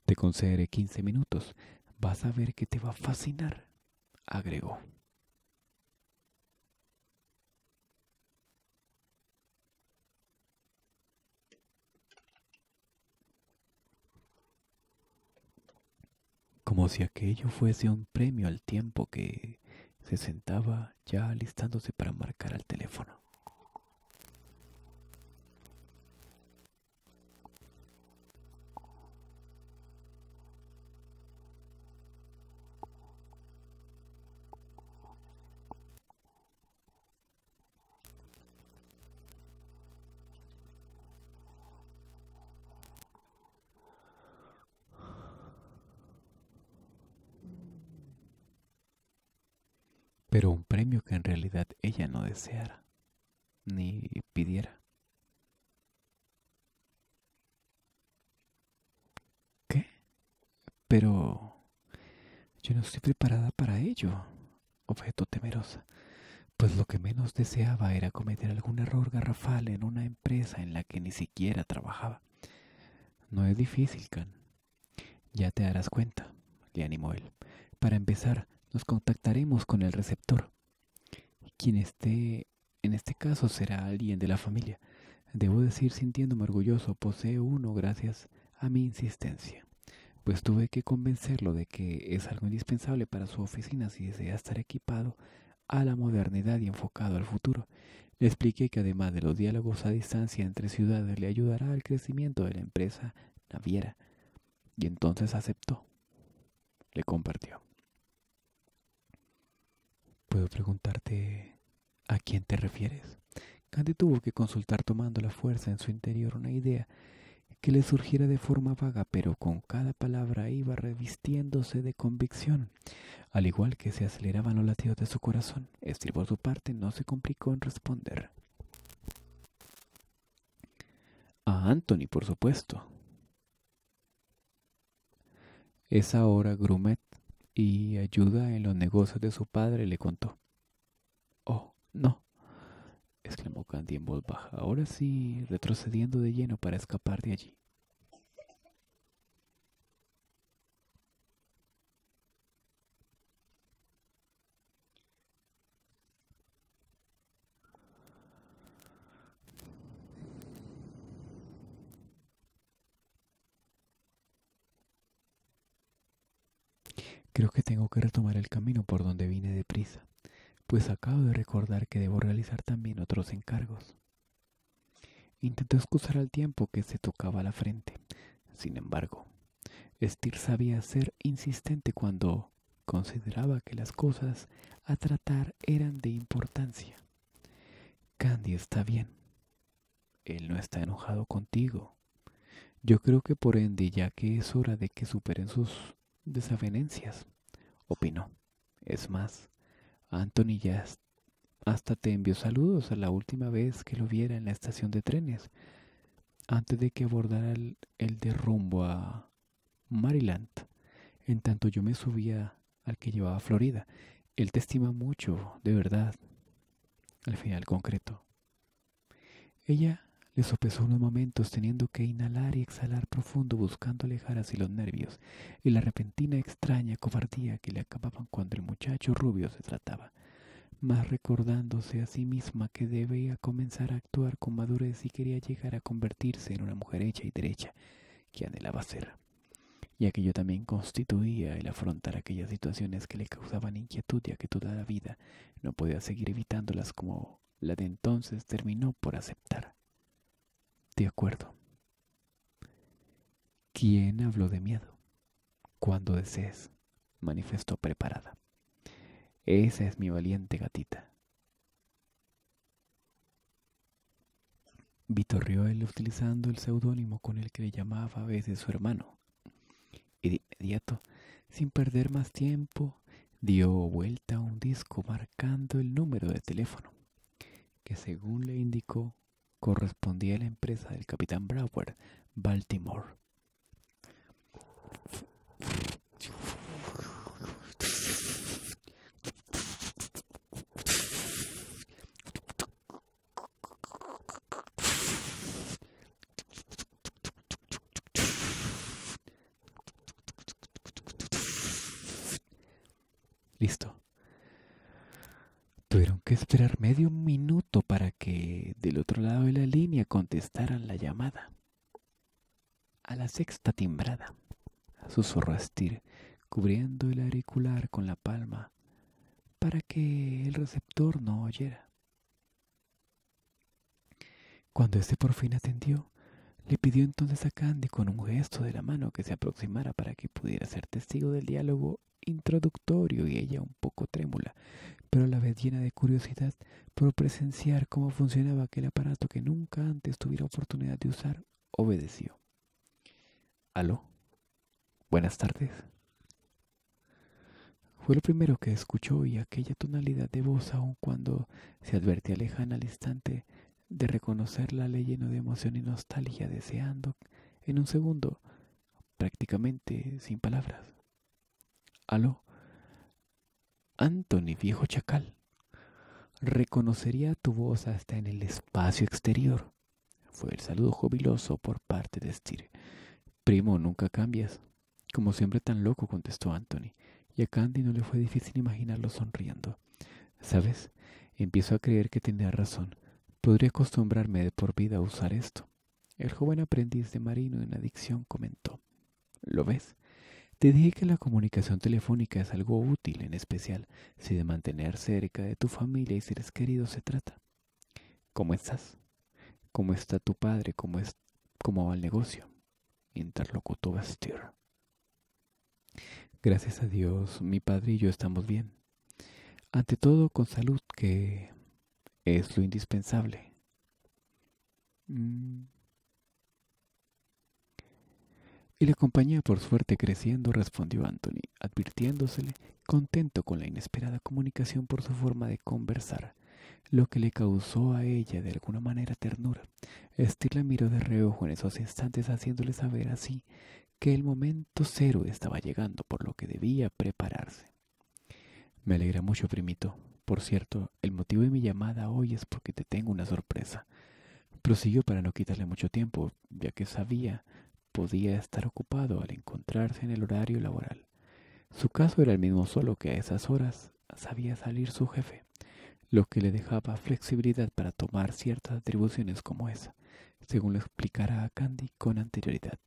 Te concederé 15 minutos. Vas a ver que te va a fascinar, agregó. como si aquello fuese un premio al tiempo que se sentaba ya listándose para marcar al teléfono. premio que en realidad ella no deseara ni pidiera. ¿Qué? Pero yo no estoy preparada para ello, objeto temerosa, pues lo que menos deseaba era cometer algún error garrafal en una empresa en la que ni siquiera trabajaba. No es difícil, Can. Ya te darás cuenta, le animó él. Para empezar, nos contactaremos con el receptor quien esté en este caso será alguien de la familia. Debo decir sintiéndome orgulloso, posee uno gracias a mi insistencia, pues tuve que convencerlo de que es algo indispensable para su oficina si desea estar equipado a la modernidad y enfocado al futuro. Le expliqué que además de los diálogos a distancia entre ciudades le ayudará al crecimiento de la empresa naviera. Y entonces aceptó. Le compartió. Puedo preguntarte a quién te refieres. Candy tuvo que consultar tomando la fuerza en su interior una idea que le surgiera de forma vaga, pero con cada palabra iba revistiéndose de convicción, al igual que se aceleraban los latidos de su corazón. estirbó por su parte no se complicó en responder. A Anthony, por supuesto. Es ahora Grumet y ayuda en los negocios de su padre, le contó. Oh, no, exclamó Candy en voz baja, ahora sí retrocediendo de lleno para escapar de allí. Creo que tengo que retomar el camino por donde vine deprisa, pues acabo de recordar que debo realizar también otros encargos. Intentó excusar al tiempo que se tocaba la frente. Sin embargo, Steve sabía ser insistente cuando consideraba que las cosas a tratar eran de importancia. Candy está bien. Él no está enojado contigo. Yo creo que por ende, ya que es hora de que superen sus desavenencias, opinó. Es más, Anthony ya hasta te envió saludos a la última vez que lo viera en la estación de trenes, antes de que abordara el, derrumbo de rumbo a Maryland. En tanto yo me subía al que llevaba a Florida. Él te estima mucho, de verdad. Al final concreto. Ella le sopesó unos momentos, teniendo que inhalar y exhalar profundo, buscando alejar así los nervios y la repentina extraña cobardía que le acababan cuando el muchacho rubio se trataba, más recordándose a sí misma que debía comenzar a actuar con madurez y quería llegar a convertirse en una mujer hecha y derecha que anhelaba ser. ya que yo también constituía el afrontar aquellas situaciones que le causaban inquietud, ya que toda la vida no podía seguir evitándolas como la de entonces terminó por aceptar. De acuerdo. ¿Quién habló de miedo? Cuando desees, manifestó preparada. Esa es mi valiente gatita. Vitorrió él utilizando el seudónimo con el que le llamaba a veces su hermano. Y de inmediato, sin perder más tiempo, dio vuelta a un disco marcando el número de teléfono, que según le indicó correspondía a la empresa del capitán Broward, Baltimore. que esperar medio minuto para que del otro lado de la línea contestaran la llamada. A la sexta timbrada, susurró Astir, cubriendo el auricular con la palma para que el receptor no oyera. Cuando éste por fin atendió, le pidió entonces a Candy con un gesto de la mano que se aproximara para que pudiera ser testigo del diálogo introductorio y ella, un poco trémula, pero a la vez llena de curiosidad por presenciar cómo funcionaba aquel aparato que nunca antes tuviera oportunidad de usar, obedeció. Aló. Buenas tardes. Fue lo primero que escuchó y aquella tonalidad de voz, aun cuando se advertía lejana al instante de reconocerla, le llenó de emoción y nostalgia, deseando en un segundo, prácticamente sin palabras. Aló. Anthony, viejo chacal, reconocería tu voz hasta en el espacio exterior. Fue el saludo jubiloso por parte de Stir. Primo, nunca cambias. Como siempre tan loco, contestó Anthony, y a Candy no le fue difícil imaginarlo sonriendo. ¿Sabes? Empiezo a creer que tenía razón. Podría acostumbrarme de por vida a usar esto. El joven aprendiz de marino en adicción comentó. ¿Lo ves? Te dije que la comunicación telefónica es algo útil, en especial si de mantener cerca de tu familia y seres queridos se trata. ¿Cómo estás? ¿Cómo está tu padre? ¿Cómo, va el negocio? Interlocutó bastir. Gracias a Dios, mi padre y yo estamos bien. Ante todo, con salud, que es lo indispensable. Mm, y la compañía, por suerte creciendo, respondió Anthony, advirtiéndosele, contento con la inesperada comunicación por su forma de conversar, lo que le causó a ella de alguna manera ternura. Estir la miró de reojo en esos instantes, haciéndole saber así que el momento cero estaba llegando, por lo que debía prepararse. Me alegra mucho, primito. Por cierto, el motivo de mi llamada hoy es porque te tengo una sorpresa. Prosiguió para no quitarle mucho tiempo, ya que sabía podía estar ocupado al encontrarse en el horario laboral. Su caso era el mismo, solo que a esas horas sabía salir su jefe, lo que le dejaba flexibilidad para tomar ciertas atribuciones como esa, según lo explicara a Candy con anterioridad.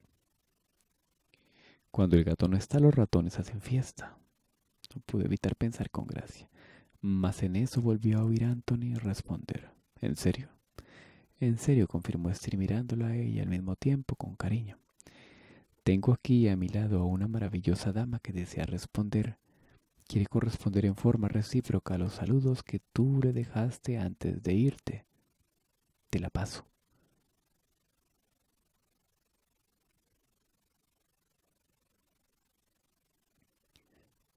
Cuando el gato no está, los ratones hacen fiesta. No pude evitar pensar con gracia, mas en eso volvió a oír a Anthony responder. ¿En serio? En serio, confirmó Estri mirándola a ella al mismo tiempo con cariño. Tengo aquí a mi lado a una maravillosa dama que desea responder. Quiere corresponder en forma recíproca a los saludos que tú le dejaste antes de irte. Te la paso.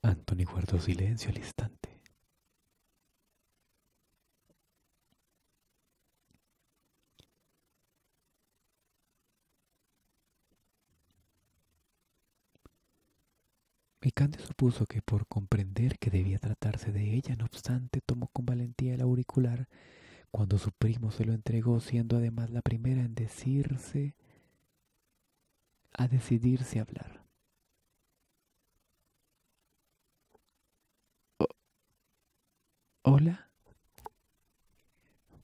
Anthony guardó silencio al instante. Mikande supuso que por comprender que debía tratarse de ella, no obstante, tomó con valentía el auricular cuando su primo se lo entregó, siendo además la primera en decirse a decidirse a hablar. ¿Hola?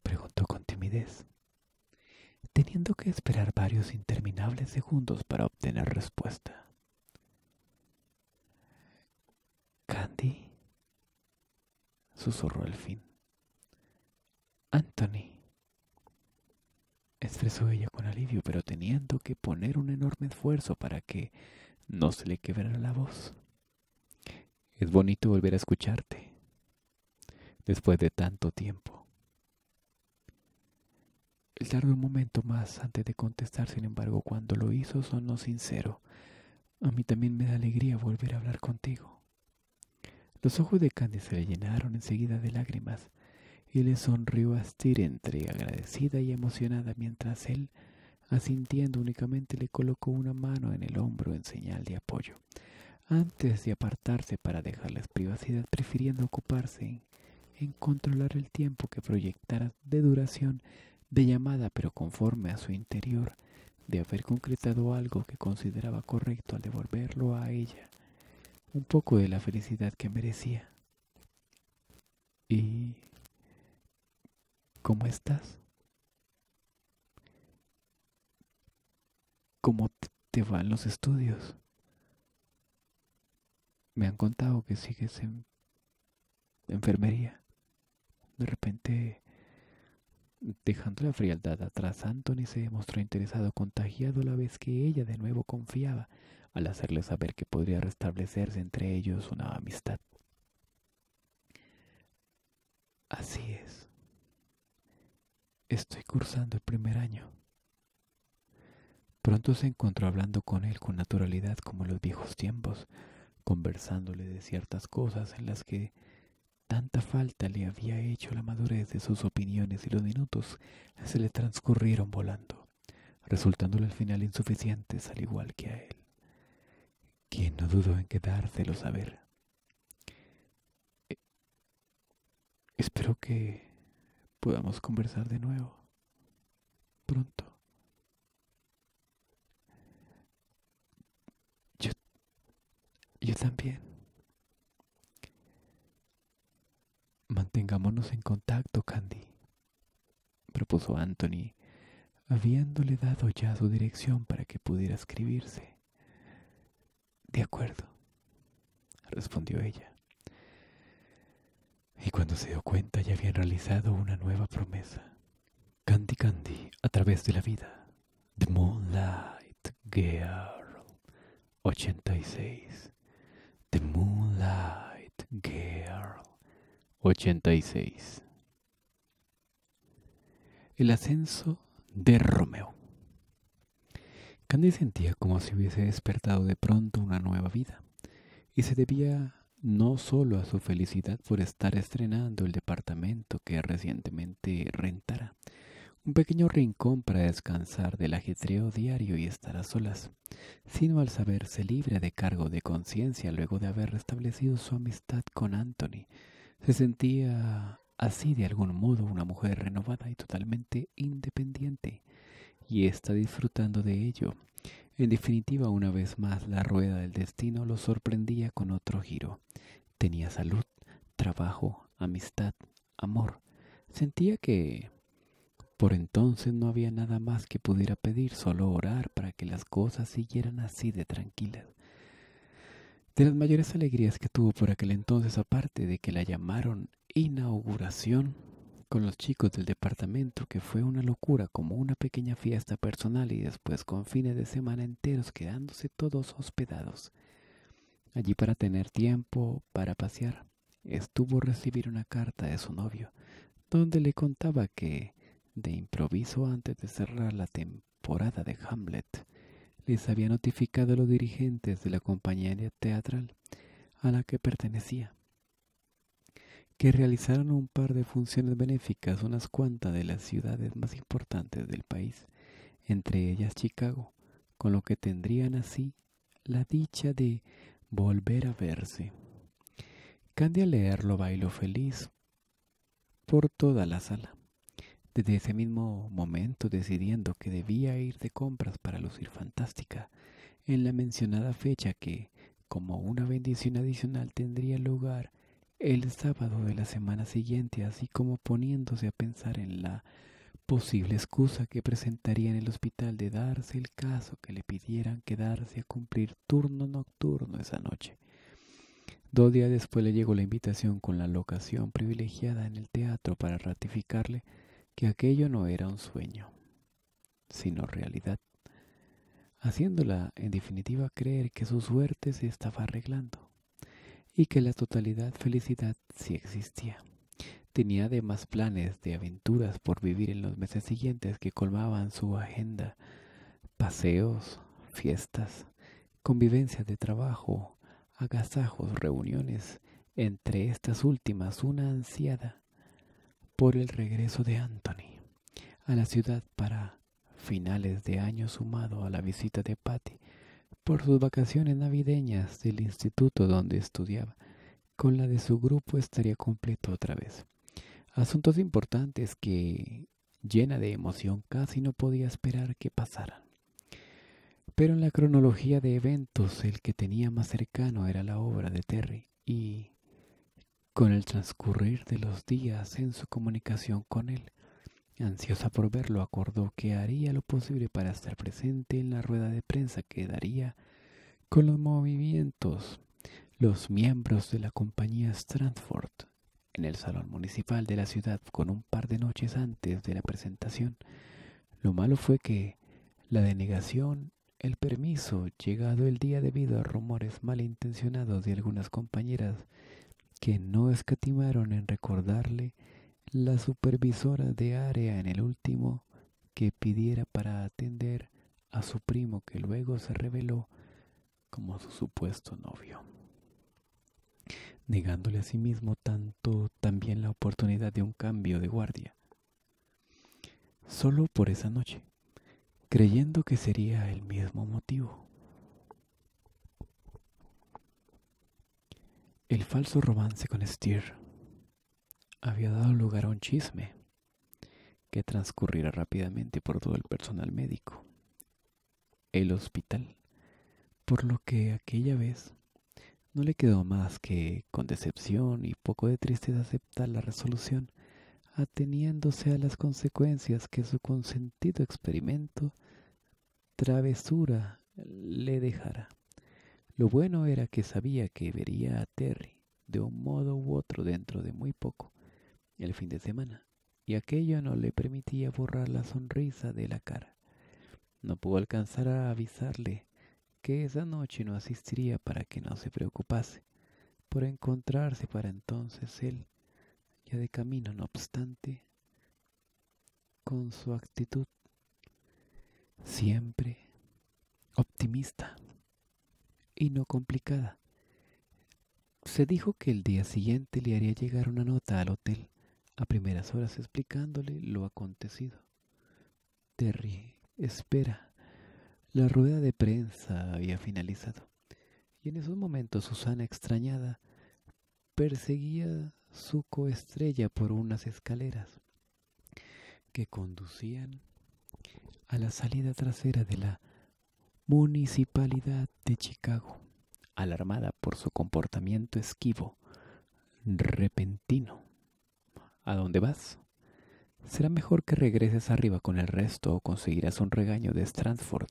preguntó con timidez, teniendo que esperar varios interminables segundos para obtener respuesta. Candy, susurró al fin. Anthony, expresó ella con alivio, pero teniendo que poner un enorme esfuerzo para que no se le quebrara la voz. Es bonito volver a escucharte después de tanto tiempo. El tardó un momento más antes de contestar, sin embargo, cuando lo hizo sonó sincero. A mí también me da alegría volver a hablar contigo. Los ojos de Candy se le llenaron enseguida de lágrimas y le sonrió a Stir entre agradecida y emocionada mientras él, asintiendo únicamente, le colocó una mano en el hombro en señal de apoyo, antes de apartarse para dejarles privacidad, prefiriendo ocuparse en controlar el tiempo que proyectara de duración de llamada, pero conforme a su interior de haber concretado algo que consideraba correcto al devolverlo a ella un poco de la felicidad que merecía. ¿Y cómo estás? ¿Cómo te van los estudios? Me han contado que sigues en enfermería. De repente, dejando la frialdad atrás, Anthony se demostró interesado, contagiado la vez que ella de nuevo confiaba al hacerle saber que podría restablecerse entre ellos una amistad. Así es. Estoy cursando el primer año. Pronto se encontró hablando con él con naturalidad como en los viejos tiempos, conversándole de ciertas cosas en las que tanta falta le había hecho la madurez de sus opiniones y los minutos se le transcurrieron volando, resultándole al final insuficientes al igual que a él quien no dudó en quedárselo saber. Eh, espero que podamos conversar de nuevo pronto. Yo, yo también. Mantengámonos en contacto, Candy, propuso Anthony, habiéndole dado ya su dirección para que pudiera escribirse. De acuerdo, respondió ella. Y cuando se dio cuenta ya habían realizado una nueva promesa. Candy Candy a través de la vida. The Moonlight Girl 86. The Moonlight Girl 86. El ascenso de Romeo. Candy sentía como si hubiese despertado de pronto una nueva vida, y se debía no solo a su felicidad por estar estrenando el departamento que recientemente rentara, un pequeño rincón para descansar del ajetreo diario y estar a solas, sino al saberse libre de cargo de conciencia luego de haber restablecido su amistad con Anthony, se sentía así de algún modo una mujer renovada y totalmente independiente, y está disfrutando de ello. En definitiva, una vez más, la rueda del destino lo sorprendía con otro giro. Tenía salud, trabajo, amistad, amor. Sentía que... Por entonces no había nada más que pudiera pedir, solo orar para que las cosas siguieran así de tranquilas. De las mayores alegrías que tuvo por aquel entonces, aparte de que la llamaron inauguración, con los chicos del departamento que fue una locura como una pequeña fiesta personal y después con fines de semana enteros quedándose todos hospedados. Allí para tener tiempo para pasear estuvo recibir una carta de su novio donde le contaba que de improviso antes de cerrar la temporada de Hamlet les había notificado a los dirigentes de la compañía teatral a la que pertenecía que realizaron un par de funciones benéficas unas cuantas de las ciudades más importantes del país, entre ellas Chicago, con lo que tendrían así la dicha de volver a verse. Candy a leerlo bailó feliz por toda la sala, desde ese mismo momento decidiendo que debía ir de compras para lucir fantástica en la mencionada fecha que, como una bendición adicional, tendría lugar el sábado de la semana siguiente, así como poniéndose a pensar en la posible excusa que presentaría en el hospital de darse el caso que le pidieran quedarse a cumplir turno nocturno esa noche. Dos días después le llegó la invitación con la locación privilegiada en el teatro para ratificarle que aquello no era un sueño, sino realidad, haciéndola en definitiva creer que su suerte se estaba arreglando y que la totalidad felicidad sí existía. Tenía además planes de aventuras por vivir en los meses siguientes que colmaban su agenda, paseos, fiestas, convivencias de trabajo, agasajos, reuniones, entre estas últimas una ansiada por el regreso de Anthony a la ciudad para finales de año sumado a la visita de Patty por sus vacaciones navideñas del instituto donde estudiaba. Con la de su grupo estaría completo otra vez. Asuntos importantes que, llena de emoción, casi no podía esperar que pasaran. Pero en la cronología de eventos el que tenía más cercano era la obra de Terry y, con el transcurrir de los días en su comunicación con él, Ansiosa por verlo, acordó que haría lo posible para estar presente en la rueda de prensa que daría con los movimientos los miembros de la compañía Stratford en el salón municipal de la ciudad con un par de noches antes de la presentación. Lo malo fue que la denegación, el permiso, llegado el día debido a rumores malintencionados de algunas compañeras que no escatimaron en recordarle la supervisora de área en el último que pidiera para atender a su primo que luego se reveló como su supuesto novio, negándole a sí mismo tanto también la oportunidad de un cambio de guardia, solo por esa noche, creyendo que sería el mismo motivo. El falso romance con Steer había dado lugar a un chisme que transcurrirá rápidamente por todo el personal médico, el hospital, por lo que aquella vez no le quedó más que, con decepción y poco de tristeza, aceptar la resolución, ateniéndose a las consecuencias que su consentido experimento travesura le dejara. Lo bueno era que sabía que vería a Terry de un modo u otro dentro de muy poco, el fin de semana, y aquello no le permitía borrar la sonrisa de la cara. No pudo alcanzar a avisarle que esa noche no asistiría para que no se preocupase por encontrarse para entonces él, ya de camino no obstante, con su actitud siempre optimista y no complicada. Se dijo que el día siguiente le haría llegar una nota al hotel a primeras horas explicándole lo acontecido. Terry, espera. La rueda de prensa había finalizado, y en esos momentos Susana, extrañada, perseguía su coestrella por unas escaleras que conducían a la salida trasera de la municipalidad de Chicago, alarmada por su comportamiento esquivo, repentino a dónde vas. Será mejor que regreses arriba con el resto o conseguirás un regaño de Strandford.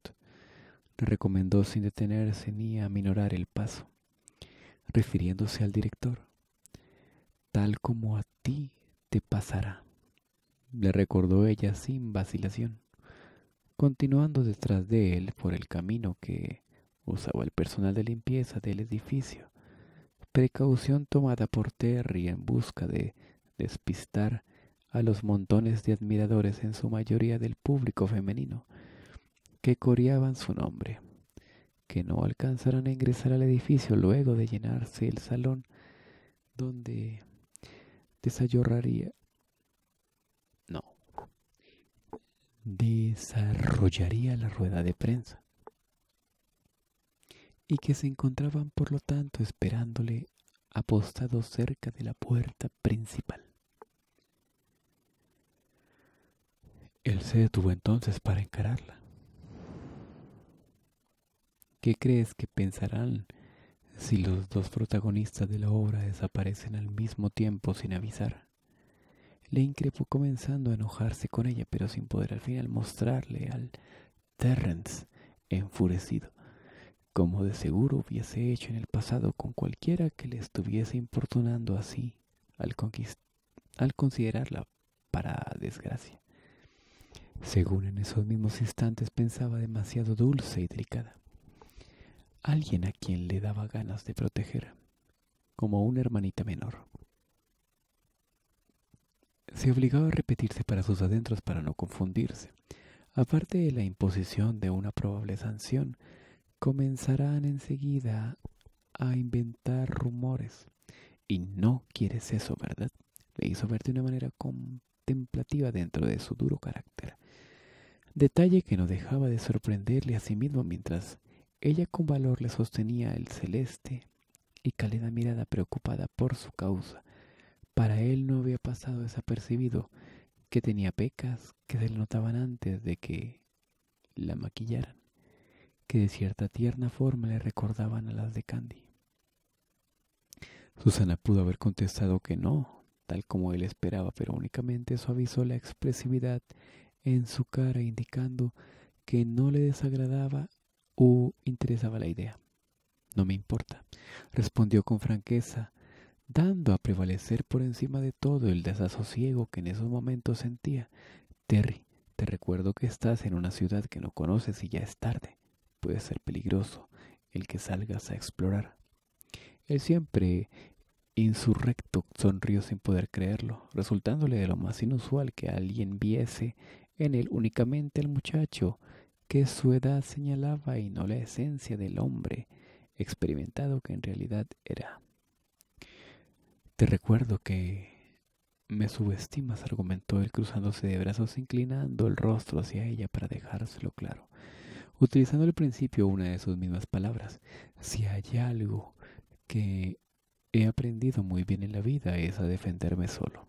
Le recomendó sin detenerse ni aminorar el paso, refiriéndose al director. Tal como a ti te pasará, le recordó ella sin vacilación, continuando detrás de él por el camino que usaba el personal de limpieza del edificio, precaución tomada por Terry en busca de despistar a los montones de admiradores, en su mayoría del público femenino, que coreaban su nombre, que no alcanzarán a ingresar al edificio luego de llenarse el salón donde desarrollaría, no, desarrollaría la rueda de prensa y que se encontraban por lo tanto esperándole apostados cerca de la puerta principal. Él se detuvo entonces para encararla. ¿Qué crees que pensarán si los dos protagonistas de la obra desaparecen al mismo tiempo sin avisar? Le increpó comenzando a enojarse con ella, pero sin poder al final mostrarle al Terrence enfurecido, como de seguro hubiese hecho en el pasado con cualquiera que le estuviese importunando así al, al considerarla para desgracia. Según en esos mismos instantes pensaba demasiado dulce y delicada. Alguien a quien le daba ganas de proteger, como una hermanita menor. Se obligaba a repetirse para sus adentros para no confundirse. Aparte de la imposición de una probable sanción, comenzarán enseguida a inventar rumores. Y no quieres eso, ¿verdad? Le hizo ver de una manera contemplativa dentro de su duro carácter detalle que no dejaba de sorprenderle a sí mismo mientras ella con valor le sostenía el celeste y cálida mirada preocupada por su causa. Para él no había pasado desapercibido que tenía pecas que se le notaban antes de que la maquillaran, que de cierta tierna forma le recordaban a las de Candy. Susana pudo haber contestado que no, tal como él esperaba, pero únicamente suavizó la expresividad en su cara indicando que no le desagradaba o interesaba la idea. No me importa, respondió con franqueza, dando a prevalecer por encima de todo el desasosiego que en esos momentos sentía. Terry, te recuerdo que estás en una ciudad que no conoces y ya es tarde. Puede ser peligroso el que salgas a explorar. Él siempre insurrecto sonrió sin poder creerlo, resultándole de lo más inusual que alguien viese en él únicamente el muchacho, que su edad señalaba y no la esencia del hombre experimentado que en realidad era. Te recuerdo que me subestimas, argumentó él cruzándose de brazos, inclinando el rostro hacia ella para dejárselo claro, utilizando al principio una de sus mismas palabras. Si hay algo que he aprendido muy bien en la vida es a defenderme solo.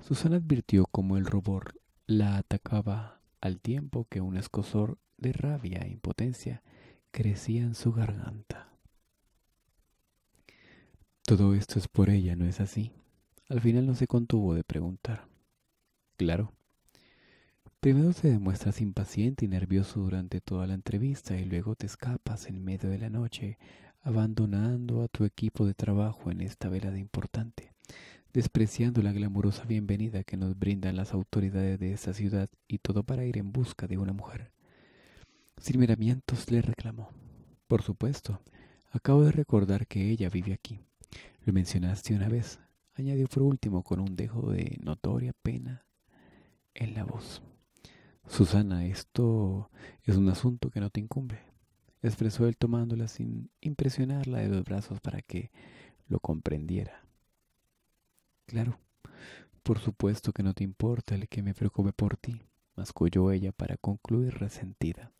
Susana advirtió como el rubor la atacaba al tiempo que un escosor de rabia e impotencia crecía en su garganta. Todo esto es por ella, ¿no es así? Al final no se contuvo de preguntar. Claro. Primero te demuestras impaciente y nervioso durante toda la entrevista y luego te escapas en medio de la noche, abandonando a tu equipo de trabajo en esta velada importante despreciando la glamurosa bienvenida que nos brindan las autoridades de esa ciudad y todo para ir en busca de una mujer. Sin miramientos le reclamó. Por supuesto, acabo de recordar que ella vive aquí. Lo mencionaste una vez, añadió por último con un dejo de notoria pena en la voz. Susana, esto es un asunto que no te incumbe, expresó él tomándola sin impresionarla de los brazos para que lo comprendiera. Claro, por supuesto que no te importa el que me preocupe por ti, masculló ella para concluir resentida,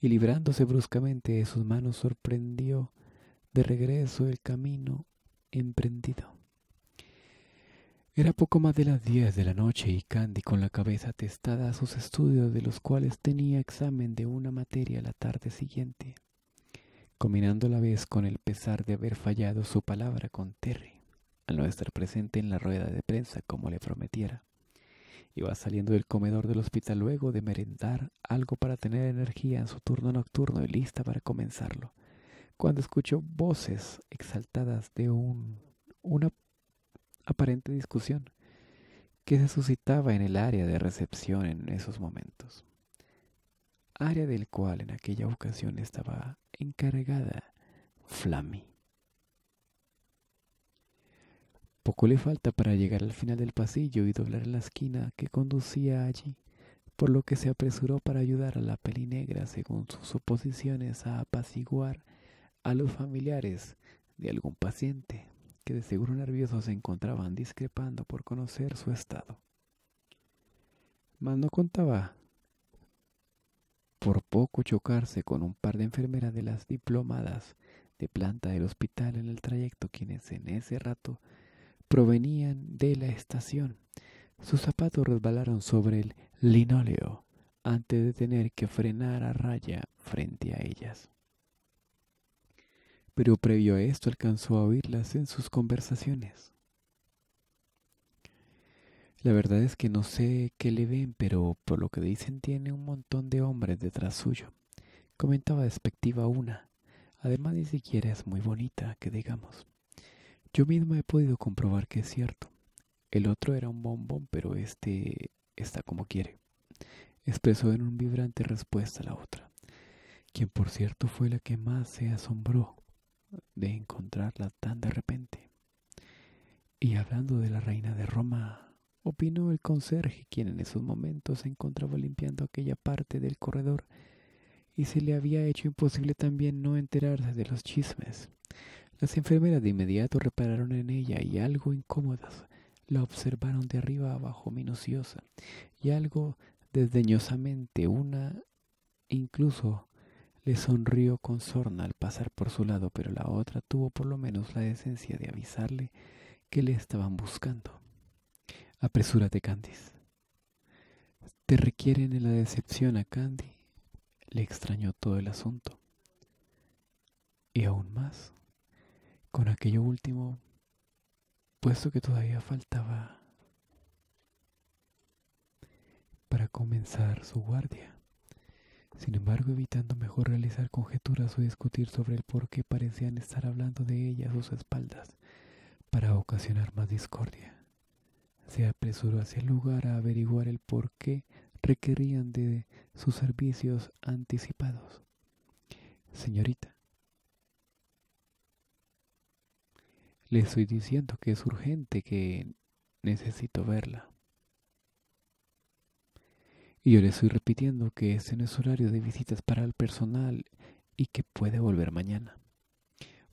y librándose bruscamente de sus manos sorprendió de regreso el camino emprendido. Era poco más de las diez de la noche y Candy, con la cabeza atestada a sus estudios, de los cuales tenía examen de una materia la tarde siguiente, combinando la vez con el pesar de haber fallado su palabra con Terry al no estar presente en la rueda de prensa como le prometiera. Iba saliendo del comedor del hospital luego de merendar algo para tener energía en su turno nocturno y lista para comenzarlo, cuando escuchó voces exaltadas de un, una aparente discusión que se suscitaba en el área de recepción en esos momentos, área del cual en aquella ocasión estaba encargada Flammy. Poco le falta para llegar al final del pasillo y doblar la esquina que conducía allí, por lo que se apresuró para ayudar a la pelinegra según sus suposiciones a apaciguar a los familiares de algún paciente que de seguro nervioso se encontraban discrepando por conocer su estado. Mas no contaba por poco chocarse con un par de enfermeras de las diplomadas de planta del hospital en el trayecto quienes en ese rato provenían de la estación. Sus zapatos resbalaron sobre el linóleo antes de tener que frenar a raya frente a ellas. Pero previo a esto alcanzó a oírlas en sus conversaciones. La verdad es que no sé qué le ven, pero por lo que dicen tiene un montón de hombres detrás suyo. Comentaba despectiva una. Además ni siquiera es muy bonita, que digamos. Yo misma he podido comprobar que es cierto. El otro era un bombón, pero este está como quiere. Expresó en un vibrante respuesta la otra, quien por cierto fue la que más se asombró de encontrarla tan de repente. Y hablando de la reina de Roma, opinó el conserje, quien en esos momentos se encontraba limpiando aquella parte del corredor, y se le había hecho imposible también no enterarse de los chismes. Las enfermeras de inmediato repararon en ella y algo incómodas la observaron de arriba abajo minuciosa y algo desdeñosamente una incluso le sonrió con sorna al pasar por su lado, pero la otra tuvo por lo menos la decencia de avisarle que le estaban buscando. Apresúrate, Candice. Te requieren en la decepción a Candy. Le extrañó todo el asunto. Y aún más con aquello último, puesto que todavía faltaba para comenzar su guardia. Sin embargo, evitando mejor realizar conjeturas o discutir sobre el por qué parecían estar hablando de ella a sus espaldas, para ocasionar más discordia. Se apresuró hacia el lugar a averiguar el por qué requerían de sus servicios anticipados. Señorita, Le estoy diciendo que es urgente, que necesito verla. Y yo le estoy repitiendo que este no es horario de visitas para el personal y que puede volver mañana.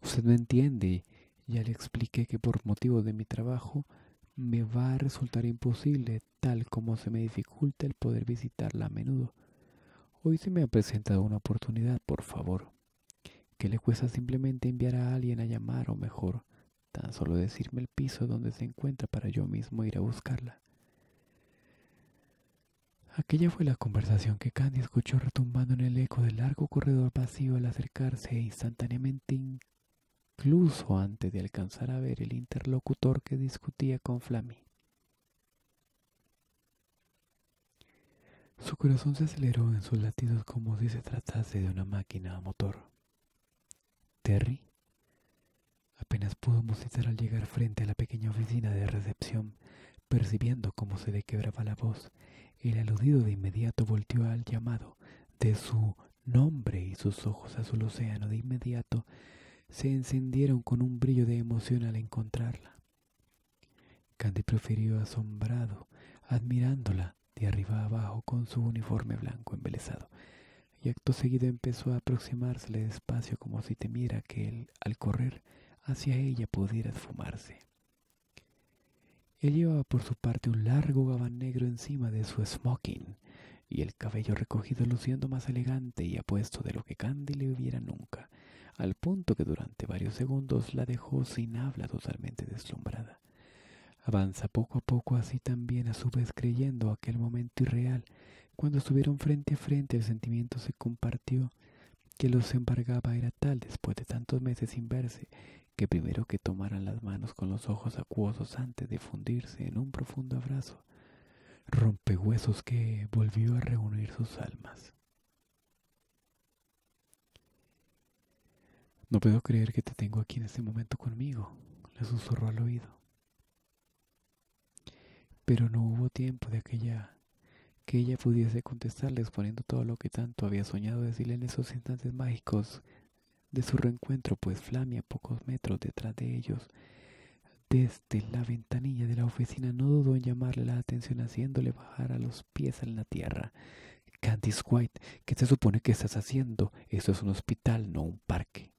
Usted no entiende, ya le expliqué que por motivo de mi trabajo me va a resultar imposible, tal como se me dificulta el poder visitarla a menudo. Hoy se me ha presentado una oportunidad, por favor. ¿Qué le cuesta simplemente enviar a alguien a llamar o mejor? Tan solo decirme el piso donde se encuentra para yo mismo ir a buscarla. Aquella fue la conversación que Candy escuchó retumbando en el eco del largo corredor vacío al acercarse instantáneamente, incluso antes de alcanzar a ver el interlocutor que discutía con Flammy. Su corazón se aceleró en sus latidos como si se tratase de una máquina a motor. Terry Apenas pudo musitar al llegar frente a la pequeña oficina de recepción, percibiendo cómo se le quebraba la voz. El aludido de inmediato volteó al llamado de su nombre y sus ojos azul océano de inmediato se encendieron con un brillo de emoción al encontrarla. Candy profirió asombrado, admirándola de arriba abajo con su uniforme blanco embelesado, y acto seguido empezó a aproximársele despacio como si temiera que él, al correr, hacia ella pudiera esfumarse. Él llevaba por su parte un largo gabán negro encima de su smoking y el cabello recogido luciendo más elegante y apuesto de lo que Candy le hubiera nunca, al punto que durante varios segundos la dejó sin habla totalmente deslumbrada. Avanza poco a poco así también, a su vez creyendo aquel momento irreal. Cuando estuvieron frente a frente el sentimiento se compartió que los embargaba era tal después de tantos meses sin verse que primero que tomaran las manos con los ojos acuosos antes de fundirse en un profundo abrazo, rompehuesos que volvió a reunir sus almas. No puedo creer que te tengo aquí en este momento conmigo, le susurró al oído. Pero no hubo tiempo de aquella que ella pudiese contestarle exponiendo todo lo que tanto había soñado decirle en esos instantes mágicos de su reencuentro, pues Flamia, pocos metros detrás de ellos, desde la ventanilla de la oficina, no dudó en llamarle la atención haciéndole bajar a los pies en la tierra. Candice White, ¿qué se supone que estás haciendo? Esto es un hospital, no un parque.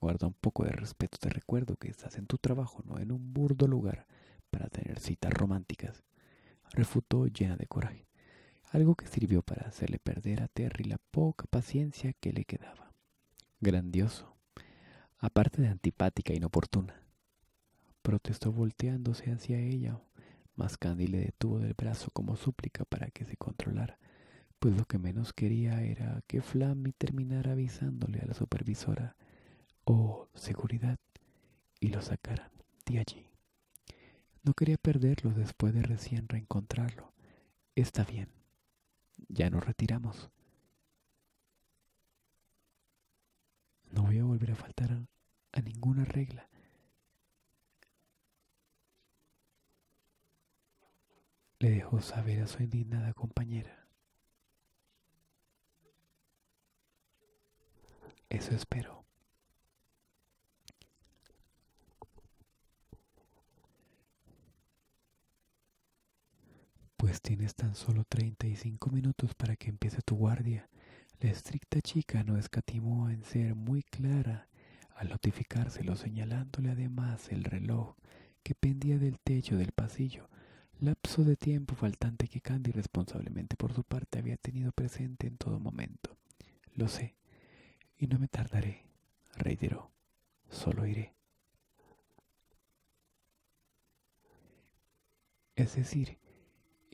Guarda un poco de respeto, te recuerdo que estás en tu trabajo, no en un burdo lugar para tener citas románticas. Refutó llena de coraje, algo que sirvió para hacerle perder a Terry la poca paciencia que le quedaba grandioso, aparte de antipática e inoportuna. Protestó volteándose hacia ella, mas Candy le detuvo del brazo como súplica para que se controlara, pues lo que menos quería era que Flammy terminara avisándole a la supervisora, oh, seguridad, y lo sacara de allí. No quería perderlo después de recién reencontrarlo. Está bien, ya nos retiramos. No voy a volver a faltar a ninguna regla. Le dejó saber a su indignada compañera. Eso espero. Pues tienes tan solo 35 minutos para que empiece tu guardia la estricta chica no escatimó en ser muy clara al notificárselo, señalándole además el reloj que pendía del techo del pasillo, lapso de tiempo faltante que Candy responsablemente por su parte había tenido presente en todo momento. Lo sé, y no me tardaré, reiteró, solo iré. Es decir,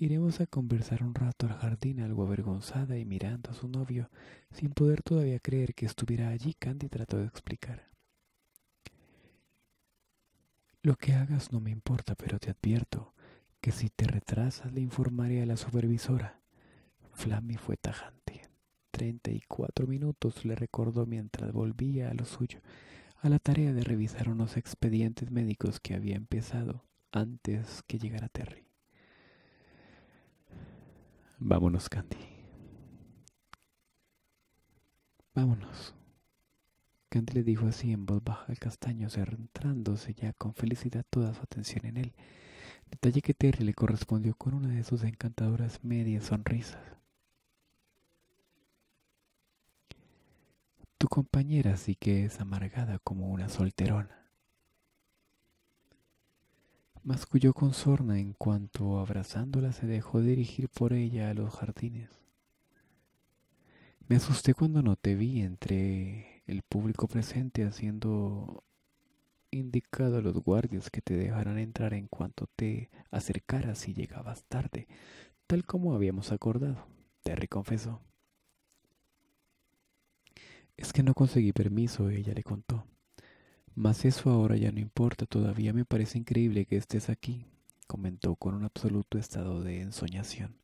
Iremos a conversar un rato al jardín, algo avergonzada y mirando a su novio, sin poder todavía creer que estuviera allí, Candy trató de explicar. Lo que hagas no me importa, pero te advierto que si te retrasas le informaré a la supervisora. Flammy fue tajante. Treinta y cuatro minutos le recordó mientras volvía a lo suyo, a la tarea de revisar unos expedientes médicos que había empezado antes que llegara Terry. Vámonos, Candy. Vámonos. Candy le dijo así en voz baja al castaño, centrándose ya con felicidad toda su atención en él. Detalle que Terry le correspondió con una de sus encantadoras medias sonrisas. Tu compañera sí que es amargada como una solterona masculló con sorna en cuanto abrazándola se dejó dirigir por ella a los jardines. Me asusté cuando no te vi entre el público presente haciendo indicado a los guardias que te dejaran entrar en cuanto te acercaras y llegabas tarde, tal como habíamos acordado, Terry confesó. Es que no conseguí permiso, ella le contó. Mas eso ahora ya no importa, todavía me parece increíble que estés aquí, comentó con un absoluto estado de ensoñación,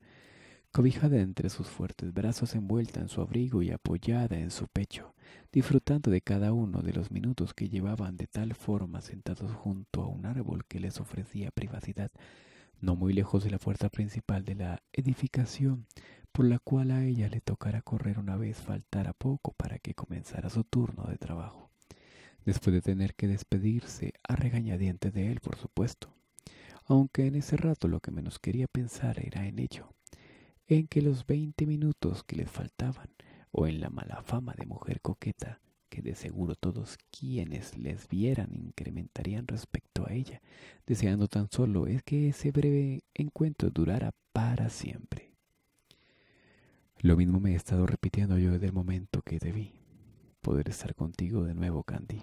cobijada entre sus fuertes brazos envuelta en su abrigo y apoyada en su pecho, disfrutando de cada uno de los minutos que llevaban de tal forma sentados junto a un árbol que les ofrecía privacidad, no muy lejos de la puerta principal de la edificación, por la cual a ella le tocara correr una vez faltara poco para que comenzara su turno de trabajo después de tener que despedirse a regañadientes de él, por supuesto, aunque en ese rato lo que menos quería pensar era en ello, en que los veinte minutos que les faltaban, o en la mala fama de mujer coqueta, que de seguro todos quienes les vieran incrementarían respecto a ella, deseando tan solo es que ese breve encuentro durara para siempre. Lo mismo me he estado repitiendo yo desde el momento que debí Poder estar contigo de nuevo, Candy.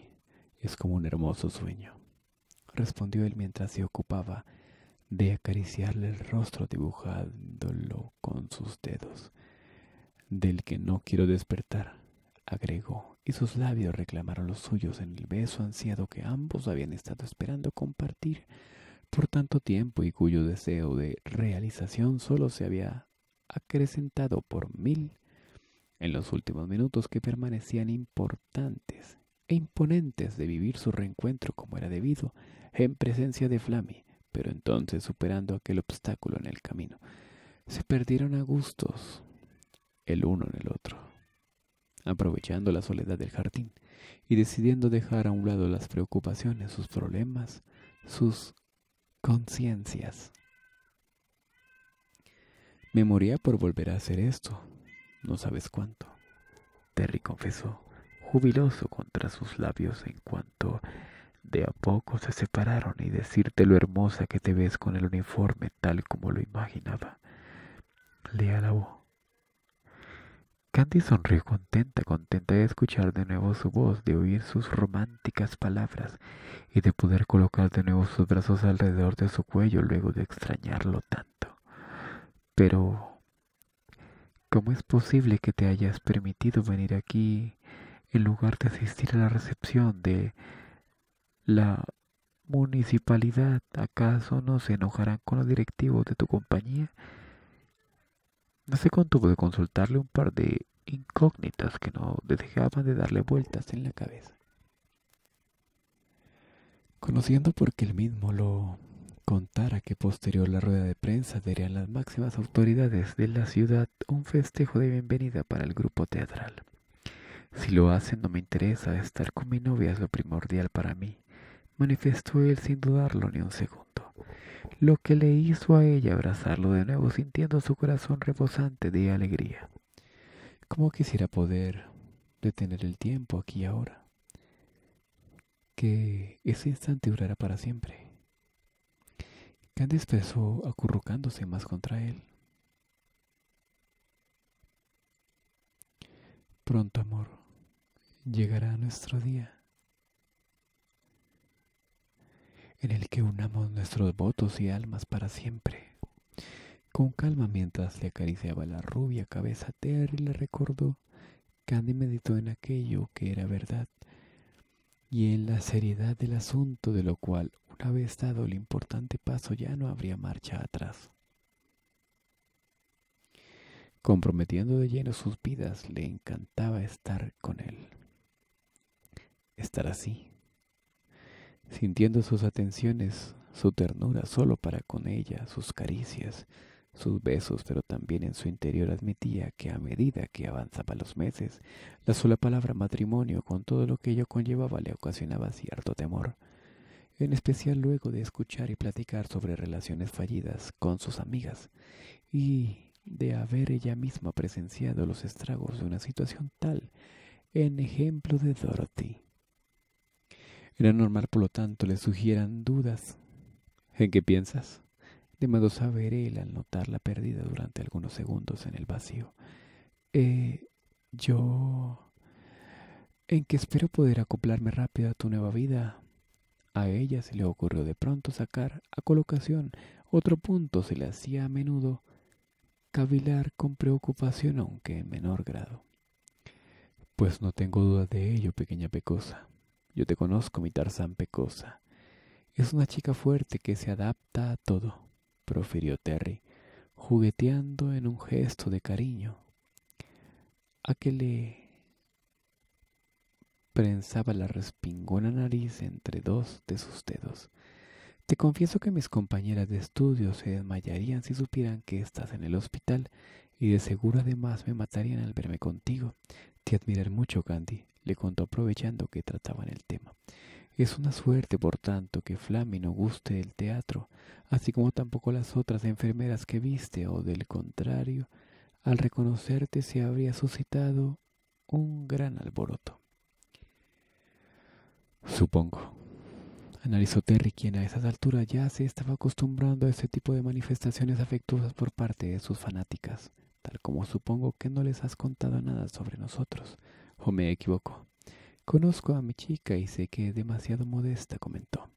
Es como un hermoso sueño, respondió él mientras se ocupaba de acariciarle el rostro dibujándolo con sus dedos. Del que no quiero despertar, agregó, y sus labios reclamaron los suyos en el beso ansiado que ambos habían estado esperando compartir por tanto tiempo y cuyo deseo de realización solo se había acrecentado por mil en los últimos minutos que permanecían importantes e imponentes de vivir su reencuentro como era debido, en presencia de Flammy, pero entonces superando aquel obstáculo en el camino. Se perdieron a gustos, el uno en el otro, aprovechando la soledad del jardín y decidiendo dejar a un lado las preocupaciones, sus problemas, sus conciencias. Me moría por volver a hacer esto, no sabes cuánto, Terry confesó jubiloso contra sus labios en cuanto de a poco se separaron y decirte lo hermosa que te ves con el uniforme tal como lo imaginaba. Le alabó. Candy sonrió contenta, contenta de escuchar de nuevo su voz, de oír sus románticas palabras y de poder colocar de nuevo sus brazos alrededor de su cuello luego de extrañarlo tanto. Pero, ¿cómo es posible que te hayas permitido venir aquí en lugar de asistir a la recepción de la municipalidad, ¿acaso no se enojarán con los directivos de tu compañía? No se contuvo de consultarle un par de incógnitas que no dejaban de darle vueltas en la cabeza. Conociendo porque él mismo lo contara que posterior a la rueda de prensa darían las máximas autoridades de la ciudad un festejo de bienvenida para el grupo teatral. Si lo hacen no me interesa, estar con mi novia es lo primordial para mí, manifestó él sin dudarlo ni un segundo, lo que le hizo a ella abrazarlo de nuevo sintiendo su corazón rebosante de alegría. ¿Cómo quisiera poder detener el tiempo aquí y ahora? Que ese instante durara para siempre. Candice empezó acurrucándose más contra él. Pronto, amor, llegará nuestro día en el que unamos nuestros votos y almas para siempre. Con calma mientras le acariciaba la rubia cabeza, Terry le recordó. Candy meditó en aquello que era verdad y en la seriedad del asunto de lo cual, una vez dado el importante paso, ya no habría marcha atrás. Comprometiendo de lleno sus vidas, le encantaba estar con él estar así, sintiendo sus atenciones, su ternura solo para con ella, sus caricias, sus besos, pero también en su interior admitía que a medida que avanzaban los meses, la sola palabra matrimonio con todo lo que ello conllevaba le ocasionaba cierto temor, en especial luego de escuchar y platicar sobre relaciones fallidas con sus amigas y de haber ella misma presenciado los estragos de una situación tal, en ejemplo de Dorothy. Era normal, por lo tanto, le sugieran dudas. ¿En qué piensas? demandó saber él al notar la pérdida durante algunos segundos en el vacío. Eh, yo... en que espero poder acoplarme rápido a tu nueva vida. A ella se le ocurrió de pronto sacar a colocación otro punto, se le hacía a menudo cavilar con preocupación, aunque en menor grado. Pues no tengo duda de ello, pequeña pecosa. Yo te conozco, mi Tarzán Pecosa. Es una chica fuerte que se adapta a todo, profirió Terry, jugueteando en un gesto de cariño. ¿A que le prensaba la respingona nariz entre dos de sus dedos? Te confieso que mis compañeras de estudio se desmayarían si supieran que estás en el hospital y de seguro además me matarían al verme contigo. Te admiré mucho, Candy le contó aprovechando que trataban el tema. Es una suerte, por tanto, que Flammy no guste del teatro, así como tampoco las otras enfermeras que viste, o del contrario, al reconocerte se habría suscitado un gran alboroto. Supongo, analizó Terry, quien a esas alturas ya se estaba acostumbrando a ese tipo de manifestaciones afectuosas por parte de sus fanáticas, tal como supongo que no les has contado nada sobre nosotros. ¿O me equivoco? Conozco a mi chica y sé que es demasiado modesta, comentó.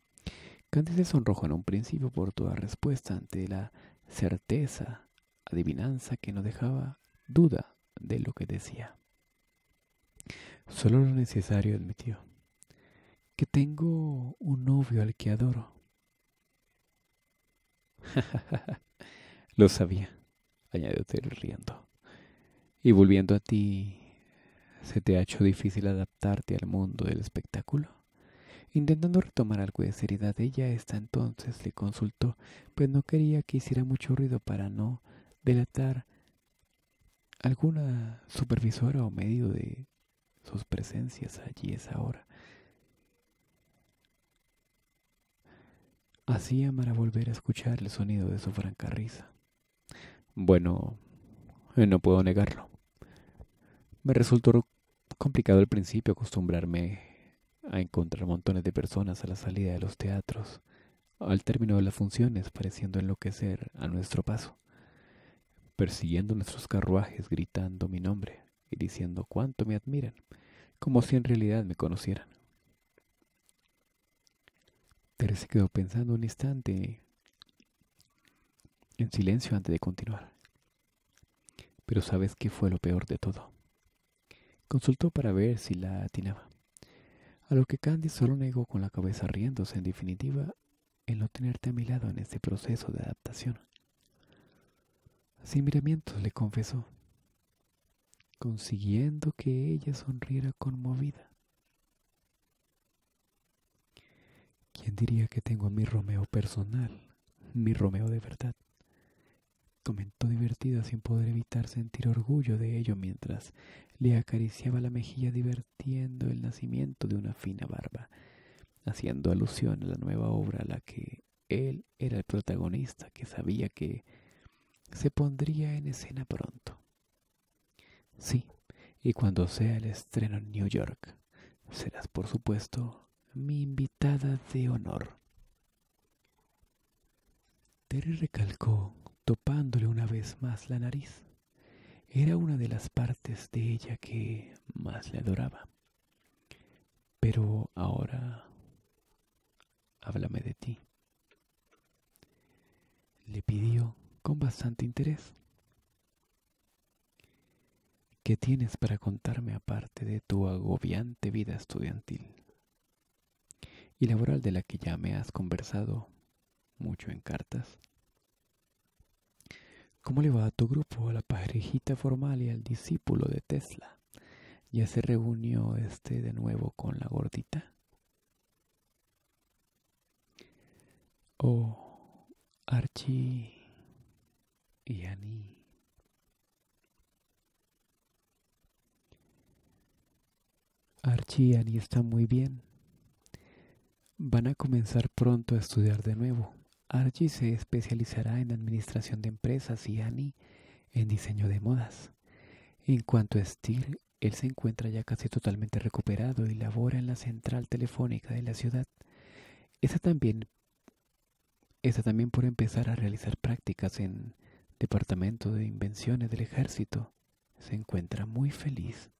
Candice sonrojo sonrojó en un principio por toda respuesta ante la certeza, adivinanza que no dejaba duda de lo que decía. Solo lo necesario, admitió. Que tengo un novio al que adoro. lo sabía, añadió Terry riendo. Y volviendo a ti, ¿Se te ha hecho difícil adaptarte al mundo del espectáculo? Intentando retomar algo de seriedad, ella hasta entonces le consultó, pues no quería que hiciera mucho ruido para no delatar alguna supervisora o medio de sus presencias allí esa hora. Así amara volver a escuchar el sonido de su franca risa. Bueno, eh, no puedo negarlo. Me resultó complicado al principio acostumbrarme a encontrar montones de personas a la salida de los teatros, al término de las funciones, pareciendo enloquecer a nuestro paso, persiguiendo nuestros carruajes, gritando mi nombre y diciendo cuánto me admiran, como si en realidad me conocieran. Teresa quedó pensando un instante en silencio antes de continuar. Pero ¿sabes qué fue lo peor de todo? Consultó para ver si la atinaba. A lo que Candy solo negó con la cabeza riéndose en definitiva en no tenerte a mi lado en este proceso de adaptación. Sin miramientos le confesó, consiguiendo que ella sonriera conmovida. ¿Quién diría que tengo mi Romeo personal, mi Romeo de verdad? comentó divertida sin poder evitar sentir orgullo de ello mientras le acariciaba la mejilla divirtiendo el nacimiento de una fina barba, haciendo alusión a la nueva obra a la que él era el protagonista que sabía que se pondría en escena pronto. Sí, y cuando sea el estreno en New York, serás por supuesto mi invitada de honor. Terry recalcó topándole una vez más la nariz. Era una de las partes de ella que más le adoraba. Pero ahora háblame de ti. Le pidió con bastante interés. ¿Qué tienes para contarme aparte de tu agobiante vida estudiantil y laboral de la que ya me has conversado mucho en cartas? ¿Cómo le va a tu grupo, a la parejita formal y al discípulo de Tesla? ¿Ya se reunió este de nuevo con la gordita? Oh, Archie y Annie. Archie y Annie están muy bien. Van a comenzar pronto a estudiar de nuevo. Archie se especializará en administración de empresas y Annie en diseño de modas. En cuanto a Steele, él se encuentra ya casi totalmente recuperado y labora en la central telefónica de la ciudad. Está también, está también por empezar a realizar prácticas en Departamento de Invenciones del Ejército. Se encuentra muy feliz.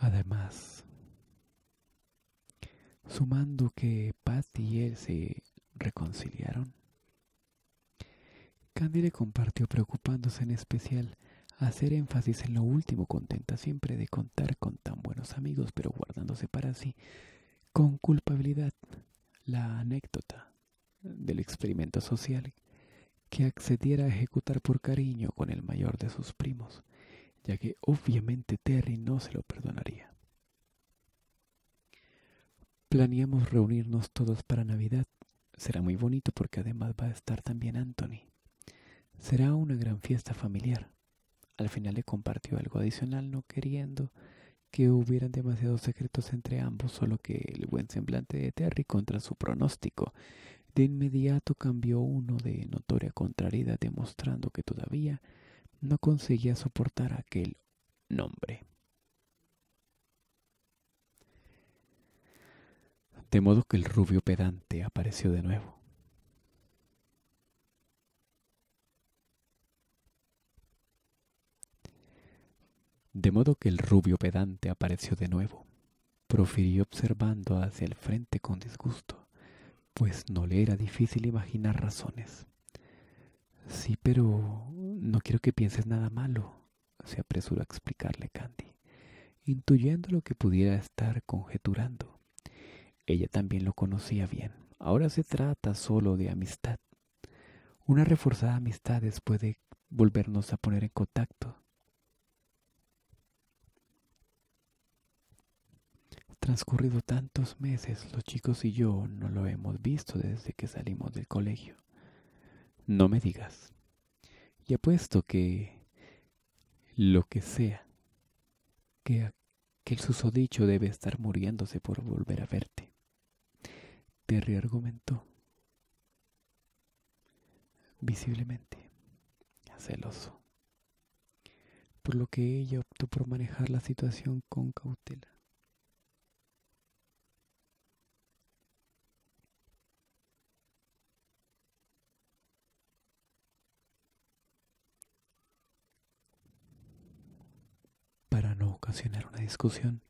Además, sumando que Pat y él se reconciliaron. Candy le compartió preocupándose en especial hacer énfasis en lo último, contenta siempre de contar con tan buenos amigos, pero guardándose para sí con culpabilidad la anécdota del experimento social que accediera a ejecutar por cariño con el mayor de sus primos, ya que obviamente Terry no se lo perdonaría. Planeamos reunirnos todos para Navidad. Será muy bonito porque además va a estar también Anthony. Será una gran fiesta familiar. Al final le compartió algo adicional no queriendo que hubieran demasiados secretos entre ambos, solo que el buen semblante de Terry contra su pronóstico de inmediato cambió uno de notoria contrariedad demostrando que todavía no conseguía soportar aquel nombre. de modo que el rubio pedante apareció de nuevo. De modo que el rubio pedante apareció de nuevo, profirió observando hacia el frente con disgusto, pues no le era difícil imaginar razones. Sí, pero no quiero que pienses nada malo, se apresuró a explicarle Candy, intuyendo lo que pudiera estar conjeturando. Ella también lo conocía bien. Ahora se trata solo de amistad. Una reforzada amistad después de volvernos a poner en contacto. Transcurrido tantos meses, los chicos y yo no lo hemos visto desde que salimos del colegio. No me digas. Y apuesto que lo que sea, que el susodicho debe estar muriéndose por volver a verte. Terry argumentó, visiblemente celoso, por lo que ella optó por manejar la situación con cautela. Para no ocasionar una discusión,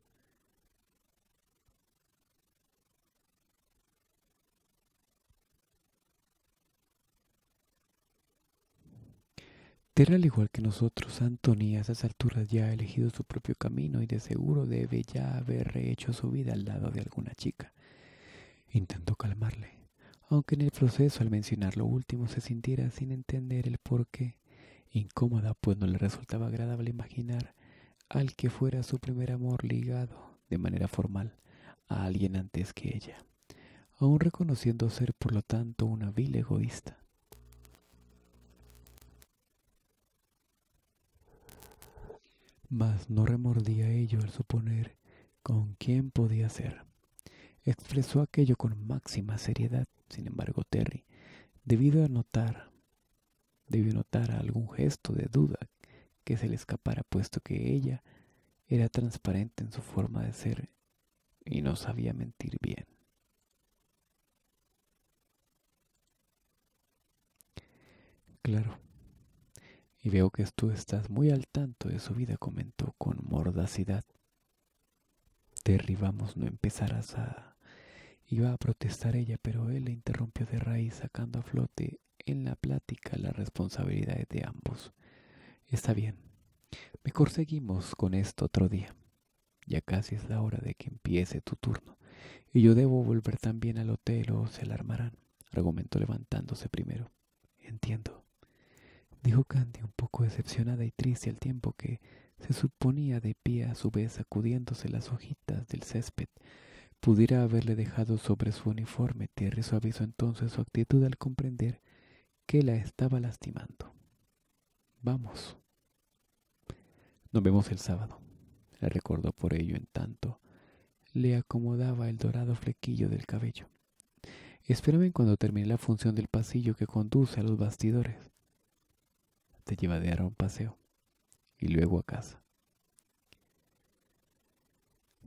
Terral, al igual que nosotros, Anthony, a esas alturas ya ha elegido su propio camino y de seguro debe ya haber rehecho su vida al lado de alguna chica. Intentó calmarle, aunque en el proceso al mencionar lo último se sintiera sin entender el porqué, incómoda pues no le resultaba agradable imaginar al que fuera su primer amor ligado de manera formal a alguien antes que ella, aun reconociendo ser por lo tanto una vil egoísta. mas no remordía ello al suponer con quién podía ser. Expresó aquello con máxima seriedad. Sin embargo, Terry, debido a notar, debió notar algún gesto de duda que se le escapara, puesto que ella era transparente en su forma de ser y no sabía mentir bien. Claro, y veo que tú estás muy al tanto de su vida, comentó con mordacidad. Derribamos, no empezarás a... Iba a protestar ella, pero él le interrumpió de raíz, sacando a flote en la plática las responsabilidades de ambos. Está bien, mejor seguimos con esto otro día. Ya casi es la hora de que empiece tu turno, y yo debo volver también al hotel o se alarmarán, argumentó levantándose primero. Entiendo dijo Candy un poco decepcionada y triste al tiempo que se suponía de pie a su vez sacudiéndose las hojitas del césped. Pudiera haberle dejado sobre su uniforme, Terry suavizó entonces su actitud al comprender que la estaba lastimando. Vamos. Nos vemos el sábado, le recordó por ello en tanto. Le acomodaba el dorado flequillo del cabello. Espérame cuando termine la función del pasillo que conduce a los bastidores te llevaré a un paseo y luego a casa.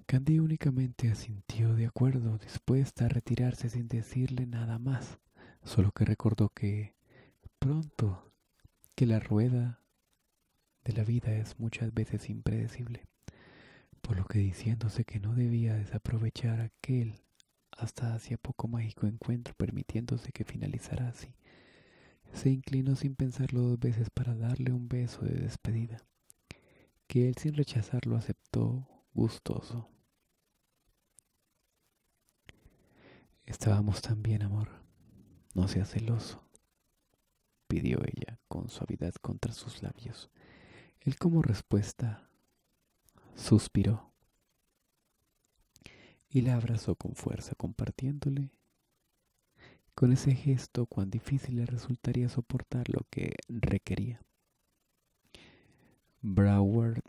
Candy únicamente asintió de acuerdo, dispuesta a retirarse sin decirle nada más, solo que recordó que pronto que la rueda de la vida es muchas veces impredecible, por lo que diciéndose que no debía desaprovechar aquel hasta hacía poco mágico encuentro, permitiéndose que finalizara así se inclinó sin pensarlo dos veces para darle un beso de despedida, que él sin rechazarlo aceptó gustoso. Estábamos tan bien, amor. No seas celoso, pidió ella con suavidad contra sus labios. Él como respuesta suspiró y la abrazó con fuerza, compartiéndole con ese gesto, cuán difícil le resultaría soportar lo que requería. Broward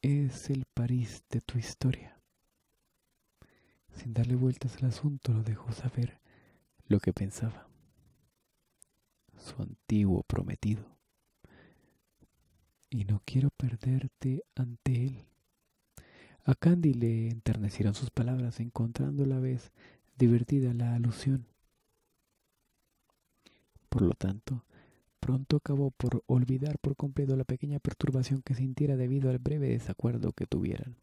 es el París de tu historia. Sin darle vueltas al asunto, lo dejó saber lo que pensaba. Su antiguo prometido. Y no quiero perderte ante él. A Candy le enternecieron sus palabras, encontrando la vez divertida la alusión. Por lo tanto, pronto acabó por olvidar por completo la pequeña perturbación que sintiera debido al breve desacuerdo que tuvieran.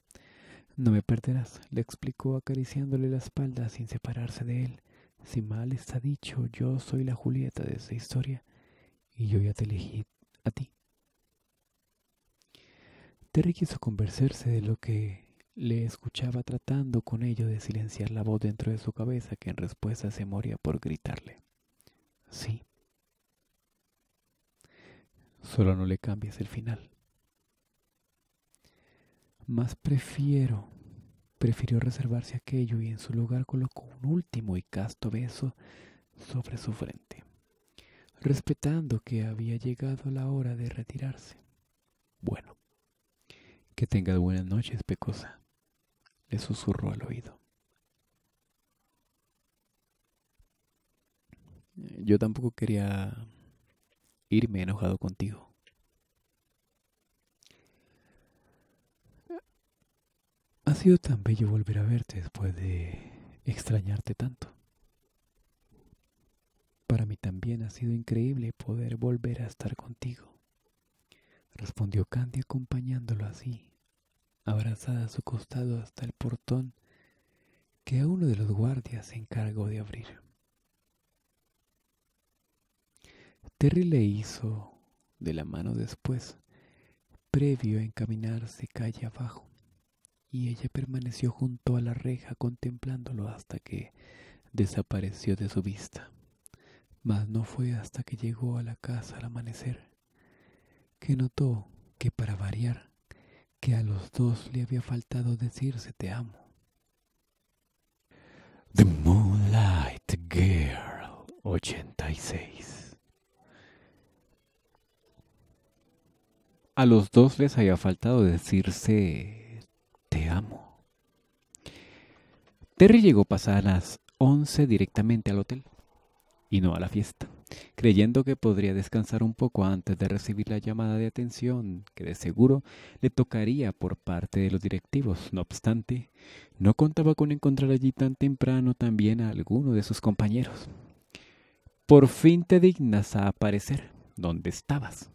No me perderás, le explicó acariciándole la espalda sin separarse de él. Si mal está dicho, yo soy la Julieta de esta historia y yo ya te elegí a ti. Terry quiso convencerse de lo que le escuchaba tratando con ello de silenciar la voz dentro de su cabeza que en respuesta se moría por gritarle. Sí. Solo no le cambies el final. Más prefiero, prefirió reservarse aquello y en su lugar colocó un último y casto beso sobre su frente, respetando que había llegado la hora de retirarse. Bueno, que tengas buenas noches, Pecosa le susurró al oído. Yo tampoco quería irme enojado contigo. Ha sido tan bello volver a verte después de extrañarte tanto. Para mí también ha sido increíble poder volver a estar contigo, respondió Candy acompañándolo así abrazada a su costado hasta el portón que a uno de los guardias se encargó de abrir. Terry le hizo de la mano después, previo a encaminarse calle abajo, y ella permaneció junto a la reja contemplándolo hasta que desapareció de su vista. Mas no fue hasta que llegó a la casa al amanecer que notó que para variar que a los dos le había faltado decirse te amo. The Moonlight Girl 86 A los dos les había faltado decirse te amo. Terry llegó pasadas las 11 directamente al hotel y no a la fiesta creyendo que podría descansar un poco antes de recibir la llamada de atención que de seguro le tocaría por parte de los directivos. No obstante, no contaba con encontrar allí tan temprano también a alguno de sus compañeros. Por fin te dignas a aparecer. ¿Dónde estabas?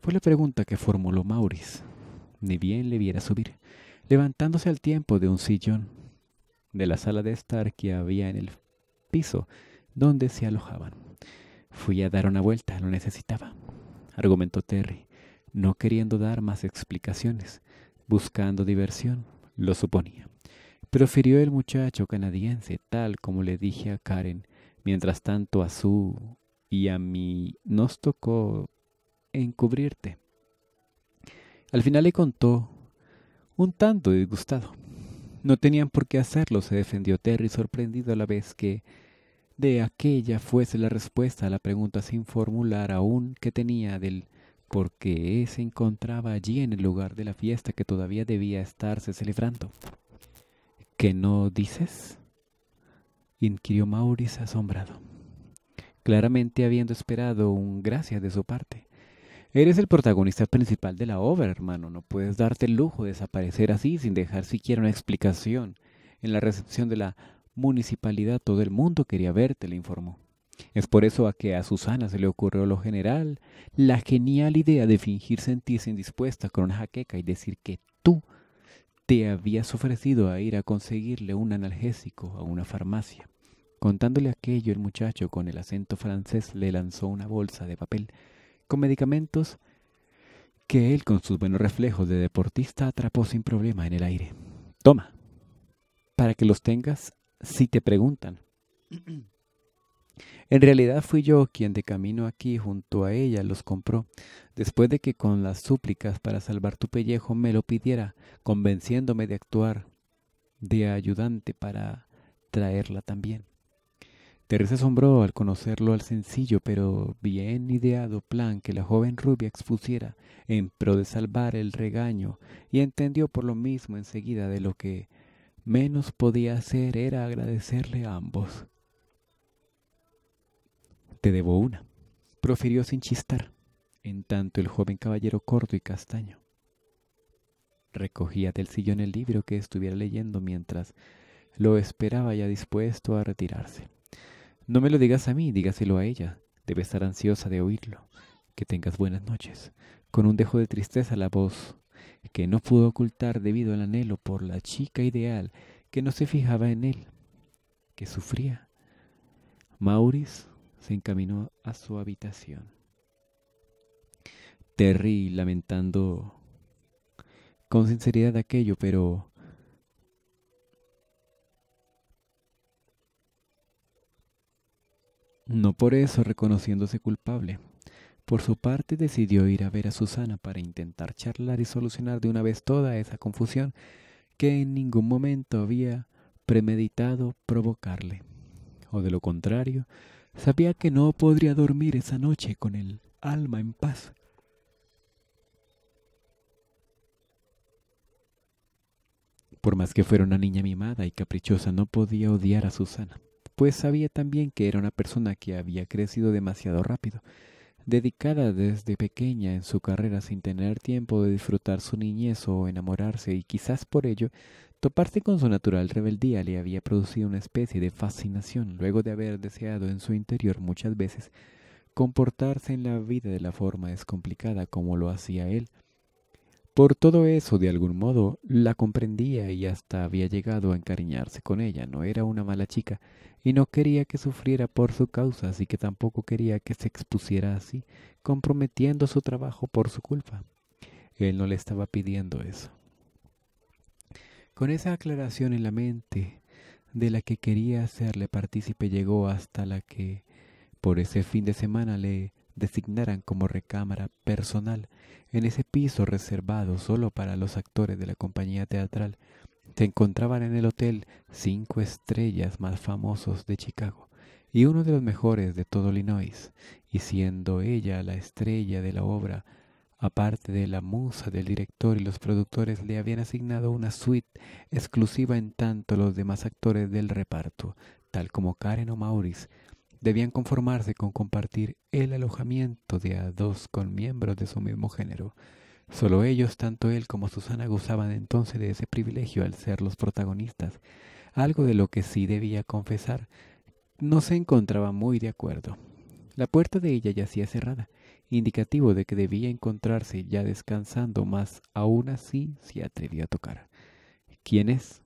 Fue la pregunta que formuló Maurice. Ni bien le viera subir, levantándose al tiempo de un sillón de la sala de estar que había en el piso donde se alojaban. Fui a dar una vuelta, lo necesitaba, argumentó Terry, no queriendo dar más explicaciones, buscando diversión, lo suponía. profirió el muchacho canadiense, tal como le dije a Karen. Mientras tanto, a su y a mí nos tocó encubrirte. Al final le contó, un tanto disgustado. No tenían por qué hacerlo, se defendió Terry, sorprendido a la vez que de aquella fuese la respuesta a la pregunta sin formular aún que tenía del por qué se encontraba allí en el lugar de la fiesta que todavía debía estarse celebrando. ¿Qué no dices? inquirió Maurice asombrado, claramente habiendo esperado un gracias de su parte. Eres el protagonista principal de la obra, hermano. No puedes darte el lujo de desaparecer así sin dejar siquiera una explicación. En la recepción de la municipalidad todo el mundo quería verte, le informó. Es por eso a que a Susana se le ocurrió lo general, la genial idea de fingir sentirse indispuesta con una jaqueca y decir que tú te habías ofrecido a ir a conseguirle un analgésico a una farmacia. Contándole aquello, el muchacho con el acento francés le lanzó una bolsa de papel con medicamentos que él con sus buenos reflejos de deportista atrapó sin problema en el aire. Toma, para que los tengas si te preguntan. En realidad fui yo quien de camino aquí junto a ella los compró, después de que con las súplicas para salvar tu pellejo me lo pidiera, convenciéndome de actuar de ayudante para traerla también. Teresa asombró al conocerlo al sencillo pero bien ideado plan que la joven rubia expusiera en pro de salvar el regaño y entendió por lo mismo enseguida de lo que menos podía hacer era agradecerle a ambos. Te debo una, profirió sin chistar, en tanto el joven caballero corto y castaño. Recogía del sillón el libro que estuviera leyendo mientras lo esperaba ya dispuesto a retirarse. No me lo digas a mí, dígaselo a ella. Debe estar ansiosa de oírlo. Que tengas buenas noches. Con un dejo de tristeza la voz, que no pudo ocultar debido al anhelo por la chica ideal que no se fijaba en él, que sufría. Maurice se encaminó a su habitación. Terry lamentando con sinceridad aquello, pero no por eso reconociéndose culpable. Por su parte decidió ir a ver a Susana para intentar charlar y solucionar de una vez toda esa confusión que en ningún momento había premeditado provocarle. O de lo contrario, sabía que no podría dormir esa noche con el alma en paz. Por más que fuera una niña mimada y caprichosa, no podía odiar a Susana pues sabía también que era una persona que había crecido demasiado rápido, dedicada desde pequeña en su carrera sin tener tiempo de disfrutar su niñez o enamorarse y quizás por ello toparse con su natural rebeldía le había producido una especie de fascinación luego de haber deseado en su interior muchas veces comportarse en la vida de la forma descomplicada como lo hacía él por todo eso, de algún modo, la comprendía y hasta había llegado a encariñarse con ella. No era una mala chica y no quería que sufriera por su causa, así que tampoco quería que se expusiera así, comprometiendo su trabajo por su culpa. Él no le estaba pidiendo eso. Con esa aclaración en la mente de la que quería hacerle partícipe llegó hasta la que por ese fin de semana le designaran como recámara personal. En ese piso reservado solo para los actores de la compañía teatral, se encontraban en el hotel cinco estrellas más famosos de Chicago y uno de los mejores de todo Illinois, y siendo ella la estrella de la obra, aparte de la musa del director y los productores le habían asignado una suite exclusiva en tanto los demás actores del reparto, tal como Karen o Maurice, debían conformarse con compartir el alojamiento de a dos con miembros de su mismo género. Solo ellos, tanto él como Susana, gozaban entonces de ese privilegio al ser los protagonistas, algo de lo que sí debía confesar, no se encontraba muy de acuerdo. La puerta de ella yacía cerrada, indicativo de que debía encontrarse ya descansando, mas aún así se atrevió a tocar. ¿Quién es?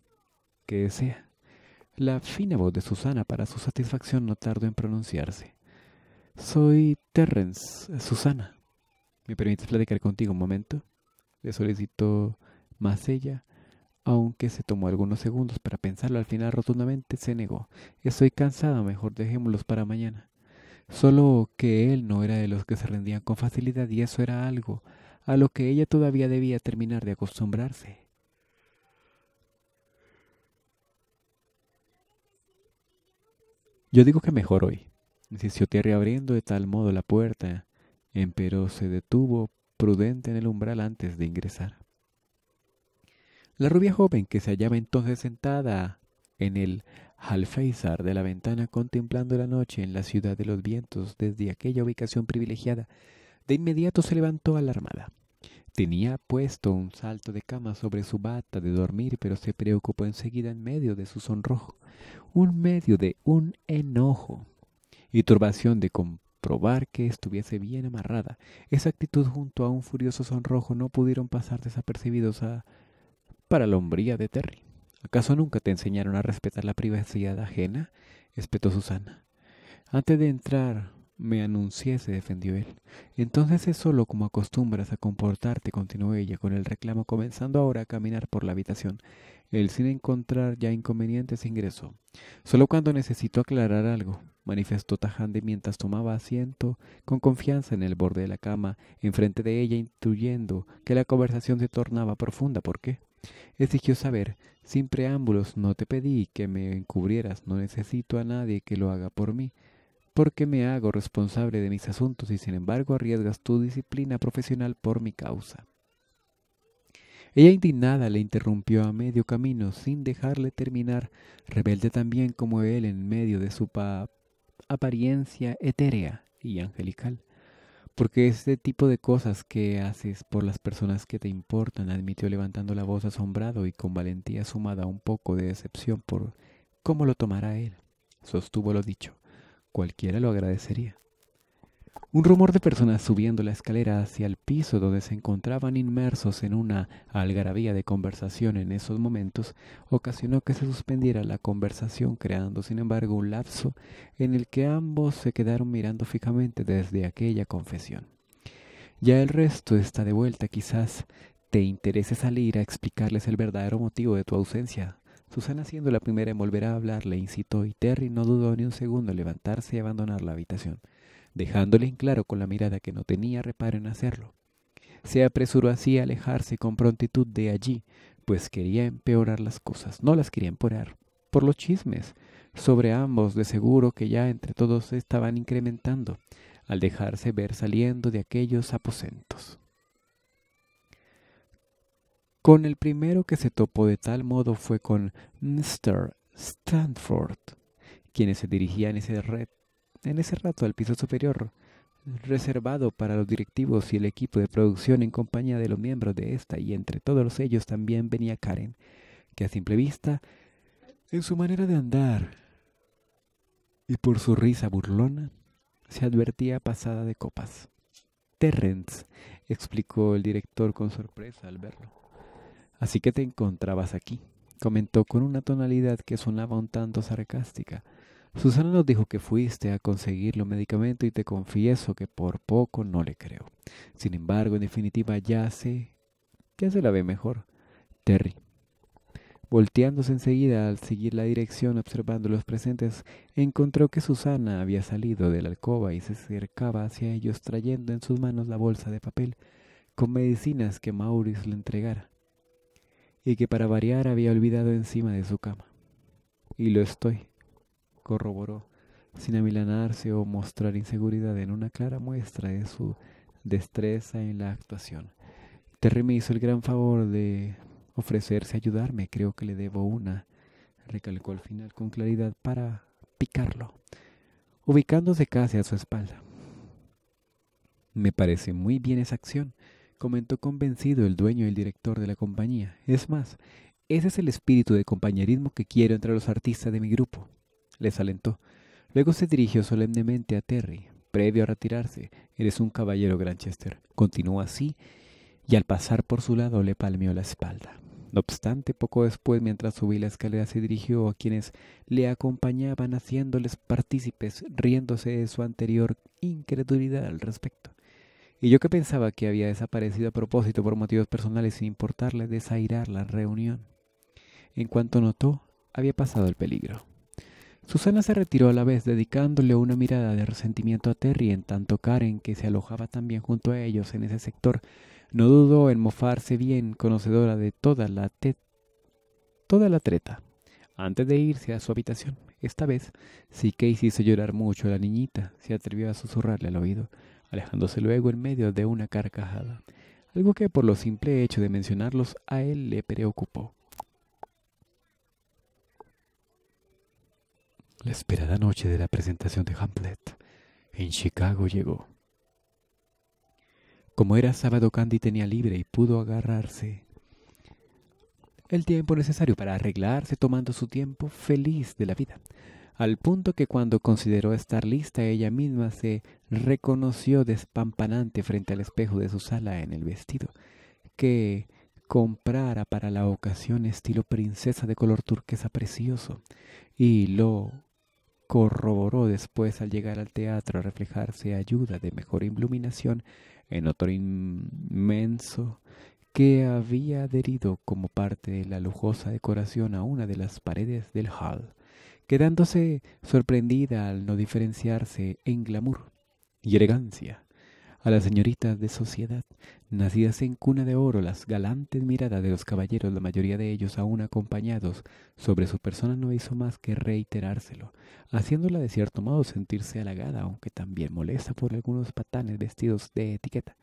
¿Qué desea? La fina voz de Susana para su satisfacción no tardó en pronunciarse. Soy Terrence, eh, Susana. ¿Me permites platicar contigo un momento? Le solicitó más ella, aunque se tomó algunos segundos para pensarlo. Al final rotundamente se negó. Estoy cansada, mejor dejémoslos para mañana. Solo que él no era de los que se rendían con facilidad y eso era algo a lo que ella todavía debía terminar de acostumbrarse. Yo digo que mejor hoy. Insistió abriendo de tal modo la puerta, empero se detuvo prudente en el umbral antes de ingresar. La rubia joven que se hallaba entonces sentada en el alféizar de la ventana contemplando la noche en la ciudad de los vientos desde aquella ubicación privilegiada, de inmediato se levantó alarmada. Tenía puesto un salto de cama sobre su bata de dormir, pero se preocupó enseguida en medio de su sonrojo, un medio de un enojo y turbación de comprobar que estuviese bien amarrada. Esa actitud junto a un furioso sonrojo no pudieron pasar desapercibidos a... para la hombría de Terry. ¿Acaso nunca te enseñaron a respetar la privacidad ajena? espetó Susana. Antes de entrar me anuncié, se defendió él. Entonces es solo como acostumbras a comportarte, continuó ella con el reclamo, comenzando ahora a caminar por la habitación. Él sin encontrar ya inconvenientes ingresó. Solo cuando necesito aclarar algo, manifestó Tajande mientras tomaba asiento con confianza en el borde de la cama, enfrente de ella, intuyendo que la conversación se tornaba profunda. ¿Por qué? Exigió saber, sin preámbulos, no te pedí que me encubrieras, no necesito a nadie que lo haga por mí porque me hago responsable de mis asuntos y sin embargo arriesgas tu disciplina profesional por mi causa. Ella indignada le interrumpió a medio camino sin dejarle terminar, rebelde también como él en medio de su apariencia etérea y angelical. Porque este tipo de cosas que haces por las personas que te importan, admitió levantando la voz asombrado y con valentía sumada un poco de decepción por cómo lo tomará él, sostuvo lo dicho. Cualquiera lo agradecería. Un rumor de personas subiendo la escalera hacia el piso donde se encontraban inmersos en una algarabía de conversación en esos momentos ocasionó que se suspendiera la conversación creando sin embargo un lapso en el que ambos se quedaron mirando fijamente desde aquella confesión. Ya el resto está de vuelta, quizás te interese salir a explicarles el verdadero motivo de tu ausencia, Susana, siendo la primera en volver a hablar, le incitó y Terry no dudó ni un segundo en levantarse y abandonar la habitación, dejándole en claro con la mirada que no tenía reparo en hacerlo. Se apresuró así a alejarse con prontitud de allí, pues quería empeorar las cosas, no las quería empeorar, por los chismes sobre ambos de seguro que ya entre todos estaban incrementando al dejarse ver saliendo de aquellos aposentos. Con el primero que se topó de tal modo fue con Mr. Stanford, quienes se dirigía ese en ese rato al piso superior, reservado para los directivos y el equipo de producción en compañía de los miembros de esta, y entre todos ellos también venía Karen, que a simple vista, en su manera de andar y por su risa burlona, se advertía pasada de copas. Terrence, explicó el director con sorpresa al verlo. Así que te encontrabas aquí, comentó con una tonalidad que sonaba un tanto sarcástica. Susana nos dijo que fuiste a conseguir los medicamentos y te confieso que por poco no le creo. Sin embargo, en definitiva, ya sé que se la ve mejor. Terry. Volteándose enseguida al seguir la dirección observando los presentes, encontró que Susana había salido de la alcoba y se acercaba hacia ellos trayendo en sus manos la bolsa de papel con medicinas que Maurice le entregara y que para variar había olvidado encima de su cama. Y lo estoy, corroboró, sin amilanarse o mostrar inseguridad en una clara muestra de su destreza en la actuación. Terry me hizo el gran favor de ofrecerse a ayudarme, creo que le debo una, recalcó al final con claridad para picarlo, ubicándose casi a su espalda. Me parece muy bien esa acción, comentó convencido el dueño y el director de la compañía. Es más, ese es el espíritu de compañerismo que quiero entre los artistas de mi grupo. Les alentó. Luego se dirigió solemnemente a Terry, previo a retirarse. Eres un caballero, Granchester. Continuó así, y al pasar por su lado le palmeó la espalda. No obstante, poco después, mientras subí la escalera, se dirigió a quienes le acompañaban haciéndoles partícipes, riéndose de su anterior incredulidad al respecto. Y yo que pensaba que había desaparecido a propósito por motivos personales sin importarle desairar la reunión. En cuanto notó, había pasado el peligro. Susana se retiró a la vez, dedicándole una mirada de resentimiento a Terry, en tanto Karen, que se alojaba también junto a ellos en ese sector, no dudó en mofarse bien, conocedora de toda la, toda la treta, antes de irse a su habitación. Esta vez sí que hizo llorar mucho a la niñita, se atrevió a susurrarle al oído alejándose luego en medio de una carcajada, algo que por lo simple hecho de mencionarlos a él le preocupó. La esperada noche de la presentación de Hamlet en Chicago llegó. Como era sábado, Candy tenía libre y pudo agarrarse el tiempo necesario para arreglarse tomando su tiempo feliz de la vida al punto que cuando consideró estar lista ella misma se reconoció despampanante frente al espejo de su sala en el vestido, que comprara para la ocasión estilo princesa de color turquesa precioso, y lo corroboró después al llegar al teatro a reflejarse ayuda de mejor iluminación en otro inmenso que había adherido como parte de la lujosa decoración a una de las paredes del hall quedándose sorprendida al no diferenciarse en glamour y elegancia a las señoritas de sociedad, nacidas en cuna de oro, las galantes miradas de los caballeros, la mayoría de ellos aún acompañados, sobre su persona no hizo más que reiterárselo, haciéndola de cierto modo sentirse halagada, aunque también molesta por algunos patanes vestidos de etiqueta.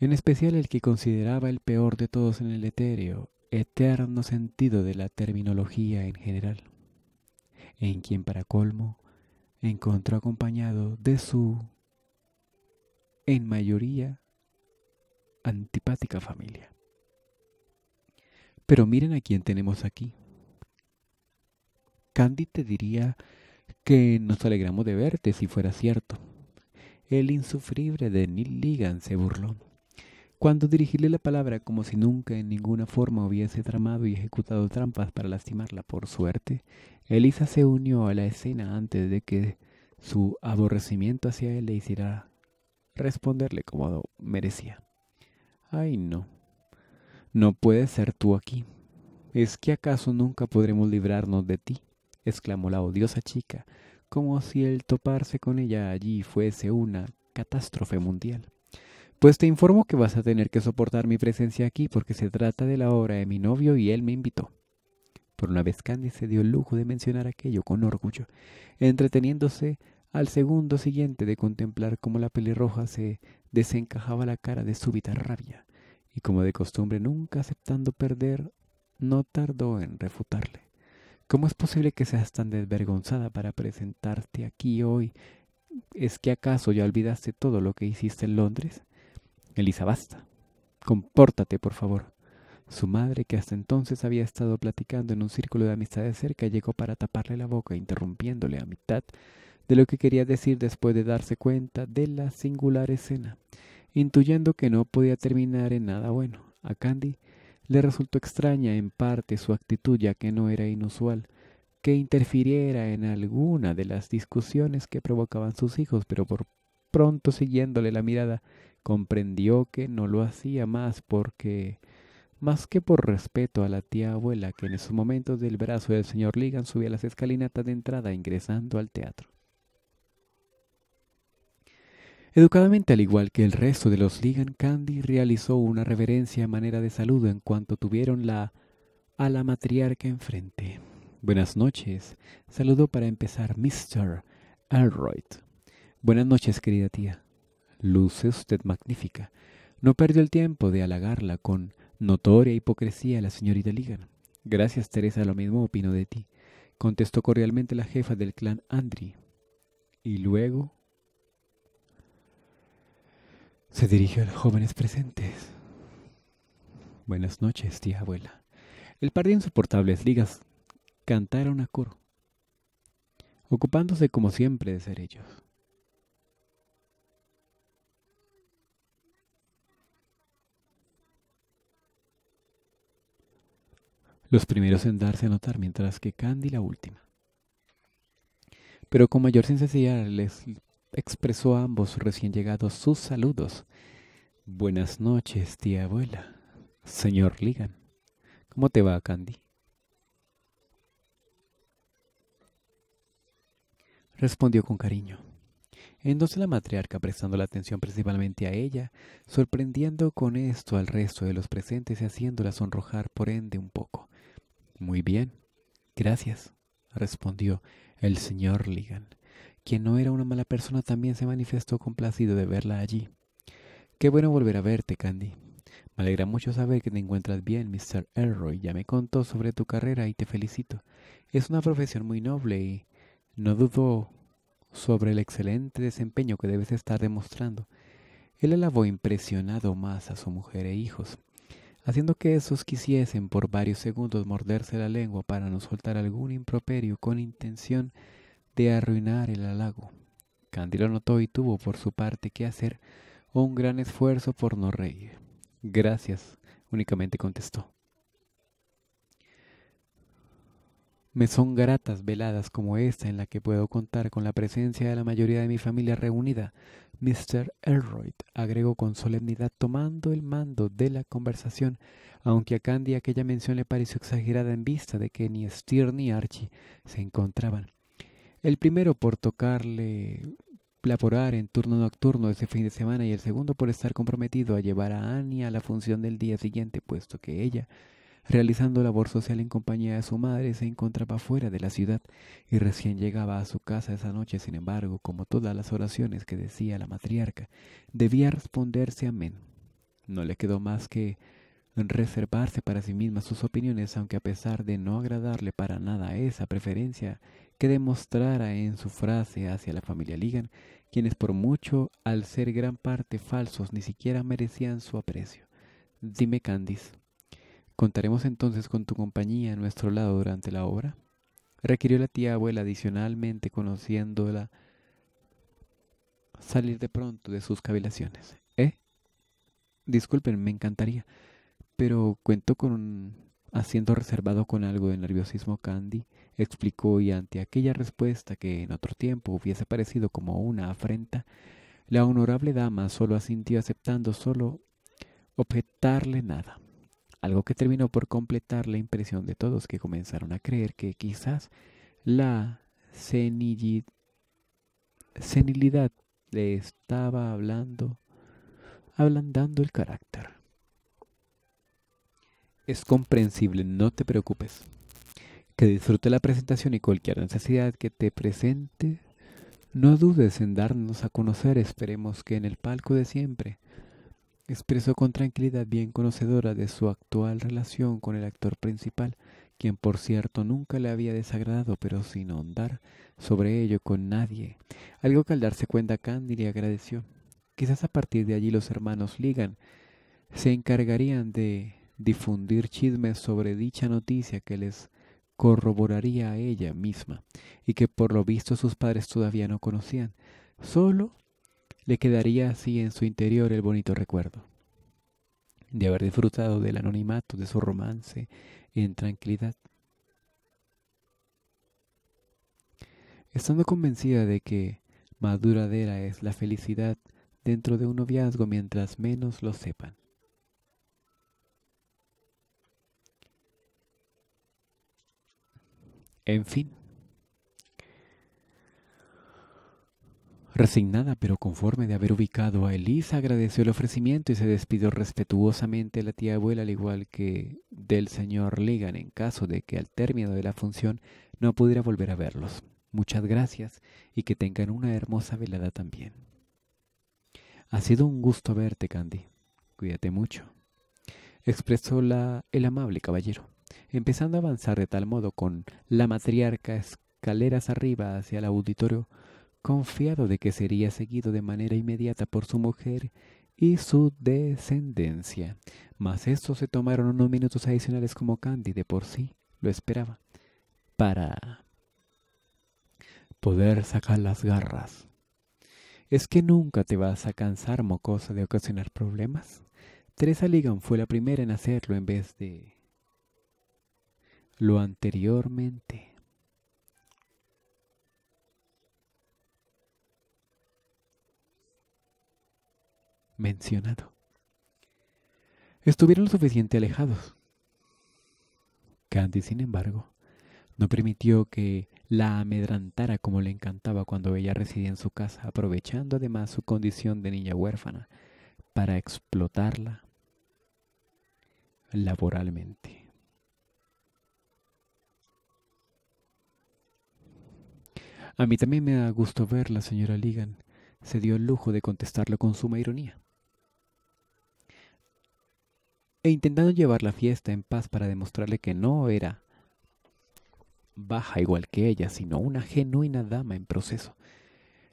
En especial el que consideraba el peor de todos en el etéreo, eterno sentido de la terminología en general en quien para colmo encontró acompañado de su, en mayoría, antipática familia. Pero miren a quién tenemos aquí. Candy te diría que nos alegramos de verte si fuera cierto. El insufrible de Neil Ligan se burló. Cuando dirigirle la palabra como si nunca en ninguna forma hubiese tramado y ejecutado trampas para lastimarla por suerte, Elisa se unió a la escena antes de que su aborrecimiento hacia él le hiciera responderle como merecía. Ay, no. No puedes ser tú aquí. ¿Es que acaso nunca podremos librarnos de ti? exclamó la odiosa chica, como si el toparse con ella allí fuese una catástrofe mundial. Pues te informo que vas a tener que soportar mi presencia aquí porque se trata de la obra de mi novio y él me invitó. Por una vez Candy se dio el lujo de mencionar aquello con orgullo, entreteniéndose al segundo siguiente de contemplar cómo la pelirroja se desencajaba la cara de súbita rabia, y como de costumbre nunca aceptando perder, no tardó en refutarle. ¿Cómo es posible que seas tan desvergonzada para presentarte aquí hoy? ¿Es que acaso ya olvidaste todo lo que hiciste en Londres? Elisa, basta. Compórtate, por favor. Su madre, que hasta entonces había estado platicando en un círculo de de cerca, llegó para taparle la boca, interrumpiéndole a mitad de lo que quería decir después de darse cuenta de la singular escena, intuyendo que no podía terminar en nada bueno. A Candy le resultó extraña en parte su actitud, ya que no era inusual que interfiriera en alguna de las discusiones que provocaban sus hijos, pero por pronto siguiéndole la mirada, Comprendió que no lo hacía más porque, más que por respeto a la tía abuela que en esos momentos del brazo del señor Ligan subía las escalinatas de entrada ingresando al teatro. Educadamente, al igual que el resto de los Ligan, Candy realizó una reverencia a manera de saludo en cuanto tuvieron la a la matriarca enfrente. Buenas noches. saludó para empezar, Mr. Elroyd. Buenas noches, querida tía luce usted magnífica. No perdió el tiempo de halagarla con notoria hipocresía la señorita Ligan. Gracias, Teresa, lo mismo opino de ti, contestó cordialmente la jefa del clan Andri. Y luego se dirigió a los jóvenes presentes. Buenas noches, tía abuela. El par de insoportables ligas cantaron a coro, ocupándose como siempre de ser ellos. los primeros en darse a notar, mientras que Candy la última. Pero con mayor sinceridad les expresó a ambos recién llegados sus saludos. Buenas noches, tía abuela. Señor Ligan. ¿Cómo te va, Candy? Respondió con cariño. Entonces la matriarca, prestando la atención principalmente a ella, sorprendiendo con esto al resto de los presentes y haciéndola sonrojar por ende un poco, muy bien, gracias, respondió el señor Ligan, quien no era una mala persona también se manifestó complacido de verla allí. Qué bueno volver a verte, Candy. Me alegra mucho saber que te encuentras bien, Mr. Elroy. Ya me contó sobre tu carrera y te felicito. Es una profesión muy noble y no dudo sobre el excelente desempeño que debes estar demostrando. Él alabó impresionado más a su mujer e hijos haciendo que esos quisiesen por varios segundos morderse la lengua para no soltar algún improperio con intención de arruinar el halago. Candy lo notó y tuvo por su parte que hacer un gran esfuerzo por no reír. Gracias, únicamente contestó. Me son gratas veladas como esta en la que puedo contar con la presencia de la mayoría de mi familia reunida. Mr. Elroyd agregó con solemnidad tomando el mando de la conversación, aunque a Candy aquella mención le pareció exagerada en vista de que ni Steer ni Archie se encontraban. El primero por tocarle laborar en turno nocturno ese fin de semana y el segundo por estar comprometido a llevar a Annie a la función del día siguiente, puesto que ella realizando labor social en compañía de su madre, se encontraba fuera de la ciudad y recién llegaba a su casa esa noche. Sin embargo, como todas las oraciones que decía la matriarca, debía responderse amén. No le quedó más que reservarse para sí misma sus opiniones, aunque a pesar de no agradarle para nada esa preferencia que demostrara en su frase hacia la familia Ligan, quienes por mucho, al ser gran parte falsos, ni siquiera merecían su aprecio. Dime, Candice, ¿Contaremos entonces con tu compañía a nuestro lado durante la obra? Requirió la tía abuela adicionalmente conociéndola salir de pronto de sus cavilaciones. ¿Eh? Disculpen, me encantaría, pero cuento con un asiento reservado con algo de nerviosismo Candy, explicó y ante aquella respuesta que en otro tiempo hubiese parecido como una afrenta, la honorable dama solo asintió aceptando solo objetarle nada algo que terminó por completar la impresión de todos que comenzaron a creer que quizás la senilidad le estaba hablando, ablandando el carácter. Es comprensible, no te preocupes. Que disfrute la presentación y cualquier necesidad que te presente. No dudes en darnos a conocer, esperemos que en el palco de siempre expresó con tranquilidad bien conocedora de su actual relación con el actor principal, quien por cierto nunca le había desagradado, pero sin ahondar sobre ello con nadie, algo que al darse cuenta Candy le agradeció. Quizás a partir de allí los hermanos Ligan se encargarían de difundir chismes sobre dicha noticia que les corroboraría a ella misma y que por lo visto sus padres todavía no conocían. Solo le quedaría así en su interior el bonito recuerdo de haber disfrutado del anonimato de su romance en tranquilidad. Estando convencida de que más duradera es la felicidad dentro de un noviazgo mientras menos lo sepan. En fin. Resignada pero conforme de haber ubicado a Elisa, agradeció el ofrecimiento y se despidió respetuosamente de la tía abuela, al igual que del señor Ligan, en caso de que al término de la función no pudiera volver a verlos. Muchas gracias y que tengan una hermosa velada también. Ha sido un gusto verte, Candy. Cuídate mucho, expresó el amable caballero, empezando a avanzar de tal modo con la matriarca escaleras arriba hacia el auditorio confiado de que sería seguido de manera inmediata por su mujer y su descendencia. Mas estos se tomaron unos minutos adicionales como Candy de por sí lo esperaba, para poder sacar las garras. ¿Es que nunca te vas a cansar, mocosa, de ocasionar problemas? Teresa Ligan fue la primera en hacerlo en vez de lo anteriormente. mencionado. Estuvieron lo suficiente alejados. Candy, sin embargo, no permitió que la amedrantara como le encantaba cuando ella residía en su casa, aprovechando además su condición de niña huérfana para explotarla laboralmente. A mí también me da gusto verla, señora Ligan. Se dio el lujo de contestarlo con suma ironía e intentando llevar la fiesta en paz para demostrarle que no era baja igual que ella, sino una genuina dama en proceso.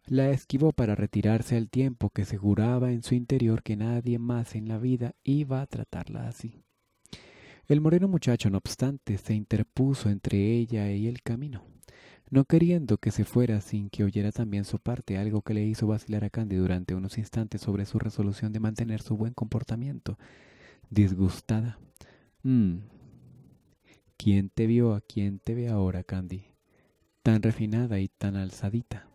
La esquivó para retirarse al tiempo que aseguraba en su interior que nadie más en la vida iba a tratarla así. El moreno muchacho, no obstante, se interpuso entre ella y el camino, no queriendo que se fuera sin que oyera también su parte, algo que le hizo vacilar a Candy durante unos instantes sobre su resolución de mantener su buen comportamiento disgustada. Mm. ¿Quién te vio? ¿A quién te ve ahora, Candy? Tan refinada y tan alzadita.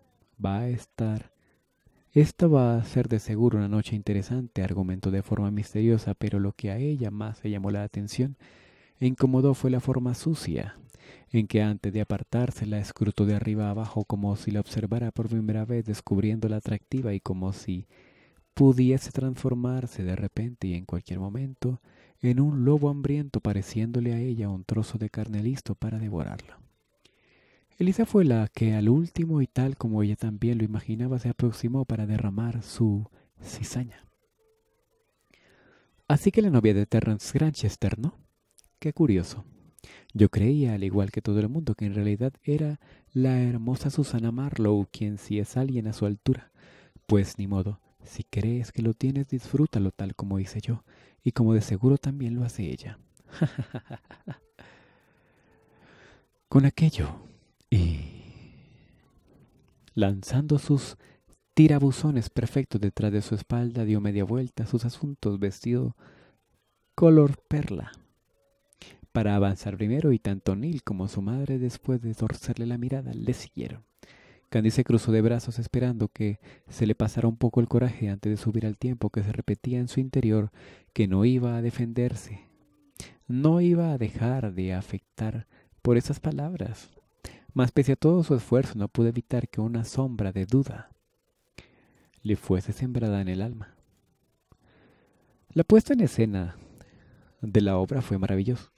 Va a estar... Esta va a ser de seguro una noche interesante, argumentó de forma misteriosa, pero lo que a ella más le llamó la atención e incomodó fue la forma sucia, en que antes de apartarse la escrutó de arriba abajo como si la observara por primera vez descubriéndola atractiva y como si pudiese transformarse de repente y en cualquier momento en un lobo hambriento pareciéndole a ella un trozo de carne listo para devorarla. Elisa fue la que al último y tal como ella también lo imaginaba se aproximó para derramar su cizaña. Así que la novia de Terrence Granchester, ¿no? Qué curioso. Yo creía, al igual que todo el mundo, que en realidad era la hermosa Susana Marlowe quien si es alguien a su altura. Pues ni modo, si crees que lo tienes, disfrútalo tal como hice yo, y como de seguro también lo hace ella. Con aquello, y lanzando sus tirabuzones perfectos detrás de su espalda, dio media vuelta a sus asuntos vestido color perla para avanzar primero y tanto Neil como su madre después de torcerle la mirada le siguieron. Candy se cruzó de brazos esperando que se le pasara un poco el coraje antes de subir al tiempo que se repetía en su interior que no iba a defenderse, no iba a dejar de afectar por esas palabras. Mas pese a todo su esfuerzo no pudo evitar que una sombra de duda le fuese sembrada en el alma. La puesta en escena de la obra fue maravillosa.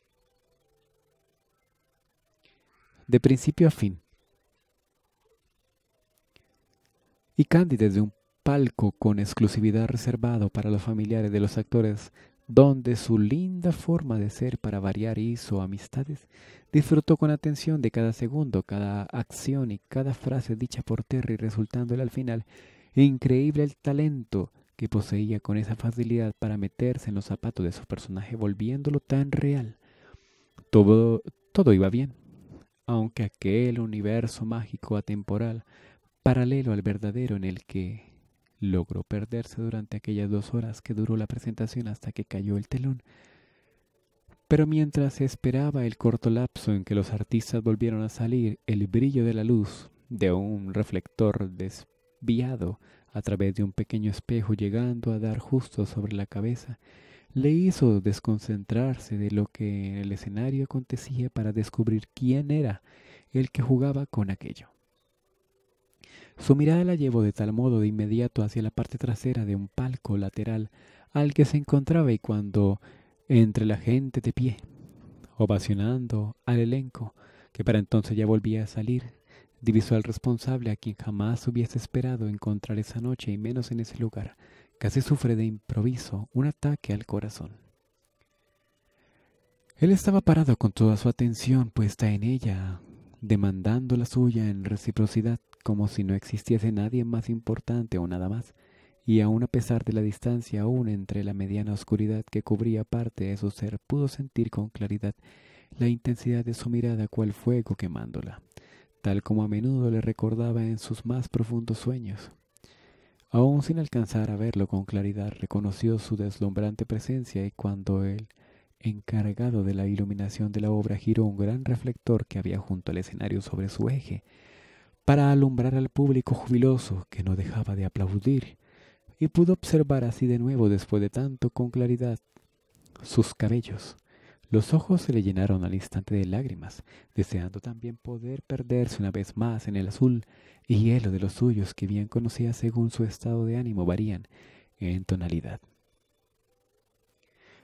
De principio a fin, y Candy desde un palco con exclusividad reservado para los familiares de los actores, donde su linda forma de ser para variar hizo amistades, disfrutó con atención de cada segundo, cada acción y cada frase dicha por Terry, resultándole al final increíble el talento que poseía con esa facilidad para meterse en los zapatos de su personaje, volviéndolo tan real. Todo, todo iba bien, aunque aquel universo mágico atemporal paralelo al verdadero en el que logró perderse durante aquellas dos horas que duró la presentación hasta que cayó el telón. Pero mientras esperaba el corto lapso en que los artistas volvieron a salir, el brillo de la luz de un reflector desviado a través de un pequeño espejo llegando a dar justo sobre la cabeza, le hizo desconcentrarse de lo que en el escenario acontecía para descubrir quién era el que jugaba con aquello. Su mirada la llevó de tal modo de inmediato hacia la parte trasera de un palco lateral al que se encontraba y cuando entre la gente de pie, ovacionando al elenco, que para entonces ya volvía a salir, divisó al responsable a quien jamás hubiese esperado encontrar esa noche y menos en ese lugar. Casi sufre de improviso un ataque al corazón. Él estaba parado con toda su atención puesta en ella, demandando la suya en reciprocidad como si no existiese nadie más importante o nada más, y aun a pesar de la distancia aún entre la mediana oscuridad que cubría parte de su ser, pudo sentir con claridad la intensidad de su mirada cual fuego quemándola, tal como a menudo le recordaba en sus más profundos sueños. Aún sin alcanzar a verlo con claridad, reconoció su deslumbrante presencia y cuando él encargado de la iluminación de la obra giró un gran reflector que había junto al escenario sobre su eje, para alumbrar al público jubiloso que no dejaba de aplaudir, y pudo observar así de nuevo después de tanto con claridad sus cabellos. Los ojos se le llenaron al instante de lágrimas, deseando también poder perderse una vez más en el azul y hielo de los suyos que bien conocía según su estado de ánimo varían en tonalidad.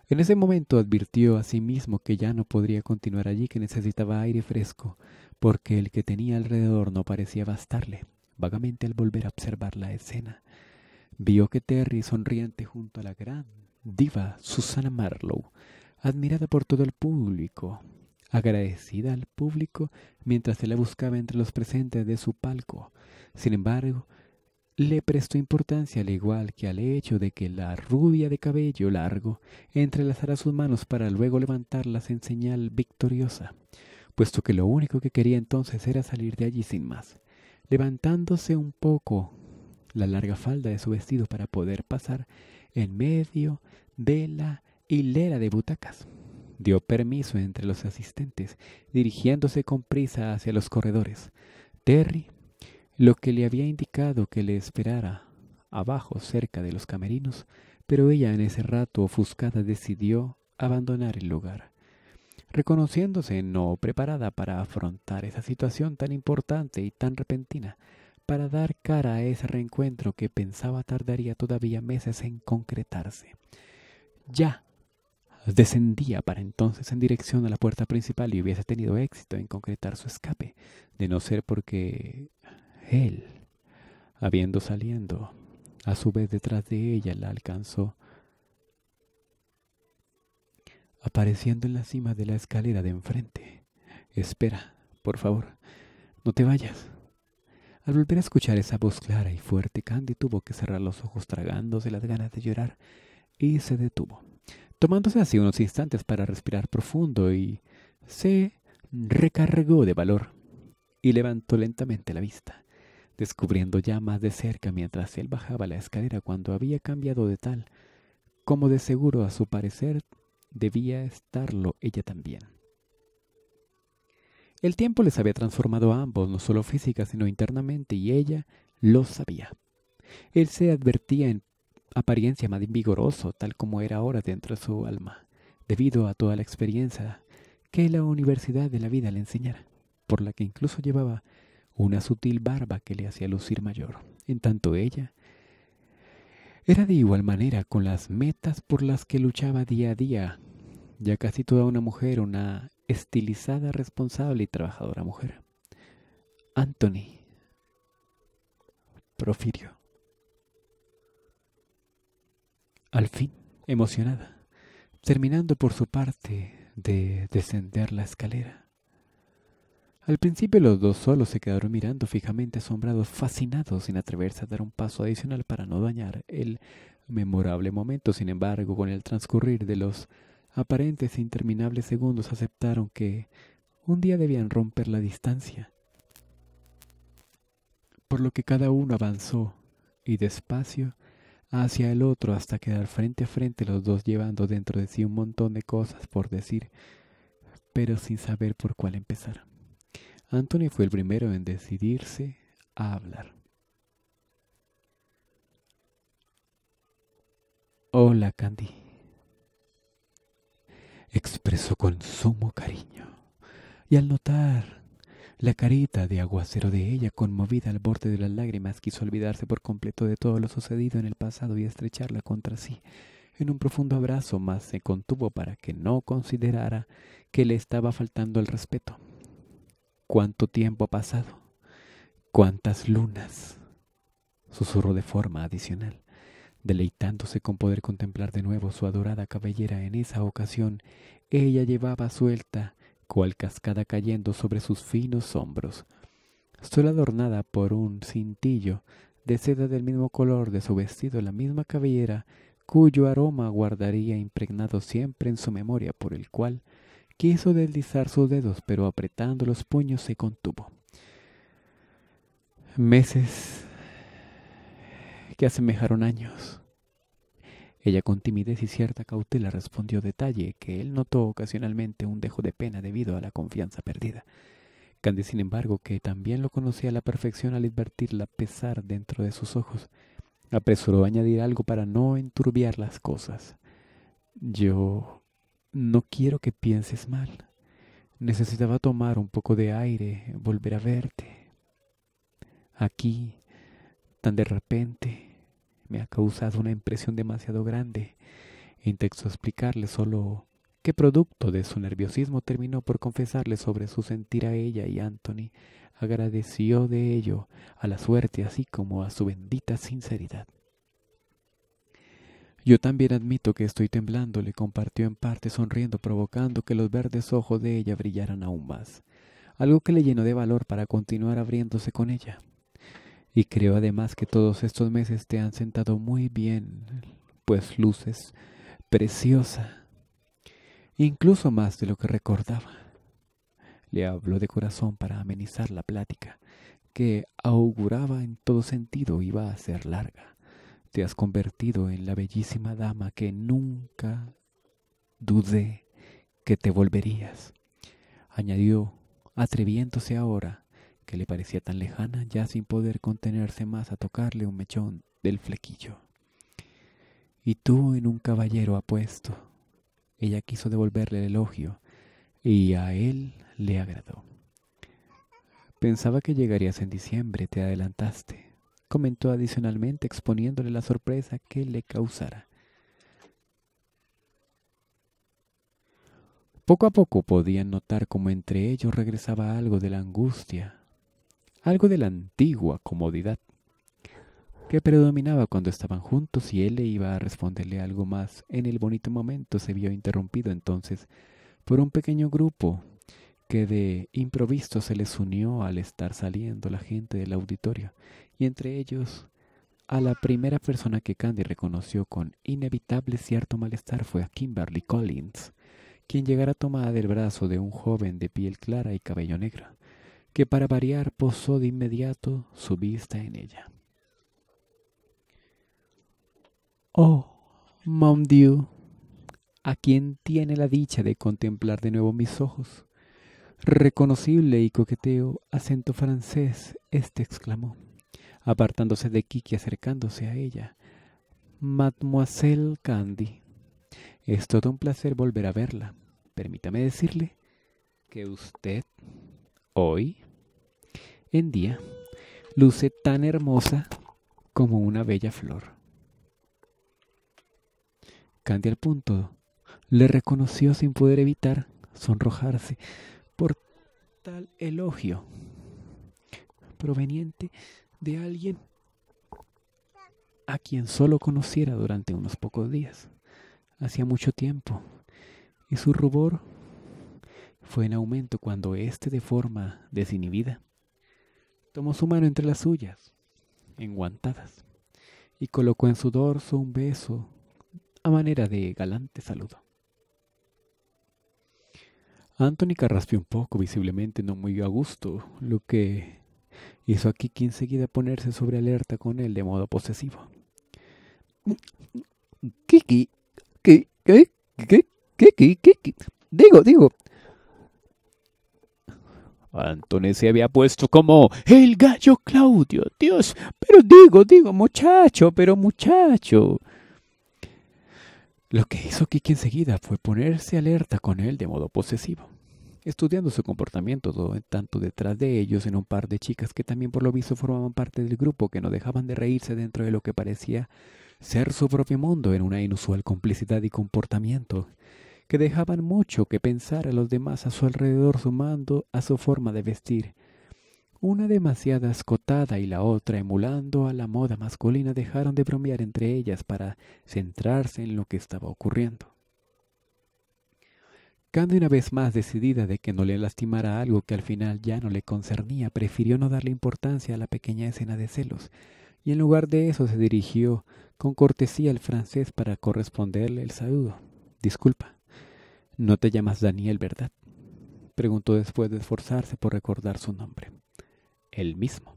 En ese momento advirtió a sí mismo que ya no podría continuar allí, que necesitaba aire fresco, porque el que tenía alrededor no parecía bastarle. Vagamente al volver a observar la escena, vio que Terry, sonriente junto a la gran diva Susana Marlowe, admirada por todo el público, agradecida al público mientras se la buscaba entre los presentes de su palco. Sin embargo, le prestó importancia al igual que al hecho de que la rubia de cabello largo entrelazara sus manos para luego levantarlas en señal victoriosa, puesto que lo único que quería entonces era salir de allí sin más, levantándose un poco la larga falda de su vestido para poder pasar en medio de la hilera de butacas. Dio permiso entre los asistentes, dirigiéndose con prisa hacia los corredores. Terry lo que le había indicado que le esperara abajo cerca de los camerinos, pero ella en ese rato ofuscada decidió abandonar el lugar. Reconociéndose no preparada para afrontar esa situación tan importante y tan repentina, para dar cara a ese reencuentro que pensaba tardaría todavía meses en concretarse. Ya descendía para entonces en dirección a la puerta principal y hubiese tenido éxito en concretar su escape, de no ser porque él. Habiendo saliendo, a su vez detrás de ella la alcanzó, apareciendo en la cima de la escalera de enfrente. Espera, por favor, no te vayas. Al volver a escuchar esa voz clara y fuerte, Candy tuvo que cerrar los ojos tragándose las ganas de llorar y se detuvo, tomándose así unos instantes para respirar profundo y se recargó de valor y levantó lentamente la vista descubriendo ya más de cerca mientras él bajaba la escalera cuando había cambiado de tal, como de seguro a su parecer debía estarlo ella también. El tiempo les había transformado a ambos, no solo física, sino internamente, y ella lo sabía. Él se advertía en apariencia más vigoroso, tal como era ahora dentro de su alma, debido a toda la experiencia que la universidad de la vida le enseñara, por la que incluso llevaba una sutil barba que le hacía lucir mayor, en tanto ella era de igual manera con las metas por las que luchaba día a día, ya casi toda una mujer, una estilizada, responsable y trabajadora mujer. Anthony Profirio. Al fin, emocionada, terminando por su parte de descender la escalera. Al principio los dos solos se quedaron mirando fijamente, asombrados, fascinados, sin atreverse a dar un paso adicional para no dañar el memorable momento. Sin embargo, con el transcurrir de los aparentes e interminables segundos, aceptaron que un día debían romper la distancia. Por lo que cada uno avanzó, y despacio, hacia el otro hasta quedar frente a frente los dos llevando dentro de sí un montón de cosas por decir, pero sin saber por cuál empezar. Anthony fue el primero en decidirse a hablar. Hola, Candy. Expresó con sumo cariño. Y al notar la carita de aguacero de ella, conmovida al borde de las lágrimas, quiso olvidarse por completo de todo lo sucedido en el pasado y estrecharla contra sí en un profundo abrazo, mas se contuvo para que no considerara que le estaba faltando el respeto. ¿Cuánto tiempo ha pasado? ¿Cuántas lunas? Susurró de forma adicional, deleitándose con poder contemplar de nuevo su adorada cabellera. En esa ocasión, ella llevaba suelta, cual cascada cayendo sobre sus finos hombros, solo adornada por un cintillo de seda del mismo color de su vestido, la misma cabellera, cuyo aroma guardaría impregnado siempre en su memoria, por el cual Quiso deslizar sus dedos, pero apretando los puños se contuvo. Meses que asemejaron años. Ella con timidez y cierta cautela respondió detalle que él notó ocasionalmente un dejo de pena debido a la confianza perdida. Candy, sin embargo, que también lo conocía a la perfección al advertirla la pesar dentro de sus ojos, apresuró a añadir algo para no enturbiar las cosas. Yo no quiero que pienses mal. Necesitaba tomar un poco de aire, volver a verte. Aquí, tan de repente, me ha causado una impresión demasiado grande. Intento explicarle solo qué producto de su nerviosismo terminó por confesarle sobre su sentir a ella y Anthony agradeció de ello a la suerte así como a su bendita sinceridad. Yo también admito que estoy temblando, le compartió en parte sonriendo, provocando que los verdes ojos de ella brillaran aún más, algo que le llenó de valor para continuar abriéndose con ella. Y creo además que todos estos meses te han sentado muy bien, pues luces preciosa, incluso más de lo que recordaba. Le habló de corazón para amenizar la plática, que auguraba en todo sentido iba a ser larga te has convertido en la bellísima dama que nunca dudé que te volverías, añadió, atreviéndose ahora, que le parecía tan lejana, ya sin poder contenerse más a tocarle un mechón del flequillo. Y tú en un caballero apuesto. Ella quiso devolverle el elogio, y a él le agradó. Pensaba que llegarías en diciembre, te adelantaste comentó adicionalmente exponiéndole la sorpresa que le causara. Poco a poco podían notar como entre ellos regresaba algo de la angustia, algo de la antigua comodidad que predominaba cuando estaban juntos y él le iba a responderle algo más. En el bonito momento se vio interrumpido entonces por un pequeño grupo que de improviso se les unió al estar saliendo la gente del auditorio y entre ellos a la primera persona que Candy reconoció con inevitable cierto malestar fue a Kimberly Collins, quien llegara tomada del brazo de un joven de piel clara y cabello negro, que para variar posó de inmediato su vista en ella. Oh, mon Dieu, a quien tiene la dicha de contemplar de nuevo mis ojos. Reconocible y coqueteo acento francés, este exclamó apartándose de Kiki acercándose a ella. Mademoiselle Candy, es todo un placer volver a verla. Permítame decirle que usted hoy en día luce tan hermosa como una bella flor. Candy al punto le reconoció sin poder evitar sonrojarse por tal elogio proveniente de alguien a quien solo conociera durante unos pocos días, hacía mucho tiempo, y su rubor fue en aumento cuando éste de forma desinhibida tomó su mano entre las suyas, enguantadas, y colocó en su dorso un beso a manera de galante saludo. Antónica raspió un poco, visiblemente no muy a gusto, lo que hizo a Kiki enseguida ponerse sobre alerta con él de modo posesivo. Kiki, Kiki, Kiki, Kiki, Kiki. Digo, digo. Antonio se había puesto como el gallo Claudio. Dios, pero digo, digo, muchacho, pero muchacho. Lo que hizo Kiki enseguida fue ponerse alerta con él de modo posesivo estudiando su comportamiento eh, tanto detrás de ellos en un par de chicas que también por lo visto formaban parte del grupo que no dejaban de reírse dentro de lo que parecía ser su propio mundo en una inusual complicidad y comportamiento que dejaban mucho que pensar a los demás a su alrededor sumando a su forma de vestir, una demasiada escotada y la otra emulando a la moda masculina dejaron de bromear entre ellas para centrarse en lo que estaba ocurriendo una vez más decidida de que no le lastimara algo que al final ya no le concernía, prefirió no darle importancia a la pequeña escena de celos, y en lugar de eso se dirigió con cortesía al francés para corresponderle el saludo. Disculpa, no te llamas Daniel, ¿verdad? preguntó después de esforzarse por recordar su nombre. El mismo.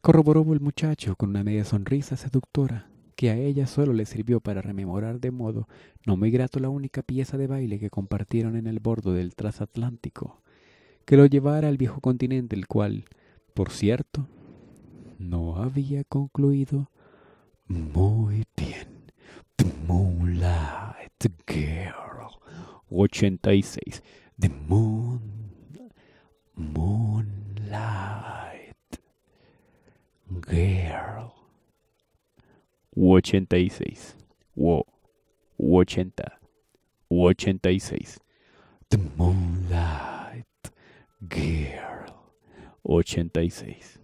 Corroboró el muchacho con una media sonrisa seductora, que a ella solo le sirvió para rememorar de modo no muy grato la única pieza de baile que compartieron en el bordo del transatlántico, que lo llevara al viejo continente, el cual, por cierto, no había concluido muy bien. The Moonlight Girl 86. The Moon. Moonlight Girl 86 80 86 The Moonlight Girl. 86.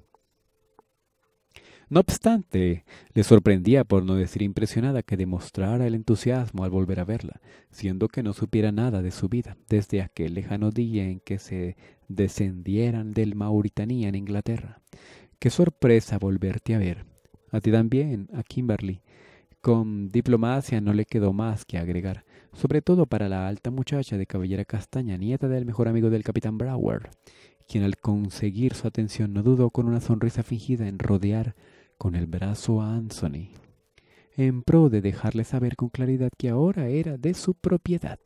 No obstante, le sorprendía, por no decir impresionada, que demostrara el entusiasmo al volver a verla, siendo que no supiera nada de su vida desde aquel lejano día en que se descendieran del mauritania en Inglaterra. Qué sorpresa volverte a ver, a ti también, a Kimberly. Con diplomacia no le quedó más que agregar, sobre todo para la alta muchacha de cabellera castaña, nieta del mejor amigo del capitán Brower, quien al conseguir su atención no dudó con una sonrisa fingida en rodear con el brazo a Anthony, en pro de dejarle saber con claridad que ahora era de su propiedad.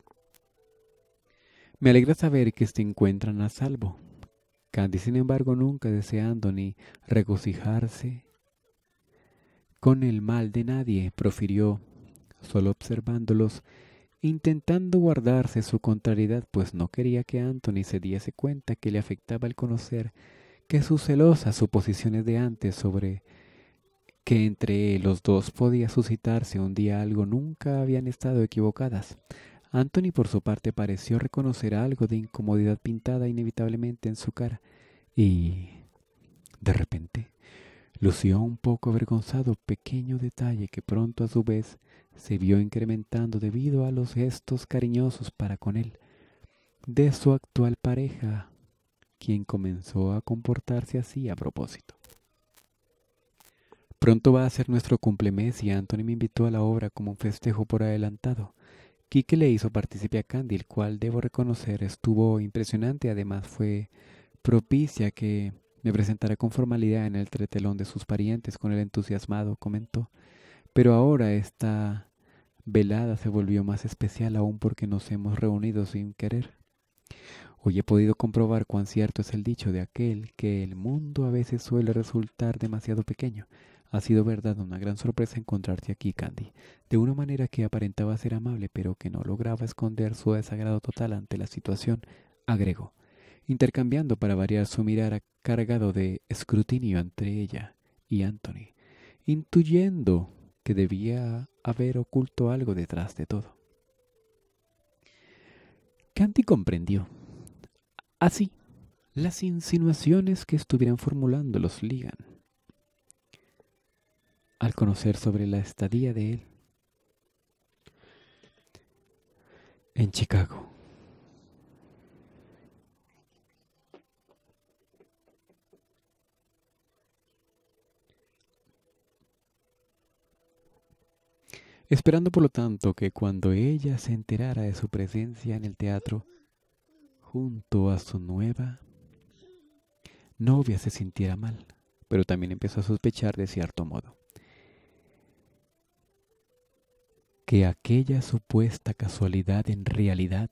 Me alegra saber que se encuentran a salvo. Candy, sin embargo, nunca deseando ni regocijarse con el mal de nadie, profirió, solo observándolos, intentando guardarse su contrariedad, pues no quería que Anthony se diese cuenta que le afectaba el conocer que sus celosas suposiciones de antes sobre que entre los dos podía suscitarse un día algo nunca habían estado equivocadas. Anthony por su parte pareció reconocer algo de incomodidad pintada inevitablemente en su cara y... de repente Lució un poco avergonzado pequeño detalle que pronto a su vez se vio incrementando debido a los gestos cariñosos para con él de su actual pareja, quien comenzó a comportarse así a propósito. Pronto va a ser nuestro cumplemes y Anthony me invitó a la obra como un festejo por adelantado. Quique le hizo partícipe a Candy, el cual debo reconocer estuvo impresionante, además fue propicia que me presentaré con formalidad en el tretelón de sus parientes con el entusiasmado, comentó. Pero ahora esta velada se volvió más especial aún porque nos hemos reunido sin querer. Hoy he podido comprobar cuán cierto es el dicho de aquel que el mundo a veces suele resultar demasiado pequeño. Ha sido verdad una gran sorpresa encontrarte aquí, Candy, de una manera que aparentaba ser amable, pero que no lograba esconder su desagrado total ante la situación, agregó intercambiando para variar su mirada cargado de escrutinio entre ella y Anthony, intuyendo que debía haber oculto algo detrás de todo. Candy comprendió. Así, las insinuaciones que estuvieran formulando los ligan. Al conocer sobre la estadía de él en Chicago, esperando por lo tanto que cuando ella se enterara de su presencia en el teatro, junto a su nueva novia se sintiera mal, pero también empezó a sospechar de cierto modo que aquella supuesta casualidad en realidad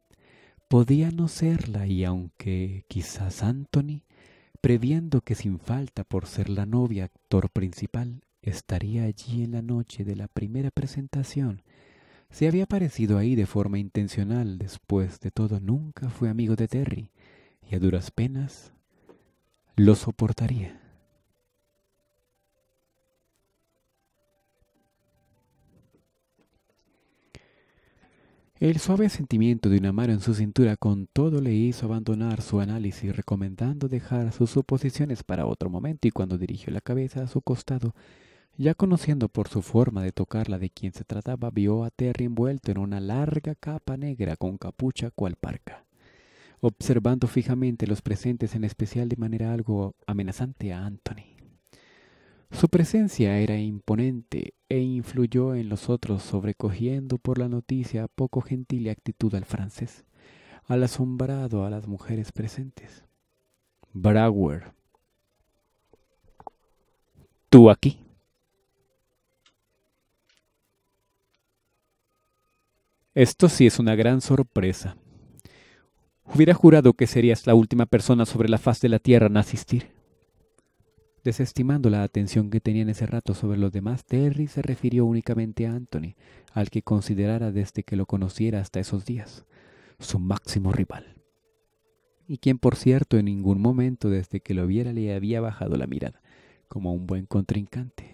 podía no serla y aunque quizás Anthony, previendo que sin falta por ser la novia actor principal, Estaría allí en la noche de la primera presentación. Se había aparecido ahí de forma intencional. Después de todo, nunca fue amigo de Terry y a duras penas lo soportaría. El suave sentimiento de una mano en su cintura con todo le hizo abandonar su análisis, recomendando dejar sus suposiciones para otro momento y cuando dirigió la cabeza a su costado, ya conociendo por su forma de tocarla de quién se trataba, vio a Terry envuelto en una larga capa negra con capucha cual parca. Observando fijamente los presentes, en especial de manera algo amenazante a Anthony. Su presencia era imponente e influyó en los otros, sobrecogiendo por la noticia poco gentil actitud al francés, al asombrado a las mujeres presentes. Brawer Tú aquí. Esto sí es una gran sorpresa. Hubiera jurado que serías la última persona sobre la faz de la Tierra en asistir. Desestimando la atención que tenía en ese rato sobre los demás, Terry se refirió únicamente a Anthony, al que considerara desde que lo conociera hasta esos días, su máximo rival. Y quien, por cierto, en ningún momento desde que lo viera le había bajado la mirada, como un buen contrincante.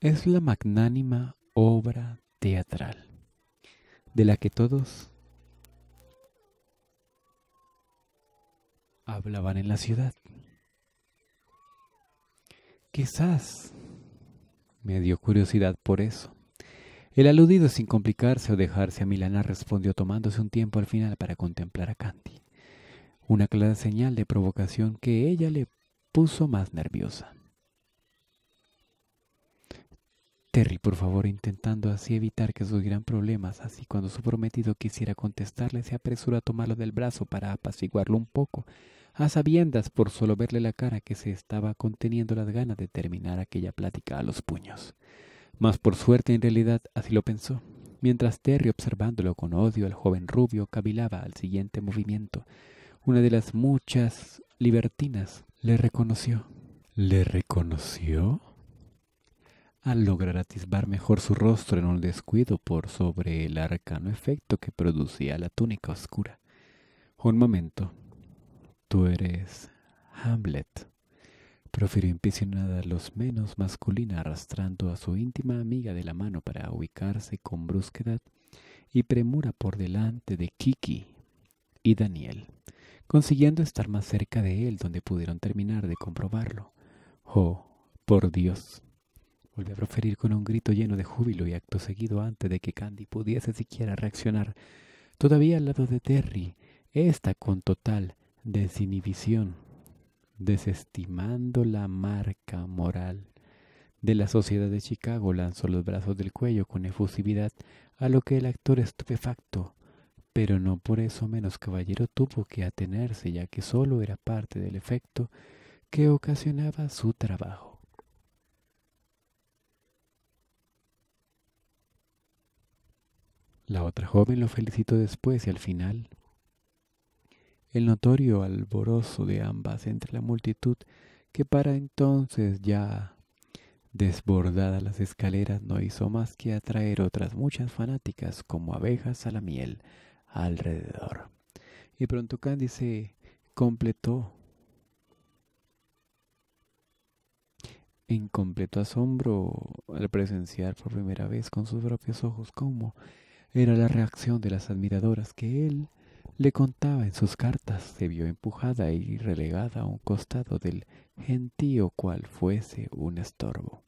es la magnánima obra teatral de la que todos hablaban en la ciudad. Quizás me dio curiosidad por eso. El aludido, sin complicarse o dejarse a Milana, respondió tomándose un tiempo al final para contemplar a Candy. Una clara señal de provocación que ella le puso más nerviosa. Terry, por favor, intentando así evitar que gran problemas, así cuando su prometido quisiera contestarle se apresura a tomarlo del brazo para apaciguarlo un poco, a sabiendas por solo verle la cara que se estaba conteniendo las ganas de terminar aquella plática a los puños. Mas por suerte en realidad así lo pensó, mientras Terry observándolo con odio al joven rubio cavilaba al siguiente movimiento. Una de las muchas libertinas le reconoció. ¿Le reconoció? lograr atisbar mejor su rostro en un descuido por sobre el arcano efecto que producía la túnica oscura. Un momento. Tú eres Hamlet, profirió impresionada los menos masculina arrastrando a su íntima amiga de la mano para ubicarse con brusquedad y premura por delante de Kiki y Daniel, consiguiendo estar más cerca de él donde pudieron terminar de comprobarlo. Oh, por Dios, Volvió a proferir con un grito lleno de júbilo y acto seguido antes de que Candy pudiese siquiera reaccionar. Todavía al lado de Terry, esta con total desinhibición, desestimando la marca moral de la sociedad de Chicago, lanzó los brazos del cuello con efusividad, a lo que el actor estupefacto, pero no por eso menos caballero tuvo que atenerse, ya que solo era parte del efecto que ocasionaba su trabajo. La otra joven lo felicitó después y al final. El notorio alboroso de ambas entre la multitud que para entonces ya desbordada las escaleras no hizo más que atraer otras muchas fanáticas como abejas a la miel alrededor. Y pronto Candy completó en completo asombro al presenciar por primera vez con sus propios ojos cómo era la reacción de las admiradoras que él le contaba en sus cartas. Se vio empujada y relegada a un costado del gentío cual fuese un estorbo.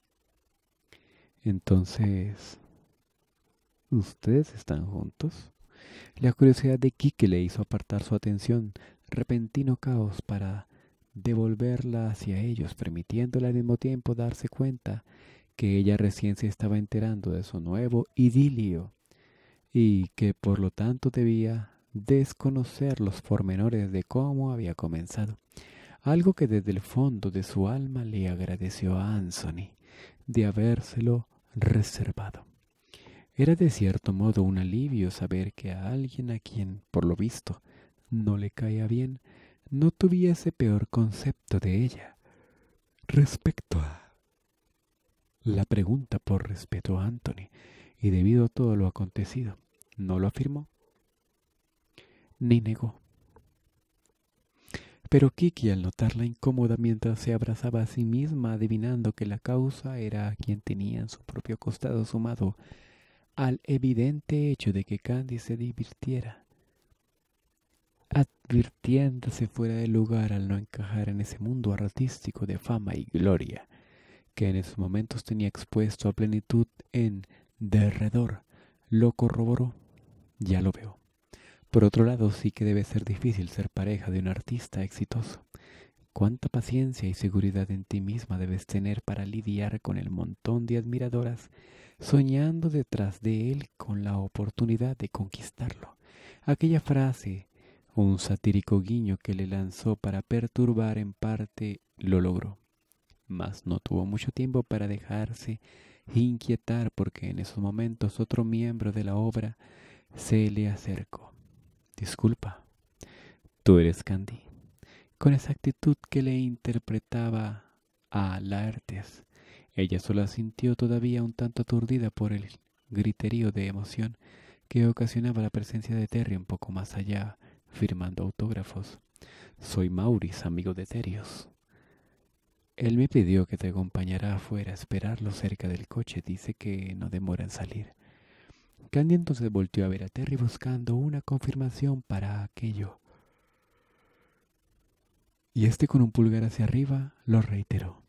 Entonces, ¿ustedes están juntos? La curiosidad de Quique le hizo apartar su atención, repentino caos para devolverla hacia ellos, permitiéndole al mismo tiempo darse cuenta que ella recién se estaba enterando de su nuevo idilio y que por lo tanto debía desconocer los pormenores de cómo había comenzado, algo que desde el fondo de su alma le agradeció a Anthony de habérselo reservado. Era de cierto modo un alivio saber que a alguien a quien, por lo visto, no le caía bien, no tuviese peor concepto de ella. Respecto a la pregunta por respeto a Anthony, y debido a todo lo acontecido, no lo afirmó ni negó. Pero Kiki, al notarla incómoda mientras se abrazaba a sí misma, adivinando que la causa era quien tenía en su propio costado sumado al evidente hecho de que Candy se divirtiera, advirtiéndose fuera de lugar al no encajar en ese mundo artístico de fama y gloria, que en esos momentos tenía expuesto a plenitud en derredor lo corroboró, ya lo veo. Por otro lado, sí que debe ser difícil ser pareja de un artista exitoso. Cuánta paciencia y seguridad en ti misma debes tener para lidiar con el montón de admiradoras, soñando detrás de él con la oportunidad de conquistarlo. Aquella frase, un satírico guiño que le lanzó para perturbar en parte, lo logró. Mas no tuvo mucho tiempo para dejarse inquietar porque en esos momentos otro miembro de la obra se le acercó. Disculpa, tú eres Candy, con esa actitud que le interpretaba a Laertes. Ella solo sintió todavía un tanto aturdida por el griterío de emoción que ocasionaba la presencia de Terry un poco más allá, firmando autógrafos. Soy Maurice, amigo de Terios. Él me pidió que te acompañara afuera, a esperarlo cerca del coche. Dice que no demora en salir. Candy entonces volteó a ver a Terry buscando una confirmación para aquello. Y este con un pulgar hacia arriba lo reiteró.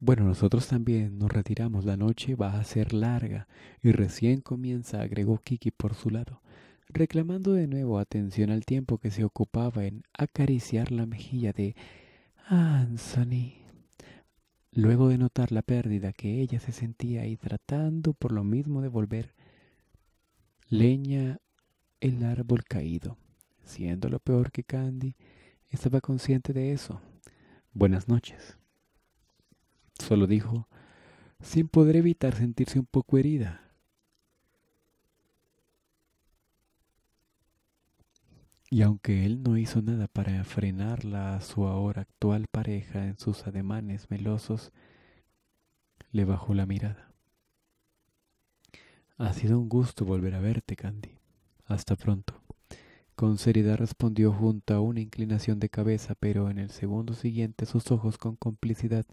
Bueno, nosotros también nos retiramos. La noche va a ser larga y recién comienza, agregó Kiki por su lado, reclamando de nuevo atención al tiempo que se ocupaba en acariciar la mejilla de Anthony. Luego de notar la pérdida que ella se sentía y tratando por lo mismo de volver leña el árbol caído, siendo lo peor que Candy estaba consciente de eso. Buenas noches. Solo dijo, sin poder evitar sentirse un poco herida. Y aunque él no hizo nada para frenarla a su ahora actual pareja en sus ademanes melosos, le bajó la mirada. Ha sido un gusto volver a verte, Candy. Hasta pronto. Con seriedad respondió junto a una inclinación de cabeza, pero en el segundo siguiente sus ojos con complicidad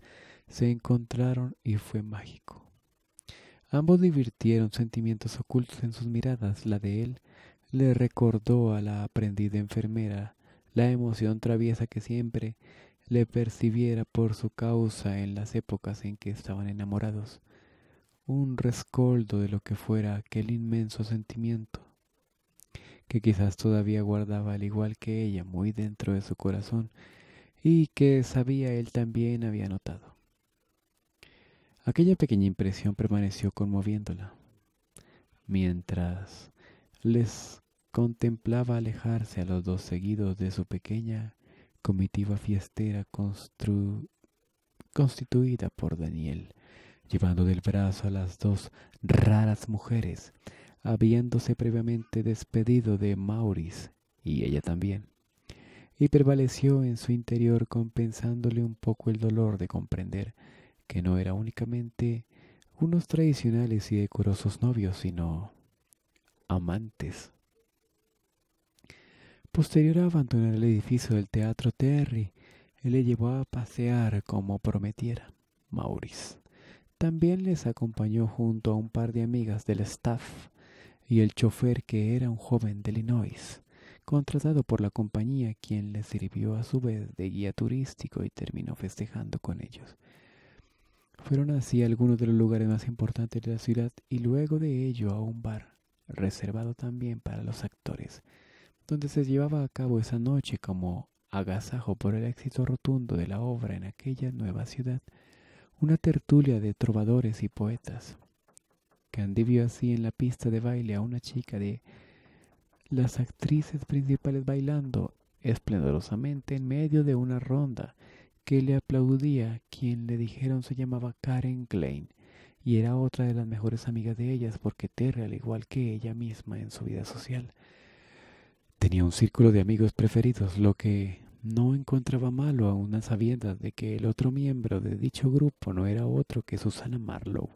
se encontraron y fue mágico. Ambos divirtieron sentimientos ocultos en sus miradas, la de él le recordó a la aprendida enfermera la emoción traviesa que siempre le percibiera por su causa en las épocas en que estaban enamorados, un rescoldo de lo que fuera aquel inmenso sentimiento, que quizás todavía guardaba al igual que ella muy dentro de su corazón y que sabía él también había notado. Aquella pequeña impresión permaneció conmoviéndola, mientras les contemplaba alejarse a los dos seguidos de su pequeña comitiva fiestera constituida por Daniel, llevando del brazo a las dos raras mujeres, habiéndose previamente despedido de Maurice y ella también, y prevaleció en su interior compensándole un poco el dolor de comprender que no era únicamente unos tradicionales y decorosos novios, sino amantes. Posterior a abandonar el edificio del Teatro Terry, él le llevó a pasear como prometiera, Maurice. También les acompañó junto a un par de amigas del staff y el chofer que era un joven de Illinois, contratado por la compañía quien les sirvió a su vez de guía turístico y terminó festejando con ellos. Fueron así a algunos de los lugares más importantes de la ciudad y luego de ello a un bar reservado también para los actores, donde se llevaba a cabo esa noche como agasajo por el éxito rotundo de la obra en aquella nueva ciudad, una tertulia de trovadores y poetas. Candy vio así en la pista de baile a una chica de las actrices principales bailando esplendorosamente en medio de una ronda que le aplaudía quien le dijeron se llamaba Karen Klein y era otra de las mejores amigas de ellas porque Terry, al igual que ella misma en su vida social, tenía un círculo de amigos preferidos, lo que no encontraba malo a una sabiendas de que el otro miembro de dicho grupo no era otro que Susana Marlowe,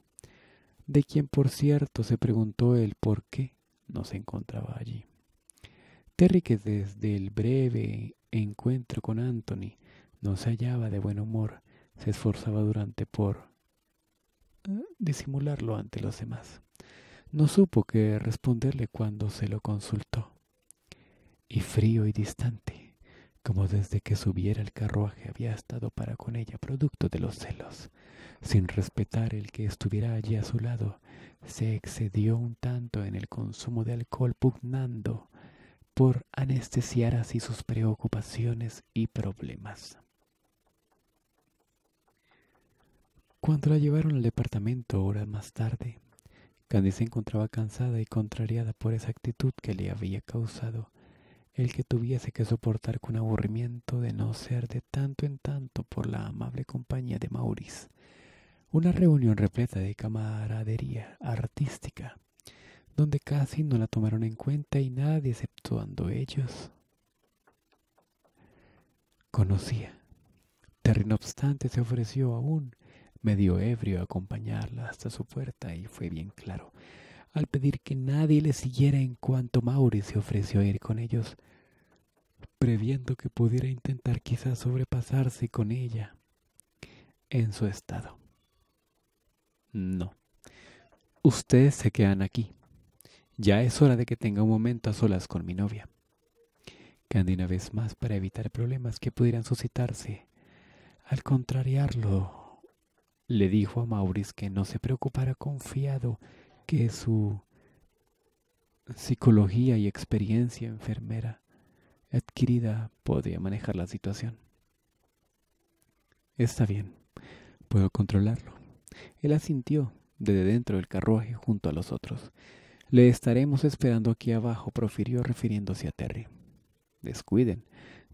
de quien por cierto se preguntó el por qué no se encontraba allí. Terry, que desde el breve encuentro con Anthony no se hallaba de buen humor, se esforzaba durante por disimularlo ante los demás. No supo qué responderle cuando se lo consultó. Y frío y distante, como desde que subiera el carruaje había estado para con ella producto de los celos, sin respetar el que estuviera allí a su lado, se excedió un tanto en el consumo de alcohol pugnando por anestesiar así sus preocupaciones y problemas. Cuando la llevaron al departamento horas más tarde, Candice se encontraba cansada y contrariada por esa actitud que le había causado el que tuviese que soportar con aburrimiento de no ser de tanto en tanto por la amable compañía de Maurice. Una reunión repleta de camaradería artística, donde casi no la tomaron en cuenta y nadie exceptuando ellos conocía. terreno obstante se ofreció aún medio ebrio, acompañarla hasta su puerta y fue bien claro al pedir que nadie le siguiera en cuanto Mauri se ofreció a ir con ellos, previendo que pudiera intentar quizás sobrepasarse con ella en su estado. No, ustedes se quedan aquí. Ya es hora de que tenga un momento a solas con mi novia. Candy una vez más para evitar problemas que pudieran suscitarse al contrariarlo le dijo a Maurice que no se preocupara confiado, que su psicología y experiencia enfermera adquirida podía manejar la situación. Está bien, puedo controlarlo. Él asintió desde dentro del carruaje junto a los otros. Le estaremos esperando aquí abajo, profirió refiriéndose a Terry. Descuiden,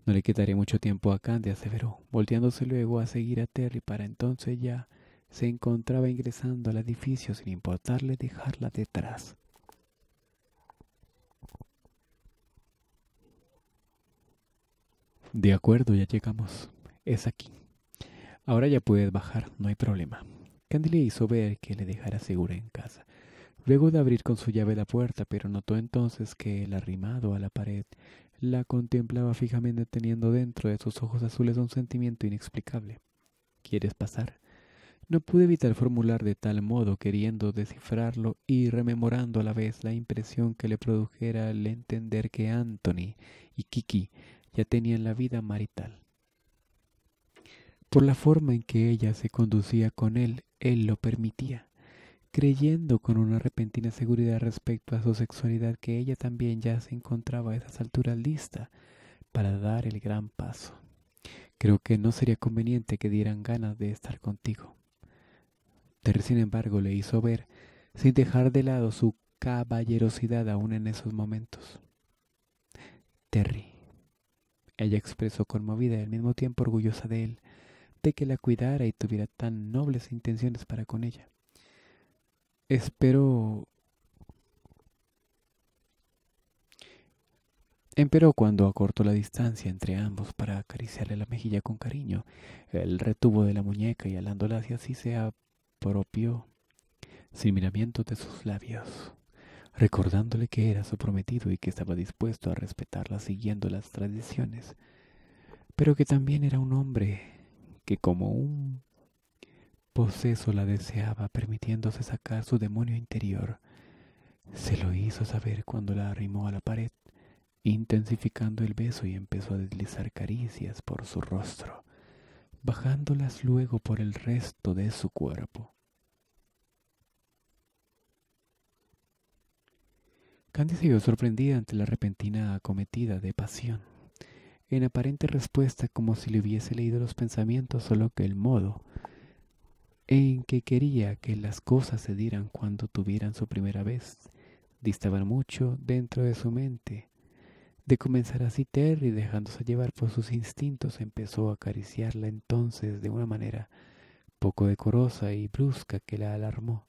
no le quitaré mucho tiempo a Candy, aseveró, volteándose luego a seguir a Terry para entonces ya se encontraba ingresando al edificio sin importarle dejarla detrás. De acuerdo, ya llegamos. Es aquí. Ahora ya puedes bajar, no hay problema. Candy le hizo ver que le dejara segura en casa. Luego de abrir con su llave la puerta, pero notó entonces que el arrimado a la pared la contemplaba fijamente teniendo dentro de sus ojos azules un sentimiento inexplicable. ¿Quieres pasar? No pude evitar formular de tal modo, queriendo descifrarlo y rememorando a la vez la impresión que le produjera el entender que Anthony y Kiki ya tenían la vida marital. Por la forma en que ella se conducía con él, él lo permitía, creyendo con una repentina seguridad respecto a su sexualidad que ella también ya se encontraba a esas alturas lista para dar el gran paso. Creo que no sería conveniente que dieran ganas de estar contigo. Terry, sin embargo, le hizo ver, sin dejar de lado su caballerosidad aún en esos momentos. Terry. Ella expresó conmovida y al mismo tiempo orgullosa de él, de que la cuidara y tuviera tan nobles intenciones para con ella. Espero... Empero cuando acortó la distancia entre ambos para acariciarle la mejilla con cariño, el retuvo de la muñeca y alándola hacia sí se propio, sin miramiento de sus labios, recordándole que era su prometido y que estaba dispuesto a respetarla siguiendo las tradiciones, pero que también era un hombre que como un poseso la deseaba, permitiéndose sacar su demonio interior. Se lo hizo saber cuando la arrimó a la pared, intensificando el beso y empezó a deslizar caricias por su rostro bajándolas luego por el resto de su cuerpo. Candy se vio sorprendida ante la repentina acometida de pasión, en aparente respuesta como si le hubiese leído los pensamientos, solo que el modo en que quería que las cosas se dieran cuando tuvieran su primera vez distaban mucho dentro de su mente de comenzar así, Terry, dejándose llevar por sus instintos, empezó a acariciarla entonces de una manera poco decorosa y brusca que la alarmó,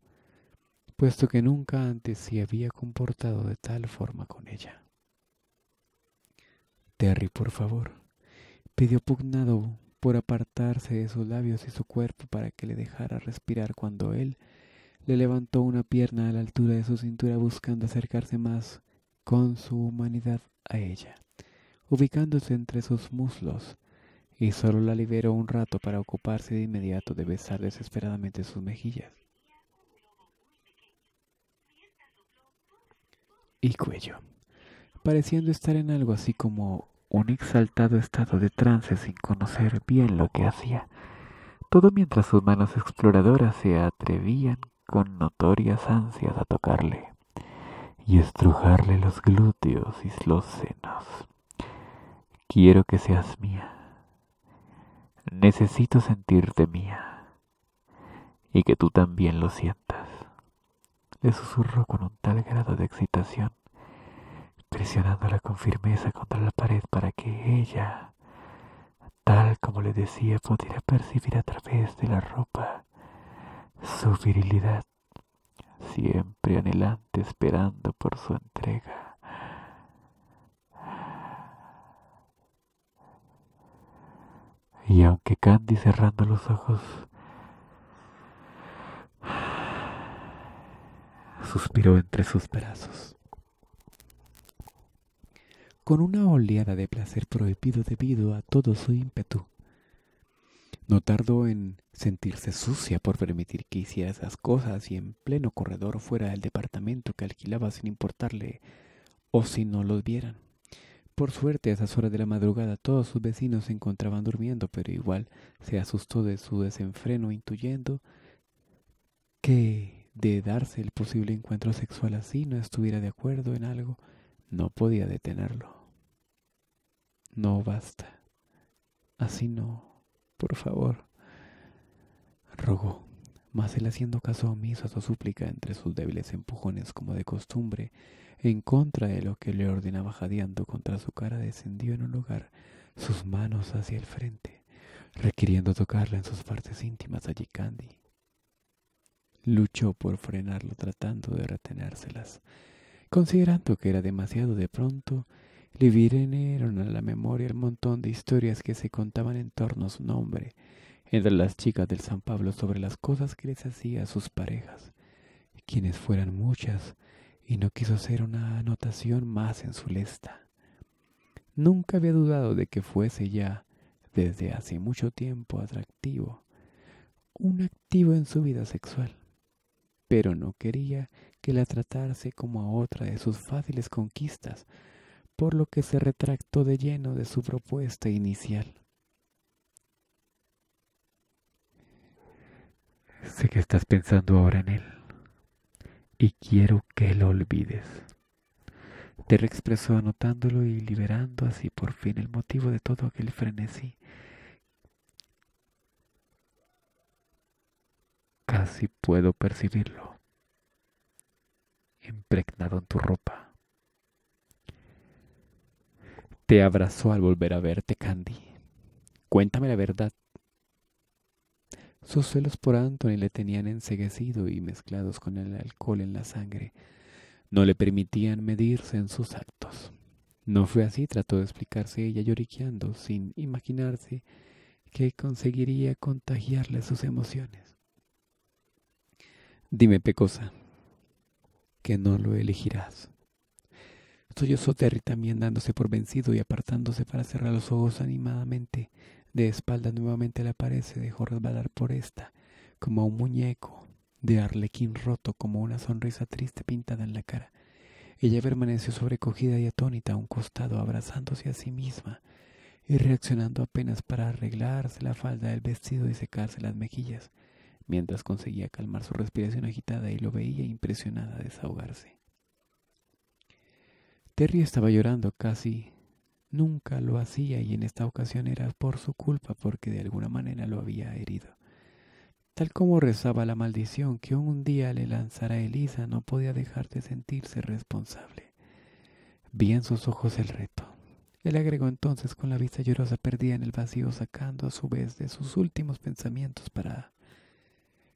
puesto que nunca antes se había comportado de tal forma con ella. Terry, por favor, pidió pugnado por apartarse de sus labios y su cuerpo para que le dejara respirar cuando él le levantó una pierna a la altura de su cintura buscando acercarse más con su humanidad a ella, ubicándose entre sus muslos, y solo la liberó un rato para ocuparse de inmediato de besar desesperadamente sus mejillas y cuello, pareciendo estar en algo así como un exaltado estado de trance sin conocer bien lo que hacía, todo mientras sus manos exploradoras se atrevían con notorias ansias a tocarle y estrujarle los glúteos y los senos. Quiero que seas mía. Necesito sentirte mía y que tú también lo sientas. Le susurró con un tal grado de excitación, presionándola con firmeza contra la pared para que ella, tal como le decía, pudiera percibir a través de la ropa su virilidad siempre anhelante esperando por su entrega. Y aunque Candy cerrando los ojos suspiró entre sus brazos. Con una oleada de placer prohibido debido a todo su ímpetu, no tardó en sentirse sucia por permitir que hiciera esas cosas y en pleno corredor fuera del departamento que alquilaba sin importarle o si no los vieran. Por suerte a esas horas de la madrugada todos sus vecinos se encontraban durmiendo, pero igual se asustó de su desenfreno intuyendo que de darse el posible encuentro sexual así no estuviera de acuerdo en algo, no podía detenerlo. No basta. Así no por favor, rogó. Mas él haciendo caso omiso a su súplica entre sus débiles empujones como de costumbre, en contra de lo que le ordenaba jadeando contra su cara, descendió en un lugar sus manos hacia el frente, requiriendo tocarla en sus partes íntimas allí Candy. Luchó por frenarlo tratando de retenérselas, considerando que era demasiado de pronto le vinieron a la memoria el montón de historias que se contaban en torno a su nombre, entre las chicas del San Pablo sobre las cosas que les hacía a sus parejas, quienes fueran muchas, y no quiso hacer una anotación más en su lista. Nunca había dudado de que fuese ya, desde hace mucho tiempo, atractivo, un activo en su vida sexual, pero no quería que la tratase como a otra de sus fáciles conquistas, por lo que se retractó de lleno de su propuesta inicial. Sé que estás pensando ahora en él y quiero que lo olvides. Te expresó anotándolo y liberando así por fin el motivo de todo aquel frenesí. Casi puedo percibirlo, impregnado en tu ropa. Te abrazó al volver a verte, Candy. Cuéntame la verdad. Sus celos por Anthony le tenían enseguecido y mezclados con el alcohol en la sangre. No le permitían medirse en sus actos. No fue así, trató de explicarse ella lloriqueando, sin imaginarse que conseguiría contagiarle sus emociones. Dime, Pecosa, que no lo elegirás. Soy Soterry también dándose por vencido y apartándose para cerrar los ojos animadamente. De espalda nuevamente pared se dejó resbalar por esta, como un muñeco de arlequín roto, como una sonrisa triste pintada en la cara. Ella permaneció sobrecogida y atónita a un costado, abrazándose a sí misma y reaccionando apenas para arreglarse la falda del vestido y secarse las mejillas, mientras conseguía calmar su respiración agitada y lo veía impresionada desahogarse. Terry estaba llorando casi. Nunca lo hacía y en esta ocasión era por su culpa porque de alguna manera lo había herido. Tal como rezaba la maldición que un día le lanzara Elisa, no podía dejar de sentirse responsable. Vi en sus ojos el reto. Él agregó entonces con la vista llorosa perdida en el vacío, sacando a su vez de sus últimos pensamientos para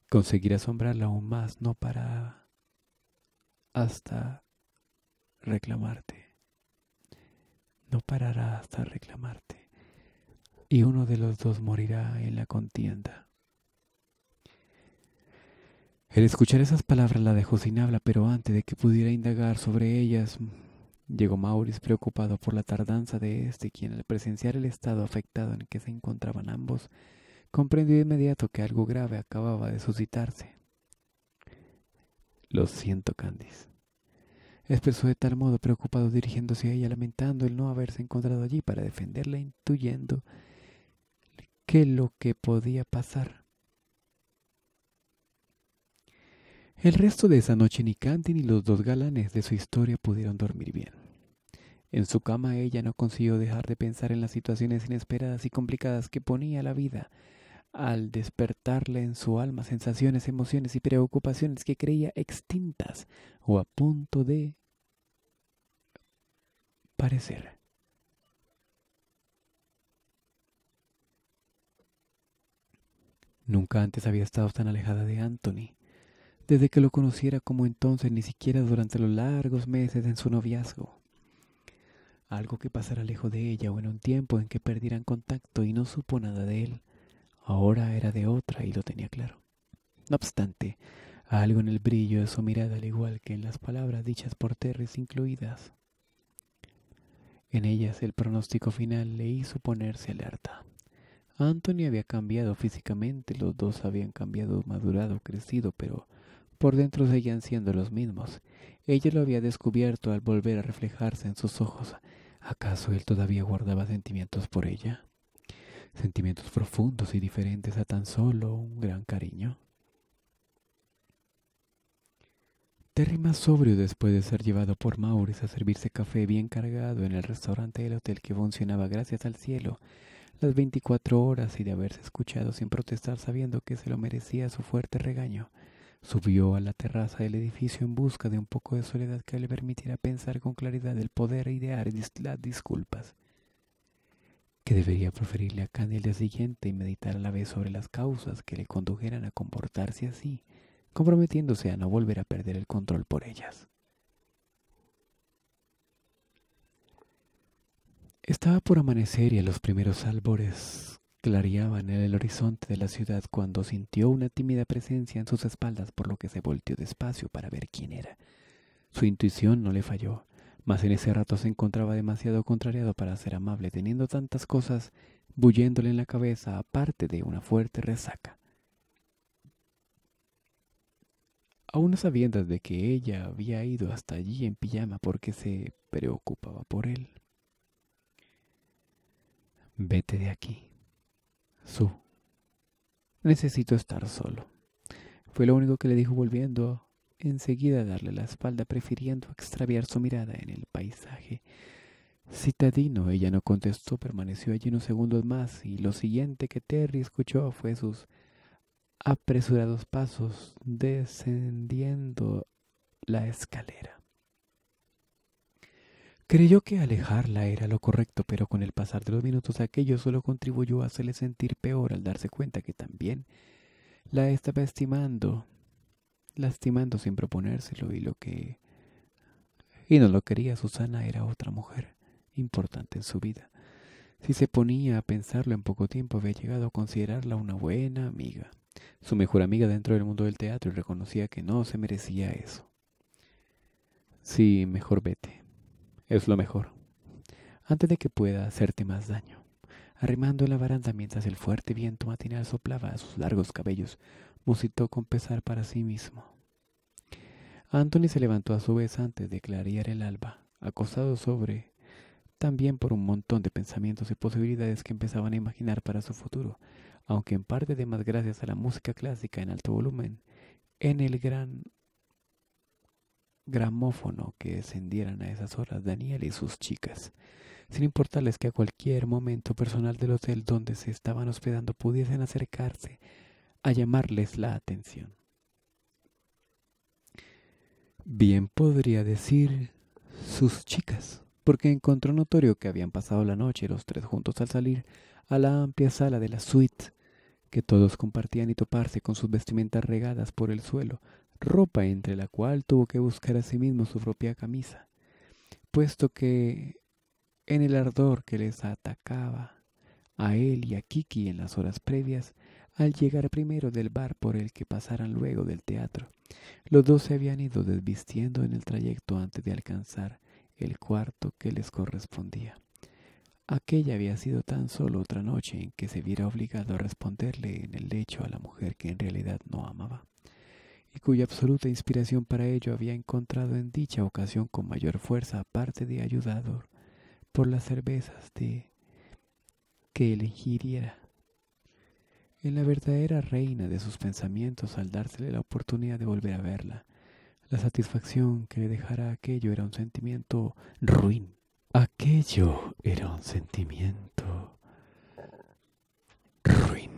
conseguir asombrarla aún más, no para hasta reclamarte. No parará hasta reclamarte. Y uno de los dos morirá en la contienda. El escuchar esas palabras la dejó sin habla, pero antes de que pudiera indagar sobre ellas, llegó Maurice preocupado por la tardanza de este, quien al presenciar el estado afectado en que se encontraban ambos, comprendió de inmediato que algo grave acababa de suscitarse. Lo siento, Candice. Expresó de tal modo preocupado dirigiéndose a ella, lamentando el no haberse encontrado allí para defenderla, intuyendo qué lo que podía pasar. El resto de esa noche ni Candy ni los dos galanes de su historia pudieron dormir bien. En su cama ella no consiguió dejar de pensar en las situaciones inesperadas y complicadas que ponía la vida al despertarle en su alma sensaciones, emociones y preocupaciones que creía extintas o a punto de parecer. Nunca antes había estado tan alejada de Anthony. Desde que lo conociera como entonces, ni siquiera durante los largos meses en su noviazgo. Algo que pasara lejos de ella o en un tiempo en que perdieran contacto y no supo nada de él ahora era de otra y lo tenía claro. No obstante, algo en el brillo de su mirada, al igual que en las palabras dichas por Terres incluidas, en ellas el pronóstico final le hizo ponerse alerta. Anthony había cambiado físicamente, los dos habían cambiado, madurado, crecido, pero por dentro seguían siendo los mismos. Ella lo había descubierto al volver a reflejarse en sus ojos. ¿Acaso él todavía guardaba sentimientos por ella? sentimientos profundos y diferentes a tan solo un gran cariño. Terry más sobrio después de ser llevado por Maurice a servirse café bien cargado en el restaurante del hotel que funcionaba gracias al cielo las 24 horas y de haberse escuchado sin protestar sabiendo que se lo merecía su fuerte regaño, subió a la terraza del edificio en busca de un poco de soledad que le permitiera pensar con claridad el poder e idear las disculpas que debería proferirle a Candy el día siguiente y meditar a la vez sobre las causas que le condujeran a comportarse así, comprometiéndose a no volver a perder el control por ellas. Estaba por amanecer y a los primeros albores clareaban en el horizonte de la ciudad cuando sintió una tímida presencia en sus espaldas por lo que se volteó despacio para ver quién era. Su intuición no le falló mas en ese rato se encontraba demasiado contrariado para ser amable, teniendo tantas cosas bulléndole en la cabeza, aparte de una fuerte resaca. Aún no sabiendas de que ella había ido hasta allí en pijama porque se preocupaba por él. Vete de aquí. Su. Necesito estar solo. Fue lo único que le dijo volviendo enseguida darle la espalda prefiriendo extraviar su mirada en el paisaje. Citadino, ella no contestó, permaneció allí unos segundos más y lo siguiente que Terry escuchó fue sus apresurados pasos descendiendo la escalera. Creyó que alejarla era lo correcto, pero con el pasar de los minutos aquello solo contribuyó a hacerle sentir peor al darse cuenta que también la estaba estimando lastimando sin proponérselo y lo que... Y no lo quería, Susana era otra mujer importante en su vida. Si se ponía a pensarlo en poco tiempo, había llegado a considerarla una buena amiga, su mejor amiga dentro del mundo del teatro, y reconocía que no se merecía eso. Sí, mejor vete. Es lo mejor. Antes de que pueda hacerte más daño. Arrimando la baranda mientras el fuerte viento matinal soplaba a sus largos cabellos, musitó con pesar para sí mismo. Anthony se levantó a su vez antes de clarear el alba, acosado sobre también por un montón de pensamientos y posibilidades que empezaban a imaginar para su futuro, aunque en parte de más gracias a la música clásica en alto volumen, en el gran gramófono que descendieran a esas horas Daniel y sus chicas, sin importarles que a cualquier momento personal del hotel donde se estaban hospedando pudiesen acercarse a llamarles la atención. Bien podría decir sus chicas, porque encontró notorio que habían pasado la noche los tres juntos al salir a la amplia sala de la suite, que todos compartían y toparse con sus vestimentas regadas por el suelo, ropa entre la cual tuvo que buscar a sí mismo su propia camisa, puesto que en el ardor que les atacaba a él y a Kiki en las horas previas, al llegar primero del bar por el que pasaran luego del teatro. Los dos se habían ido desvistiendo en el trayecto antes de alcanzar el cuarto que les correspondía. Aquella había sido tan solo otra noche en que se viera obligado a responderle en el lecho a la mujer que en realidad no amaba, y cuya absoluta inspiración para ello había encontrado en dicha ocasión con mayor fuerza, aparte de ayudador, por las cervezas de que elegiría. En la verdadera reina de sus pensamientos al dársele la oportunidad de volver a verla. La satisfacción que le dejara aquello era un sentimiento ruin. Aquello era un sentimiento ruin.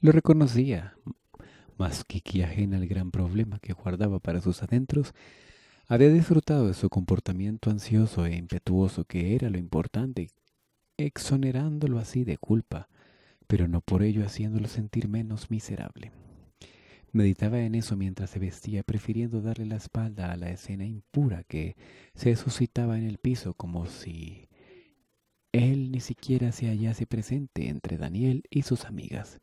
Lo reconocía, mas que ajena al gran problema que guardaba para sus adentros, había disfrutado de su comportamiento ansioso e impetuoso que era lo importante, exonerándolo así de culpa, pero no por ello haciéndolo sentir menos miserable. Meditaba en eso mientras se vestía, prefiriendo darle la espalda a la escena impura que se suscitaba en el piso como si él ni siquiera se hallase presente entre Daniel y sus amigas,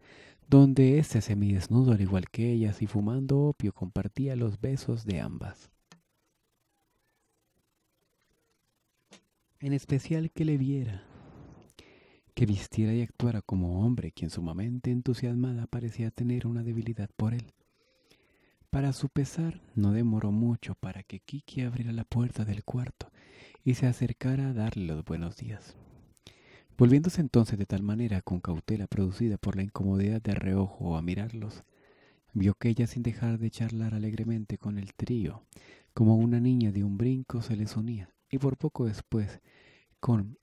donde éste semidesnudo al igual que ellas y fumando opio compartía los besos de ambas. en especial que le viera, que vistiera y actuara como hombre quien sumamente entusiasmada parecía tener una debilidad por él. Para su pesar, no demoró mucho para que Kiki abriera la puerta del cuarto y se acercara a darle los buenos días. Volviéndose entonces de tal manera con cautela producida por la incomodidad de reojo a mirarlos, vio que ella sin dejar de charlar alegremente con el trío, como una niña de un brinco se les unía, y por poco después, con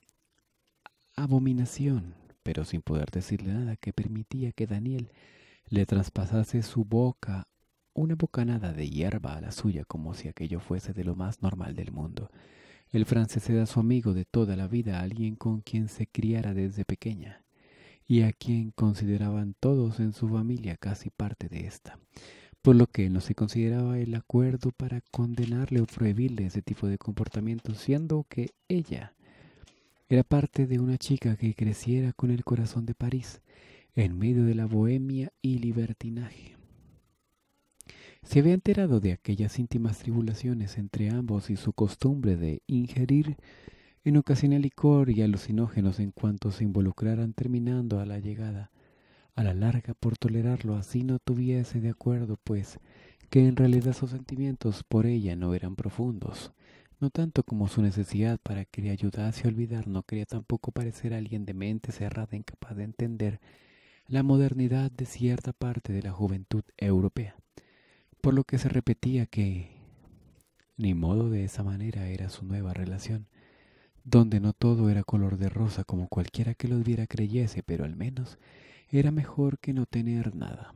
abominación, pero sin poder decirle nada que permitía que Daniel le traspasase su boca una bocanada de hierba a la suya como si aquello fuese de lo más normal del mundo. El francés era su amigo de toda la vida, alguien con quien se criara desde pequeña y a quien consideraban todos en su familia casi parte de ésta por lo que no se consideraba el acuerdo para condenarle o prohibirle ese tipo de comportamiento, siendo que ella era parte de una chica que creciera con el corazón de París, en medio de la bohemia y libertinaje. Se había enterado de aquellas íntimas tribulaciones entre ambos y su costumbre de ingerir en ocasiones licor y alucinógenos en cuanto se involucraran terminando a la llegada a la larga por tolerarlo así no tuviese de acuerdo, pues que en realidad sus sentimientos por ella no eran profundos, no tanto como su necesidad para que le ayudase a olvidar, no quería tampoco parecer alguien de mente cerrada, incapaz de entender la modernidad de cierta parte de la juventud europea, por lo que se repetía que ni modo de esa manera era su nueva relación, donde no todo era color de rosa como cualquiera que lo viera creyese, pero al menos era mejor que no tener nada.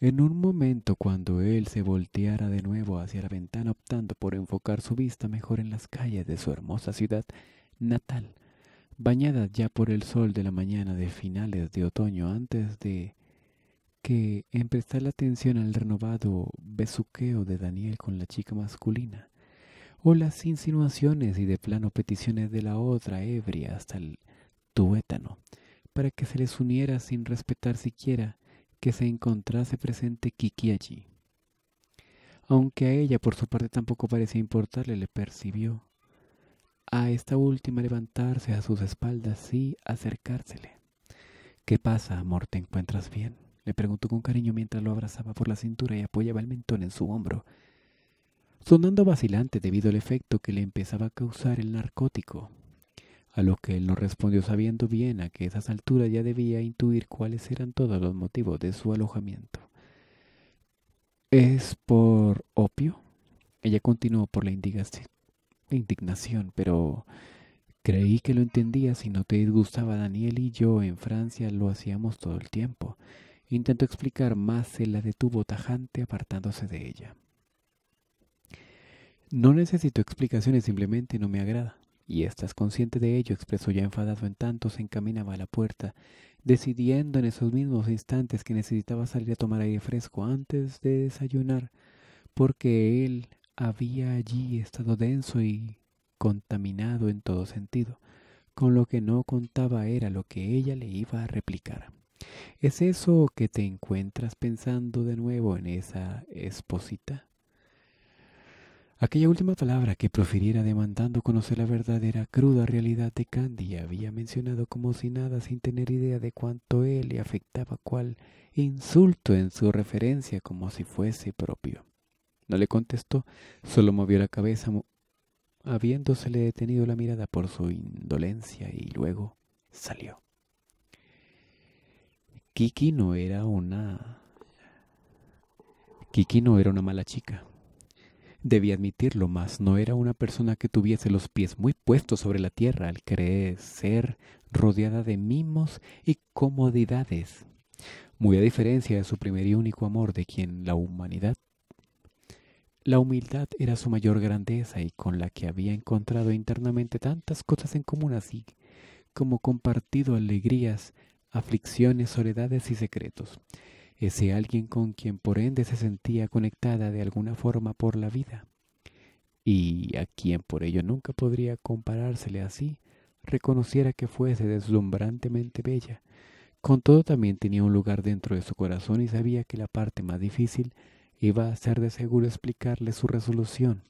En un momento cuando él se volteara de nuevo hacia la ventana optando por enfocar su vista mejor en las calles de su hermosa ciudad natal, bañada ya por el sol de la mañana de finales de otoño antes de que en la atención al renovado besuqueo de Daniel con la chica masculina, o las insinuaciones y de plano peticiones de la otra ebria hasta el tuétano, para que se les uniera sin respetar siquiera que se encontrase presente Kiki allí. Aunque a ella por su parte tampoco parecía importarle, le percibió a esta última levantarse a sus espaldas y acercársele. ¿Qué pasa, amor? ¿Te encuentras bien? le preguntó con cariño mientras lo abrazaba por la cintura y apoyaba el mentón en su hombro, sonando vacilante debido al efecto que le empezaba a causar el narcótico a lo que él no respondió sabiendo bien a que esas alturas ya debía intuir cuáles eran todos los motivos de su alojamiento. ¿Es por opio? Ella continuó por la indignación, pero creí que lo entendía. Si no te disgustaba. Daniel y yo en Francia lo hacíamos todo el tiempo. Intentó explicar más, se la detuvo tajante apartándose de ella. No necesito explicaciones, simplemente no me agrada y estás consciente de ello, expresó ya enfadado en tanto se encaminaba a la puerta, decidiendo en esos mismos instantes que necesitaba salir a tomar aire fresco antes de desayunar, porque él había allí estado denso y contaminado en todo sentido. Con lo que no contaba era lo que ella le iba a replicar. ¿Es eso que te encuentras pensando de nuevo en esa esposita? Aquella última palabra que profiriera demandando conocer la verdadera cruda realidad de Candy había mencionado como si nada sin tener idea de cuánto él le afectaba cual insulto en su referencia como si fuese propio. No le contestó, solo movió la cabeza habiéndosele detenido la mirada por su indolencia y luego salió. Kiki no era una... Kiki no era una mala chica. Debía admitirlo, mas no era una persona que tuviese los pies muy puestos sobre la tierra al creer ser rodeada de mimos y comodidades, muy a diferencia de su primer y único amor de quien la humanidad. La humildad era su mayor grandeza y con la que había encontrado internamente tantas cosas en común así como compartido alegrías, aflicciones, soledades y secretos ese alguien con quien por ende se sentía conectada de alguna forma por la vida, y a quien por ello nunca podría comparársele así, reconociera que fuese deslumbrantemente bella. Con todo también tenía un lugar dentro de su corazón y sabía que la parte más difícil iba a ser de seguro explicarle su resolución,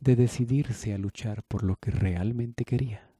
de decidirse a luchar por lo que realmente quería.